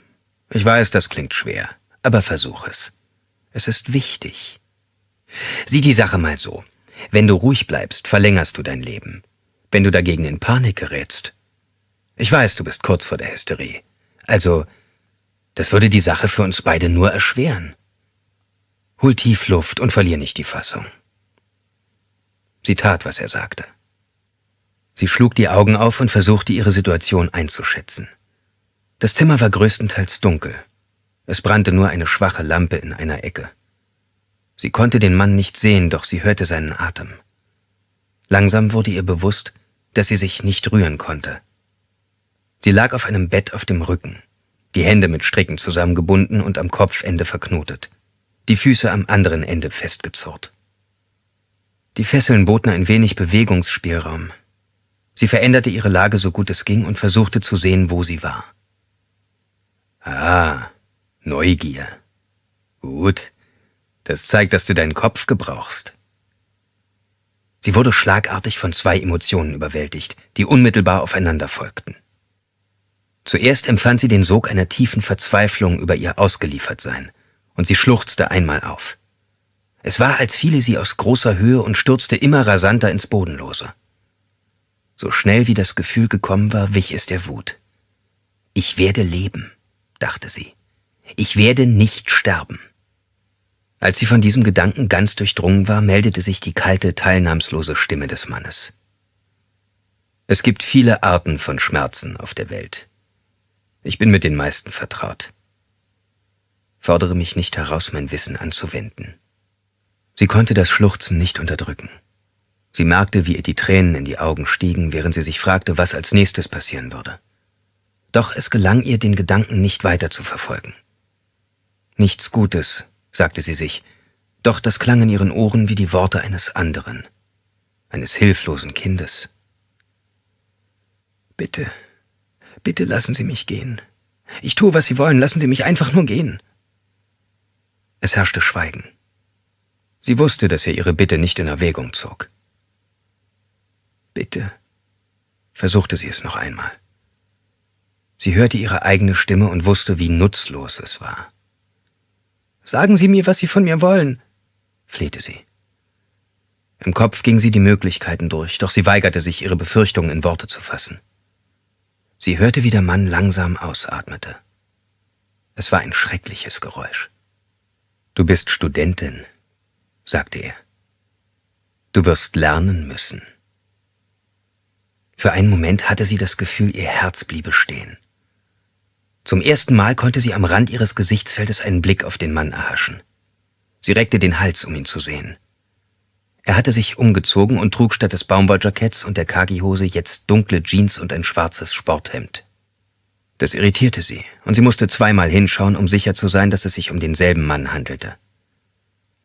Ich weiß, das klingt schwer, aber versuch es. Es ist wichtig. Sieh die Sache mal so. Wenn du ruhig bleibst, verlängerst du dein Leben. Wenn du dagegen in Panik gerätst. Ich weiß, du bist kurz vor der Hysterie. Also, das würde die Sache für uns beide nur erschweren. Hol tief Luft und verlier nicht die Fassung. Sie tat, was er sagte. Sie schlug die Augen auf und versuchte, ihre Situation einzuschätzen. Das Zimmer war größtenteils dunkel. Es brannte nur eine schwache Lampe in einer Ecke. Sie konnte den Mann nicht sehen, doch sie hörte seinen Atem. Langsam wurde ihr bewusst, dass sie sich nicht rühren konnte. Sie lag auf einem Bett auf dem Rücken, die Hände mit Stricken zusammengebunden und am Kopfende verknotet, die Füße am anderen Ende festgezurrt. Die Fesseln boten ein wenig Bewegungsspielraum. Sie veränderte ihre Lage so gut es ging und versuchte zu sehen, wo sie war. Ah, Neugier. Gut. Das zeigt, dass du deinen Kopf gebrauchst. Sie wurde schlagartig von zwei Emotionen überwältigt, die unmittelbar aufeinander folgten. Zuerst empfand sie den Sog einer tiefen Verzweiflung über ihr Ausgeliefertsein, und sie schluchzte einmal auf. Es war, als fiele sie aus großer Höhe und stürzte immer rasanter ins Bodenlose. So schnell wie das Gefühl gekommen war, wich es der Wut. Ich werde leben dachte sie. Ich werde nicht sterben. Als sie von diesem Gedanken ganz durchdrungen war, meldete sich die kalte, teilnahmslose Stimme des Mannes. Es gibt viele Arten von Schmerzen auf der Welt. Ich bin mit den meisten vertraut. Fordere mich nicht heraus, mein Wissen anzuwenden. Sie konnte das Schluchzen nicht unterdrücken. Sie merkte, wie ihr die Tränen in die Augen stiegen, während sie sich fragte, was als nächstes passieren würde. Doch es gelang ihr, den Gedanken nicht weiter zu verfolgen. Nichts Gutes, sagte sie sich, doch das klang in ihren Ohren wie die Worte eines anderen, eines hilflosen Kindes. Bitte, bitte lassen Sie mich gehen. Ich tue, was Sie wollen, lassen Sie mich einfach nur gehen. Es herrschte Schweigen. Sie wusste, dass er ihre Bitte nicht in Erwägung zog. Bitte, versuchte sie es noch einmal. Sie hörte ihre eigene Stimme und wusste, wie nutzlos es war. Sagen Sie mir, was Sie von mir wollen, flehte sie. Im Kopf ging sie die Möglichkeiten durch, doch sie weigerte sich, ihre Befürchtungen in Worte zu fassen. Sie hörte, wie der Mann langsam ausatmete. Es war ein schreckliches Geräusch. Du bist Studentin, sagte er. Du wirst lernen müssen. Für einen Moment hatte sie das Gefühl, ihr Herz bliebe stehen. Zum ersten Mal konnte sie am Rand ihres Gesichtsfeldes einen Blick auf den Mann erhaschen. Sie reckte den Hals, um ihn zu sehen. Er hatte sich umgezogen und trug statt des Baumwolljacketts und der Kagihose jetzt dunkle Jeans und ein schwarzes Sporthemd. Das irritierte sie, und sie musste zweimal hinschauen, um sicher zu sein, dass es sich um denselben Mann handelte.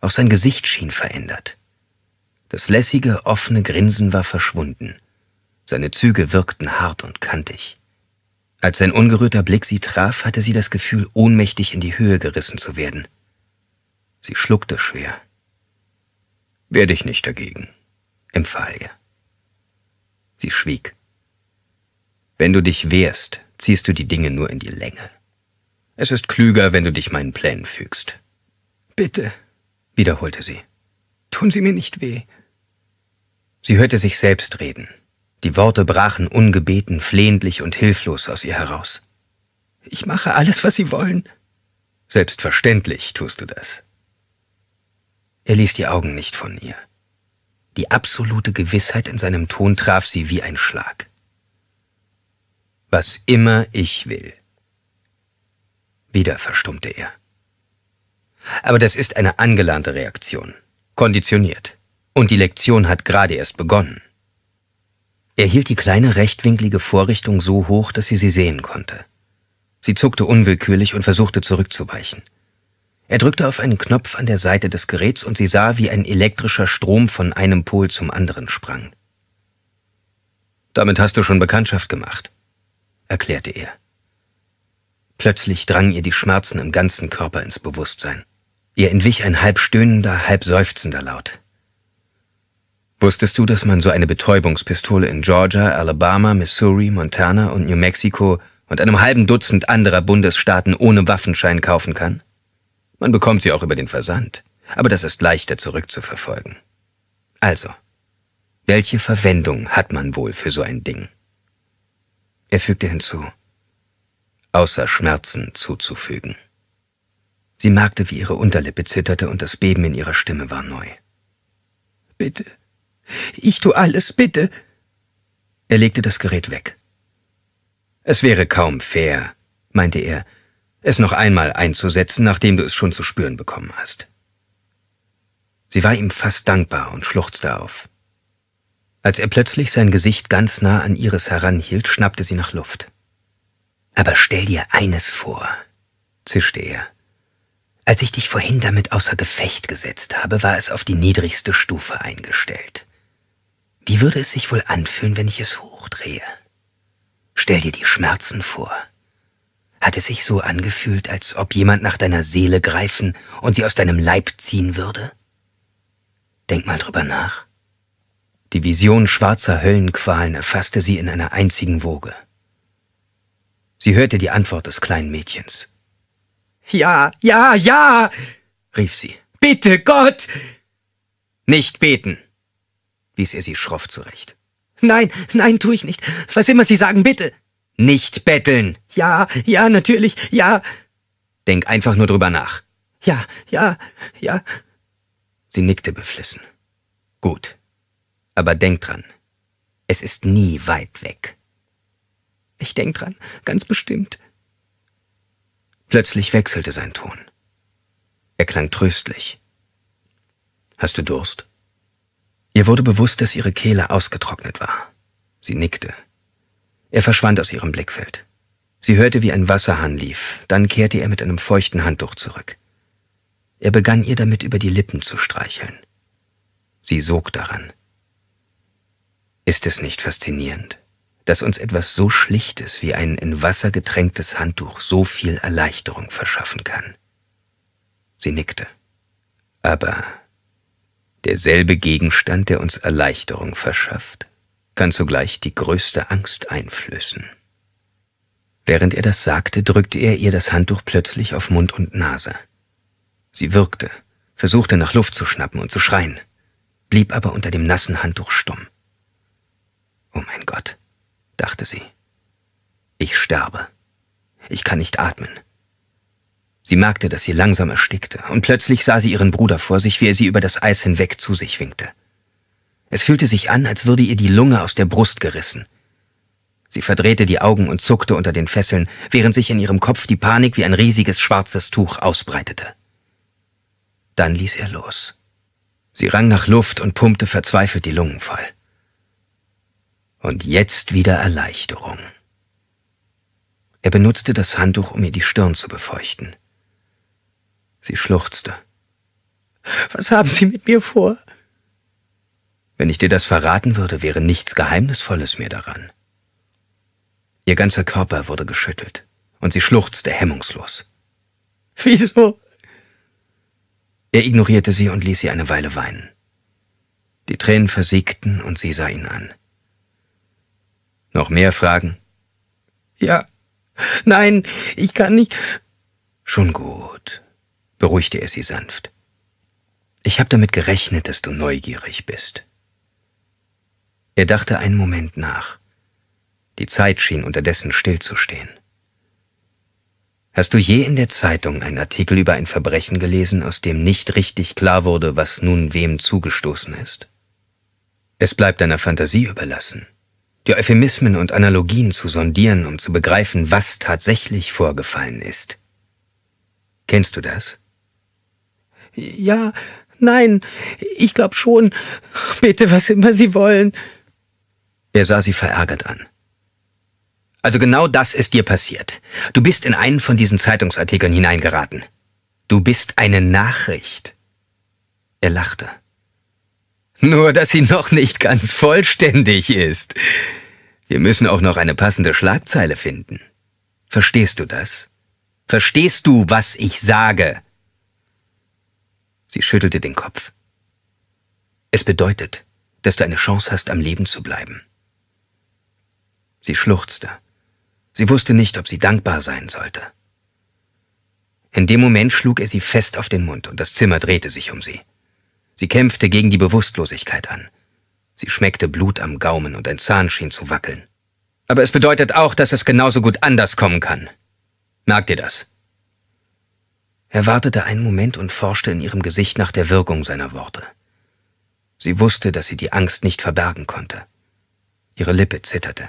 Auch sein Gesicht schien verändert. Das lässige, offene Grinsen war verschwunden. Seine Züge wirkten hart und kantig. Als sein ungerührter Blick sie traf, hatte sie das Gefühl, ohnmächtig in die Höhe gerissen zu werden. Sie schluckte schwer. Wehr dich nicht dagegen, empfahl er. Sie schwieg. Wenn du dich wehrst, ziehst du die Dinge nur in die Länge. Es ist klüger, wenn du dich meinen Plänen fügst. Bitte, wiederholte sie. Tun Sie mir nicht weh. Sie hörte sich selbst reden, die Worte brachen ungebeten, flehentlich und hilflos aus ihr heraus. Ich mache alles, was Sie wollen. Selbstverständlich tust du das. Er ließ die Augen nicht von ihr. Die absolute Gewissheit in seinem Ton traf sie wie ein Schlag. Was immer ich will. Wieder verstummte er. Aber das ist eine angelernte Reaktion, konditioniert. Und die Lektion hat gerade erst begonnen. Er hielt die kleine rechtwinklige Vorrichtung so hoch, dass sie sie sehen konnte. Sie zuckte unwillkürlich und versuchte zurückzuweichen. Er drückte auf einen Knopf an der Seite des Geräts und sie sah, wie ein elektrischer Strom von einem Pol zum anderen sprang. Damit hast du schon Bekanntschaft gemacht, erklärte er. Plötzlich drangen ihr die Schmerzen im ganzen Körper ins Bewusstsein. Ihr entwich ein halb stöhnender, halb seufzender Laut. Wusstest du, dass man so eine Betäubungspistole in Georgia, Alabama, Missouri, Montana und New Mexico und einem halben Dutzend anderer Bundesstaaten ohne Waffenschein kaufen kann? Man bekommt sie auch über den Versand, aber das ist leichter zurückzuverfolgen. Also, welche Verwendung hat man wohl für so ein Ding? Er fügte hinzu, außer Schmerzen zuzufügen. Sie merkte, wie ihre Unterlippe zitterte und das Beben in ihrer Stimme war neu. Bitte, ich tu alles, bitte. Er legte das Gerät weg. Es wäre kaum fair, meinte er, es noch einmal einzusetzen, nachdem du es schon zu spüren bekommen hast. Sie war ihm fast dankbar und schluchzte auf. Als er plötzlich sein Gesicht ganz nah an ihres heranhielt, schnappte sie nach Luft. Aber stell dir eines vor, zischte er. Als ich dich vorhin damit außer Gefecht gesetzt habe, war es auf die niedrigste Stufe eingestellt. Wie würde es sich wohl anfühlen, wenn ich es hochdrehe? Stell dir die Schmerzen vor. Hat es sich so angefühlt, als ob jemand nach deiner Seele greifen und sie aus deinem Leib ziehen würde? Denk mal drüber nach. Die Vision schwarzer Höllenqualen erfasste sie in einer einzigen Woge. Sie hörte die Antwort des kleinen Mädchens. Ja, ja, ja, rief sie. Bitte, Gott! Nicht beten, wies er sie schroff zurecht. Nein, nein, tu ich nicht. Was immer Sie sagen, bitte. Nicht betteln. Ja, ja, natürlich, ja. Denk einfach nur drüber nach. Ja, ja, ja. Sie nickte beflissen. Gut. Aber denk dran. Es ist nie weit weg. Ich denk dran, ganz bestimmt. Plötzlich wechselte sein Ton. Er klang tröstlich. Hast du Durst? Ihr wurde bewusst, dass ihre Kehle ausgetrocknet war. Sie nickte. Er verschwand aus ihrem Blickfeld. Sie hörte, wie ein Wasserhahn lief, dann kehrte er mit einem feuchten Handtuch zurück. Er begann ihr damit über die Lippen zu streicheln. Sie sog daran. Ist es nicht faszinierend, dass uns etwas so Schlichtes wie ein in Wasser getränktes Handtuch so viel Erleichterung verschaffen kann? Sie nickte. Aber derselbe Gegenstand, der uns Erleichterung verschafft, kann zugleich die größte Angst einflößen. Während er das sagte, drückte er ihr das Handtuch plötzlich auf Mund und Nase. Sie wirkte, versuchte nach Luft zu schnappen und zu schreien, blieb aber unter dem nassen Handtuch stumm. Oh mein Gott, dachte sie. Ich sterbe. Ich kann nicht atmen. Sie merkte, dass sie langsam erstickte, und plötzlich sah sie ihren Bruder vor sich, wie er sie über das Eis hinweg zu sich winkte. Es fühlte sich an, als würde ihr die Lunge aus der Brust gerissen. Sie verdrehte die Augen und zuckte unter den Fesseln, während sich in ihrem Kopf die Panik wie ein riesiges schwarzes Tuch ausbreitete. Dann ließ er los. Sie rang nach Luft und pumpte verzweifelt die Lungen voll. Und jetzt wieder Erleichterung. Er benutzte das Handtuch, um ihr die Stirn zu befeuchten. Sie schluchzte. Was haben Sie mit mir vor? Wenn ich dir das verraten würde, wäre nichts Geheimnisvolles mehr daran. Ihr ganzer Körper wurde geschüttelt, und sie schluchzte hemmungslos. Wieso? Er ignorierte sie und ließ sie eine Weile weinen. Die Tränen versiegten und sie sah ihn an. Noch mehr Fragen? Ja. Nein, ich kann nicht. Schon gut beruhigte er sie sanft. Ich habe damit gerechnet, dass du neugierig bist. Er dachte einen Moment nach. Die Zeit schien unterdessen stillzustehen. Hast du je in der Zeitung einen Artikel über ein Verbrechen gelesen, aus dem nicht richtig klar wurde, was nun wem zugestoßen ist? Es bleibt deiner Fantasie überlassen, die Euphemismen und Analogien zu sondieren, um zu begreifen, was tatsächlich vorgefallen ist. Kennst du das? Ja, nein, ich glaub schon. Bitte, was immer Sie wollen. Er sah sie verärgert an. Also genau das ist dir passiert. Du bist in einen von diesen Zeitungsartikeln hineingeraten. Du bist eine Nachricht. Er lachte. Nur, dass sie noch nicht ganz vollständig ist. Wir müssen auch noch eine passende Schlagzeile finden. Verstehst du das? Verstehst du, was ich sage? Sie schüttelte den Kopf. Es bedeutet, dass du eine Chance hast, am Leben zu bleiben. Sie schluchzte. Sie wusste nicht, ob sie dankbar sein sollte. In dem Moment schlug er sie fest auf den Mund und das Zimmer drehte sich um sie. Sie kämpfte gegen die Bewusstlosigkeit an. Sie schmeckte Blut am Gaumen und ein Zahn schien zu wackeln. Aber es bedeutet auch, dass es genauso gut anders kommen kann. Merk dir das. Er wartete einen Moment und forschte in ihrem Gesicht nach der Wirkung seiner Worte. Sie wusste, dass sie die Angst nicht verbergen konnte. Ihre Lippe zitterte.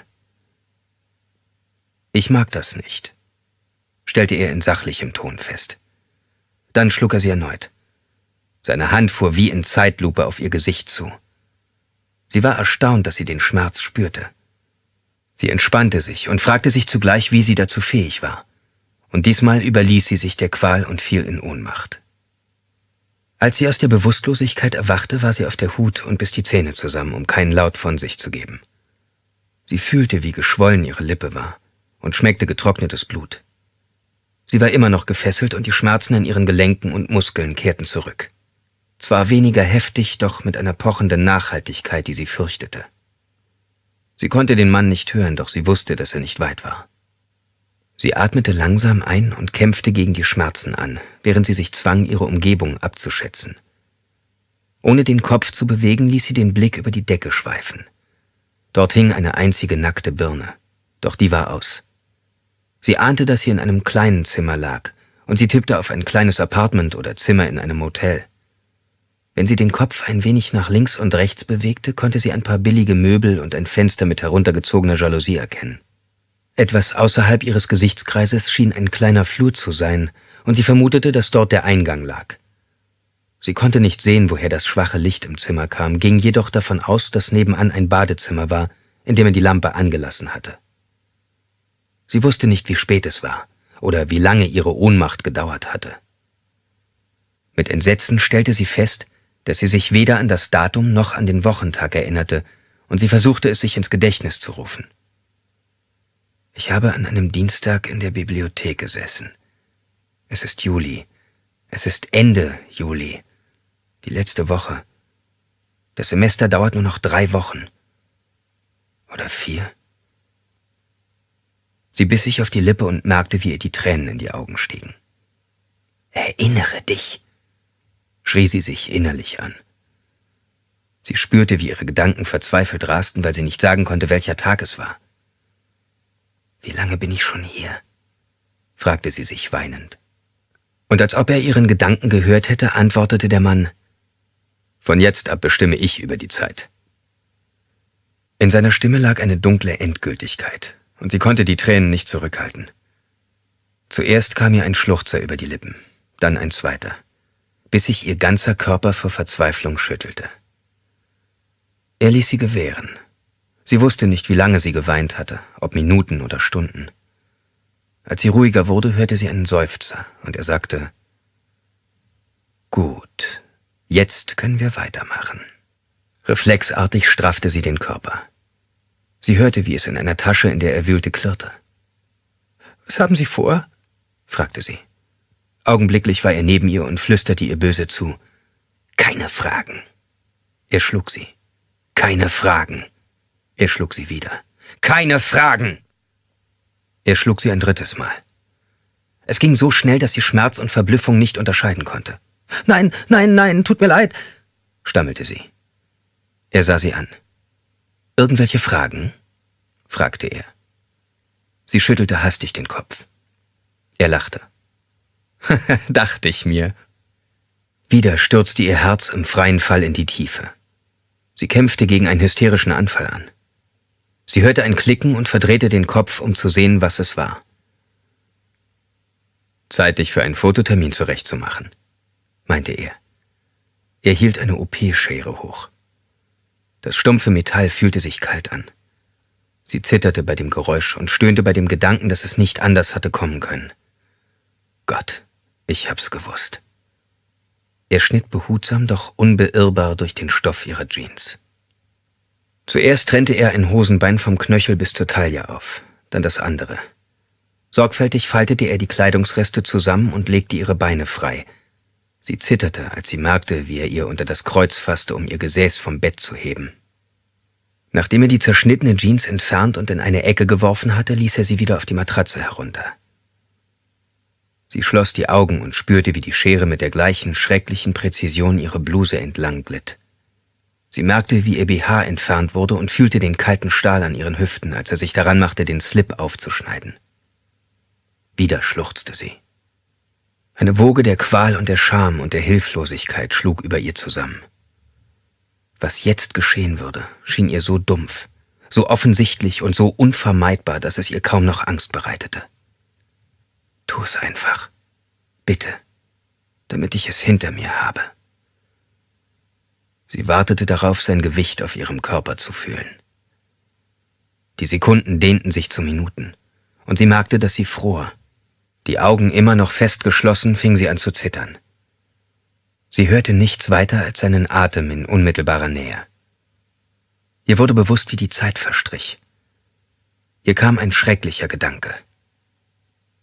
Ich mag das nicht, stellte er in sachlichem Ton fest. Dann schlug er sie erneut. Seine Hand fuhr wie in Zeitlupe auf ihr Gesicht zu. Sie war erstaunt, dass sie den Schmerz spürte. Sie entspannte sich und fragte sich zugleich, wie sie dazu fähig war und diesmal überließ sie sich der Qual und fiel in Ohnmacht. Als sie aus der Bewusstlosigkeit erwachte, war sie auf der Hut und biss die Zähne zusammen, um keinen Laut von sich zu geben. Sie fühlte, wie geschwollen ihre Lippe war und schmeckte getrocknetes Blut. Sie war immer noch gefesselt und die Schmerzen an ihren Gelenken und Muskeln kehrten zurück. Zwar weniger heftig, doch mit einer pochenden Nachhaltigkeit, die sie fürchtete. Sie konnte den Mann nicht hören, doch sie wusste, dass er nicht weit war. Sie atmete langsam ein und kämpfte gegen die Schmerzen an, während sie sich zwang, ihre Umgebung abzuschätzen. Ohne den Kopf zu bewegen, ließ sie den Blick über die Decke schweifen. Dort hing eine einzige nackte Birne, doch die war aus. Sie ahnte, dass sie in einem kleinen Zimmer lag, und sie tippte auf ein kleines Apartment oder Zimmer in einem Hotel. Wenn sie den Kopf ein wenig nach links und rechts bewegte, konnte sie ein paar billige Möbel und ein Fenster mit heruntergezogener Jalousie erkennen. Etwas außerhalb ihres Gesichtskreises schien ein kleiner Flur zu sein, und sie vermutete, dass dort der Eingang lag. Sie konnte nicht sehen, woher das schwache Licht im Zimmer kam, ging jedoch davon aus, dass nebenan ein Badezimmer war, in dem er die Lampe angelassen hatte. Sie wusste nicht, wie spät es war oder wie lange ihre Ohnmacht gedauert hatte. Mit Entsetzen stellte sie fest, dass sie sich weder an das Datum noch an den Wochentag erinnerte, und sie versuchte es sich ins Gedächtnis zu rufen. Ich habe an einem Dienstag in der Bibliothek gesessen. Es ist Juli. Es ist Ende Juli. Die letzte Woche. Das Semester dauert nur noch drei Wochen. Oder vier? Sie biss sich auf die Lippe und merkte, wie ihr die Tränen in die Augen stiegen. Erinnere dich, schrie sie sich innerlich an. Sie spürte, wie ihre Gedanken verzweifelt rasten, weil sie nicht sagen konnte, welcher Tag es war. Wie lange bin ich schon hier? fragte sie sich weinend. Und als ob er ihren Gedanken gehört hätte, antwortete der Mann Von jetzt ab bestimme ich über die Zeit. In seiner Stimme lag eine dunkle Endgültigkeit, und sie konnte die Tränen nicht zurückhalten. Zuerst kam ihr ein Schluchzer über die Lippen, dann ein zweiter, bis sich ihr ganzer Körper vor Verzweiflung schüttelte. Er ließ sie gewähren Sie wusste nicht, wie lange sie geweint hatte, ob Minuten oder Stunden. Als sie ruhiger wurde, hörte sie einen Seufzer, und er sagte, Gut, jetzt können wir weitermachen. Reflexartig straffte sie den Körper. Sie hörte, wie es in einer Tasche, in der er wühlte, klirrte. Was haben Sie vor? fragte sie. Augenblicklich war er neben ihr und flüsterte ihr böse zu. Keine Fragen. Er schlug sie. Keine Fragen. Er schlug sie wieder. Keine Fragen! Er schlug sie ein drittes Mal. Es ging so schnell, dass sie Schmerz und Verblüffung nicht unterscheiden konnte. Nein, nein, nein, tut mir leid, stammelte sie. Er sah sie an. Irgendwelche Fragen? fragte er. Sie schüttelte hastig den Kopf. Er lachte. Dachte ich mir. Wieder stürzte ihr Herz im freien Fall in die Tiefe. Sie kämpfte gegen einen hysterischen Anfall an. Sie hörte ein Klicken und verdrehte den Kopf, um zu sehen, was es war. Zeit, dich für einen Fototermin zurechtzumachen, meinte er. Er hielt eine OP-Schere hoch. Das stumpfe Metall fühlte sich kalt an. Sie zitterte bei dem Geräusch und stöhnte bei dem Gedanken, dass es nicht anders hatte kommen können. Gott, ich hab's gewusst. Er schnitt behutsam, doch unbeirrbar durch den Stoff ihrer Jeans. Zuerst trennte er ein Hosenbein vom Knöchel bis zur Taille auf, dann das andere. Sorgfältig faltete er die Kleidungsreste zusammen und legte ihre Beine frei. Sie zitterte, als sie merkte, wie er ihr unter das Kreuz fasste, um ihr Gesäß vom Bett zu heben. Nachdem er die zerschnittene Jeans entfernt und in eine Ecke geworfen hatte, ließ er sie wieder auf die Matratze herunter. Sie schloss die Augen und spürte, wie die Schere mit der gleichen schrecklichen Präzision ihre Bluse entlang glitt. Sie merkte, wie ihr BH entfernt wurde und fühlte den kalten Stahl an ihren Hüften, als er sich daran machte, den Slip aufzuschneiden. Wieder schluchzte sie. Eine Woge der Qual und der Scham und der Hilflosigkeit schlug über ihr zusammen. Was jetzt geschehen würde, schien ihr so dumpf, so offensichtlich und so unvermeidbar, dass es ihr kaum noch Angst bereitete. Tu es einfach, bitte, damit ich es hinter mir habe. Sie wartete darauf, sein Gewicht auf ihrem Körper zu fühlen. Die Sekunden dehnten sich zu Minuten, und sie merkte, dass sie fror. Die Augen immer noch fest geschlossen, fing sie an zu zittern. Sie hörte nichts weiter als seinen Atem in unmittelbarer Nähe. Ihr wurde bewusst, wie die Zeit verstrich. Ihr kam ein schrecklicher Gedanke.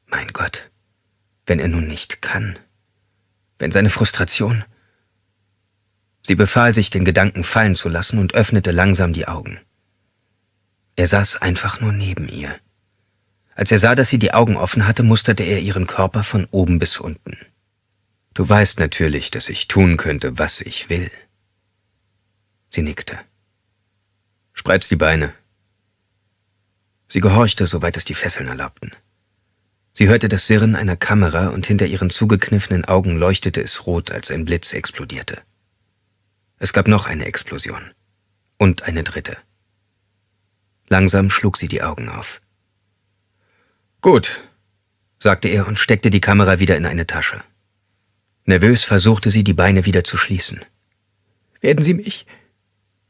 Mein Gott, wenn er nun nicht kann, wenn seine Frustration, Sie befahl sich, den Gedanken fallen zu lassen und öffnete langsam die Augen. Er saß einfach nur neben ihr. Als er sah, dass sie die Augen offen hatte, musterte er ihren Körper von oben bis unten. Du weißt natürlich, dass ich tun könnte, was ich will. Sie nickte. Spreiz die Beine. Sie gehorchte, soweit es die Fesseln erlaubten. Sie hörte das Sirren einer Kamera und hinter ihren zugekniffenen Augen leuchtete es rot, als ein Blitz explodierte. Es gab noch eine Explosion. Und eine dritte. Langsam schlug sie die Augen auf. Gut, sagte er und steckte die Kamera wieder in eine Tasche. Nervös versuchte sie, die Beine wieder zu schließen. Werden Sie mich?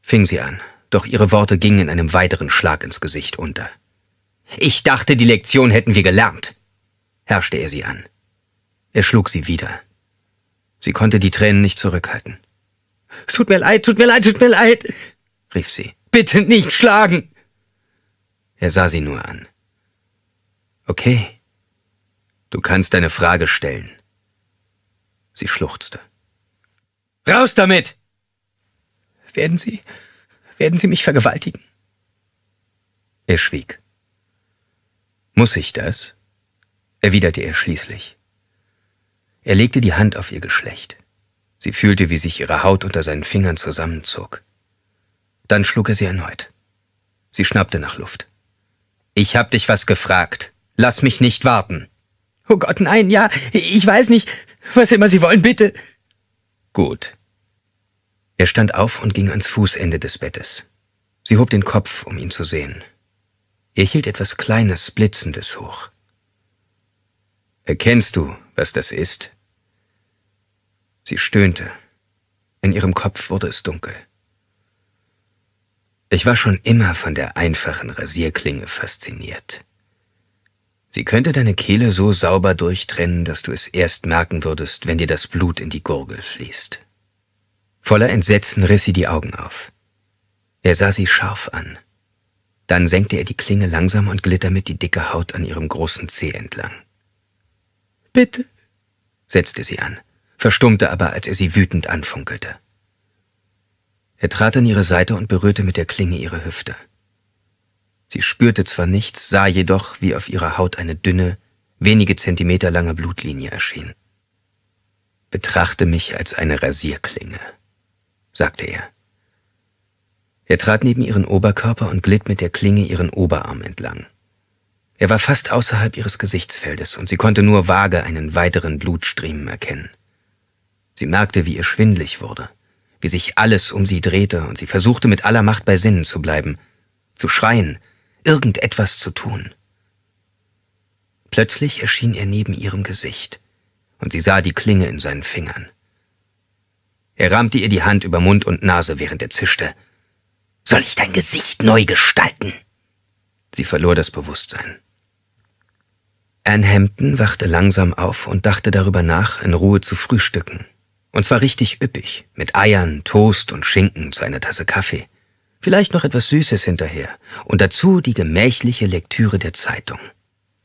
fing sie an, doch ihre Worte gingen in einem weiteren Schlag ins Gesicht unter. Ich dachte, die Lektion hätten wir gelernt, herrschte er sie an. Er schlug sie wieder. Sie konnte die Tränen nicht zurückhalten. Tut mir leid, tut mir leid, tut mir leid, rief sie. Bitte nicht schlagen. Er sah sie nur an. Okay, du kannst deine Frage stellen. Sie schluchzte. Raus damit! Werden Sie, werden Sie mich vergewaltigen? Er schwieg. Muss ich das? erwiderte er schließlich. Er legte die Hand auf ihr Geschlecht. Sie fühlte, wie sich ihre Haut unter seinen Fingern zusammenzog. Dann schlug er sie erneut. Sie schnappte nach Luft. Ich hab dich was gefragt. Lass mich nicht warten. Oh Gott, nein, ja, ich weiß nicht. Was immer Sie wollen, bitte. Gut. Er stand auf und ging ans Fußende des Bettes. Sie hob den Kopf, um ihn zu sehen. Er hielt etwas Kleines, Blitzendes hoch. Erkennst du, was das ist? Sie stöhnte. In ihrem Kopf wurde es dunkel. Ich war schon immer von der einfachen Rasierklinge fasziniert. Sie könnte deine Kehle so sauber durchtrennen, dass du es erst merken würdest, wenn dir das Blut in die Gurgel fließt. Voller Entsetzen riss sie die Augen auf. Er sah sie scharf an. Dann senkte er die Klinge langsam und glitt damit die dicke Haut an ihrem großen Zeh entlang. Bitte, setzte sie an verstummte aber, als er sie wütend anfunkelte. Er trat an ihre Seite und berührte mit der Klinge ihre Hüfte. Sie spürte zwar nichts, sah jedoch, wie auf ihrer Haut eine dünne, wenige Zentimeter lange Blutlinie erschien. Betrachte mich als eine Rasierklinge, sagte er. Er trat neben ihren Oberkörper und glitt mit der Klinge ihren Oberarm entlang. Er war fast außerhalb ihres Gesichtsfeldes und sie konnte nur vage einen weiteren Blutstriemen erkennen. Sie merkte, wie ihr schwindlig wurde, wie sich alles um sie drehte, und sie versuchte mit aller Macht bei Sinnen zu bleiben, zu schreien, irgendetwas zu tun. Plötzlich erschien er neben ihrem Gesicht, und sie sah die Klinge in seinen Fingern. Er rammte ihr die Hand über Mund und Nase, während er zischte. Soll ich dein Gesicht neu gestalten? Sie verlor das Bewusstsein. Anne Hampton wachte langsam auf und dachte darüber nach, in Ruhe zu frühstücken. Und zwar richtig üppig, mit Eiern, Toast und Schinken zu einer Tasse Kaffee. Vielleicht noch etwas Süßes hinterher und dazu die gemächliche Lektüre der Zeitung.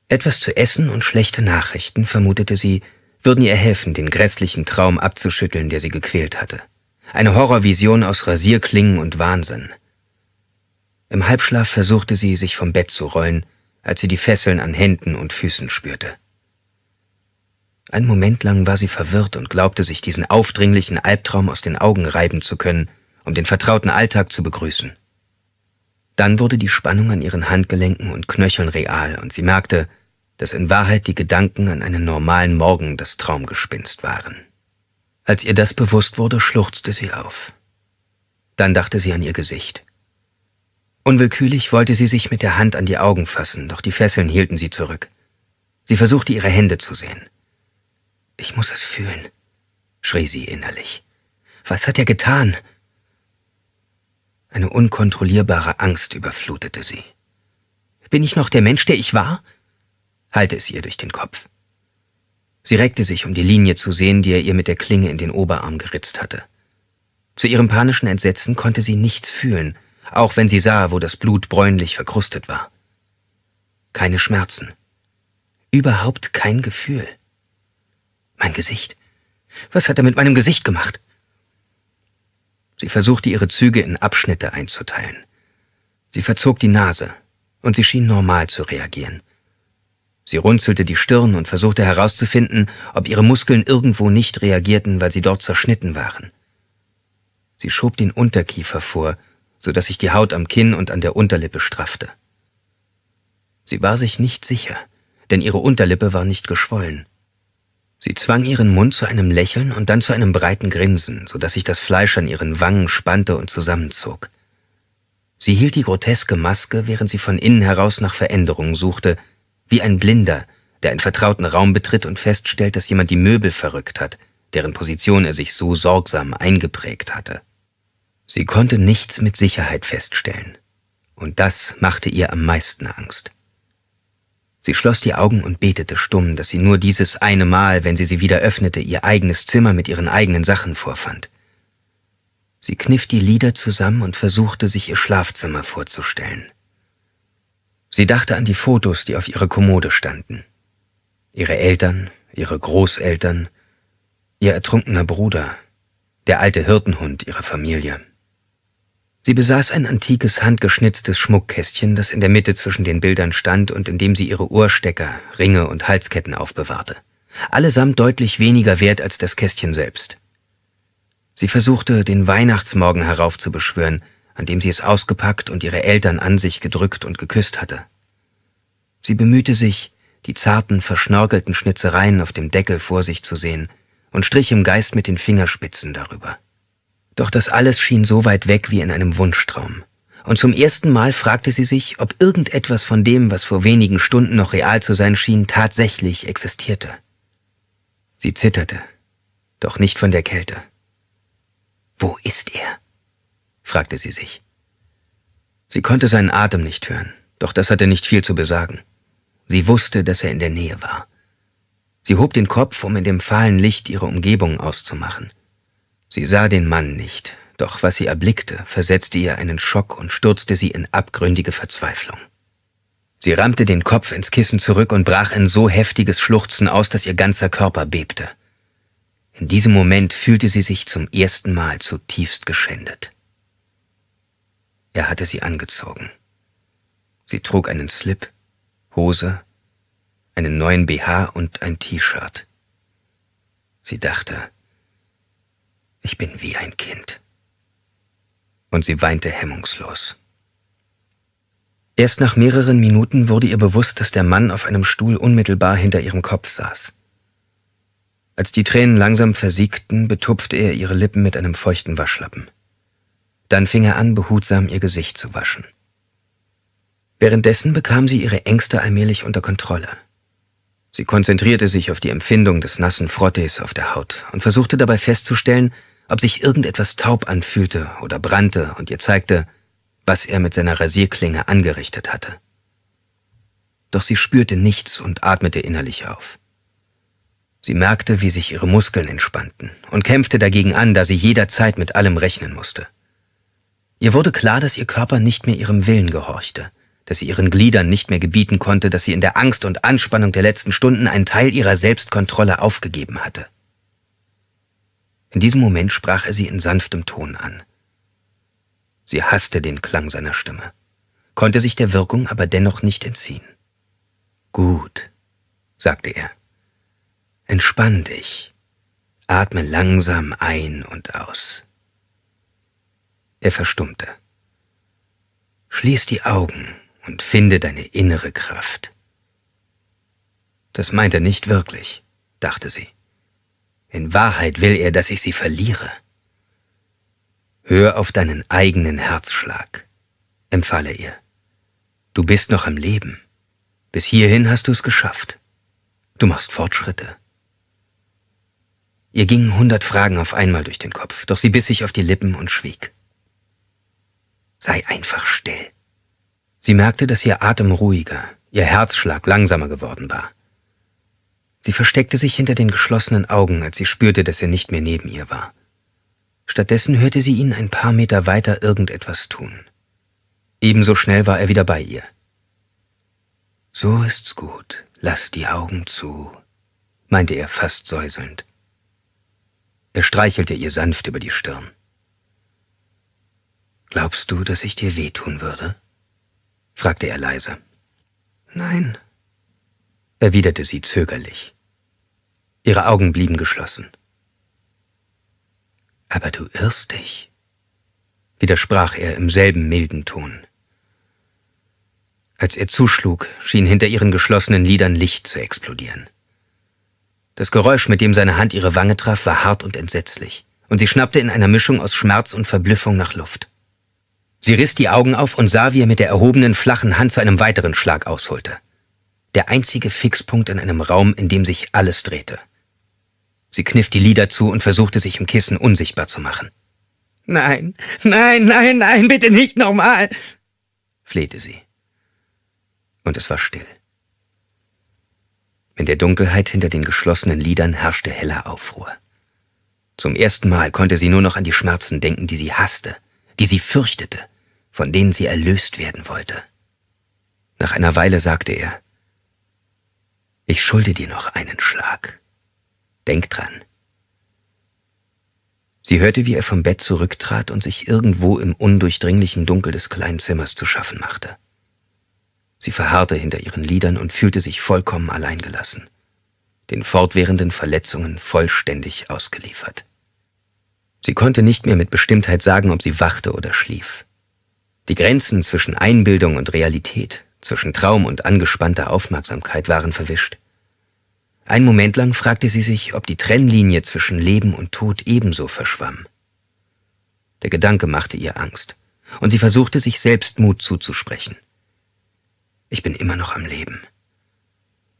Etwas zu essen und schlechte Nachrichten, vermutete sie, würden ihr helfen, den grässlichen Traum abzuschütteln, der sie gequält hatte. Eine Horrorvision aus Rasierklingen und Wahnsinn. Im Halbschlaf versuchte sie, sich vom Bett zu rollen, als sie die Fesseln an Händen und Füßen spürte. Einen Moment lang war sie verwirrt und glaubte sich diesen aufdringlichen Albtraum aus den Augen reiben zu können, um den vertrauten Alltag zu begrüßen. Dann wurde die Spannung an ihren Handgelenken und Knöcheln real und sie merkte, dass in Wahrheit die Gedanken an einen normalen Morgen das Traumgespinst waren. Als ihr das bewusst wurde, schluchzte sie auf. Dann dachte sie an ihr Gesicht. Unwillkürlich wollte sie sich mit der Hand an die Augen fassen, doch die Fesseln hielten sie zurück. Sie versuchte ihre Hände zu sehen. Ich muss es fühlen, schrie sie innerlich. Was hat er getan? Eine unkontrollierbare Angst überflutete sie. Bin ich noch der Mensch, der ich war? hallte es ihr durch den Kopf. Sie reckte sich, um die Linie zu sehen, die er ihr mit der Klinge in den Oberarm geritzt hatte. Zu ihrem panischen Entsetzen konnte sie nichts fühlen, auch wenn sie sah, wo das Blut bräunlich verkrustet war. Keine Schmerzen. Überhaupt kein Gefühl. Mein Gesicht. Was hat er mit meinem Gesicht gemacht? Sie versuchte ihre Züge in Abschnitte einzuteilen. Sie verzog die Nase, und sie schien normal zu reagieren. Sie runzelte die Stirn und versuchte herauszufinden, ob ihre Muskeln irgendwo nicht reagierten, weil sie dort zerschnitten waren. Sie schob den Unterkiefer vor, so dass sich die Haut am Kinn und an der Unterlippe straffte. Sie war sich nicht sicher, denn ihre Unterlippe war nicht geschwollen. Sie zwang ihren Mund zu einem Lächeln und dann zu einem breiten Grinsen, so dass sich das Fleisch an ihren Wangen spannte und zusammenzog. Sie hielt die groteske Maske, während sie von innen heraus nach Veränderungen suchte, wie ein Blinder, der einen vertrauten Raum betritt und feststellt, dass jemand die Möbel verrückt hat, deren Position er sich so sorgsam eingeprägt hatte. Sie konnte nichts mit Sicherheit feststellen, und das machte ihr am meisten Angst. Sie schloss die Augen und betete stumm, dass sie nur dieses eine Mal, wenn sie sie wieder öffnete, ihr eigenes Zimmer mit ihren eigenen Sachen vorfand. Sie kniff die Lider zusammen und versuchte, sich ihr Schlafzimmer vorzustellen. Sie dachte an die Fotos, die auf ihrer Kommode standen. Ihre Eltern, ihre Großeltern, ihr ertrunkener Bruder, der alte Hirtenhund ihrer Familie. Sie besaß ein antikes handgeschnitztes Schmuckkästchen, das in der Mitte zwischen den Bildern stand und in dem sie ihre Ohrstecker, Ringe und Halsketten aufbewahrte. Allesamt deutlich weniger wert als das Kästchen selbst. Sie versuchte, den Weihnachtsmorgen heraufzubeschwören, an dem sie es ausgepackt und ihre Eltern an sich gedrückt und geküsst hatte. Sie bemühte sich, die zarten, verschnorkelten Schnitzereien auf dem Deckel vor sich zu sehen und strich im Geist mit den Fingerspitzen darüber. Doch das alles schien so weit weg wie in einem Wunschtraum. Und zum ersten Mal fragte sie sich, ob irgendetwas von dem, was vor wenigen Stunden noch real zu sein schien, tatsächlich existierte. Sie zitterte, doch nicht von der Kälte. Wo ist er? fragte sie sich. Sie konnte seinen Atem nicht hören, doch das hatte nicht viel zu besagen. Sie wusste, dass er in der Nähe war. Sie hob den Kopf, um in dem fahlen Licht ihre Umgebung auszumachen. Sie sah den Mann nicht, doch was sie erblickte, versetzte ihr einen Schock und stürzte sie in abgründige Verzweiflung. Sie rammte den Kopf ins Kissen zurück und brach in so heftiges Schluchzen aus, dass ihr ganzer Körper bebte. In diesem Moment fühlte sie sich zum ersten Mal zutiefst geschändet. Er hatte sie angezogen. Sie trug einen Slip, Hose, einen neuen BH und ein T-Shirt. Sie dachte, ich bin wie ein Kind. Und sie weinte hemmungslos. Erst nach mehreren Minuten wurde ihr bewusst, dass der Mann auf einem Stuhl unmittelbar hinter ihrem Kopf saß. Als die Tränen langsam versiegten, betupfte er ihre Lippen mit einem feuchten Waschlappen. Dann fing er an, behutsam ihr Gesicht zu waschen. Währenddessen bekam sie ihre Ängste allmählich unter Kontrolle. Sie konzentrierte sich auf die Empfindung des nassen Frottes auf der Haut und versuchte dabei festzustellen, ob sich irgendetwas taub anfühlte oder brannte und ihr zeigte, was er mit seiner Rasierklinge angerichtet hatte. Doch sie spürte nichts und atmete innerlich auf. Sie merkte, wie sich ihre Muskeln entspannten und kämpfte dagegen an, da sie jederzeit mit allem rechnen musste. Ihr wurde klar, dass ihr Körper nicht mehr ihrem Willen gehorchte, dass sie ihren Gliedern nicht mehr gebieten konnte, dass sie in der Angst und Anspannung der letzten Stunden einen Teil ihrer Selbstkontrolle aufgegeben hatte. In diesem Moment sprach er sie in sanftem Ton an. Sie hasste den Klang seiner Stimme, konnte sich der Wirkung aber dennoch nicht entziehen. Gut, sagte er. Entspann dich. Atme langsam ein und aus. Er verstummte. Schließ die Augen und finde deine innere Kraft. Das meint er nicht wirklich, dachte sie. In Wahrheit will er, dass ich sie verliere. Hör auf deinen eigenen Herzschlag, empfahl er ihr. Du bist noch am Leben. Bis hierhin hast du es geschafft. Du machst Fortschritte. Ihr gingen hundert Fragen auf einmal durch den Kopf, doch sie biss sich auf die Lippen und schwieg. Sei einfach still. Sie merkte, dass ihr Atem ruhiger, ihr Herzschlag langsamer geworden war. Sie versteckte sich hinter den geschlossenen Augen, als sie spürte, dass er nicht mehr neben ihr war. Stattdessen hörte sie ihn ein paar Meter weiter irgendetwas tun. Ebenso schnell war er wieder bei ihr. So ist's gut, lass die Augen zu, meinte er fast säuselnd. Er streichelte ihr sanft über die Stirn. Glaubst du, dass ich dir wehtun würde? fragte er leise. Nein, erwiderte sie zögerlich. Ihre Augen blieben geschlossen. Aber du irrst dich, widersprach er im selben milden Ton. Als er zuschlug, schien hinter ihren geschlossenen Lidern Licht zu explodieren. Das Geräusch, mit dem seine Hand ihre Wange traf, war hart und entsetzlich, und sie schnappte in einer Mischung aus Schmerz und Verblüffung nach Luft. Sie riss die Augen auf und sah, wie er mit der erhobenen flachen Hand zu einem weiteren Schlag ausholte der einzige Fixpunkt in einem Raum, in dem sich alles drehte. Sie kniff die Lider zu und versuchte sich im Kissen unsichtbar zu machen. Nein, nein, nein, nein, bitte nicht nochmal, flehte sie. Und es war still. In der Dunkelheit hinter den geschlossenen Lidern herrschte heller Aufruhr. Zum ersten Mal konnte sie nur noch an die Schmerzen denken, die sie hasste, die sie fürchtete, von denen sie erlöst werden wollte. Nach einer Weile sagte er, ich schulde dir noch einen Schlag. Denk dran. Sie hörte, wie er vom Bett zurücktrat und sich irgendwo im undurchdringlichen Dunkel des kleinen Zimmers zu schaffen machte. Sie verharrte hinter ihren Liedern und fühlte sich vollkommen alleingelassen, den fortwährenden Verletzungen vollständig ausgeliefert. Sie konnte nicht mehr mit Bestimmtheit sagen, ob sie wachte oder schlief. Die Grenzen zwischen Einbildung und Realität zwischen Traum und angespannter Aufmerksamkeit waren verwischt. Ein Moment lang fragte sie sich, ob die Trennlinie zwischen Leben und Tod ebenso verschwamm. Der Gedanke machte ihr Angst, und sie versuchte sich selbst Mut zuzusprechen. Ich bin immer noch am Leben.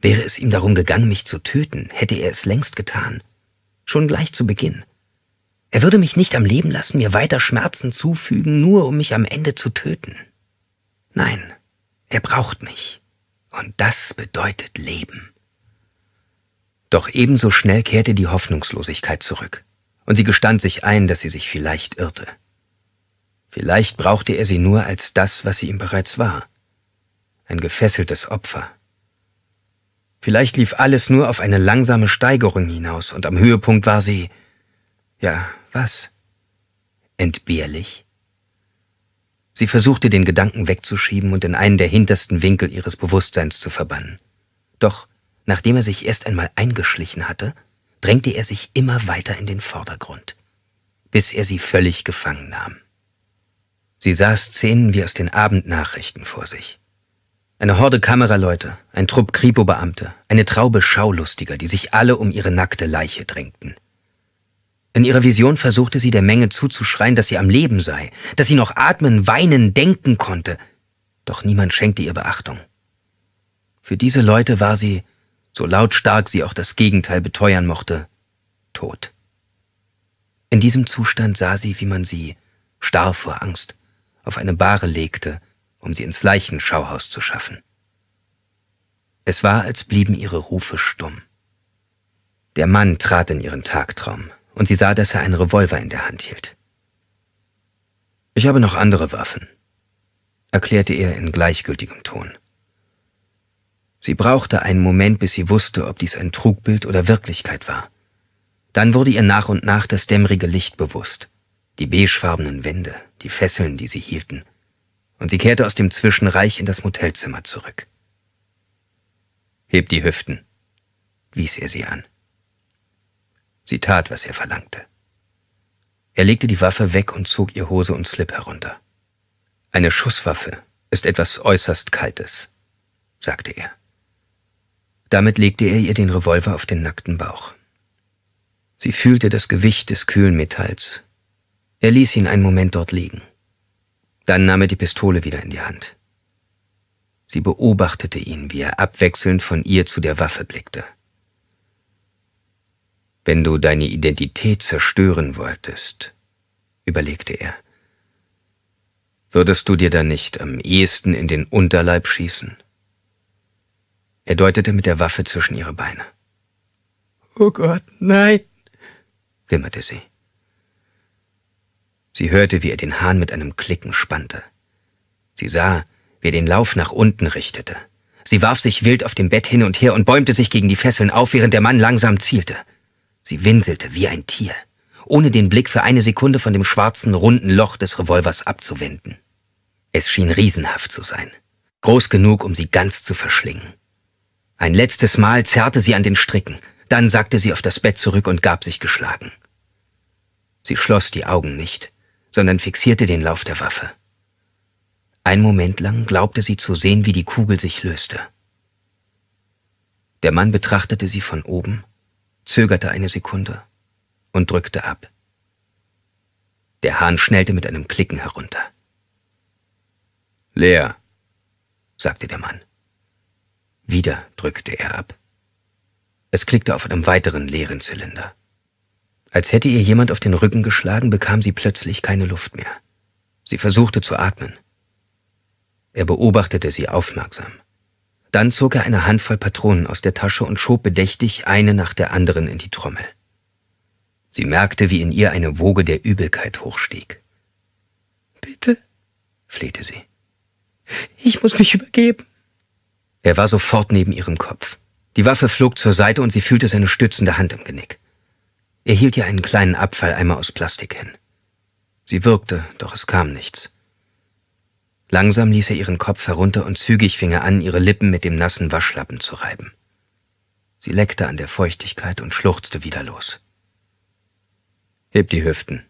Wäre es ihm darum gegangen, mich zu töten, hätte er es längst getan. Schon gleich zu Beginn. Er würde mich nicht am Leben lassen, mir weiter Schmerzen zufügen, nur um mich am Ende zu töten. Nein, er braucht mich. Und das bedeutet Leben. Doch ebenso schnell kehrte die Hoffnungslosigkeit zurück, und sie gestand sich ein, dass sie sich vielleicht irrte. Vielleicht brauchte er sie nur als das, was sie ihm bereits war, ein gefesseltes Opfer. Vielleicht lief alles nur auf eine langsame Steigerung hinaus, und am Höhepunkt war sie, ja, was? Entbehrlich? Sie versuchte den Gedanken wegzuschieben und in einen der hintersten Winkel ihres Bewusstseins zu verbannen. Doch, nachdem er sich erst einmal eingeschlichen hatte, drängte er sich immer weiter in den Vordergrund, bis er sie völlig gefangen nahm. Sie sah Szenen wie aus den Abendnachrichten vor sich. Eine Horde Kameraleute, ein Trupp Kripo-Beamte, eine Traube Schaulustiger, die sich alle um ihre nackte Leiche drängten. In ihrer Vision versuchte sie der Menge zuzuschreien, dass sie am Leben sei, dass sie noch atmen, weinen, denken konnte. Doch niemand schenkte ihr Beachtung. Für diese Leute war sie, so lautstark sie auch das Gegenteil beteuern mochte, tot. In diesem Zustand sah sie, wie man sie, starr vor Angst, auf eine Bahre legte, um sie ins Leichenschauhaus zu schaffen. Es war, als blieben ihre Rufe stumm. Der Mann trat in ihren Tagtraum und sie sah, dass er einen Revolver in der Hand hielt. Ich habe noch andere Waffen, erklärte er in gleichgültigem Ton. Sie brauchte einen Moment, bis sie wusste, ob dies ein Trugbild oder Wirklichkeit war. Dann wurde ihr nach und nach das dämmerige Licht bewusst, die beigefarbenen Wände, die Fesseln, die sie hielten, und sie kehrte aus dem Zwischenreich in das Motelzimmer zurück. Heb die Hüften, wies er sie an. Sie tat, was er verlangte. Er legte die Waffe weg und zog ihr Hose und Slip herunter. Eine Schusswaffe ist etwas äußerst Kaltes, sagte er. Damit legte er ihr den Revolver auf den nackten Bauch. Sie fühlte das Gewicht des kühlen Metalls. Er ließ ihn einen Moment dort liegen. Dann nahm er die Pistole wieder in die Hand. Sie beobachtete ihn, wie er abwechselnd von ihr zu der Waffe blickte wenn du deine Identität zerstören wolltest, überlegte er, würdest du dir dann nicht am ehesten in den Unterleib schießen? Er deutete mit der Waffe zwischen ihre Beine. Oh Gott, nein, wimmerte sie. Sie hörte, wie er den Hahn mit einem Klicken spannte. Sie sah, wie er den Lauf nach unten richtete. Sie warf sich wild auf dem Bett hin und her und bäumte sich gegen die Fesseln auf, während der Mann langsam zielte. Sie winselte wie ein Tier, ohne den Blick für eine Sekunde von dem schwarzen, runden Loch des Revolvers abzuwenden. Es schien riesenhaft zu sein, groß genug, um sie ganz zu verschlingen. Ein letztes Mal zerrte sie an den Stricken, dann sackte sie auf das Bett zurück und gab sich geschlagen. Sie schloss die Augen nicht, sondern fixierte den Lauf der Waffe. Ein Moment lang glaubte sie zu sehen, wie die Kugel sich löste. Der Mann betrachtete sie von oben zögerte eine Sekunde und drückte ab. Der Hahn schnellte mit einem Klicken herunter. Leer, sagte der Mann. Wieder drückte er ab. Es klickte auf einem weiteren leeren Zylinder. Als hätte ihr jemand auf den Rücken geschlagen, bekam sie plötzlich keine Luft mehr. Sie versuchte zu atmen. Er beobachtete sie aufmerksam. Dann zog er eine Handvoll Patronen aus der Tasche und schob bedächtig eine nach der anderen in die Trommel. Sie merkte, wie in ihr eine Woge der Übelkeit hochstieg. Bitte, flehte sie. Ich muss mich übergeben. Er war sofort neben ihrem Kopf. Die Waffe flog zur Seite und sie fühlte seine stützende Hand im Genick. Er hielt ihr einen kleinen Abfalleimer aus Plastik hin. Sie wirkte, doch es kam nichts. Langsam ließ er ihren Kopf herunter und zügig fing er an, ihre Lippen mit dem nassen Waschlappen zu reiben. Sie leckte an der Feuchtigkeit und schluchzte wieder los. Heb die Hüften.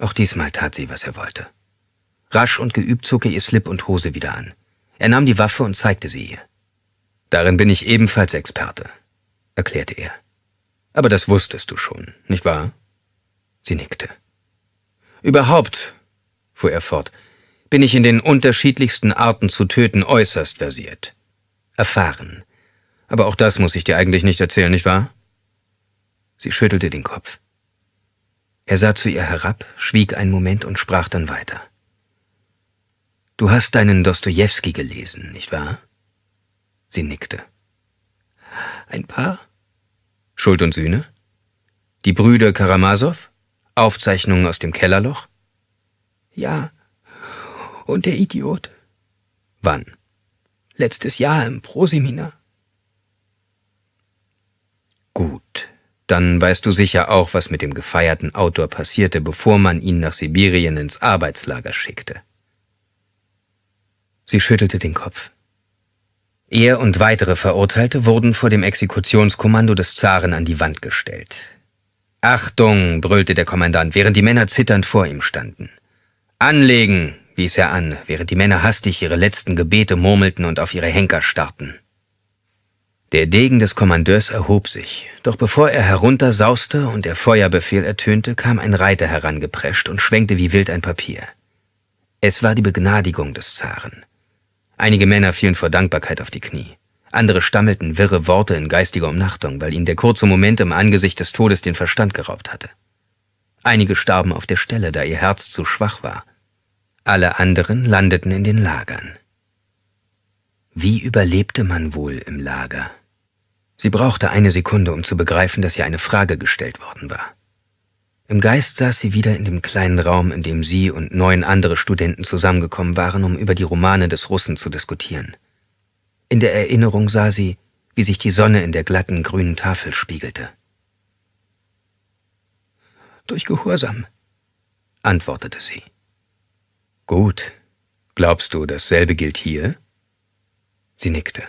Auch diesmal tat sie, was er wollte. Rasch und geübt zog er ihr Slip und Hose wieder an. Er nahm die Waffe und zeigte sie ihr. Darin bin ich ebenfalls Experte, erklärte er. Aber das wusstest du schon, nicht wahr? Sie nickte. Überhaupt, fuhr er fort, bin ich in den unterschiedlichsten Arten zu töten äußerst versiert. Erfahren. Aber auch das muss ich dir eigentlich nicht erzählen, nicht wahr? Sie schüttelte den Kopf. Er sah zu ihr herab, schwieg einen Moment und sprach dann weiter. Du hast deinen Dostojewski gelesen, nicht wahr? Sie nickte. Ein paar? Schuld und Sühne? Die Brüder Karamasow? Aufzeichnungen aus dem Kellerloch? Ja, und der Idiot. Wann? Letztes Jahr im Proseminar. Gut, dann weißt du sicher auch, was mit dem gefeierten Autor passierte, bevor man ihn nach Sibirien ins Arbeitslager schickte. Sie schüttelte den Kopf. Er und weitere Verurteilte wurden vor dem Exekutionskommando des Zaren an die Wand gestellt. Achtung, brüllte der Kommandant, während die Männer zitternd vor ihm standen. Anlegen, wies er an, während die Männer hastig ihre letzten Gebete murmelten und auf ihre Henker starrten. Der Degen des Kommandeurs erhob sich, doch bevor er heruntersauste und der Feuerbefehl ertönte, kam ein Reiter herangeprescht und schwenkte wie wild ein Papier. Es war die Begnadigung des Zaren. Einige Männer fielen vor Dankbarkeit auf die Knie. Andere stammelten wirre Worte in geistiger Umnachtung, weil ihnen der kurze Moment im Angesicht des Todes den Verstand geraubt hatte. Einige starben auf der Stelle, da ihr Herz zu schwach war. Alle anderen landeten in den Lagern. Wie überlebte man wohl im Lager? Sie brauchte eine Sekunde, um zu begreifen, dass ihr eine Frage gestellt worden war. Im Geist saß sie wieder in dem kleinen Raum, in dem sie und neun andere Studenten zusammengekommen waren, um über die Romane des Russen zu diskutieren. In der Erinnerung sah sie, wie sich die Sonne in der glatten grünen Tafel spiegelte. Durch Gehorsam, antwortete sie. Gut. Glaubst du, dasselbe gilt hier? Sie nickte.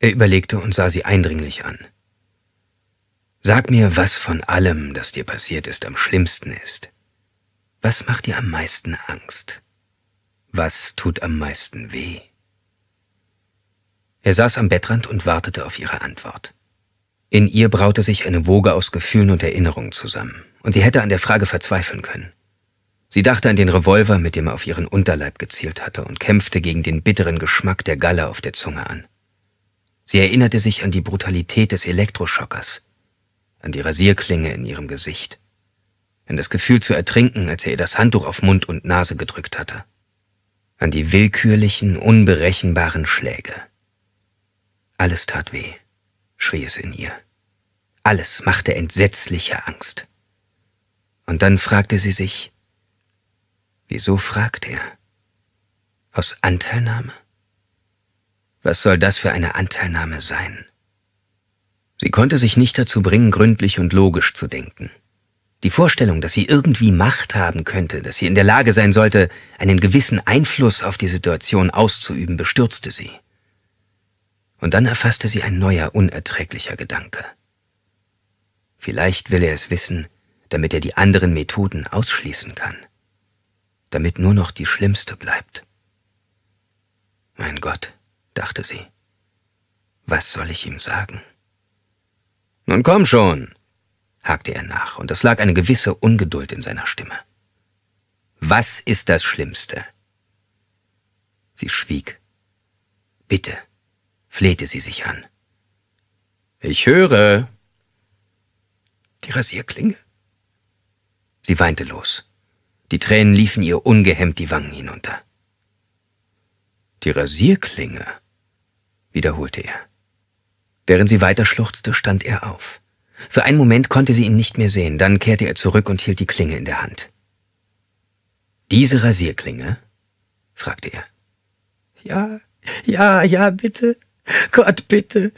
Er überlegte und sah sie eindringlich an. Sag mir, was von allem, das dir passiert ist, am schlimmsten ist. Was macht dir am meisten Angst? Was tut am meisten weh? Er saß am Bettrand und wartete auf ihre Antwort. In ihr braute sich eine Woge aus Gefühlen und Erinnerungen zusammen, und sie hätte an der Frage verzweifeln können. Sie dachte an den Revolver, mit dem er auf ihren Unterleib gezielt hatte, und kämpfte gegen den bitteren Geschmack der Galle auf der Zunge an. Sie erinnerte sich an die Brutalität des Elektroschockers, an die Rasierklinge in ihrem Gesicht, an das Gefühl zu ertrinken, als er ihr das Handtuch auf Mund und Nase gedrückt hatte, an die willkürlichen, unberechenbaren Schläge. Alles tat weh, schrie es in ihr. Alles machte entsetzliche Angst. Und dann fragte sie sich, Wieso fragt er? Aus Anteilnahme? Was soll das für eine Anteilnahme sein? Sie konnte sich nicht dazu bringen, gründlich und logisch zu denken. Die Vorstellung, dass sie irgendwie Macht haben könnte, dass sie in der Lage sein sollte, einen gewissen Einfluss auf die Situation auszuüben, bestürzte sie. Und dann erfasste sie ein neuer, unerträglicher Gedanke. Vielleicht will er es wissen, damit er die anderen Methoden ausschließen kann damit nur noch die schlimmste bleibt. Mein Gott, dachte sie, was soll ich ihm sagen? Nun komm schon, hakte er nach, und es lag eine gewisse Ungeduld in seiner Stimme. Was ist das Schlimmste? Sie schwieg. Bitte, flehte sie sich an. Ich höre. Die Rasierklinge. Sie weinte los. Die Tränen liefen ihr ungehemmt die Wangen hinunter. Die Rasierklinge, wiederholte er. Während sie weiter schluchzte, stand er auf. Für einen Moment konnte sie ihn nicht mehr sehen, dann kehrte er zurück und hielt die Klinge in der Hand. Diese Rasierklinge? fragte er. Ja, ja, ja, bitte. Gott, bitte.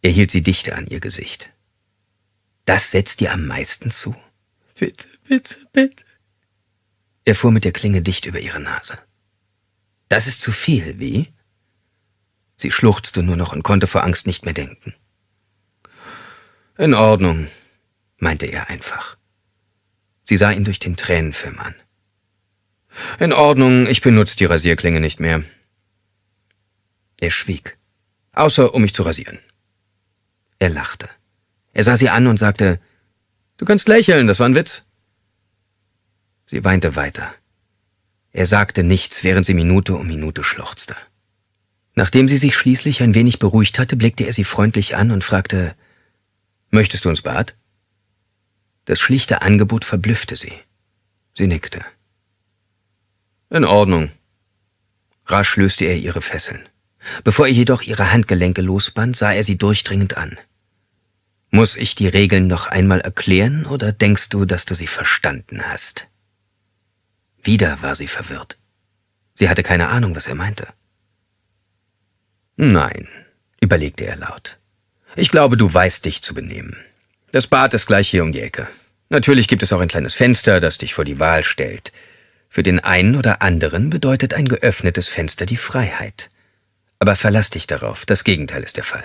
Er hielt sie dichter an ihr Gesicht. Das setzt dir am meisten zu? Bitte, bitte, bitte. Er fuhr mit der Klinge dicht über ihre Nase. Das ist zu viel, wie? Sie schluchzte nur noch und konnte vor Angst nicht mehr denken. In Ordnung, meinte er einfach. Sie sah ihn durch den Tränenfilm an. In Ordnung, ich benutze die Rasierklinge nicht mehr. Er schwieg, außer um mich zu rasieren. Er lachte. Er sah sie an und sagte, Du kannst lächeln, das war ein Witz. Sie weinte weiter. Er sagte nichts, während sie Minute um Minute schluchzte. Nachdem sie sich schließlich ein wenig beruhigt hatte, blickte er sie freundlich an und fragte, Möchtest du ins Bad? Das schlichte Angebot verblüffte sie. Sie nickte. In Ordnung. Rasch löste er ihre Fesseln. Bevor er jedoch ihre Handgelenke losband, sah er sie durchdringend an. Muss ich die Regeln noch einmal erklären oder denkst du, dass du sie verstanden hast? Wieder war sie verwirrt. Sie hatte keine Ahnung, was er meinte. Nein, überlegte er laut. Ich glaube, du weißt dich zu benehmen. Das Bad ist gleich hier um die Ecke. Natürlich gibt es auch ein kleines Fenster, das dich vor die Wahl stellt. Für den einen oder anderen bedeutet ein geöffnetes Fenster die Freiheit. Aber verlass dich darauf, das Gegenteil ist der Fall.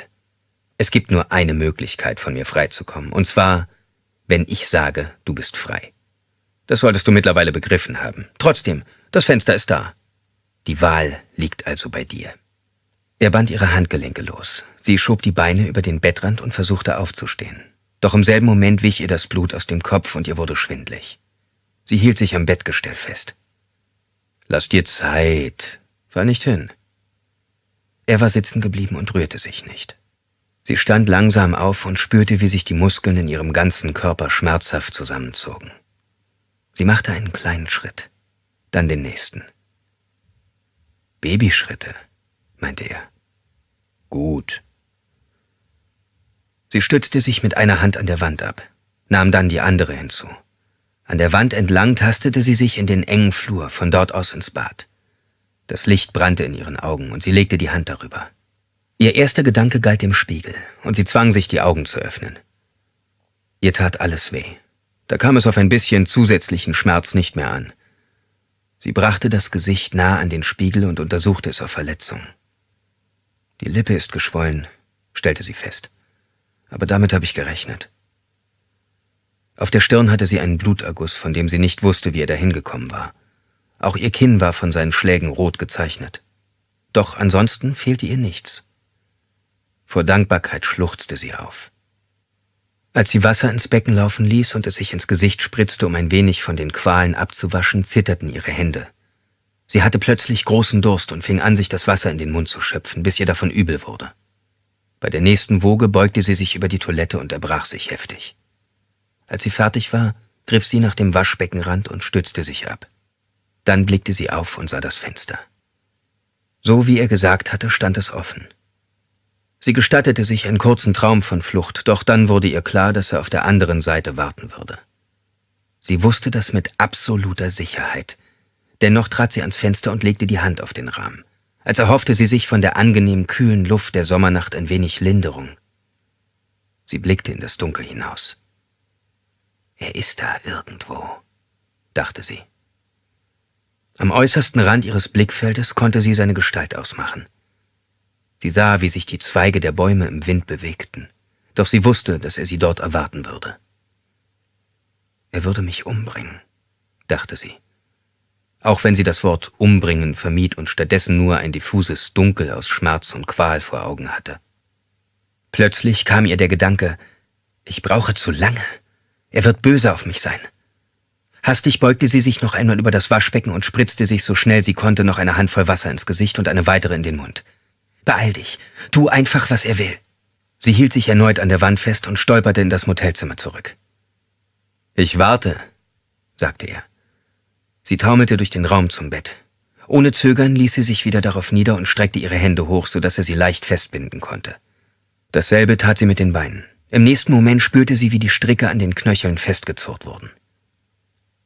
Es gibt nur eine Möglichkeit, von mir freizukommen, und zwar, wenn ich sage, du bist frei. Das solltest du mittlerweile begriffen haben. Trotzdem, das Fenster ist da. Die Wahl liegt also bei dir. Er band ihre Handgelenke los. Sie schob die Beine über den Bettrand und versuchte aufzustehen. Doch im selben Moment wich ihr das Blut aus dem Kopf und ihr wurde schwindlig. Sie hielt sich am Bettgestell fest. Lass dir Zeit. Fall nicht hin. Er war sitzen geblieben und rührte sich nicht. Sie stand langsam auf und spürte, wie sich die Muskeln in ihrem ganzen Körper schmerzhaft zusammenzogen. Sie machte einen kleinen Schritt, dann den nächsten. Babyschritte, meinte er. Gut. Sie stützte sich mit einer Hand an der Wand ab, nahm dann die andere hinzu. An der Wand entlang tastete sie sich in den engen Flur, von dort aus ins Bad. Das Licht brannte in ihren Augen und sie legte die Hand darüber. Ihr erster Gedanke galt dem Spiegel und sie zwang sich, die Augen zu öffnen. Ihr tat alles weh, da kam es auf ein bisschen zusätzlichen Schmerz nicht mehr an. Sie brachte das Gesicht nah an den Spiegel und untersuchte es auf Verletzung. Die Lippe ist geschwollen, stellte sie fest. Aber damit habe ich gerechnet. Auf der Stirn hatte sie einen Bluterguss, von dem sie nicht wusste, wie er dahin gekommen war. Auch ihr Kinn war von seinen Schlägen rot gezeichnet. Doch ansonsten fehlte ihr nichts. Vor Dankbarkeit schluchzte sie auf. Als sie Wasser ins Becken laufen ließ und es sich ins Gesicht spritzte, um ein wenig von den Qualen abzuwaschen, zitterten ihre Hände. Sie hatte plötzlich großen Durst und fing an, sich das Wasser in den Mund zu schöpfen, bis ihr davon übel wurde. Bei der nächsten Woge beugte sie sich über die Toilette und erbrach sich heftig. Als sie fertig war, griff sie nach dem Waschbeckenrand und stützte sich ab. Dann blickte sie auf und sah das Fenster. So wie er gesagt hatte, stand es offen. Sie gestattete sich einen kurzen Traum von Flucht, doch dann wurde ihr klar, dass er auf der anderen Seite warten würde. Sie wusste das mit absoluter Sicherheit. Dennoch trat sie ans Fenster und legte die Hand auf den Rahmen, als erhoffte sie sich von der angenehmen kühlen Luft der Sommernacht ein wenig Linderung. Sie blickte in das Dunkel hinaus. Er ist da irgendwo, dachte sie. Am äußersten Rand ihres Blickfeldes konnte sie seine Gestalt ausmachen. Sie sah, wie sich die Zweige der Bäume im Wind bewegten, doch sie wusste, dass er sie dort erwarten würde. Er würde mich umbringen, dachte sie. Auch wenn sie das Wort umbringen vermied und stattdessen nur ein diffuses Dunkel aus Schmerz und Qual vor Augen hatte. Plötzlich kam ihr der Gedanke, ich brauche zu lange. Er wird böse auf mich sein. Hastig beugte sie sich noch einmal über das Waschbecken und spritzte sich so schnell sie konnte noch eine Handvoll Wasser ins Gesicht und eine weitere in den Mund. Beeil dich. Tu einfach, was er will. Sie hielt sich erneut an der Wand fest und stolperte in das Motelzimmer zurück. Ich warte, sagte er. Sie taumelte durch den Raum zum Bett. Ohne Zögern ließ sie sich wieder darauf nieder und streckte ihre Hände hoch, so dass er sie leicht festbinden konnte. Dasselbe tat sie mit den Beinen. Im nächsten Moment spürte sie, wie die Stricke an den Knöcheln festgezurrt wurden.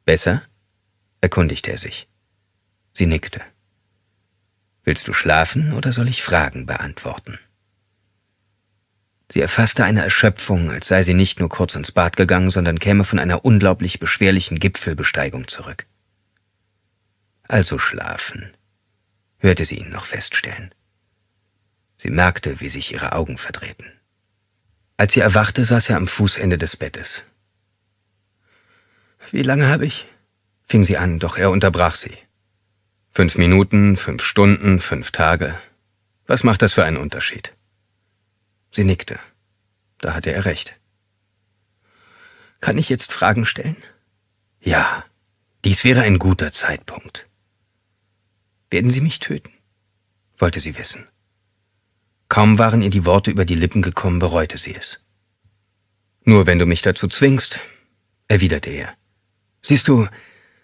Besser? erkundigte er sich. Sie nickte. Willst du schlafen oder soll ich Fragen beantworten? Sie erfasste eine Erschöpfung, als sei sie nicht nur kurz ins Bad gegangen, sondern käme von einer unglaublich beschwerlichen Gipfelbesteigung zurück. Also schlafen, hörte sie ihn noch feststellen. Sie merkte, wie sich ihre Augen verdrehten. Als sie erwachte, saß er am Fußende des Bettes. Wie lange habe ich? fing sie an, doch er unterbrach sie. Fünf Minuten, fünf Stunden, fünf Tage. Was macht das für einen Unterschied? Sie nickte. Da hatte er recht. Kann ich jetzt Fragen stellen? Ja, dies wäre ein guter Zeitpunkt. Werden Sie mich töten? wollte sie wissen. Kaum waren ihr die Worte über die Lippen gekommen, bereute sie es. Nur wenn du mich dazu zwingst, erwiderte er. Siehst du,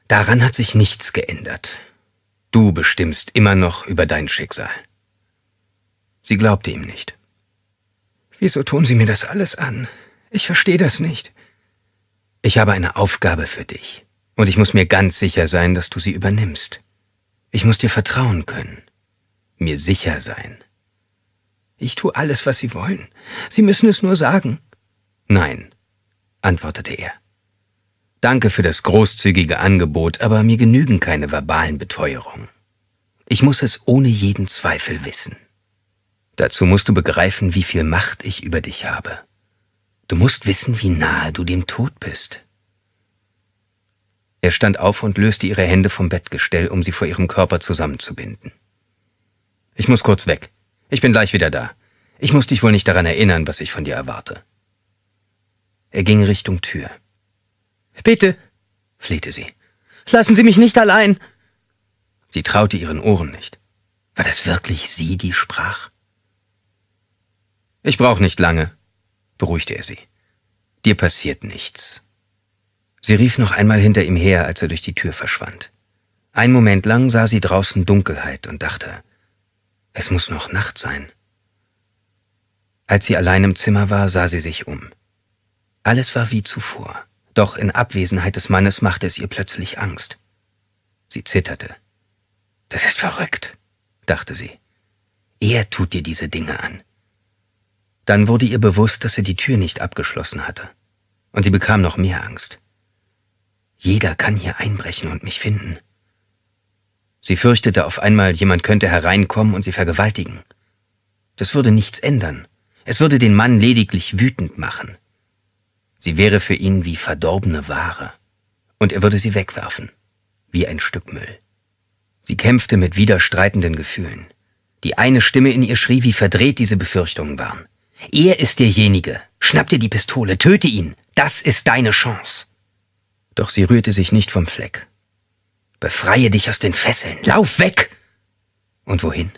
daran hat sich nichts geändert. Du bestimmst immer noch über dein Schicksal. Sie glaubte ihm nicht. Wieso tun Sie mir das alles an? Ich verstehe das nicht. Ich habe eine Aufgabe für dich, und ich muss mir ganz sicher sein, dass du sie übernimmst. Ich muss dir vertrauen können, mir sicher sein. Ich tue alles, was Sie wollen. Sie müssen es nur sagen. Nein, antwortete er. Danke für das großzügige Angebot, aber mir genügen keine verbalen Beteuerungen. Ich muss es ohne jeden Zweifel wissen. Dazu musst du begreifen, wie viel Macht ich über dich habe. Du musst wissen, wie nahe du dem Tod bist. Er stand auf und löste ihre Hände vom Bettgestell, um sie vor ihrem Körper zusammenzubinden. Ich muss kurz weg. Ich bin gleich wieder da. Ich muss dich wohl nicht daran erinnern, was ich von dir erwarte. Er ging Richtung Tür. Bitte, flehte sie, lassen Sie mich nicht allein. Sie traute ihren Ohren nicht. War das wirklich sie, die sprach? Ich brauch nicht lange, beruhigte er sie. Dir passiert nichts. Sie rief noch einmal hinter ihm her, als er durch die Tür verschwand. Ein Moment lang sah sie draußen Dunkelheit und dachte, es muss noch Nacht sein. Als sie allein im Zimmer war, sah sie sich um. Alles war wie zuvor doch in Abwesenheit des Mannes machte es ihr plötzlich Angst. Sie zitterte. Das ist verrückt, dachte sie. Er tut dir diese Dinge an. Dann wurde ihr bewusst, dass er die Tür nicht abgeschlossen hatte. Und sie bekam noch mehr Angst. Jeder kann hier einbrechen und mich finden. Sie fürchtete auf einmal, jemand könnte hereinkommen und sie vergewaltigen. Das würde nichts ändern. Es würde den Mann lediglich wütend machen. Sie wäre für ihn wie verdorbene Ware, und er würde sie wegwerfen, wie ein Stück Müll. Sie kämpfte mit widerstreitenden Gefühlen. Die eine Stimme in ihr schrie, wie verdreht diese Befürchtungen waren. Er ist derjenige. Schnapp dir die Pistole, töte ihn. Das ist deine Chance. Doch sie rührte sich nicht vom Fleck. Befreie dich aus den Fesseln. Lauf weg! Und wohin?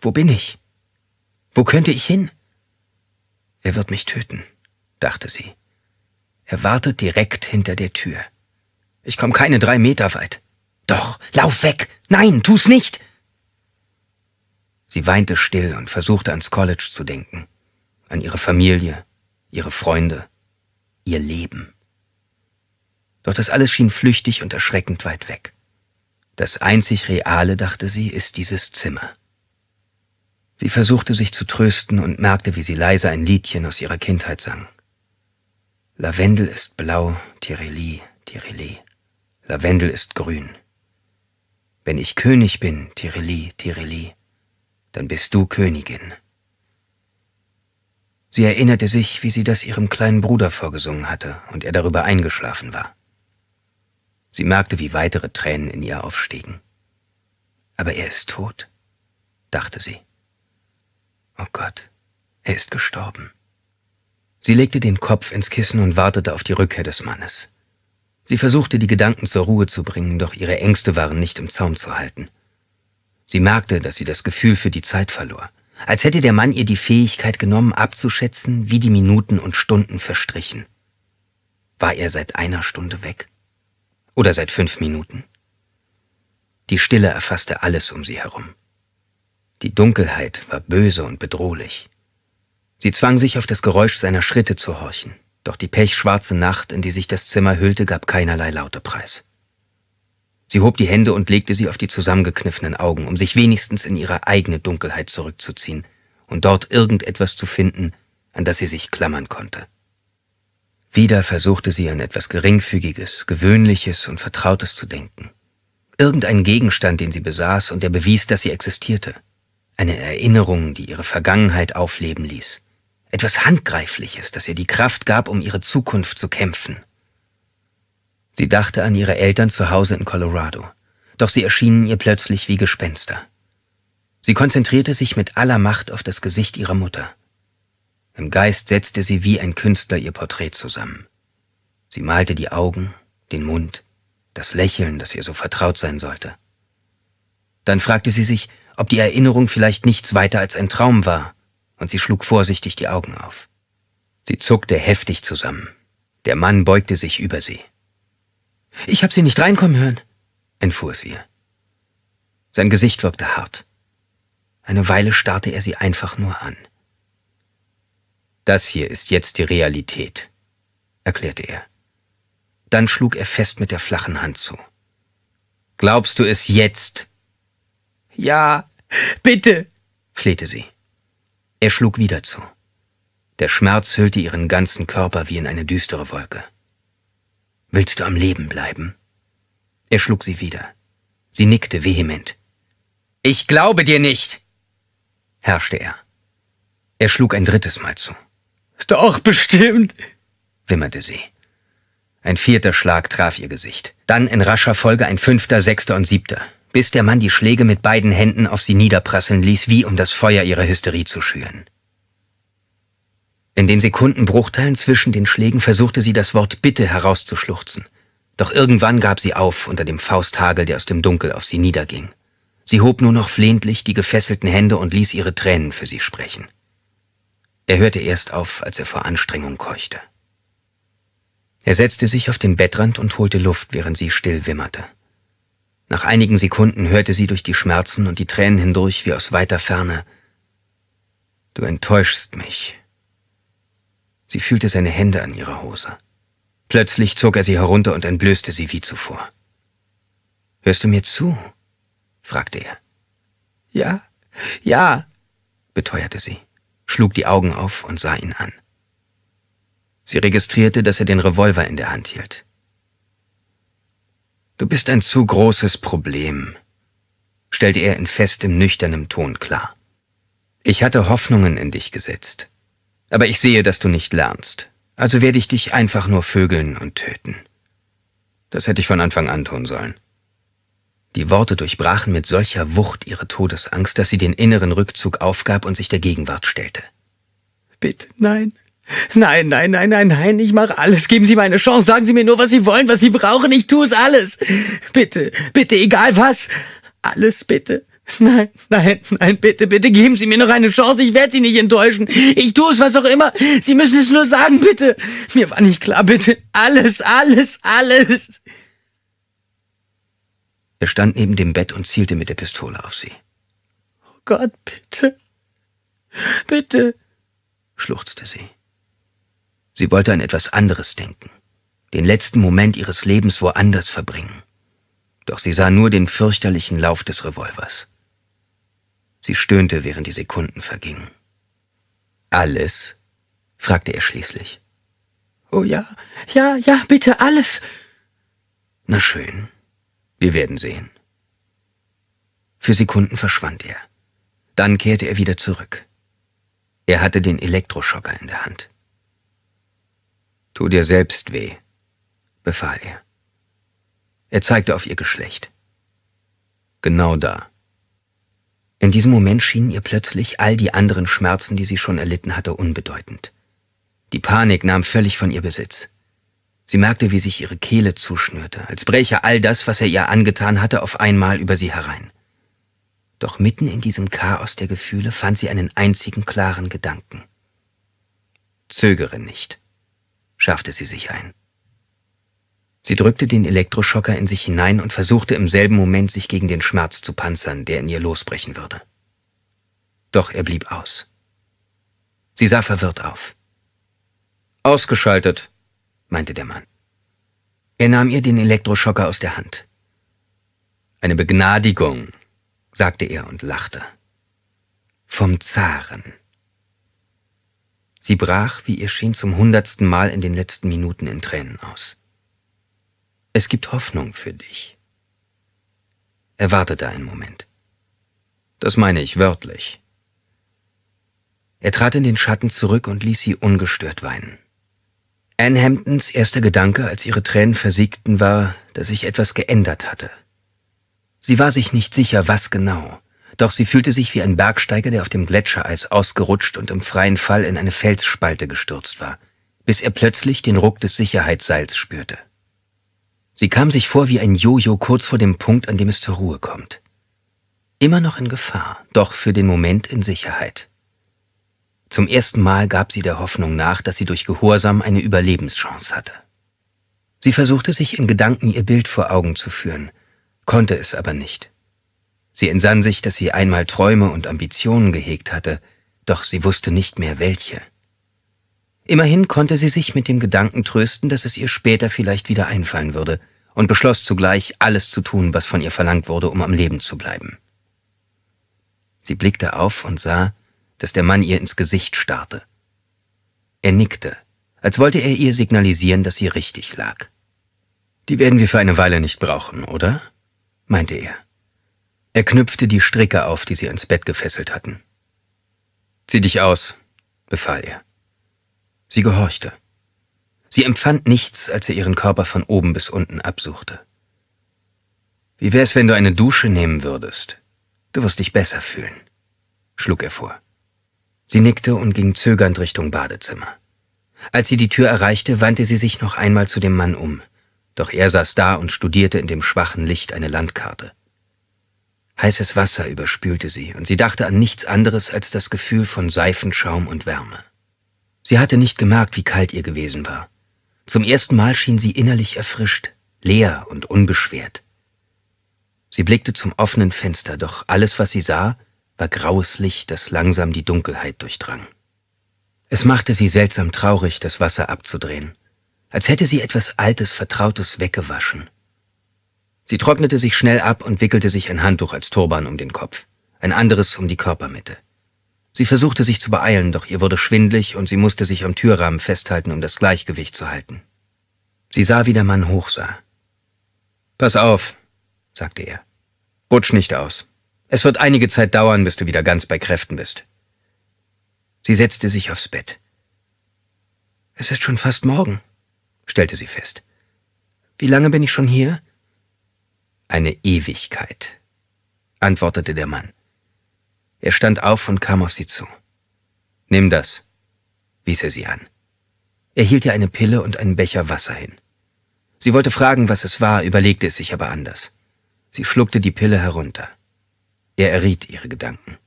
Wo bin ich? Wo könnte ich hin? Er wird mich töten dachte sie. Er wartet direkt hinter der Tür. Ich komme keine drei Meter weit. Doch, lauf weg! Nein, tu's nicht! Sie weinte still und versuchte ans College zu denken, an ihre Familie, ihre Freunde, ihr Leben. Doch das alles schien flüchtig und erschreckend weit weg. Das einzig Reale, dachte sie, ist dieses Zimmer. Sie versuchte sich zu trösten und merkte, wie sie leise ein Liedchen aus ihrer Kindheit sang. Lavendel ist blau, Tireli, Tireli. Lavendel ist grün. Wenn ich König bin, Tireli, Tireli, dann bist du Königin. Sie erinnerte sich, wie sie das ihrem kleinen Bruder vorgesungen hatte und er darüber eingeschlafen war. Sie merkte, wie weitere Tränen in ihr aufstiegen. Aber er ist tot, dachte sie. Oh Gott, er ist gestorben. Sie legte den Kopf ins Kissen und wartete auf die Rückkehr des Mannes. Sie versuchte, die Gedanken zur Ruhe zu bringen, doch ihre Ängste waren nicht im Zaum zu halten. Sie merkte, dass sie das Gefühl für die Zeit verlor, als hätte der Mann ihr die Fähigkeit genommen, abzuschätzen, wie die Minuten und Stunden verstrichen. War er seit einer Stunde weg? Oder seit fünf Minuten? Die Stille erfasste alles um sie herum. Die Dunkelheit war böse und bedrohlich. Sie zwang sich auf das Geräusch seiner Schritte zu horchen, doch die pechschwarze Nacht, in die sich das Zimmer hüllte, gab keinerlei Laute preis. Sie hob die Hände und legte sie auf die zusammengekniffenen Augen, um sich wenigstens in ihre eigene Dunkelheit zurückzuziehen und dort irgendetwas zu finden, an das sie sich klammern konnte. Wieder versuchte sie an etwas Geringfügiges, Gewöhnliches und Vertrautes zu denken. Irgendeinen Gegenstand, den sie besaß und der bewies, dass sie existierte. Eine Erinnerung, die ihre Vergangenheit aufleben ließ etwas Handgreifliches, das ihr die Kraft gab, um ihre Zukunft zu kämpfen. Sie dachte an ihre Eltern zu Hause in Colorado, doch sie erschienen ihr plötzlich wie Gespenster. Sie konzentrierte sich mit aller Macht auf das Gesicht ihrer Mutter. Im Geist setzte sie wie ein Künstler ihr Porträt zusammen. Sie malte die Augen, den Mund, das Lächeln, das ihr so vertraut sein sollte. Dann fragte sie sich, ob die Erinnerung vielleicht nichts weiter als ein Traum war, und sie schlug vorsichtig die Augen auf. Sie zuckte heftig zusammen. Der Mann beugte sich über sie. Ich hab sie nicht reinkommen hören, entfuhr es ihr. Sein Gesicht wirkte hart. Eine Weile starrte er sie einfach nur an. Das hier ist jetzt die Realität, erklärte er. Dann schlug er fest mit der flachen Hand zu. Glaubst du es jetzt? Ja, bitte, flehte sie. Er schlug wieder zu. Der Schmerz hüllte ihren ganzen Körper wie in eine düstere Wolke. Willst du am Leben bleiben? Er schlug sie wieder. Sie nickte vehement. Ich glaube dir nicht, herrschte er. Er schlug ein drittes Mal zu. Doch, bestimmt, wimmerte sie. Ein vierter Schlag traf ihr Gesicht. Dann in rascher Folge ein fünfter, sechster und siebter bis der Mann die Schläge mit beiden Händen auf sie niederprasseln ließ, wie um das Feuer ihrer Hysterie zu schüren. In den Sekundenbruchteilen zwischen den Schlägen versuchte sie das Wort Bitte herauszuschluchzen. Doch irgendwann gab sie auf unter dem Fausthagel, der aus dem Dunkel auf sie niederging. Sie hob nur noch flehentlich die gefesselten Hände und ließ ihre Tränen für sie sprechen. Er hörte erst auf, als er vor Anstrengung keuchte. Er setzte sich auf den Bettrand und holte Luft, während sie still wimmerte. Nach einigen Sekunden hörte sie durch die Schmerzen und die Tränen hindurch wie aus weiter Ferne. Du enttäuschst mich. Sie fühlte seine Hände an ihrer Hose. Plötzlich zog er sie herunter und entblößte sie wie zuvor. Hörst du mir zu? fragte er. Ja, ja, beteuerte sie, schlug die Augen auf und sah ihn an. Sie registrierte, dass er den Revolver in der Hand hielt. Du bist ein zu großes Problem, stellte er in festem, nüchternem Ton klar. Ich hatte Hoffnungen in dich gesetzt. Aber ich sehe, dass du nicht lernst. Also werde ich dich einfach nur vögeln und töten. Das hätte ich von Anfang an tun sollen. Die Worte durchbrachen mit solcher Wucht ihre Todesangst, dass sie den inneren Rückzug aufgab und sich der Gegenwart stellte. Bitte nein, Nein, nein, nein, nein, nein, ich mache alles. Geben Sie mir eine Chance. Sagen Sie mir nur, was Sie wollen, was Sie brauchen. Ich tue es alles. Bitte, bitte, egal was. Alles bitte. Nein, nein, nein, bitte, bitte geben Sie mir noch eine Chance. Ich werde Sie nicht enttäuschen. Ich tue es, was auch immer. Sie müssen es nur sagen, bitte. Mir war nicht klar, bitte. Alles, alles, alles. Er stand neben dem Bett und zielte mit der Pistole auf sie. Oh Gott, bitte. Bitte, schluchzte sie. Sie wollte an etwas anderes denken, den letzten Moment ihres Lebens woanders verbringen. Doch sie sah nur den fürchterlichen Lauf des Revolvers. Sie stöhnte, während die Sekunden vergingen. Alles? fragte er schließlich. Oh ja, ja, ja, bitte alles. Na schön, wir werden sehen. Für Sekunden verschwand er. Dann kehrte er wieder zurück. Er hatte den Elektroschocker in der Hand. Tu dir selbst weh, befahl er. Er zeigte auf ihr Geschlecht. Genau da. In diesem Moment schienen ihr plötzlich all die anderen Schmerzen, die sie schon erlitten hatte, unbedeutend. Die Panik nahm völlig von ihr Besitz. Sie merkte, wie sich ihre Kehle zuschnürte, als bräche all das, was er ihr angetan hatte, auf einmal über sie herein. Doch mitten in diesem Chaos der Gefühle fand sie einen einzigen klaren Gedanken. Zögere nicht schaffte sie sich ein. Sie drückte den Elektroschocker in sich hinein und versuchte im selben Moment, sich gegen den Schmerz zu panzern, der in ihr losbrechen würde. Doch er blieb aus. Sie sah verwirrt auf. Ausgeschaltet, meinte der Mann. Er nahm ihr den Elektroschocker aus der Hand. Eine Begnadigung, sagte er und lachte. Vom Zaren. Sie brach, wie ihr schien, zum hundertsten Mal in den letzten Minuten in Tränen aus. Es gibt Hoffnung für dich. Er wartete einen Moment. Das meine ich wörtlich. Er trat in den Schatten zurück und ließ sie ungestört weinen. Anne Hamptons erster Gedanke, als ihre Tränen versiegten, war, dass sich etwas geändert hatte. Sie war sich nicht sicher, was genau doch sie fühlte sich wie ein Bergsteiger, der auf dem Gletschereis ausgerutscht und im freien Fall in eine Felsspalte gestürzt war, bis er plötzlich den Ruck des Sicherheitsseils spürte. Sie kam sich vor wie ein Jojo kurz vor dem Punkt, an dem es zur Ruhe kommt. Immer noch in Gefahr, doch für den Moment in Sicherheit. Zum ersten Mal gab sie der Hoffnung nach, dass sie durch Gehorsam eine Überlebenschance hatte. Sie versuchte sich in Gedanken ihr Bild vor Augen zu führen, konnte es aber nicht. Sie entsann sich, dass sie einmal Träume und Ambitionen gehegt hatte, doch sie wusste nicht mehr welche. Immerhin konnte sie sich mit dem Gedanken trösten, dass es ihr später vielleicht wieder einfallen würde, und beschloss zugleich, alles zu tun, was von ihr verlangt wurde, um am Leben zu bleiben. Sie blickte auf und sah, dass der Mann ihr ins Gesicht starrte. Er nickte, als wollte er ihr signalisieren, dass sie richtig lag. Die werden wir für eine Weile nicht brauchen, oder? meinte er. Er knüpfte die Stricke auf, die sie ins Bett gefesselt hatten. Zieh dich aus, befahl er. Sie gehorchte. Sie empfand nichts, als er ihren Körper von oben bis unten absuchte. Wie wär's, wenn du eine Dusche nehmen würdest? Du wirst dich besser fühlen, schlug er vor. Sie nickte und ging zögernd Richtung Badezimmer. Als sie die Tür erreichte, wandte sie sich noch einmal zu dem Mann um. Doch er saß da und studierte in dem schwachen Licht eine Landkarte. Heißes Wasser überspülte sie, und sie dachte an nichts anderes als das Gefühl von Seifenschaum und Wärme. Sie hatte nicht gemerkt, wie kalt ihr gewesen war. Zum ersten Mal schien sie innerlich erfrischt, leer und unbeschwert. Sie blickte zum offenen Fenster, doch alles, was sie sah, war graues Licht, das langsam die Dunkelheit durchdrang. Es machte sie seltsam traurig, das Wasser abzudrehen, als hätte sie etwas Altes, Vertrautes weggewaschen. Sie trocknete sich schnell ab und wickelte sich ein Handtuch als Turban um den Kopf, ein anderes um die Körpermitte. Sie versuchte sich zu beeilen, doch ihr wurde schwindlig und sie musste sich am Türrahmen festhalten, um das Gleichgewicht zu halten. Sie sah, wie der Mann hochsah. Pass auf, sagte er. Rutsch nicht aus. Es wird einige Zeit dauern, bis du wieder ganz bei Kräften bist. Sie setzte sich aufs Bett. Es ist schon fast morgen, stellte sie fest. Wie lange bin ich schon hier? Eine Ewigkeit, antwortete der Mann. Er stand auf und kam auf sie zu. Nimm das, wies er sie an. Er hielt ihr eine Pille und einen Becher Wasser hin. Sie wollte fragen, was es war, überlegte es sich aber anders. Sie schluckte die Pille herunter. Er erriet ihre Gedanken.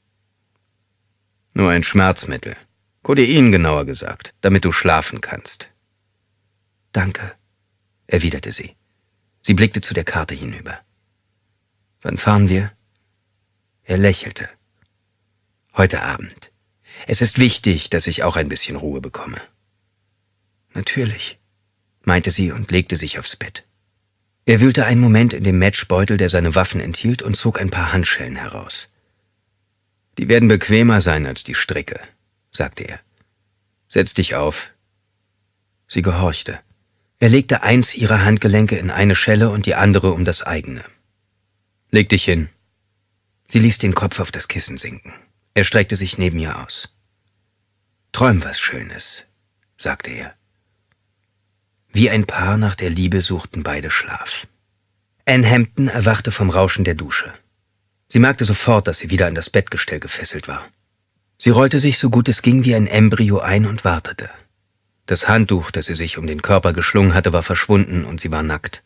Nur ein Schmerzmittel. Codein genauer gesagt, damit du schlafen kannst. Danke, erwiderte sie. Sie blickte zu der Karte hinüber. Wann fahren wir? Er lächelte. Heute Abend. Es ist wichtig, dass ich auch ein bisschen Ruhe bekomme. Natürlich, meinte sie und legte sich aufs Bett. Er wühlte einen Moment in dem Matchbeutel, der seine Waffen enthielt, und zog ein paar Handschellen heraus. Die werden bequemer sein als die Stricke, sagte er. Setz dich auf. Sie gehorchte. Er legte eins ihrer Handgelenke in eine Schelle und die andere um das eigene. Leg dich hin. Sie ließ den Kopf auf das Kissen sinken. Er streckte sich neben ihr aus. Träum was Schönes, sagte er. Wie ein Paar nach der Liebe suchten beide Schlaf. Anne Hampton erwachte vom Rauschen der Dusche. Sie merkte sofort, dass sie wieder an das Bettgestell gefesselt war. Sie rollte sich so gut es ging wie ein Embryo ein und wartete. Das Handtuch, das sie sich um den Körper geschlungen hatte, war verschwunden und sie war nackt.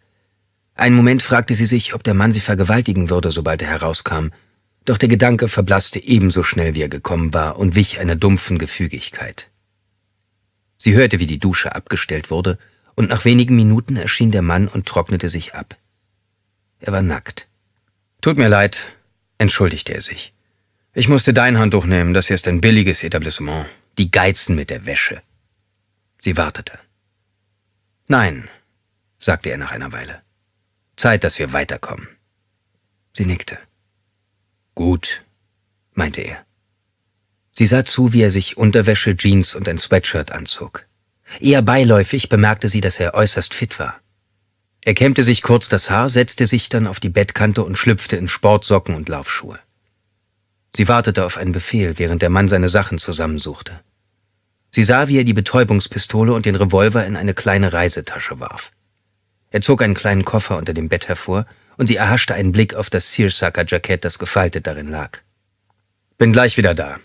Einen Moment fragte sie sich, ob der Mann sie vergewaltigen würde, sobald er herauskam, doch der Gedanke verblasste ebenso schnell, wie er gekommen war, und wich einer dumpfen Gefügigkeit. Sie hörte, wie die Dusche abgestellt wurde, und nach wenigen Minuten erschien der Mann und trocknete sich ab. Er war nackt. Tut mir leid, entschuldigte er sich. Ich musste dein Handtuch nehmen, das hier ist ein billiges Etablissement. Die geizen mit der Wäsche. Sie wartete. Nein, sagte er nach einer Weile. Zeit, dass wir weiterkommen. Sie nickte. Gut, meinte er. Sie sah zu, wie er sich Unterwäsche, Jeans und ein Sweatshirt anzog. Eher beiläufig bemerkte sie, dass er äußerst fit war. Er kämmte sich kurz das Haar, setzte sich dann auf die Bettkante und schlüpfte in Sportsocken und Laufschuhe. Sie wartete auf einen Befehl, während der Mann seine Sachen zusammensuchte. Sie sah, wie er die Betäubungspistole und den Revolver in eine kleine Reisetasche warf. Er zog einen kleinen Koffer unter dem Bett hervor, und sie erhaschte einen Blick auf das Searsucker-Jackett, das gefaltet darin lag. Bin gleich wieder da.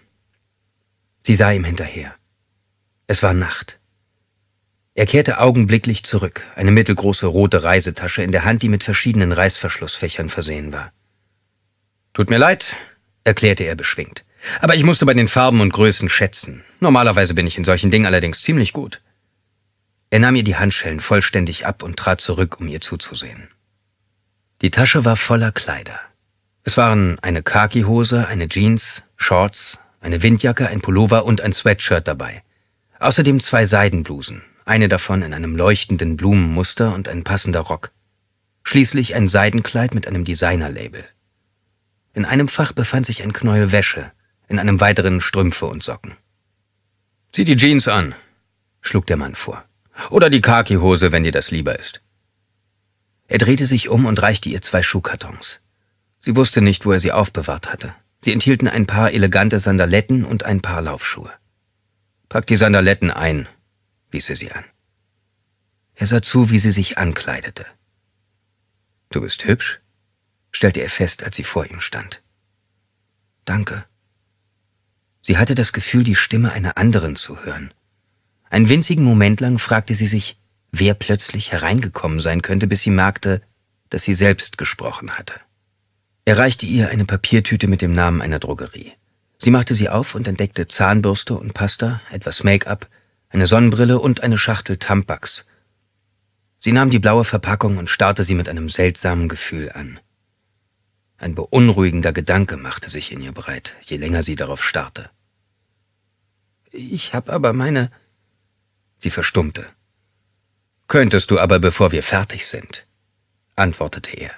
Sie sah ihm hinterher. Es war Nacht. Er kehrte augenblicklich zurück, eine mittelgroße rote Reisetasche in der Hand, die mit verschiedenen Reißverschlussfächern versehen war. Tut mir leid, erklärte er beschwingt. Aber ich musste bei den Farben und Größen schätzen. Normalerweise bin ich in solchen Dingen allerdings ziemlich gut. Er nahm ihr die Handschellen vollständig ab und trat zurück, um ihr zuzusehen. Die Tasche war voller Kleider. Es waren eine Khaki-Hose, eine Jeans, Shorts, eine Windjacke, ein Pullover und ein Sweatshirt dabei. Außerdem zwei Seidenblusen, eine davon in einem leuchtenden Blumenmuster und ein passender Rock. Schließlich ein Seidenkleid mit einem Designerlabel. In einem Fach befand sich ein Knäuel Wäsche, in einem weiteren Strümpfe und Socken. Zieh die Jeans an, schlug der Mann vor. Oder die Khaki-Hose, wenn dir das lieber ist. Er drehte sich um und reichte ihr zwei Schuhkartons. Sie wusste nicht, wo er sie aufbewahrt hatte. Sie enthielten ein paar elegante Sandaletten und ein paar Laufschuhe. Pack die Sandaletten ein, wies er sie an. Er sah zu, wie sie sich ankleidete. Du bist hübsch, stellte er fest, als sie vor ihm stand. Danke. Sie hatte das Gefühl, die Stimme einer anderen zu hören. Einen winzigen Moment lang fragte sie sich, wer plötzlich hereingekommen sein könnte, bis sie merkte, dass sie selbst gesprochen hatte. Er reichte ihr eine Papiertüte mit dem Namen einer Drogerie. Sie machte sie auf und entdeckte Zahnbürste und Pasta, etwas Make-up, eine Sonnenbrille und eine Schachtel Tampaks. Sie nahm die blaue Verpackung und starrte sie mit einem seltsamen Gefühl an. Ein beunruhigender Gedanke machte sich in ihr breit, je länger sie darauf starrte. Ich hab aber meine Sie verstummte. Könntest du aber, bevor wir fertig sind, antwortete er.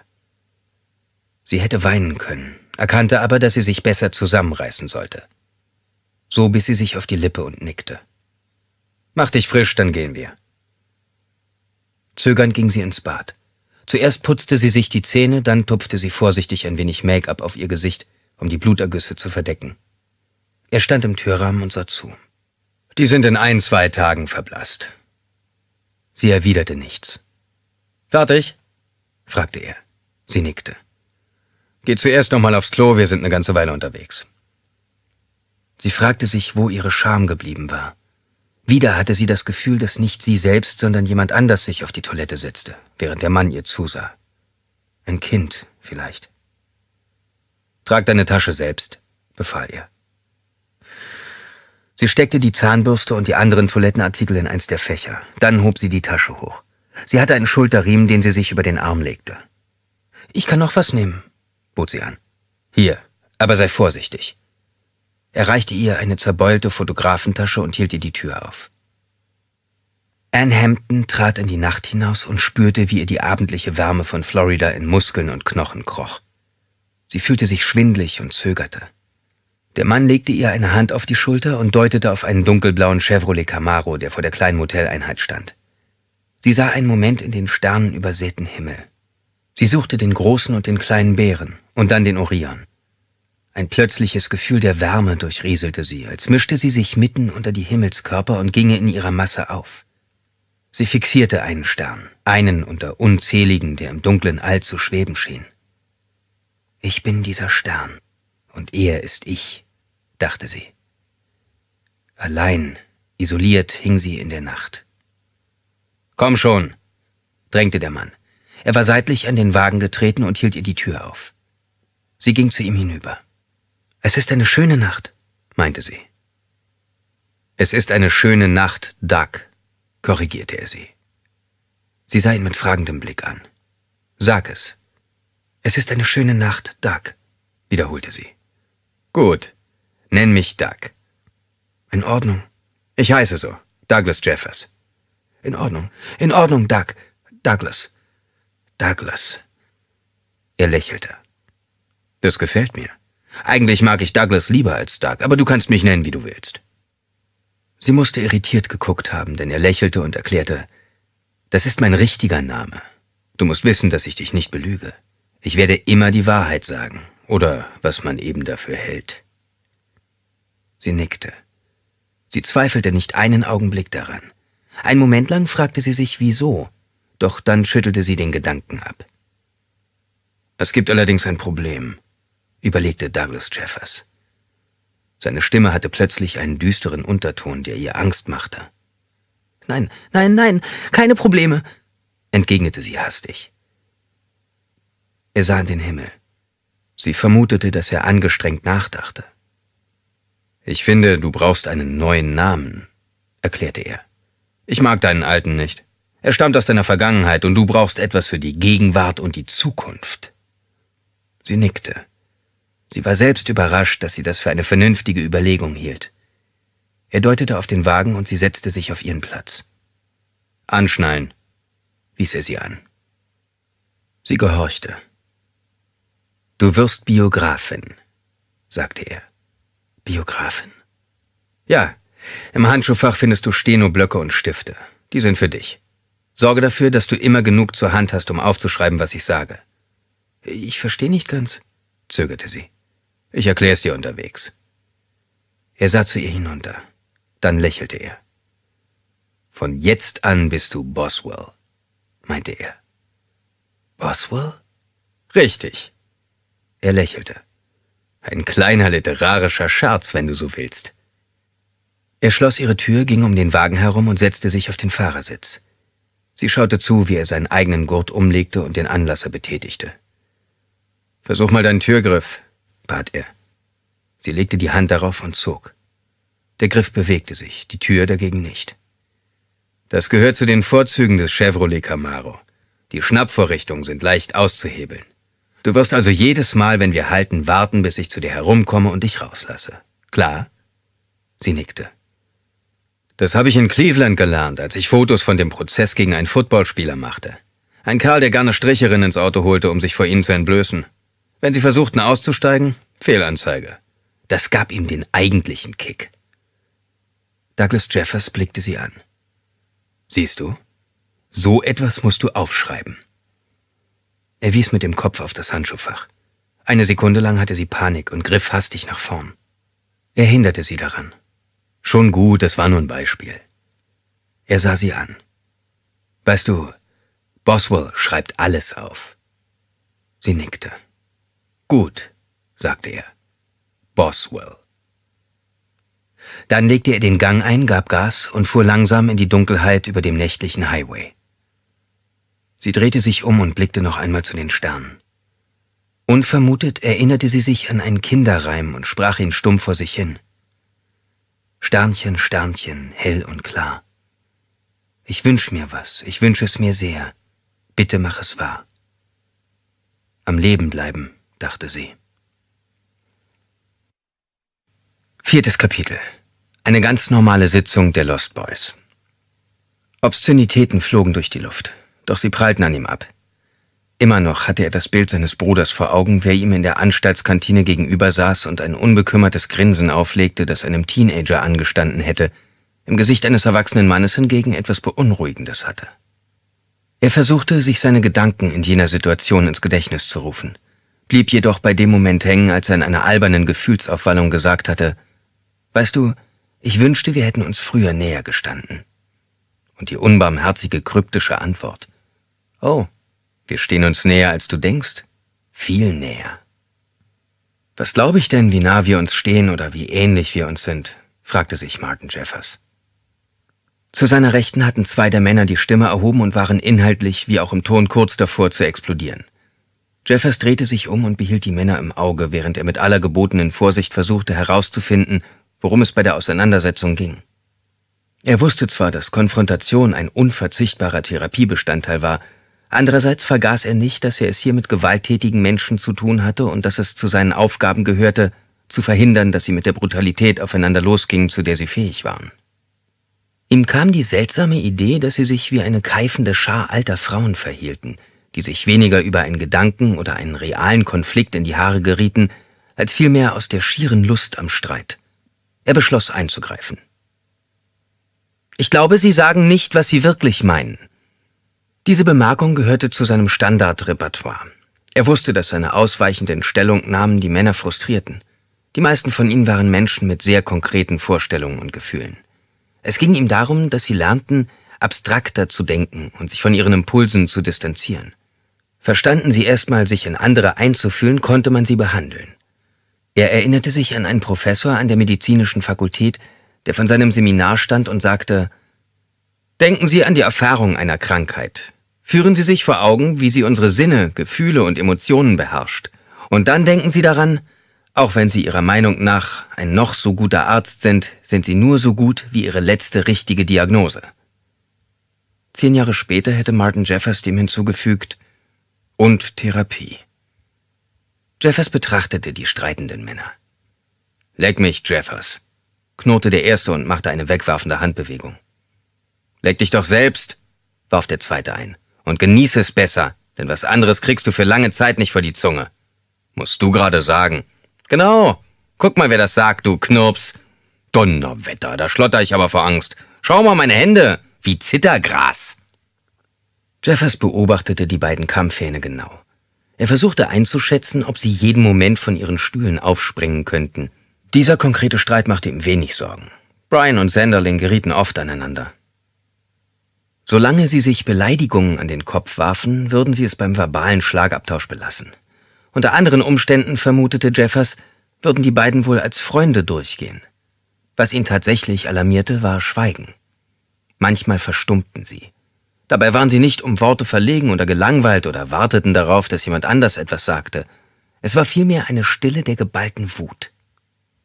Sie hätte weinen können, erkannte aber, dass sie sich besser zusammenreißen sollte. So biss sie sich auf die Lippe und nickte. Mach dich frisch, dann gehen wir. Zögernd ging sie ins Bad. Zuerst putzte sie sich die Zähne, dann tupfte sie vorsichtig ein wenig Make-up auf ihr Gesicht, um die Blutergüsse zu verdecken. Er stand im Türrahmen und sah zu. Die sind in ein, zwei Tagen verblasst. Sie erwiderte nichts. Fertig? fragte er. Sie nickte. Geh zuerst nochmal aufs Klo, wir sind eine ganze Weile unterwegs. Sie fragte sich, wo ihre Scham geblieben war. Wieder hatte sie das Gefühl, dass nicht sie selbst, sondern jemand anders sich auf die Toilette setzte, während der Mann ihr zusah. Ein Kind vielleicht. Trag deine Tasche selbst, befahl er. Sie steckte die Zahnbürste und die anderen Toilettenartikel in eins der Fächer. Dann hob sie die Tasche hoch. Sie hatte einen Schulterriemen, den sie sich über den Arm legte. Ich kann noch was nehmen, bot sie an. Hier, aber sei vorsichtig. Er reichte ihr eine zerbeulte Fotografentasche und hielt ihr die Tür auf. Anne Hampton trat in die Nacht hinaus und spürte, wie ihr die abendliche Wärme von Florida in Muskeln und Knochen kroch. Sie fühlte sich schwindlig und zögerte. Der Mann legte ihr eine Hand auf die Schulter und deutete auf einen dunkelblauen Chevrolet Camaro, der vor der kleinen Hoteleinheit stand. Sie sah einen Moment in den sternenübersäten Himmel. Sie suchte den großen und den kleinen Bären und dann den Orion. Ein plötzliches Gefühl der Wärme durchrieselte sie, als mischte sie sich mitten unter die Himmelskörper und ginge in ihrer Masse auf. Sie fixierte einen Stern, einen unter unzähligen, der im dunklen All zu schweben schien. Ich bin dieser Stern, und er ist ich, dachte sie. Allein, isoliert hing sie in der Nacht. Komm schon, drängte der Mann. Er war seitlich an den Wagen getreten und hielt ihr die Tür auf. Sie ging zu ihm hinüber. Es ist eine schöne Nacht, meinte sie. Es ist eine schöne Nacht, Doug, korrigierte er sie. Sie sah ihn mit fragendem Blick an. Sag es. Es ist eine schöne Nacht, Doug, wiederholte sie. Gut. Nenn mich Doug. In Ordnung. Ich heiße so. Douglas Jeffers. In Ordnung. In Ordnung, Doug. Douglas. Douglas. Er lächelte. Das gefällt mir. Eigentlich mag ich Douglas lieber als Doug, aber du kannst mich nennen, wie du willst. Sie musste irritiert geguckt haben, denn er lächelte und erklärte, das ist mein richtiger Name. Du musst wissen, dass ich dich nicht belüge. Ich werde immer die Wahrheit sagen. Oder was man eben dafür hält. Sie nickte. Sie zweifelte nicht einen Augenblick daran. Ein Moment lang fragte sie sich, wieso, doch dann schüttelte sie den Gedanken ab. Es gibt allerdings ein Problem, überlegte Douglas Jeffers. Seine Stimme hatte plötzlich einen düsteren Unterton, der ihr Angst machte. Nein, nein, nein, keine Probleme, entgegnete sie hastig. Er sah in den Himmel. Sie vermutete, dass er angestrengt nachdachte. Ich finde, du brauchst einen neuen Namen, erklärte er. Ich mag deinen alten nicht. Er stammt aus deiner Vergangenheit und du brauchst etwas für die Gegenwart und die Zukunft. Sie nickte. Sie war selbst überrascht, dass sie das für eine vernünftige Überlegung hielt. Er deutete auf den Wagen und sie setzte sich auf ihren Platz. Anschnallen, wies er sie an. Sie gehorchte. Du wirst Biografin, sagte er. Biografin? Ja, im Handschuhfach findest du Stenoblöcke und Stifte. Die sind für dich. Sorge dafür, dass du immer genug zur Hand hast, um aufzuschreiben, was ich sage. Ich verstehe nicht ganz, zögerte sie. Ich erklär's dir unterwegs. Er sah zu ihr hinunter. Dann lächelte er. Von jetzt an bist du Boswell, meinte er. Boswell? Richtig. Er lächelte. Ein kleiner literarischer Scherz, wenn du so willst. Er schloss ihre Tür, ging um den Wagen herum und setzte sich auf den Fahrersitz. Sie schaute zu, wie er seinen eigenen Gurt umlegte und den Anlasser betätigte. Versuch mal deinen Türgriff, bat er. Sie legte die Hand darauf und zog. Der Griff bewegte sich, die Tür dagegen nicht. Das gehört zu den Vorzügen des Chevrolet Camaro. Die Schnappvorrichtungen sind leicht auszuhebeln. Du wirst also jedes Mal, wenn wir halten, warten, bis ich zu dir herumkomme und dich rauslasse. Klar? Sie nickte. Das habe ich in Cleveland gelernt, als ich Fotos von dem Prozess gegen einen Footballspieler machte. Ein Kerl, der gerne Stricherinnen ins Auto holte, um sich vor ihnen zu entblößen. Wenn sie versuchten auszusteigen, Fehlanzeige. Das gab ihm den eigentlichen Kick. Douglas Jeffers blickte sie an. Siehst du, so etwas musst du aufschreiben. Er wies mit dem Kopf auf das Handschuhfach. Eine Sekunde lang hatte sie Panik und griff hastig nach vorn. Er hinderte sie daran. Schon gut, es war nur ein Beispiel. Er sah sie an. Weißt du, Boswell schreibt alles auf. Sie nickte. Gut, sagte er. Boswell. Dann legte er den Gang ein, gab Gas und fuhr langsam in die Dunkelheit über dem nächtlichen Highway. Sie drehte sich um und blickte noch einmal zu den Sternen. Unvermutet erinnerte sie sich an einen Kinderreim und sprach ihn stumm vor sich hin. Sternchen, Sternchen, hell und klar. Ich wünsch mir was, ich wünsch es mir sehr. Bitte mach es wahr. Am Leben bleiben, dachte sie. Viertes Kapitel. Eine ganz normale Sitzung der Lost Boys. Obszönitäten flogen durch die Luft doch sie prallten an ihm ab. Immer noch hatte er das Bild seines Bruders vor Augen, wer ihm in der Anstaltskantine gegenüber saß und ein unbekümmertes Grinsen auflegte, das einem Teenager angestanden hätte, im Gesicht eines erwachsenen Mannes hingegen etwas Beunruhigendes hatte. Er versuchte, sich seine Gedanken in jener Situation ins Gedächtnis zu rufen, blieb jedoch bei dem Moment hängen, als er in einer albernen Gefühlsaufwallung gesagt hatte, Weißt du, ich wünschte, wir hätten uns früher näher gestanden. Und die unbarmherzige kryptische Antwort, Oh, wir stehen uns näher, als du denkst. Viel näher. Was glaube ich denn, wie nah wir uns stehen oder wie ähnlich wir uns sind? fragte sich Martin Jeffers. Zu seiner Rechten hatten zwei der Männer die Stimme erhoben und waren inhaltlich wie auch im Ton kurz davor zu explodieren. Jeffers drehte sich um und behielt die Männer im Auge, während er mit aller gebotenen Vorsicht versuchte herauszufinden, worum es bei der Auseinandersetzung ging. Er wusste zwar, dass Konfrontation ein unverzichtbarer Therapiebestandteil war, Andererseits vergaß er nicht, dass er es hier mit gewalttätigen Menschen zu tun hatte und dass es zu seinen Aufgaben gehörte, zu verhindern, dass sie mit der Brutalität aufeinander losgingen, zu der sie fähig waren. Ihm kam die seltsame Idee, dass sie sich wie eine keifende Schar alter Frauen verhielten, die sich weniger über einen Gedanken oder einen realen Konflikt in die Haare gerieten, als vielmehr aus der schieren Lust am Streit. Er beschloss einzugreifen. Ich glaube, Sie sagen nicht, was Sie wirklich meinen, diese Bemerkung gehörte zu seinem Standardrepertoire. Er wusste, dass seine ausweichenden Stellungnahmen die Männer frustrierten. Die meisten von ihnen waren Menschen mit sehr konkreten Vorstellungen und Gefühlen. Es ging ihm darum, dass sie lernten, abstrakter zu denken und sich von ihren Impulsen zu distanzieren. Verstanden sie erstmal, sich in andere einzufühlen, konnte man sie behandeln. Er erinnerte sich an einen Professor an der medizinischen Fakultät, der von seinem Seminar stand und sagte, Denken Sie an die Erfahrung einer Krankheit. Führen Sie sich vor Augen, wie sie unsere Sinne, Gefühle und Emotionen beherrscht. Und dann denken Sie daran, auch wenn Sie Ihrer Meinung nach ein noch so guter Arzt sind, sind Sie nur so gut wie Ihre letzte richtige Diagnose. Zehn Jahre später hätte Martin Jeffers dem hinzugefügt, und Therapie. Jeffers betrachtete die streitenden Männer. Leck mich, Jeffers, knurrte der Erste und machte eine wegwerfende Handbewegung. Leck dich doch selbst, warf der Zweite ein, und genieße es besser, denn was anderes kriegst du für lange Zeit nicht vor die Zunge. Musst du gerade sagen. Genau, guck mal, wer das sagt, du Knurps. Donnerwetter, da schlotter ich aber vor Angst. Schau mal meine Hände, wie Zittergras. Jeffers beobachtete die beiden Kampfhähne genau. Er versuchte einzuschätzen, ob sie jeden Moment von ihren Stühlen aufspringen könnten. Dieser konkrete Streit machte ihm wenig Sorgen. Brian und Sanderling gerieten oft aneinander. Solange sie sich Beleidigungen an den Kopf warfen, würden sie es beim verbalen Schlagabtausch belassen. Unter anderen Umständen, vermutete Jeffers, würden die beiden wohl als Freunde durchgehen. Was ihn tatsächlich alarmierte, war Schweigen. Manchmal verstummten sie. Dabei waren sie nicht um Worte verlegen oder gelangweilt oder warteten darauf, dass jemand anders etwas sagte. Es war vielmehr eine Stille der geballten Wut.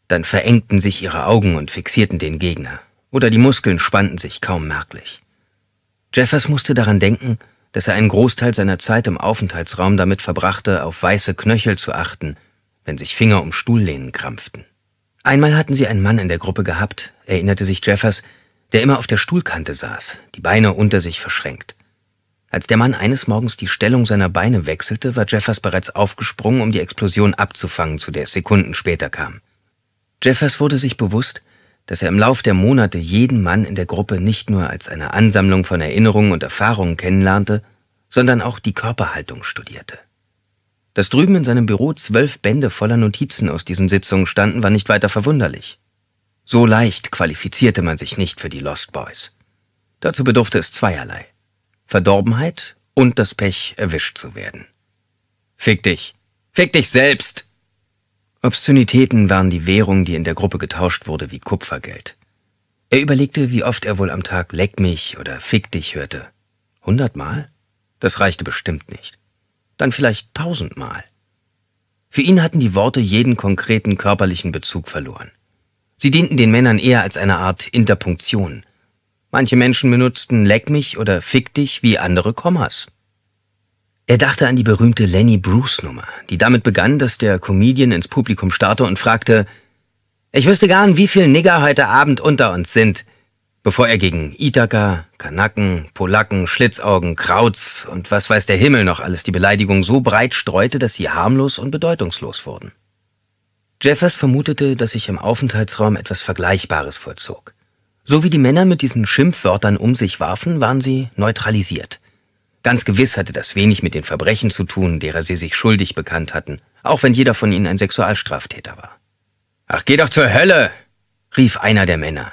Dann verengten sich ihre Augen und fixierten den Gegner, oder die Muskeln spannten sich kaum merklich. Jeffers musste daran denken, dass er einen Großteil seiner Zeit im Aufenthaltsraum damit verbrachte, auf weiße Knöchel zu achten, wenn sich Finger um Stuhllehnen krampften. Einmal hatten sie einen Mann in der Gruppe gehabt, erinnerte sich Jeffers, der immer auf der Stuhlkante saß, die Beine unter sich verschränkt. Als der Mann eines Morgens die Stellung seiner Beine wechselte, war Jeffers bereits aufgesprungen, um die Explosion abzufangen, zu der es Sekunden später kam. Jeffers wurde sich bewusst, dass er im Lauf der Monate jeden Mann in der Gruppe nicht nur als eine Ansammlung von Erinnerungen und Erfahrungen kennenlernte, sondern auch die Körperhaltung studierte. Dass drüben in seinem Büro zwölf Bände voller Notizen aus diesen Sitzungen standen, war nicht weiter verwunderlich. So leicht qualifizierte man sich nicht für die Lost Boys. Dazu bedurfte es zweierlei. Verdorbenheit und das Pech, erwischt zu werden. Fick dich. Fick dich selbst, Obszönitäten waren die Währung, die in der Gruppe getauscht wurde, wie Kupfergeld. Er überlegte, wie oft er wohl am Tag Leck mich oder Fick dich hörte. Hundertmal? Das reichte bestimmt nicht. Dann vielleicht tausendmal. Für ihn hatten die Worte jeden konkreten körperlichen Bezug verloren. Sie dienten den Männern eher als eine Art Interpunktion. Manche Menschen benutzten Leck mich oder Fick dich wie andere Kommas. Er dachte an die berühmte Lenny Bruce-Nummer, die damit begann, dass der Comedian ins Publikum starrte und fragte, ich wüsste gern, wie viele Nigger heute Abend unter uns sind, bevor er gegen Ithaka, Kanaken, Polacken, Schlitzaugen, Krauts und was weiß der Himmel noch alles die Beleidigung so breit streute, dass sie harmlos und bedeutungslos wurden. Jeffers vermutete, dass sich im Aufenthaltsraum etwas Vergleichbares vollzog. So wie die Männer mit diesen Schimpfwörtern um sich warfen, waren sie neutralisiert. Ganz gewiss hatte das wenig mit den Verbrechen zu tun, derer sie sich schuldig bekannt hatten, auch wenn jeder von ihnen ein Sexualstraftäter war. Ach, geh doch zur Hölle! rief einer der Männer.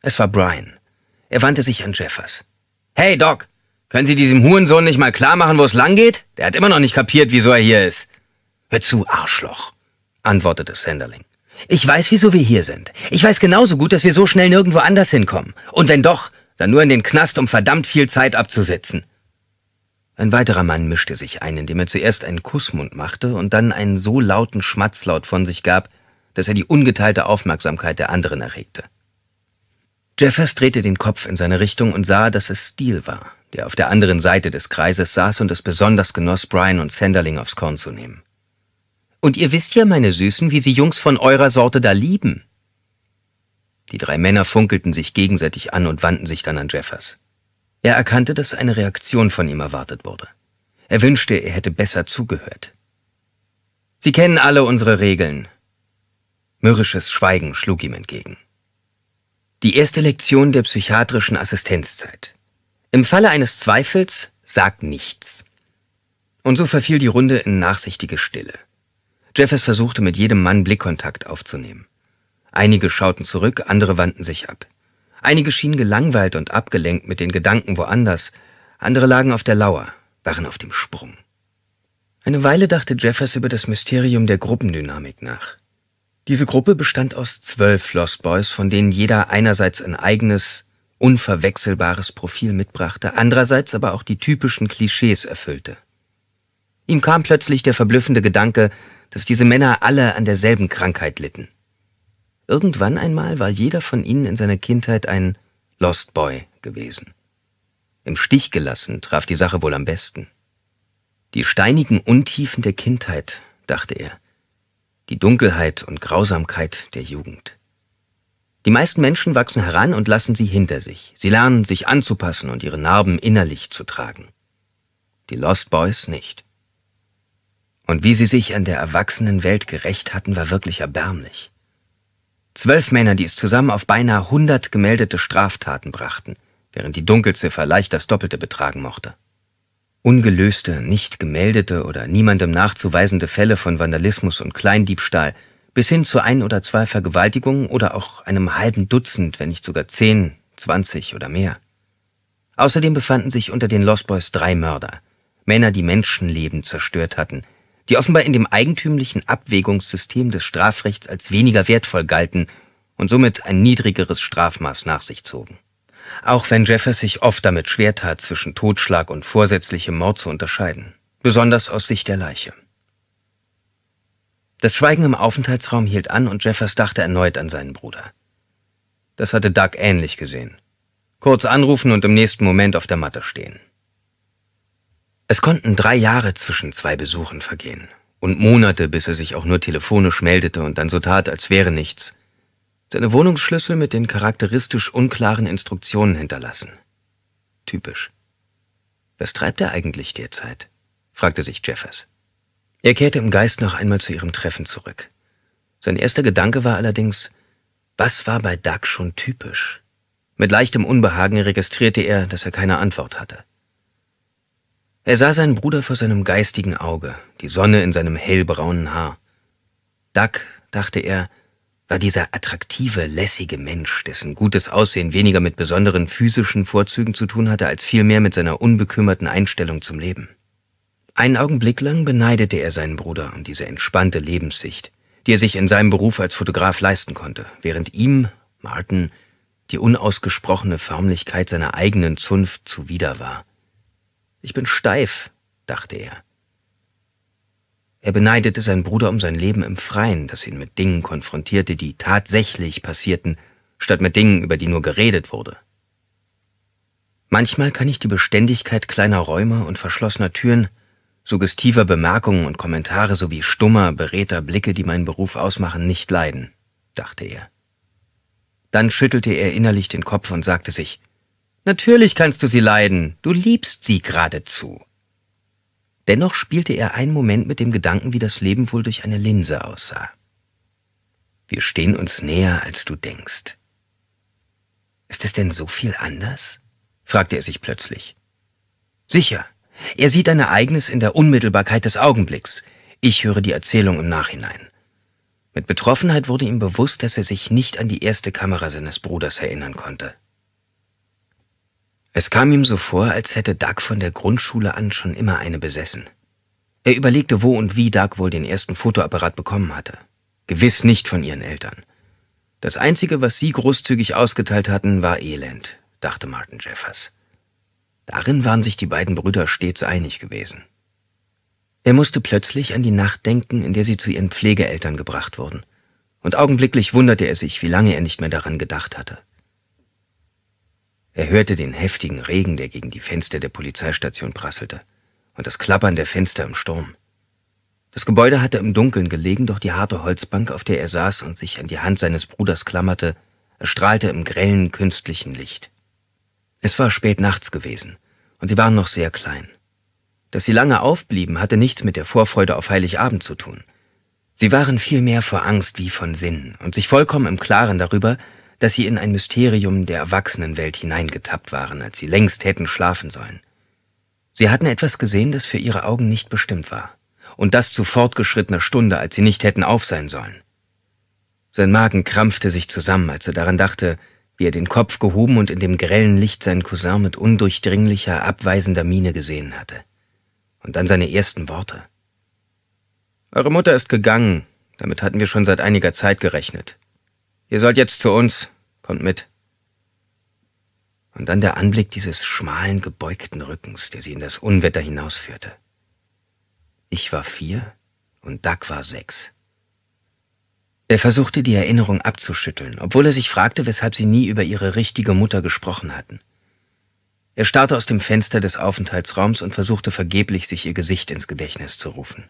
Es war Brian. Er wandte sich an Jeffers. Hey, Doc, können Sie diesem Hurensohn nicht mal klar machen, wo es lang geht? Der hat immer noch nicht kapiert, wieso er hier ist. Hör zu, Arschloch, antwortete Sanderling. Ich weiß, wieso wir hier sind. Ich weiß genauso gut, dass wir so schnell nirgendwo anders hinkommen. Und wenn doch, dann nur in den Knast, um verdammt viel Zeit abzusitzen. Ein weiterer Mann mischte sich ein, indem er zuerst einen Kussmund machte und dann einen so lauten Schmatzlaut von sich gab, dass er die ungeteilte Aufmerksamkeit der anderen erregte. Jeffers drehte den Kopf in seine Richtung und sah, dass es Steele war, der auf der anderen Seite des Kreises saß und es besonders genoss, Brian und Sanderling aufs Korn zu nehmen. Und ihr wisst ja, meine Süßen, wie sie Jungs von eurer Sorte da lieben. Die drei Männer funkelten sich gegenseitig an und wandten sich dann an Jeffers. Er erkannte, dass eine Reaktion von ihm erwartet wurde. Er wünschte, er hätte besser zugehört. Sie kennen alle unsere Regeln. Mürrisches Schweigen schlug ihm entgegen. Die erste Lektion der psychiatrischen Assistenzzeit. Im Falle eines Zweifels sag nichts. Und so verfiel die Runde in nachsichtige Stille. Jeffers versuchte mit jedem Mann Blickkontakt aufzunehmen. Einige schauten zurück, andere wandten sich ab. Einige schienen gelangweilt und abgelenkt mit den Gedanken woanders, andere lagen auf der Lauer, waren auf dem Sprung. Eine Weile dachte Jeffers über das Mysterium der Gruppendynamik nach. Diese Gruppe bestand aus zwölf Lost Boys, von denen jeder einerseits ein eigenes, unverwechselbares Profil mitbrachte, andererseits aber auch die typischen Klischees erfüllte. Ihm kam plötzlich der verblüffende Gedanke, dass diese Männer alle an derselben Krankheit litten. Irgendwann einmal war jeder von ihnen in seiner Kindheit ein Lost Boy gewesen. Im Stich gelassen traf die Sache wohl am besten. Die steinigen Untiefen der Kindheit, dachte er, die Dunkelheit und Grausamkeit der Jugend. Die meisten Menschen wachsen heran und lassen sie hinter sich. Sie lernen, sich anzupassen und ihre Narben innerlich zu tragen. Die Lost Boys nicht. Und wie sie sich an der erwachsenen Welt gerecht hatten, war wirklich erbärmlich. Zwölf Männer, die es zusammen auf beinahe hundert gemeldete Straftaten brachten, während die Dunkelziffer leicht das Doppelte betragen mochte. Ungelöste, nicht gemeldete oder niemandem nachzuweisende Fälle von Vandalismus und Kleindiebstahl bis hin zu ein oder zwei Vergewaltigungen oder auch einem halben Dutzend, wenn nicht sogar zehn, zwanzig oder mehr. Außerdem befanden sich unter den Lost Boys drei Mörder, Männer, die Menschenleben zerstört hatten, die offenbar in dem eigentümlichen Abwägungssystem des Strafrechts als weniger wertvoll galten und somit ein niedrigeres Strafmaß nach sich zogen. Auch wenn Jeffers sich oft damit schwer tat, zwischen Totschlag und vorsätzlichem Mord zu unterscheiden, besonders aus Sicht der Leiche. Das Schweigen im Aufenthaltsraum hielt an und Jeffers dachte erneut an seinen Bruder. Das hatte Doug ähnlich gesehen. Kurz anrufen und im nächsten Moment auf der Matte stehen. Es konnten drei Jahre zwischen zwei Besuchen vergehen und Monate, bis er sich auch nur telefonisch meldete und dann so tat, als wäre nichts. Seine Wohnungsschlüssel mit den charakteristisch unklaren Instruktionen hinterlassen. Typisch. Was treibt er eigentlich derzeit? fragte sich Jeffers. Er kehrte im Geist noch einmal zu ihrem Treffen zurück. Sein erster Gedanke war allerdings, was war bei Doug schon typisch? Mit leichtem Unbehagen registrierte er, dass er keine Antwort hatte. Er sah seinen Bruder vor seinem geistigen Auge, die Sonne in seinem hellbraunen Haar. Duck, dachte er, war dieser attraktive, lässige Mensch, dessen gutes Aussehen weniger mit besonderen physischen Vorzügen zu tun hatte, als vielmehr mit seiner unbekümmerten Einstellung zum Leben. Einen Augenblick lang beneidete er seinen Bruder um diese entspannte Lebenssicht, die er sich in seinem Beruf als Fotograf leisten konnte, während ihm, Martin, die unausgesprochene Förmlichkeit seiner eigenen Zunft zuwider war. Ich bin steif, dachte er. Er beneidete seinen Bruder um sein Leben im Freien, das ihn mit Dingen konfrontierte, die tatsächlich passierten, statt mit Dingen, über die nur geredet wurde. Manchmal kann ich die Beständigkeit kleiner Räume und verschlossener Türen, suggestiver Bemerkungen und Kommentare sowie stummer, beredter Blicke, die meinen Beruf ausmachen, nicht leiden, dachte er. Dann schüttelte er innerlich den Kopf und sagte sich, Natürlich kannst du sie leiden, du liebst sie geradezu. Dennoch spielte er einen Moment mit dem Gedanken, wie das Leben wohl durch eine Linse aussah. Wir stehen uns näher, als du denkst. Ist es denn so viel anders? fragte er sich plötzlich. Sicher. Er sieht ein Ereignis in der Unmittelbarkeit des Augenblicks. Ich höre die Erzählung im Nachhinein. Mit Betroffenheit wurde ihm bewusst, dass er sich nicht an die erste Kamera seines Bruders erinnern konnte. Es kam ihm so vor, als hätte Doug von der Grundschule an schon immer eine besessen. Er überlegte, wo und wie Doug wohl den ersten Fotoapparat bekommen hatte. Gewiss nicht von ihren Eltern. Das Einzige, was sie großzügig ausgeteilt hatten, war Elend, dachte Martin Jeffers. Darin waren sich die beiden Brüder stets einig gewesen. Er musste plötzlich an die Nacht denken, in der sie zu ihren Pflegeeltern gebracht wurden, und augenblicklich wunderte er sich, wie lange er nicht mehr daran gedacht hatte. Er hörte den heftigen Regen, der gegen die Fenster der Polizeistation prasselte, und das Klappern der Fenster im Sturm. Das Gebäude hatte im Dunkeln gelegen, doch die harte Holzbank, auf der er saß und sich an die Hand seines Bruders klammerte, erstrahlte im grellen, künstlichen Licht. Es war spät nachts gewesen, und sie waren noch sehr klein. Dass sie lange aufblieben, hatte nichts mit der Vorfreude auf Heiligabend zu tun. Sie waren vielmehr vor Angst wie von Sinnen und sich vollkommen im Klaren darüber, dass sie in ein Mysterium der Erwachsenenwelt hineingetappt waren, als sie längst hätten schlafen sollen. Sie hatten etwas gesehen, das für ihre Augen nicht bestimmt war, und das zu fortgeschrittener Stunde, als sie nicht hätten auf sein sollen. Sein Magen krampfte sich zusammen, als er daran dachte, wie er den Kopf gehoben und in dem grellen Licht seinen Cousin mit undurchdringlicher, abweisender Miene gesehen hatte. Und dann seine ersten Worte. Eure Mutter ist gegangen, damit hatten wir schon seit einiger Zeit gerechnet. Ihr sollt jetzt zu uns, Kommt mit. Und dann der Anblick dieses schmalen, gebeugten Rückens, der sie in das Unwetter hinausführte. Ich war vier und Doug war sechs. Er versuchte die Erinnerung abzuschütteln, obwohl er sich fragte, weshalb sie nie über ihre richtige Mutter gesprochen hatten. Er starrte aus dem Fenster des Aufenthaltsraums und versuchte vergeblich, sich ihr Gesicht ins Gedächtnis zu rufen.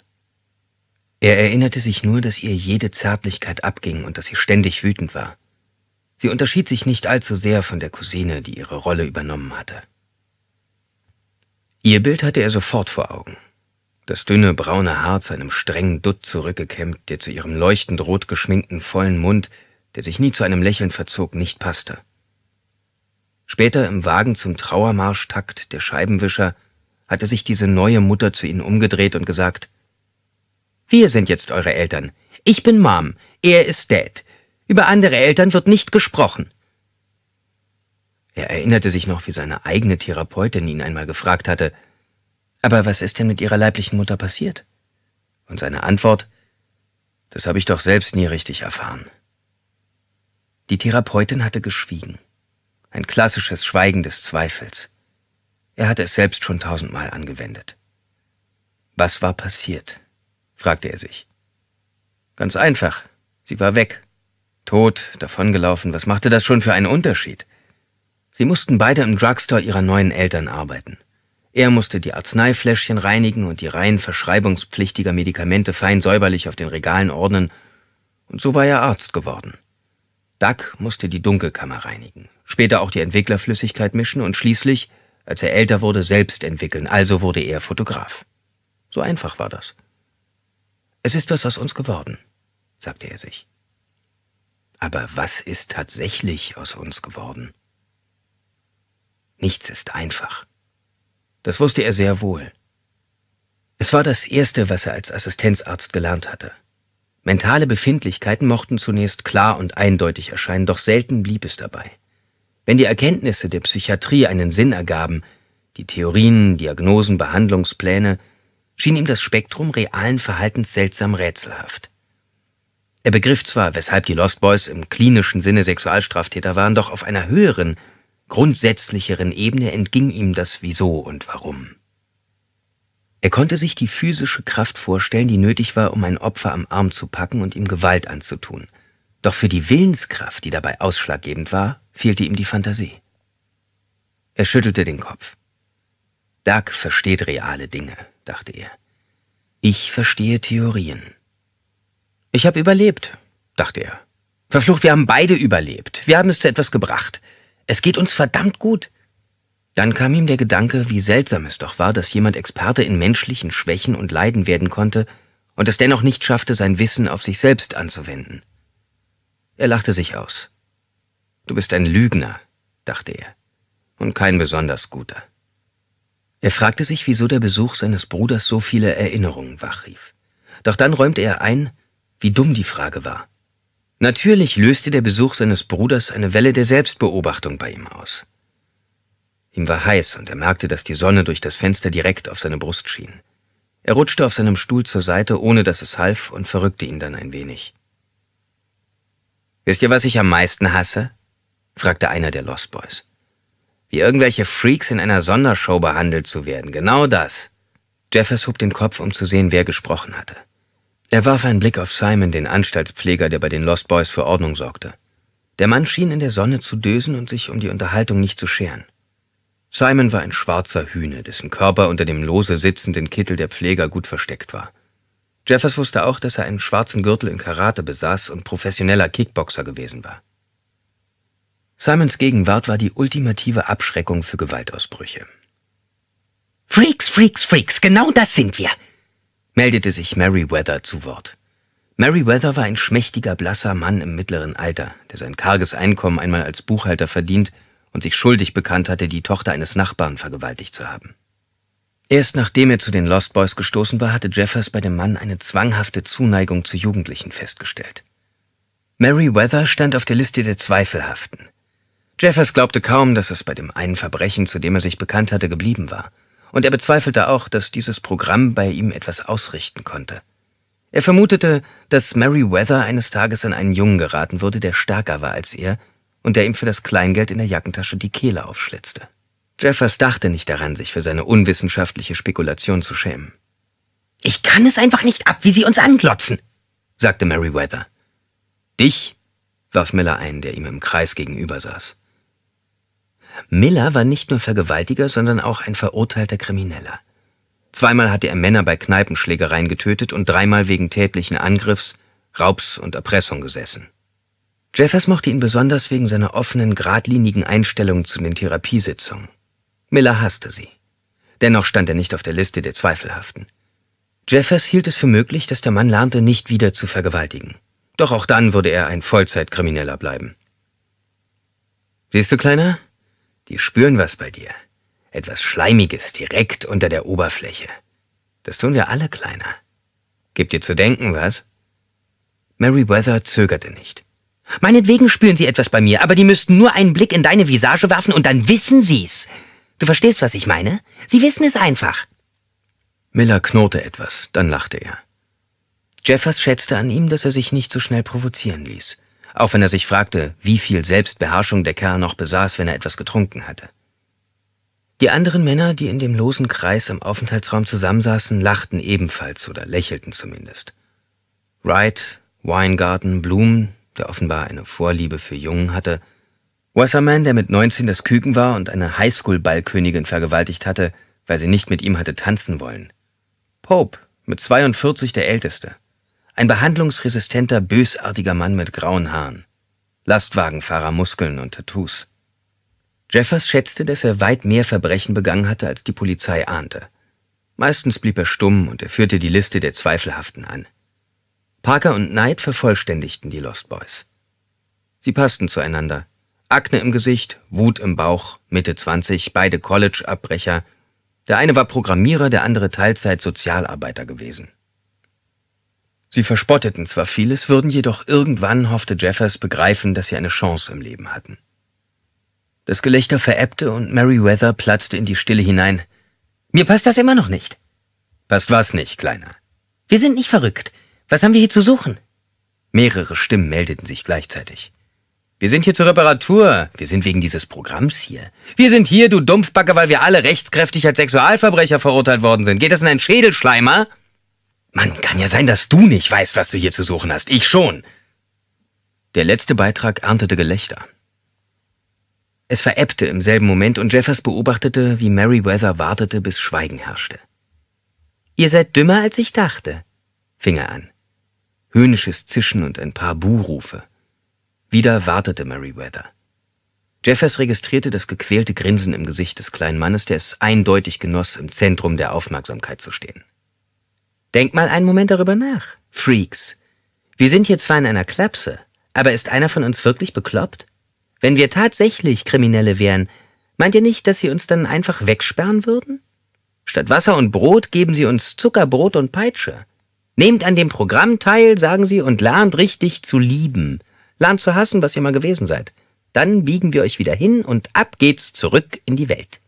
Er erinnerte sich nur, dass ihr jede Zärtlichkeit abging und dass sie ständig wütend war. Sie unterschied sich nicht allzu sehr von der Cousine, die ihre Rolle übernommen hatte. Ihr Bild hatte er sofort vor Augen. Das dünne braune Haar zu einem strengen Dutt zurückgekämmt, der zu ihrem leuchtend rot geschminkten vollen Mund, der sich nie zu einem Lächeln verzog, nicht passte. Später im Wagen zum Trauermarschtakt der Scheibenwischer hatte sich diese neue Mutter zu ihnen umgedreht und gesagt, wir sind jetzt eure Eltern. Ich bin Mom, er ist Dad. Über andere Eltern wird nicht gesprochen. Er erinnerte sich noch, wie seine eigene Therapeutin ihn einmal gefragt hatte, aber was ist denn mit ihrer leiblichen Mutter passiert? Und seine Antwort, das habe ich doch selbst nie richtig erfahren. Die Therapeutin hatte geschwiegen. Ein klassisches Schweigen des Zweifels. Er hatte es selbst schon tausendmal angewendet. Was war passiert? fragte er sich. Ganz einfach. Sie war weg. Tot, davongelaufen, was machte das schon für einen Unterschied? Sie mussten beide im Drugstore ihrer neuen Eltern arbeiten. Er musste die Arzneifläschchen reinigen und die Reihen verschreibungspflichtiger Medikamente fein säuberlich auf den Regalen ordnen, und so war er Arzt geworden. Duck musste die Dunkelkammer reinigen, später auch die Entwicklerflüssigkeit mischen und schließlich, als er älter wurde, selbst entwickeln, also wurde er Fotograf. So einfach war das. Es ist was aus uns geworden, sagte er sich. Aber was ist tatsächlich aus uns geworden? Nichts ist einfach. Das wusste er sehr wohl. Es war das Erste, was er als Assistenzarzt gelernt hatte. Mentale Befindlichkeiten mochten zunächst klar und eindeutig erscheinen, doch selten blieb es dabei. Wenn die Erkenntnisse der Psychiatrie einen Sinn ergaben, die Theorien, Diagnosen, Behandlungspläne, schien ihm das Spektrum realen Verhaltens seltsam rätselhaft. Er begriff zwar, weshalb die Lost Boys im klinischen Sinne Sexualstraftäter waren, doch auf einer höheren, grundsätzlicheren Ebene entging ihm das Wieso und Warum. Er konnte sich die physische Kraft vorstellen, die nötig war, um ein Opfer am Arm zu packen und ihm Gewalt anzutun. Doch für die Willenskraft, die dabei ausschlaggebend war, fehlte ihm die Fantasie. Er schüttelte den Kopf. Doug versteht reale Dinge, dachte er. Ich verstehe Theorien. Ich habe überlebt, dachte er. Verflucht, wir haben beide überlebt. Wir haben es zu etwas gebracht. Es geht uns verdammt gut. Dann kam ihm der Gedanke, wie seltsam es doch war, dass jemand Experte in menschlichen Schwächen und Leiden werden konnte und es dennoch nicht schaffte, sein Wissen auf sich selbst anzuwenden. Er lachte sich aus. Du bist ein Lügner, dachte er, und kein besonders guter. Er fragte sich, wieso der Besuch seines Bruders so viele Erinnerungen wachrief. Doch dann räumte er ein, wie dumm die Frage war. Natürlich löste der Besuch seines Bruders eine Welle der Selbstbeobachtung bei ihm aus. Ihm war heiß und er merkte, dass die Sonne durch das Fenster direkt auf seine Brust schien. Er rutschte auf seinem Stuhl zur Seite, ohne dass es half, und verrückte ihn dann ein wenig. Wisst ihr, was ich am meisten hasse? fragte einer der Lost Boys. Wie irgendwelche Freaks in einer Sondershow behandelt zu werden, genau das. Jeffers hob den Kopf, um zu sehen, wer gesprochen hatte. Er warf einen Blick auf Simon, den Anstaltspfleger, der bei den Lost Boys für Ordnung sorgte. Der Mann schien in der Sonne zu dösen und sich um die Unterhaltung nicht zu scheren. Simon war ein schwarzer Hühne, dessen Körper unter dem lose sitzenden Kittel der Pfleger gut versteckt war. Jeffers wusste auch, dass er einen schwarzen Gürtel in Karate besaß und professioneller Kickboxer gewesen war. Simons Gegenwart war die ultimative Abschreckung für Gewaltausbrüche. Freaks, Freaks, Freaks, genau das sind wir, meldete sich Merryweather zu Wort. Merryweather war ein schmächtiger, blasser Mann im mittleren Alter, der sein karges Einkommen einmal als Buchhalter verdient und sich schuldig bekannt hatte, die Tochter eines Nachbarn vergewaltigt zu haben. Erst nachdem er zu den Lost Boys gestoßen war, hatte Jeffers bei dem Mann eine zwanghafte Zuneigung zu Jugendlichen festgestellt. Merryweather stand auf der Liste der Zweifelhaften. Jeffers glaubte kaum, dass es bei dem einen Verbrechen, zu dem er sich bekannt hatte, geblieben war – und er bezweifelte auch, dass dieses Programm bei ihm etwas ausrichten konnte. Er vermutete, dass Meriwether eines Tages an einen Jungen geraten würde, der stärker war als er und der ihm für das Kleingeld in der Jackentasche die Kehle aufschlitzte. Jeffers dachte nicht daran, sich für seine unwissenschaftliche Spekulation zu schämen. Ich kann es einfach nicht ab, wie sie uns anglotzen, sagte Meriwether. Dich? warf Miller ein, der ihm im Kreis gegenüber saß. Miller war nicht nur Vergewaltiger, sondern auch ein verurteilter Krimineller. Zweimal hatte er Männer bei Kneipenschlägereien getötet und dreimal wegen tätlichen Angriffs, Raubs und Erpressung gesessen. Jeffers mochte ihn besonders wegen seiner offenen, geradlinigen Einstellung zu den Therapiesitzungen. Miller hasste sie. Dennoch stand er nicht auf der Liste der Zweifelhaften. Jeffers hielt es für möglich, dass der Mann lernte, nicht wieder zu vergewaltigen. Doch auch dann würde er ein Vollzeitkrimineller bleiben. Siehst du, Kleiner? Die spüren was bei dir. Etwas Schleimiges direkt unter der Oberfläche. Das tun wir alle, Kleiner. Gibt dir zu denken, was? Meriwether zögerte nicht. Meinetwegen spüren sie etwas bei mir, aber die müssten nur einen Blick in deine Visage werfen und dann wissen sie's. Du verstehst, was ich meine? Sie wissen es einfach. Miller knurrte etwas, dann lachte er. Jeffers schätzte an ihm, dass er sich nicht so schnell provozieren ließ auch wenn er sich fragte, wie viel Selbstbeherrschung der Kerl noch besaß, wenn er etwas getrunken hatte. Die anderen Männer, die in dem losen Kreis im Aufenthaltsraum zusammensaßen, lachten ebenfalls oder lächelten zumindest. Wright, Weingarten, Bloom, der offenbar eine Vorliebe für Jungen hatte, Wasserman, der mit 19 das Küken war und eine Highschool-Ballkönigin vergewaltigt hatte, weil sie nicht mit ihm hatte tanzen wollen. Pope, mit 42 der Älteste. Ein behandlungsresistenter, bösartiger Mann mit grauen Haaren. Lastwagenfahrer, Muskeln und Tattoos. Jeffers schätzte, dass er weit mehr Verbrechen begangen hatte, als die Polizei ahnte. Meistens blieb er stumm und er führte die Liste der Zweifelhaften an. Parker und Knight vervollständigten die Lost Boys. Sie passten zueinander. Akne im Gesicht, Wut im Bauch, Mitte 20, beide College-Abbrecher. Der eine war Programmierer, der andere Teilzeit-Sozialarbeiter gewesen. Sie verspotteten zwar vieles, würden jedoch irgendwann, hoffte Jeffers, begreifen, dass sie eine Chance im Leben hatten. Das Gelächter verebbte und Meriwether platzte in die Stille hinein. Mir passt das immer noch nicht. Passt was nicht, Kleiner? Wir sind nicht verrückt. Was haben wir hier zu suchen? Mehrere Stimmen meldeten sich gleichzeitig. Wir sind hier zur Reparatur. Wir sind wegen dieses Programms hier. Wir sind hier, du Dumpfbacke, weil wir alle rechtskräftig als Sexualverbrecher verurteilt worden sind. Geht das in einen Schädelschleimer? Mann, kann ja sein, dass du nicht weißt, was du hier zu suchen hast. Ich schon. Der letzte Beitrag erntete Gelächter. Es verebbte im selben Moment und Jeffers beobachtete, wie Meriwether wartete, bis Schweigen herrschte. Ihr seid dümmer, als ich dachte, fing er an. Höhnisches Zischen und ein paar Buhrufe. Wieder wartete Meriwether. Jeffers registrierte das gequälte Grinsen im Gesicht des kleinen Mannes, der es eindeutig genoss, im Zentrum der Aufmerksamkeit zu stehen. Denkt mal einen Moment darüber nach, Freaks. Wir sind hier zwar in einer Klapse, aber ist einer von uns wirklich bekloppt? Wenn wir tatsächlich Kriminelle wären, meint ihr nicht, dass sie uns dann einfach wegsperren würden? Statt Wasser und Brot geben sie uns Zuckerbrot und Peitsche. Nehmt an dem Programm teil, sagen sie, und lernt richtig zu lieben. Lernt zu hassen, was ihr mal gewesen seid. Dann biegen wir euch wieder hin und ab geht's zurück in die Welt.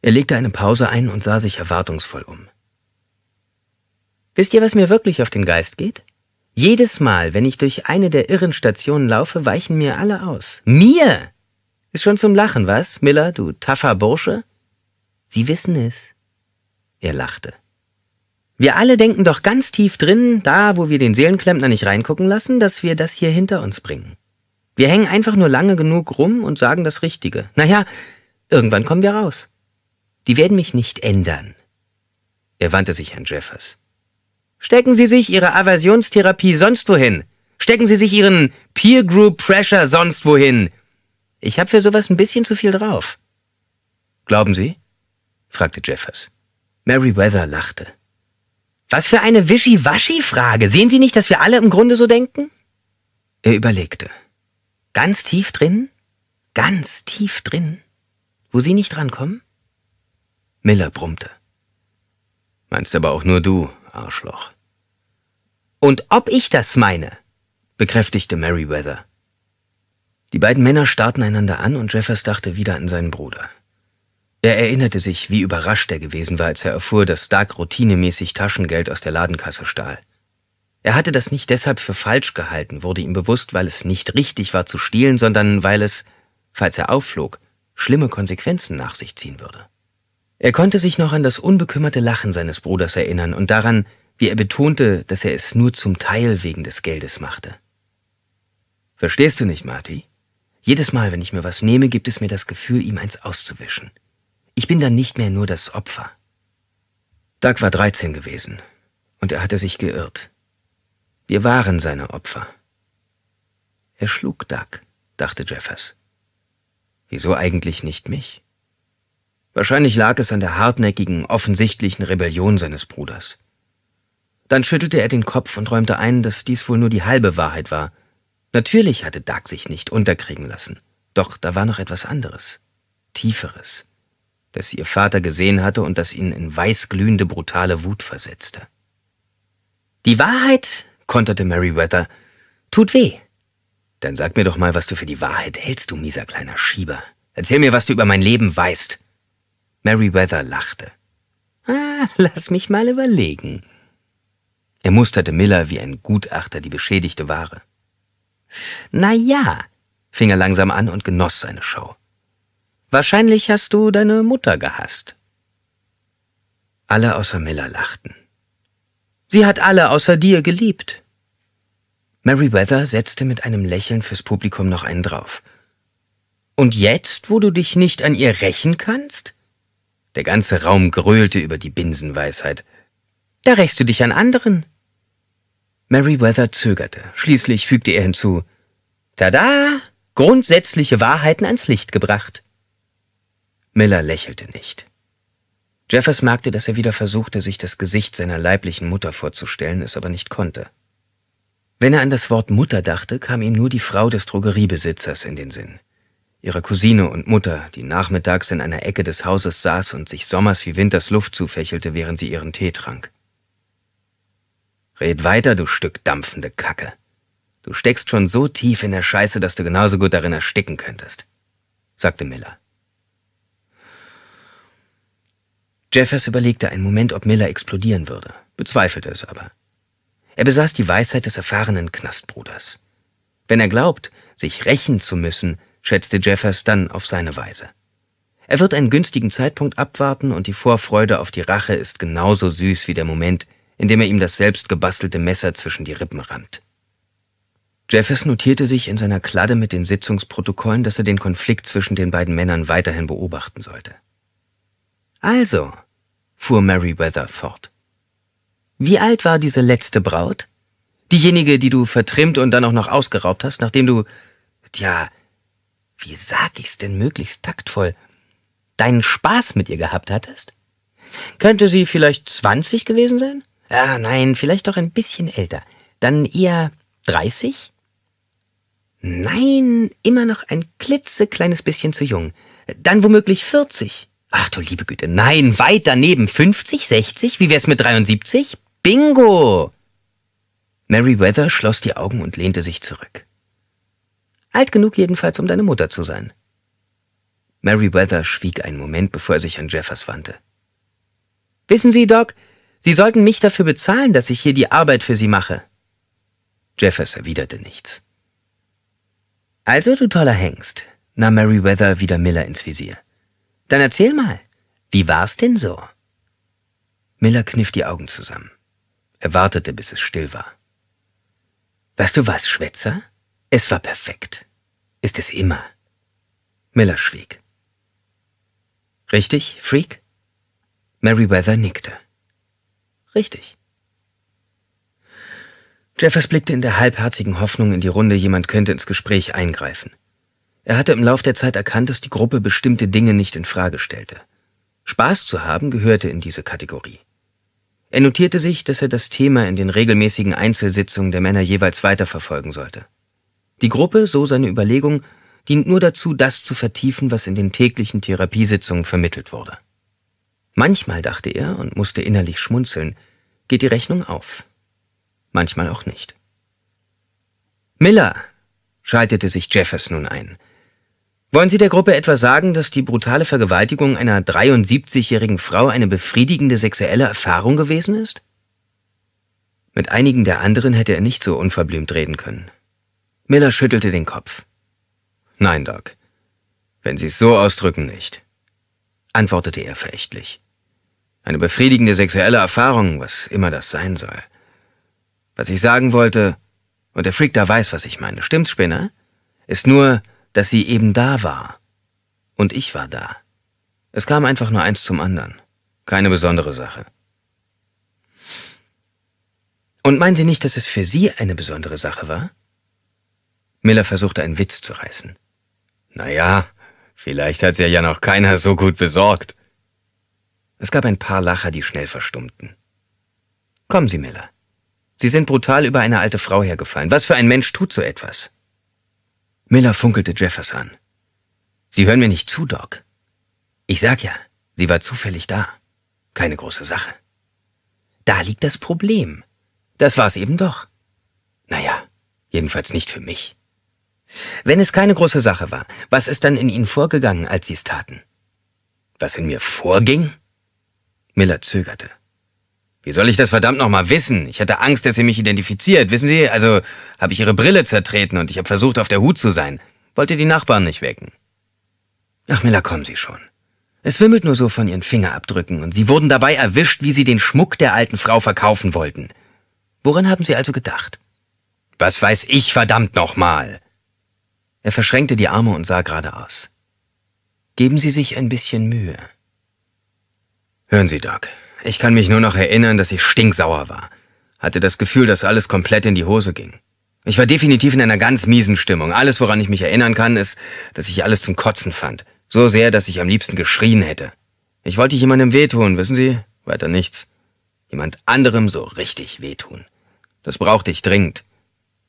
Er legte eine Pause ein und sah sich erwartungsvoll um. Wisst ihr, was mir wirklich auf den Geist geht? Jedes Mal, wenn ich durch eine der irren Stationen laufe, weichen mir alle aus. Mir! Ist schon zum Lachen, was, Miller, du taffer Bursche? Sie wissen es. Er lachte. Wir alle denken doch ganz tief drin, da wo wir den Seelenklempner nicht reingucken lassen, dass wir das hier hinter uns bringen. Wir hängen einfach nur lange genug rum und sagen das Richtige. Naja, irgendwann kommen wir raus. Die werden mich nicht ändern. Er wandte sich an Jeffers. Stecken Sie sich Ihre Aversionstherapie sonst wohin. Stecken Sie sich Ihren Peer Group Pressure sonst wohin. Ich habe für sowas ein bisschen zu viel drauf. Glauben Sie? fragte Jeffers. Meriwether lachte. Was für eine Wischiwaschi-Frage. Sehen Sie nicht, dass wir alle im Grunde so denken? Er überlegte. Ganz tief drin? Ganz tief drin? Wo Sie nicht rankommen? Miller brummte. Meinst aber auch nur du, Arschloch. Und ob ich das meine, bekräftigte Merriweather. Die beiden Männer starrten einander an und Jeffers dachte wieder an seinen Bruder. Er erinnerte sich, wie überrascht er gewesen war, als er erfuhr, dass Dark routinemäßig Taschengeld aus der Ladenkasse stahl. Er hatte das nicht deshalb für falsch gehalten, wurde ihm bewusst, weil es nicht richtig war zu stehlen, sondern weil es, falls er aufflog, schlimme Konsequenzen nach sich ziehen würde. Er konnte sich noch an das unbekümmerte Lachen seines Bruders erinnern und daran, wie er betonte, dass er es nur zum Teil wegen des Geldes machte. Verstehst du nicht, Marty? Jedes Mal, wenn ich mir was nehme, gibt es mir das Gefühl, ihm eins auszuwischen. Ich bin dann nicht mehr nur das Opfer. Doug war 13 gewesen und er hatte sich geirrt. Wir waren seine Opfer. Er schlug Doug, dachte Jeffers. Wieso eigentlich nicht mich? Wahrscheinlich lag es an der hartnäckigen, offensichtlichen Rebellion seines Bruders. Dann schüttelte er den Kopf und räumte ein, dass dies wohl nur die halbe Wahrheit war. Natürlich hatte Doug sich nicht unterkriegen lassen. Doch da war noch etwas anderes, Tieferes, das ihr Vater gesehen hatte und das ihn in weißglühende, brutale Wut versetzte. Die Wahrheit, konterte Meriwether, tut weh. Dann sag mir doch mal, was du für die Wahrheit hältst, du mieser kleiner Schieber. Erzähl mir, was du über mein Leben weißt. Meriwether lachte. Ah, lass mich mal überlegen. Er musterte Miller wie ein Gutachter die beschädigte Ware. Na ja, fing er langsam an und genoss seine Show. Wahrscheinlich hast du deine Mutter gehasst. Alle außer Miller lachten. Sie hat alle außer dir geliebt. Meriwether setzte mit einem Lächeln fürs Publikum noch einen drauf. Und jetzt, wo du dich nicht an ihr rächen kannst? Der ganze Raum gröhlte über die Binsenweisheit. Da rächst du dich an anderen. Meriwether zögerte. Schließlich fügte er hinzu, Tada! Grundsätzliche Wahrheiten ans Licht gebracht. Miller lächelte nicht. Jeffers merkte, dass er wieder versuchte, sich das Gesicht seiner leiblichen Mutter vorzustellen, es aber nicht konnte. Wenn er an das Wort Mutter dachte, kam ihm nur die Frau des Drogeriebesitzers in den Sinn. Ihre Cousine und Mutter, die nachmittags in einer Ecke des Hauses saß und sich sommers wie winters Luft zufächelte, während sie ihren Tee trank. Red weiter, du Stück dampfende Kacke. Du steckst schon so tief in der Scheiße, dass du genauso gut darin ersticken könntest, sagte Miller. Jeffers überlegte einen Moment, ob Miller explodieren würde, bezweifelte es aber. Er besaß die Weisheit des erfahrenen Knastbruders. Wenn er glaubt, sich rächen zu müssen, schätzte Jeffers dann auf seine Weise. Er wird einen günstigen Zeitpunkt abwarten und die Vorfreude auf die Rache ist genauso süß wie der Moment, indem er ihm das selbst gebastelte Messer zwischen die Rippen rammt. Jefferson notierte sich in seiner Kladde mit den Sitzungsprotokollen, dass er den Konflikt zwischen den beiden Männern weiterhin beobachten sollte. Also, fuhr Meriwether fort. Wie alt war diese letzte Braut? Diejenige, die du vertrimmt und dann auch noch ausgeraubt hast, nachdem du, tja, wie sag ich's denn möglichst taktvoll, deinen Spaß mit ihr gehabt hattest? Könnte sie vielleicht zwanzig gewesen sein? Ah, nein, vielleicht doch ein bisschen älter. Dann eher 30? Nein, immer noch ein klitzekleines bisschen zu jung. Dann womöglich 40. Ach du liebe Güte, nein, weit daneben. 50, 60? Wie wär's mit 73? Bingo! Meriwether schloss die Augen und lehnte sich zurück. Alt genug jedenfalls, um deine Mutter zu sein. Meriwether schwieg einen Moment, bevor er sich an Jeffers wandte. Wissen Sie, Doc, Sie sollten mich dafür bezahlen, dass ich hier die Arbeit für Sie mache. Jeffers erwiderte nichts. Also, du toller Hengst, nahm Meriwether wieder Miller ins Visier. Dann erzähl mal, wie war's denn so? Miller kniff die Augen zusammen. Er wartete, bis es still war. Weißt du was, Schwätzer? Es war perfekt. Ist es immer. Miller schwieg. Richtig, Freak? Meriwether nickte. Richtig. Jeffers blickte in der halbherzigen Hoffnung in die Runde, jemand könnte ins Gespräch eingreifen. Er hatte im Lauf der Zeit erkannt, dass die Gruppe bestimmte Dinge nicht in Frage stellte. Spaß zu haben gehörte in diese Kategorie. Er notierte sich, dass er das Thema in den regelmäßigen Einzelsitzungen der Männer jeweils weiterverfolgen sollte. Die Gruppe, so seine Überlegung, dient nur dazu, das zu vertiefen, was in den täglichen Therapiesitzungen vermittelt wurde. Manchmal, dachte er und musste innerlich schmunzeln, geht die Rechnung auf. Manchmal auch nicht. Miller, schaltete sich Jeffers nun ein. Wollen Sie der Gruppe etwa sagen, dass die brutale Vergewaltigung einer 73-jährigen Frau eine befriedigende sexuelle Erfahrung gewesen ist? Mit einigen der anderen hätte er nicht so unverblümt reden können. Miller schüttelte den Kopf. Nein, Doc. Wenn Sie es so ausdrücken, nicht, antwortete er verächtlich. Eine befriedigende sexuelle Erfahrung, was immer das sein soll. Was ich sagen wollte, und der Freak da weiß, was ich meine, stimmt's, Spinner? Ist nur, dass sie eben da war. Und ich war da. Es kam einfach nur eins zum anderen. Keine besondere Sache. Und meinen Sie nicht, dass es für Sie eine besondere Sache war? Miller versuchte einen Witz zu reißen. Naja, vielleicht hat's ja ja noch keiner so gut besorgt. Es gab ein paar Lacher, die schnell verstummten. Kommen Sie, Miller. Sie sind brutal über eine alte Frau hergefallen. Was für ein Mensch tut so etwas? Miller funkelte Jeffers an. Sie hören mir nicht zu, Doc. Ich sag ja, sie war zufällig da. Keine große Sache. Da liegt das Problem. Das war's eben doch. Naja, jedenfalls nicht für mich. Wenn es keine große Sache war, was ist dann in Ihnen vorgegangen, als Sie es taten? Was in mir vorging? Miller zögerte. Wie soll ich das verdammt nochmal wissen? Ich hatte Angst, dass sie mich identifiziert. Wissen Sie, also habe ich ihre Brille zertreten und ich habe versucht, auf der Hut zu sein. Wollte die Nachbarn nicht wecken. Ach, Miller, kommen Sie schon. Es wimmelt nur so von ihren Fingerabdrücken und sie wurden dabei erwischt, wie sie den Schmuck der alten Frau verkaufen wollten. Woran haben sie also gedacht? Was weiß ich verdammt nochmal? Er verschränkte die Arme und sah geradeaus. Geben Sie sich ein bisschen Mühe. Hören Sie, Doc. Ich kann mich nur noch erinnern, dass ich stinksauer war. Hatte das Gefühl, dass alles komplett in die Hose ging. Ich war definitiv in einer ganz miesen Stimmung. Alles, woran ich mich erinnern kann, ist, dass ich alles zum Kotzen fand. So sehr, dass ich am liebsten geschrien hätte. Ich wollte jemandem wehtun, wissen Sie? Weiter nichts. Jemand anderem so richtig wehtun. Das brauchte ich dringend.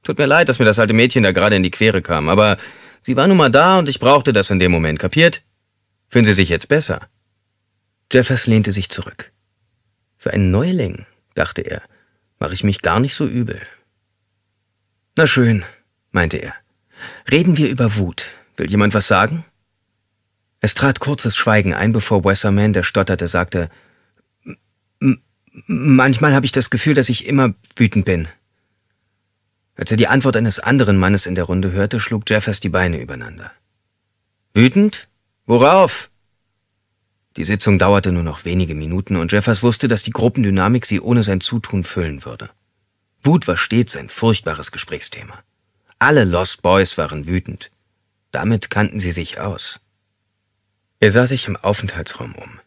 Tut mir leid, dass mir das alte Mädchen da gerade in die Quere kam, aber sie war nun mal da und ich brauchte das in dem Moment, kapiert? Fühlen Sie sich jetzt besser? Jeffers lehnte sich zurück. Für einen Neuling, dachte er, mache ich mich gar nicht so übel. Na schön, meinte er. Reden wir über Wut. Will jemand was sagen? Es trat kurzes Schweigen ein, bevor Wesserman, der stotterte, sagte, Manchmal habe ich das Gefühl, dass ich immer wütend bin. Als er die Antwort eines anderen Mannes in der Runde hörte, schlug Jeffers die Beine übereinander. Wütend? Worauf? Die Sitzung dauerte nur noch wenige Minuten und Jeffers wusste, dass die Gruppendynamik sie ohne sein Zutun füllen würde. Wut war stets ein furchtbares Gesprächsthema. Alle Lost Boys waren wütend. Damit kannten sie sich aus. Er sah sich im Aufenthaltsraum um.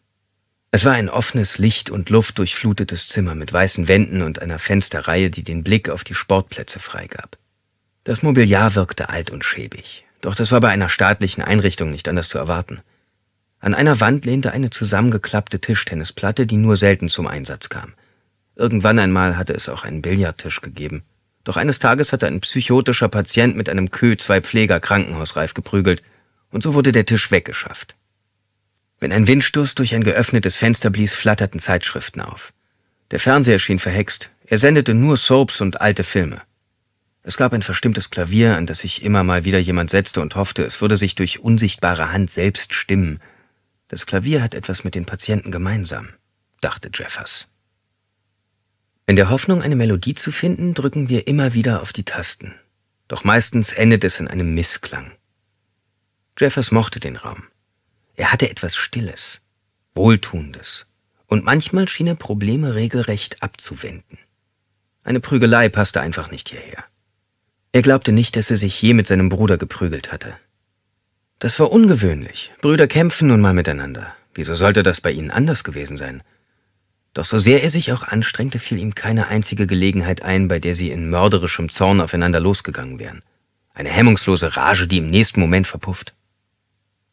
Es war ein offenes, licht- und luftdurchflutetes Zimmer mit weißen Wänden und einer Fensterreihe, die den Blick auf die Sportplätze freigab. Das Mobiliar wirkte alt und schäbig, doch das war bei einer staatlichen Einrichtung nicht anders zu erwarten. An einer Wand lehnte eine zusammengeklappte Tischtennisplatte, die nur selten zum Einsatz kam. Irgendwann einmal hatte es auch einen Billardtisch gegeben. Doch eines Tages hatte ein psychotischer Patient mit einem Kö zwei Pfleger krankenhausreif geprügelt, und so wurde der Tisch weggeschafft. Wenn ein Windstoß durch ein geöffnetes Fenster blies, flatterten Zeitschriften auf. Der Fernseher schien verhext, er sendete nur Soaps und alte Filme. Es gab ein verstimmtes Klavier, an das sich immer mal wieder jemand setzte und hoffte, es würde sich durch unsichtbare Hand selbst stimmen – das Klavier hat etwas mit den Patienten gemeinsam, dachte Jeffers. In der Hoffnung, eine Melodie zu finden, drücken wir immer wieder auf die Tasten. Doch meistens endet es in einem Missklang. Jeffers mochte den Raum. Er hatte etwas Stilles, Wohltuendes, und manchmal schien er Probleme regelrecht abzuwenden. Eine Prügelei passte einfach nicht hierher. Er glaubte nicht, dass er sich je mit seinem Bruder geprügelt hatte. Das war ungewöhnlich. Brüder kämpfen nun mal miteinander. Wieso sollte das bei ihnen anders gewesen sein? Doch so sehr er sich auch anstrengte, fiel ihm keine einzige Gelegenheit ein, bei der sie in mörderischem Zorn aufeinander losgegangen wären. Eine hemmungslose Rage, die im nächsten Moment verpufft.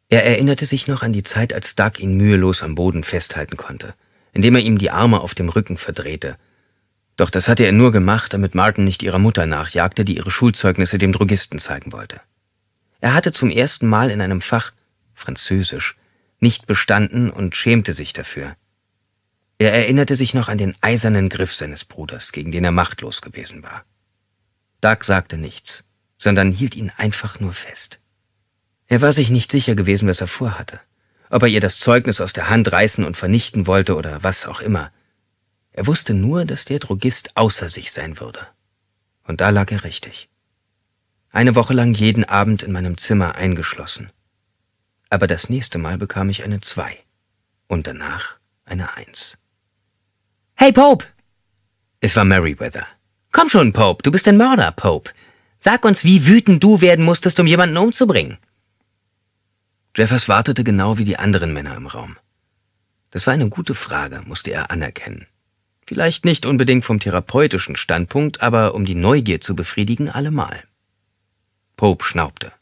Er erinnerte sich noch an die Zeit, als Doug ihn mühelos am Boden festhalten konnte, indem er ihm die Arme auf dem Rücken verdrehte. Doch das hatte er nur gemacht, damit Martin nicht ihrer Mutter nachjagte, die ihre Schulzeugnisse dem Drogisten zeigen wollte. Er hatte zum ersten Mal in einem Fach Französisch nicht bestanden und schämte sich dafür. Er erinnerte sich noch an den eisernen Griff seines Bruders, gegen den er machtlos gewesen war. Doug sagte nichts, sondern hielt ihn einfach nur fest. Er war sich nicht sicher gewesen, was er vorhatte, ob er ihr das Zeugnis aus der Hand reißen und vernichten wollte oder was auch immer. Er wusste nur, dass der Drogist außer sich sein würde. Und da lag er richtig eine Woche lang jeden Abend in meinem Zimmer eingeschlossen. Aber das nächste Mal bekam ich eine Zwei und danach eine Eins. Hey, Pope! Es war Merryweather. Komm schon, Pope, du bist ein Mörder, Pope. Sag uns, wie wütend du werden musstest, um jemanden umzubringen. Jeffers wartete genau wie die anderen Männer im Raum. Das war eine gute Frage, musste er anerkennen. Vielleicht nicht unbedingt vom therapeutischen Standpunkt, aber um die Neugier zu befriedigen, allemal. Pope schnaubte.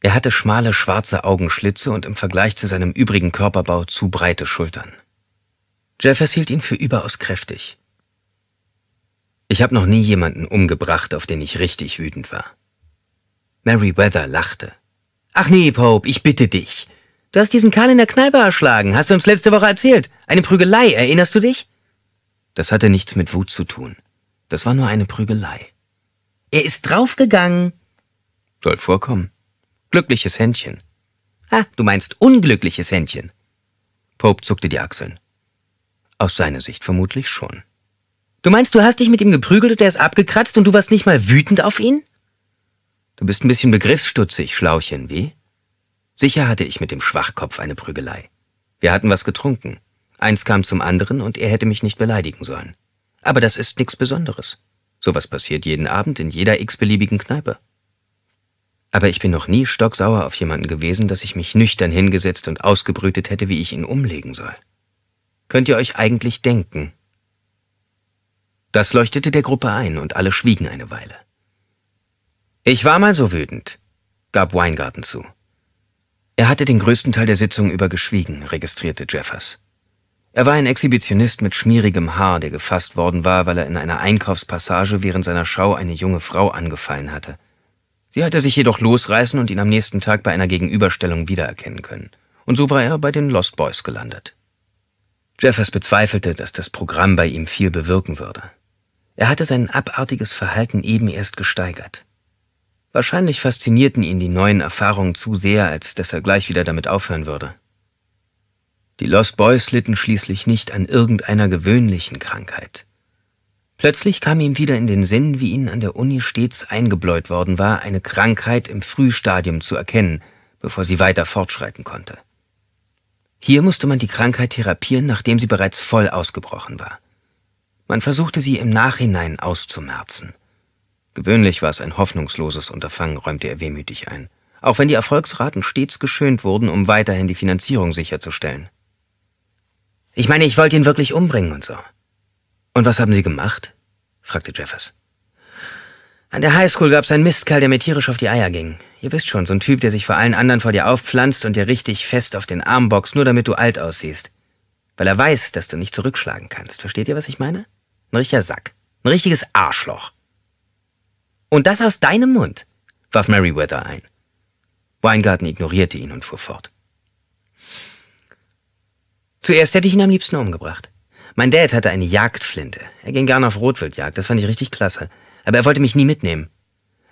Er hatte schmale schwarze Augenschlitze und im Vergleich zu seinem übrigen Körperbau zu breite Schultern. Jeffers hielt ihn für überaus kräftig. Ich habe noch nie jemanden umgebracht, auf den ich richtig wütend war. Meriwether lachte. Ach nee, Pope, ich bitte dich. Du hast diesen Karl in der Kneipe erschlagen, hast du uns letzte Woche erzählt. Eine Prügelei, erinnerst du dich? Das hatte nichts mit Wut zu tun. Das war nur eine Prügelei. Er ist draufgegangen, soll vorkommen. Glückliches Händchen. Ah, du meinst unglückliches Händchen. Pope zuckte die Achseln. Aus seiner Sicht vermutlich schon. Du meinst, du hast dich mit ihm geprügelt und er ist abgekratzt und du warst nicht mal wütend auf ihn? Du bist ein bisschen begriffsstutzig, Schlauchen, wie? Sicher hatte ich mit dem Schwachkopf eine Prügelei. Wir hatten was getrunken. Eins kam zum anderen und er hätte mich nicht beleidigen sollen. Aber das ist nichts Besonderes. Sowas passiert jeden Abend in jeder x-beliebigen Kneipe aber ich bin noch nie stocksauer auf jemanden gewesen, dass ich mich nüchtern hingesetzt und ausgebrütet hätte, wie ich ihn umlegen soll. Könnt ihr euch eigentlich denken? Das leuchtete der Gruppe ein und alle schwiegen eine Weile. Ich war mal so wütend, gab Weingarten zu. Er hatte den größten Teil der Sitzung über geschwiegen, registrierte Jeffers. Er war ein Exhibitionist mit schmierigem Haar, der gefasst worden war, weil er in einer Einkaufspassage während seiner Schau eine junge Frau angefallen hatte. Sie hatte sich jedoch losreißen und ihn am nächsten Tag bei einer Gegenüberstellung wiedererkennen können. Und so war er bei den Lost Boys gelandet. Jeffers bezweifelte, dass das Programm bei ihm viel bewirken würde. Er hatte sein abartiges Verhalten eben erst gesteigert. Wahrscheinlich faszinierten ihn die neuen Erfahrungen zu sehr, als dass er gleich wieder damit aufhören würde. Die Lost Boys litten schließlich nicht an irgendeiner gewöhnlichen Krankheit. Plötzlich kam ihm wieder in den Sinn, wie ihn an der Uni stets eingebläut worden war, eine Krankheit im Frühstadium zu erkennen, bevor sie weiter fortschreiten konnte. Hier musste man die Krankheit therapieren, nachdem sie bereits voll ausgebrochen war. Man versuchte sie im Nachhinein auszumerzen. Gewöhnlich war es ein hoffnungsloses Unterfangen, räumte er wehmütig ein, auch wenn die Erfolgsraten stets geschönt wurden, um weiterhin die Finanzierung sicherzustellen. Ich meine, ich wollte ihn wirklich umbringen und so. Und was haben Sie gemacht? fragte Jeffers. An der Highschool gab es einen Mistkerl, der mir tierisch auf die Eier ging. Ihr wisst schon, so ein Typ, der sich vor allen anderen vor dir aufpflanzt und dir richtig fest auf den Arm boxt, nur damit du alt aussiehst. Weil er weiß, dass du nicht zurückschlagen kannst. Versteht ihr, was ich meine? Ein richtiger Sack. Ein richtiges Arschloch. Und das aus deinem Mund, warf Meriwether ein. Weingarten ignorierte ihn und fuhr fort. Zuerst hätte ich ihn am liebsten umgebracht. Mein Dad hatte eine Jagdflinte. Er ging gern auf Rotwildjagd, das fand ich richtig klasse. Aber er wollte mich nie mitnehmen.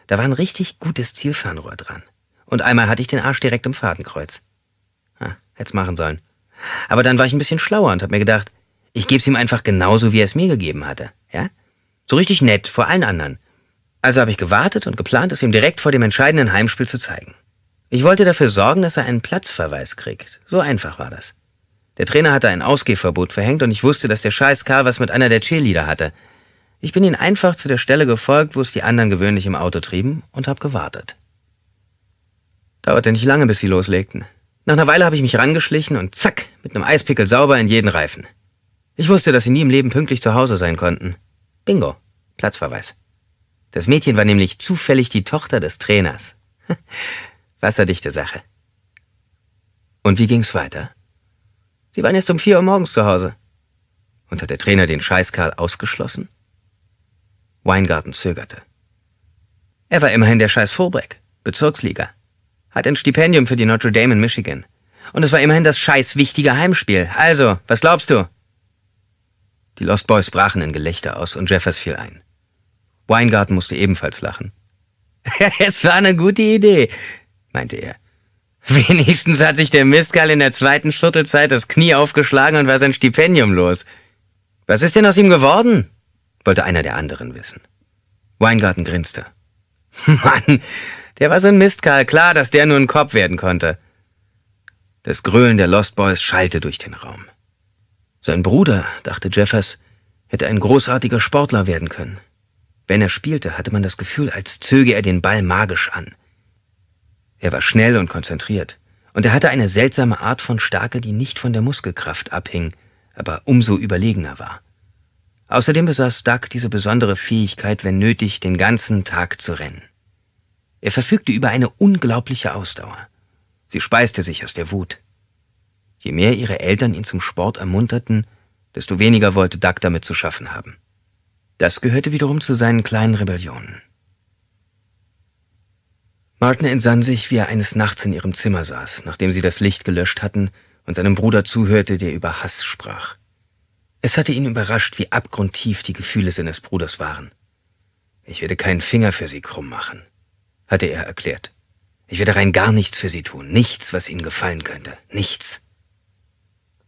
Da war ein richtig gutes Zielfernrohr dran. Und einmal hatte ich den Arsch direkt im Fadenkreuz. Ha, hätt's machen sollen. Aber dann war ich ein bisschen schlauer und hab mir gedacht, ich geb's ihm einfach genauso, wie er es mir gegeben hatte. Ja? So richtig nett, vor allen anderen. Also habe ich gewartet und geplant, es ihm direkt vor dem entscheidenden Heimspiel zu zeigen. Ich wollte dafür sorgen, dass er einen Platzverweis kriegt. So einfach war das. Der Trainer hatte ein Ausgehverbot verhängt und ich wusste, dass der scheiß Karl was mit einer der Cheerleader hatte. Ich bin ihnen einfach zu der Stelle gefolgt, wo es die anderen gewöhnlich im Auto trieben und hab gewartet. Dauerte nicht lange, bis sie loslegten. Nach einer Weile habe ich mich rangeschlichen und zack, mit einem Eispickel sauber in jeden Reifen. Ich wusste, dass sie nie im Leben pünktlich zu Hause sein konnten. Bingo, Platzverweis. Das Mädchen war nämlich zufällig die Tochter des Trainers. Wasserdichte Sache. Und wie ging's weiter? Sie waren erst um vier Uhr morgens zu Hause. Und hat der Trainer den Scheißkerl ausgeschlossen? Weingarten zögerte. Er war immerhin der Scheiß Fullback, Bezirksliga. Hat ein Stipendium für die Notre Dame in Michigan. Und es war immerhin das scheiß wichtige Heimspiel. Also, was glaubst du? Die Lost Boys brachen in Gelächter aus und Jeffers fiel ein. Weingarten musste ebenfalls lachen. es war eine gute Idee, meinte er. Wenigstens hat sich der Mistkerl in der zweiten Viertelzeit das Knie aufgeschlagen und war sein Stipendium los. Was ist denn aus ihm geworden? wollte einer der anderen wissen. Weingarten grinste. Mann, der war so ein Mistkerl, klar, dass der nur ein Kopf werden konnte. Das Gröhlen der Lost Boys schallte durch den Raum. Sein Bruder, dachte Jeffers, hätte ein großartiger Sportler werden können. Wenn er spielte, hatte man das Gefühl, als zöge er den Ball magisch an. Er war schnell und konzentriert. Und er hatte eine seltsame Art von Stärke, die nicht von der Muskelkraft abhing, aber umso überlegener war. Außerdem besaß Duck diese besondere Fähigkeit, wenn nötig, den ganzen Tag zu rennen. Er verfügte über eine unglaubliche Ausdauer. Sie speiste sich aus der Wut. Je mehr ihre Eltern ihn zum Sport ermunterten, desto weniger wollte Duck damit zu schaffen haben. Das gehörte wiederum zu seinen kleinen Rebellionen. Martin entsann sich, wie er eines Nachts in ihrem Zimmer saß, nachdem sie das Licht gelöscht hatten und seinem Bruder zuhörte, der über Hass sprach. Es hatte ihn überrascht, wie abgrundtief die Gefühle seines Bruders waren. Ich werde keinen Finger für sie krumm machen, hatte er erklärt. Ich werde rein gar nichts für sie tun, nichts, was ihnen gefallen könnte, nichts.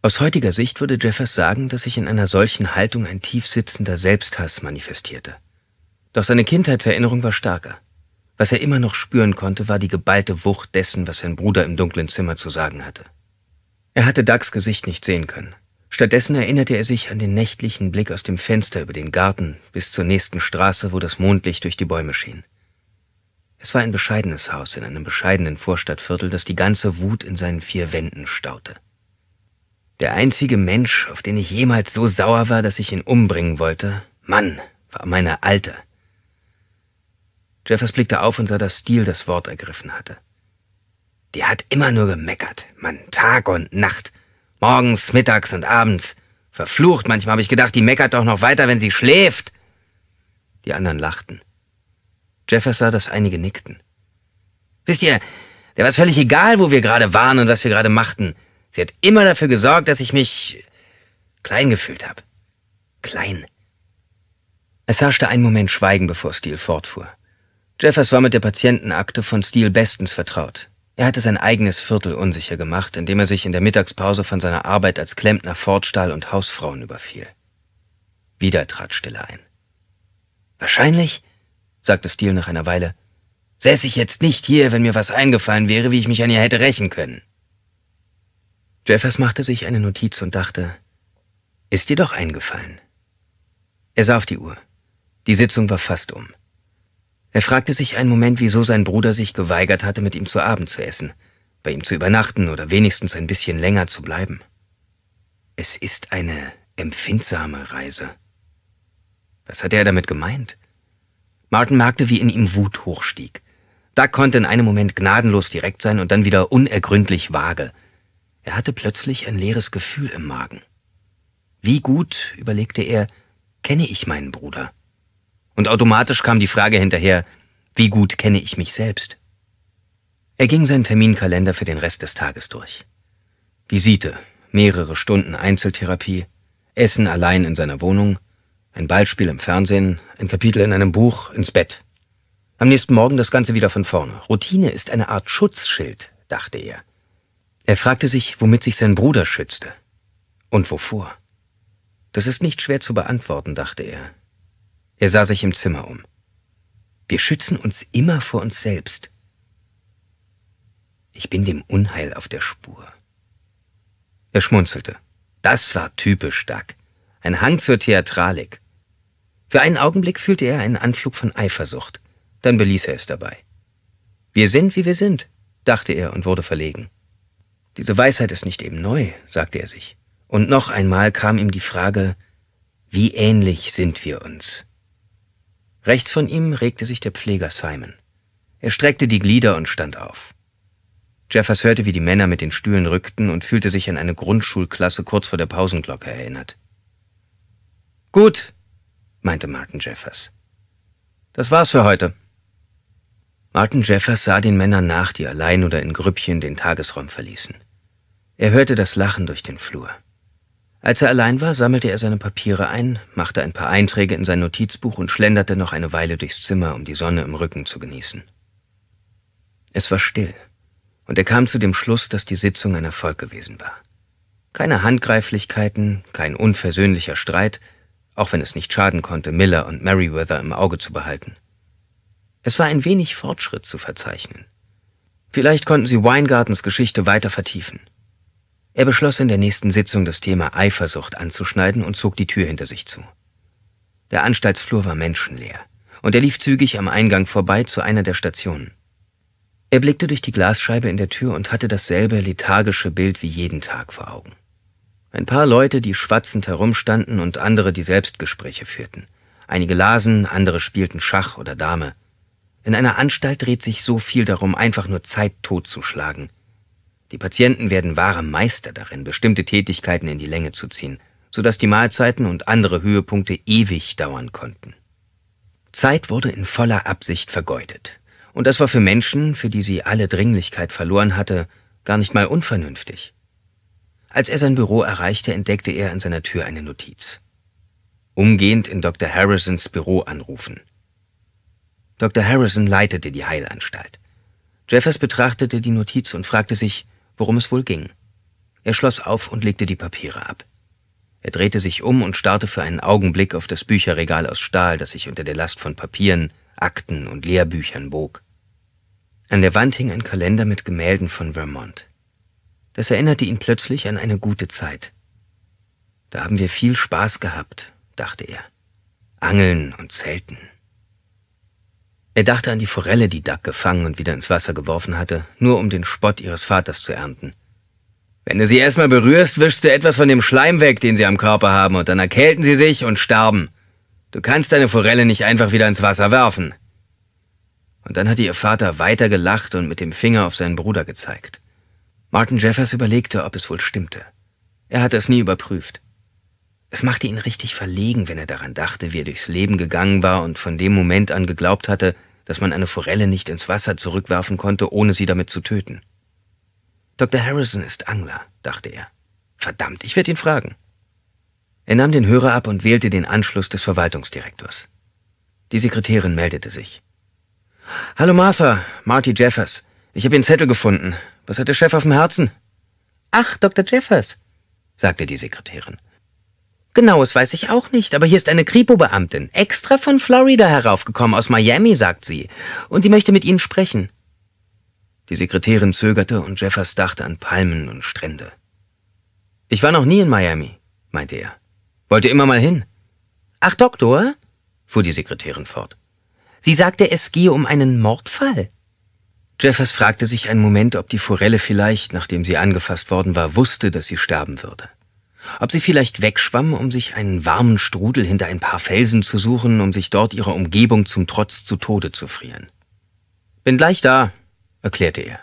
Aus heutiger Sicht würde Jeffers sagen, dass sich in einer solchen Haltung ein tiefsitzender Selbsthass manifestierte. Doch seine Kindheitserinnerung war stärker. Was er immer noch spüren konnte, war die geballte Wucht dessen, was sein Bruder im dunklen Zimmer zu sagen hatte. Er hatte Ducks Gesicht nicht sehen können. Stattdessen erinnerte er sich an den nächtlichen Blick aus dem Fenster über den Garten bis zur nächsten Straße, wo das Mondlicht durch die Bäume schien. Es war ein bescheidenes Haus in einem bescheidenen Vorstadtviertel, das die ganze Wut in seinen vier Wänden staute. Der einzige Mensch, auf den ich jemals so sauer war, dass ich ihn umbringen wollte, Mann, war meine Alte. Jeffers blickte auf und sah, dass Steele das Wort ergriffen hatte. Die hat immer nur gemeckert. Mann, Tag und Nacht. Morgens, mittags und abends. Verflucht, manchmal habe ich gedacht, die meckert doch noch weiter, wenn sie schläft. Die anderen lachten. Jeffers sah, dass einige nickten. Wisst ihr, der war es völlig egal, wo wir gerade waren und was wir gerade machten. Sie hat immer dafür gesorgt, dass ich mich klein gefühlt habe. Klein. Es herrschte einen Moment Schweigen, bevor Steele fortfuhr. Jeffers war mit der Patientenakte von Steele bestens vertraut. Er hatte sein eigenes Viertel unsicher gemacht, indem er sich in der Mittagspause von seiner Arbeit als Klempner fortstahl und Hausfrauen überfiel. Wieder trat Stille ein. Wahrscheinlich, sagte Steele nach einer Weile, säße ich jetzt nicht hier, wenn mir was eingefallen wäre, wie ich mich an ihr hätte rächen können. Jeffers machte sich eine Notiz und dachte, ist dir doch eingefallen. Er sah auf die Uhr. Die Sitzung war fast um. Er fragte sich einen Moment, wieso sein Bruder sich geweigert hatte, mit ihm zu Abend zu essen, bei ihm zu übernachten oder wenigstens ein bisschen länger zu bleiben. Es ist eine empfindsame Reise. Was hatte er damit gemeint? Martin merkte, wie in ihm Wut hochstieg. Da konnte in einem Moment gnadenlos direkt sein und dann wieder unergründlich vage. Er hatte plötzlich ein leeres Gefühl im Magen. Wie gut, überlegte er, kenne ich meinen Bruder? und automatisch kam die Frage hinterher, wie gut kenne ich mich selbst? Er ging seinen Terminkalender für den Rest des Tages durch. Visite, mehrere Stunden Einzeltherapie, Essen allein in seiner Wohnung, ein Ballspiel im Fernsehen, ein Kapitel in einem Buch, ins Bett. Am nächsten Morgen das Ganze wieder von vorne. Routine ist eine Art Schutzschild, dachte er. Er fragte sich, womit sich sein Bruder schützte. Und wovor? Das ist nicht schwer zu beantworten, dachte er. Er sah sich im Zimmer um. Wir schützen uns immer vor uns selbst. Ich bin dem Unheil auf der Spur. Er schmunzelte. Das war typisch Duck. Ein Hang zur Theatralik. Für einen Augenblick fühlte er einen Anflug von Eifersucht. Dann beließ er es dabei. Wir sind, wie wir sind, dachte er und wurde verlegen. Diese Weisheit ist nicht eben neu, sagte er sich. Und noch einmal kam ihm die Frage, wie ähnlich sind wir uns? Rechts von ihm regte sich der Pfleger Simon. Er streckte die Glieder und stand auf. Jeffers hörte, wie die Männer mit den Stühlen rückten und fühlte sich an eine Grundschulklasse kurz vor der Pausenglocke erinnert. Gut, meinte Martin Jeffers. Das war's für heute. Martin Jeffers sah den Männern nach, die allein oder in Grüppchen den Tagesraum verließen. Er hörte das Lachen durch den Flur. Als er allein war, sammelte er seine Papiere ein, machte ein paar Einträge in sein Notizbuch und schlenderte noch eine Weile durchs Zimmer, um die Sonne im Rücken zu genießen. Es war still, und er kam zu dem Schluss, dass die Sitzung ein Erfolg gewesen war. Keine Handgreiflichkeiten, kein unversöhnlicher Streit, auch wenn es nicht schaden konnte, Miller und Merriweather im Auge zu behalten. Es war ein wenig Fortschritt zu verzeichnen. Vielleicht konnten sie Weingartens Geschichte weiter vertiefen. Er beschloss in der nächsten Sitzung das Thema Eifersucht anzuschneiden und zog die Tür hinter sich zu. Der Anstaltsflur war menschenleer, und er lief zügig am Eingang vorbei zu einer der Stationen. Er blickte durch die Glasscheibe in der Tür und hatte dasselbe lethargische Bild wie jeden Tag vor Augen. Ein paar Leute, die schwatzend herumstanden und andere, die Selbstgespräche führten. Einige lasen, andere spielten Schach oder Dame. In einer Anstalt dreht sich so viel darum, einfach nur Zeit totzuschlagen – die Patienten werden wahre Meister darin, bestimmte Tätigkeiten in die Länge zu ziehen, so dass die Mahlzeiten und andere Höhepunkte ewig dauern konnten. Zeit wurde in voller Absicht vergeudet, und das war für Menschen, für die sie alle Dringlichkeit verloren hatte, gar nicht mal unvernünftig. Als er sein Büro erreichte, entdeckte er an seiner Tür eine Notiz. Umgehend in Dr. Harrisons Büro anrufen. Dr. Harrison leitete die Heilanstalt. Jeffers betrachtete die Notiz und fragte sich, worum es wohl ging. Er schloss auf und legte die Papiere ab. Er drehte sich um und starrte für einen Augenblick auf das Bücherregal aus Stahl, das sich unter der Last von Papieren, Akten und Lehrbüchern bog. An der Wand hing ein Kalender mit Gemälden von Vermont. Das erinnerte ihn plötzlich an eine gute Zeit. Da haben wir viel Spaß gehabt, dachte er. Angeln und Zelten. Er dachte an die Forelle, die Duck gefangen und wieder ins Wasser geworfen hatte, nur um den Spott ihres Vaters zu ernten. Wenn du sie erstmal berührst, wischst du etwas von dem Schleim weg, den sie am Körper haben, und dann erkälten sie sich und starben. Du kannst deine Forelle nicht einfach wieder ins Wasser werfen. Und dann hatte ihr Vater weiter gelacht und mit dem Finger auf seinen Bruder gezeigt. Martin Jeffers überlegte, ob es wohl stimmte. Er hatte es nie überprüft. Es machte ihn richtig verlegen, wenn er daran dachte, wie er durchs Leben gegangen war und von dem Moment an geglaubt hatte, dass man eine Forelle nicht ins Wasser zurückwerfen konnte, ohne sie damit zu töten. Dr. Harrison ist Angler, dachte er. Verdammt, ich werde ihn fragen. Er nahm den Hörer ab und wählte den Anschluss des Verwaltungsdirektors. Die Sekretärin meldete sich. Hallo Martha, Marty Jeffers. Ich habe Ihren Zettel gefunden. Was hat der Chef auf dem Herzen? Ach, Dr. Jeffers, sagte die Sekretärin. Genaues weiß ich auch nicht, aber hier ist eine Kripo-Beamtin, extra von Florida heraufgekommen, aus Miami, sagt sie, und sie möchte mit Ihnen sprechen. Die Sekretärin zögerte und Jeffers dachte an Palmen und Strände. Ich war noch nie in Miami, meinte er. Wollte immer mal hin. Ach, Doktor, fuhr die Sekretärin fort. Sie sagte, es gehe um einen Mordfall. Jeffers fragte sich einen Moment, ob die Forelle vielleicht, nachdem sie angefasst worden war, wusste, dass sie sterben würde. Ob sie vielleicht wegschwamm, um sich einen warmen Strudel hinter ein paar Felsen zu suchen, um sich dort ihrer Umgebung zum Trotz zu Tode zu frieren. Bin gleich da, erklärte er.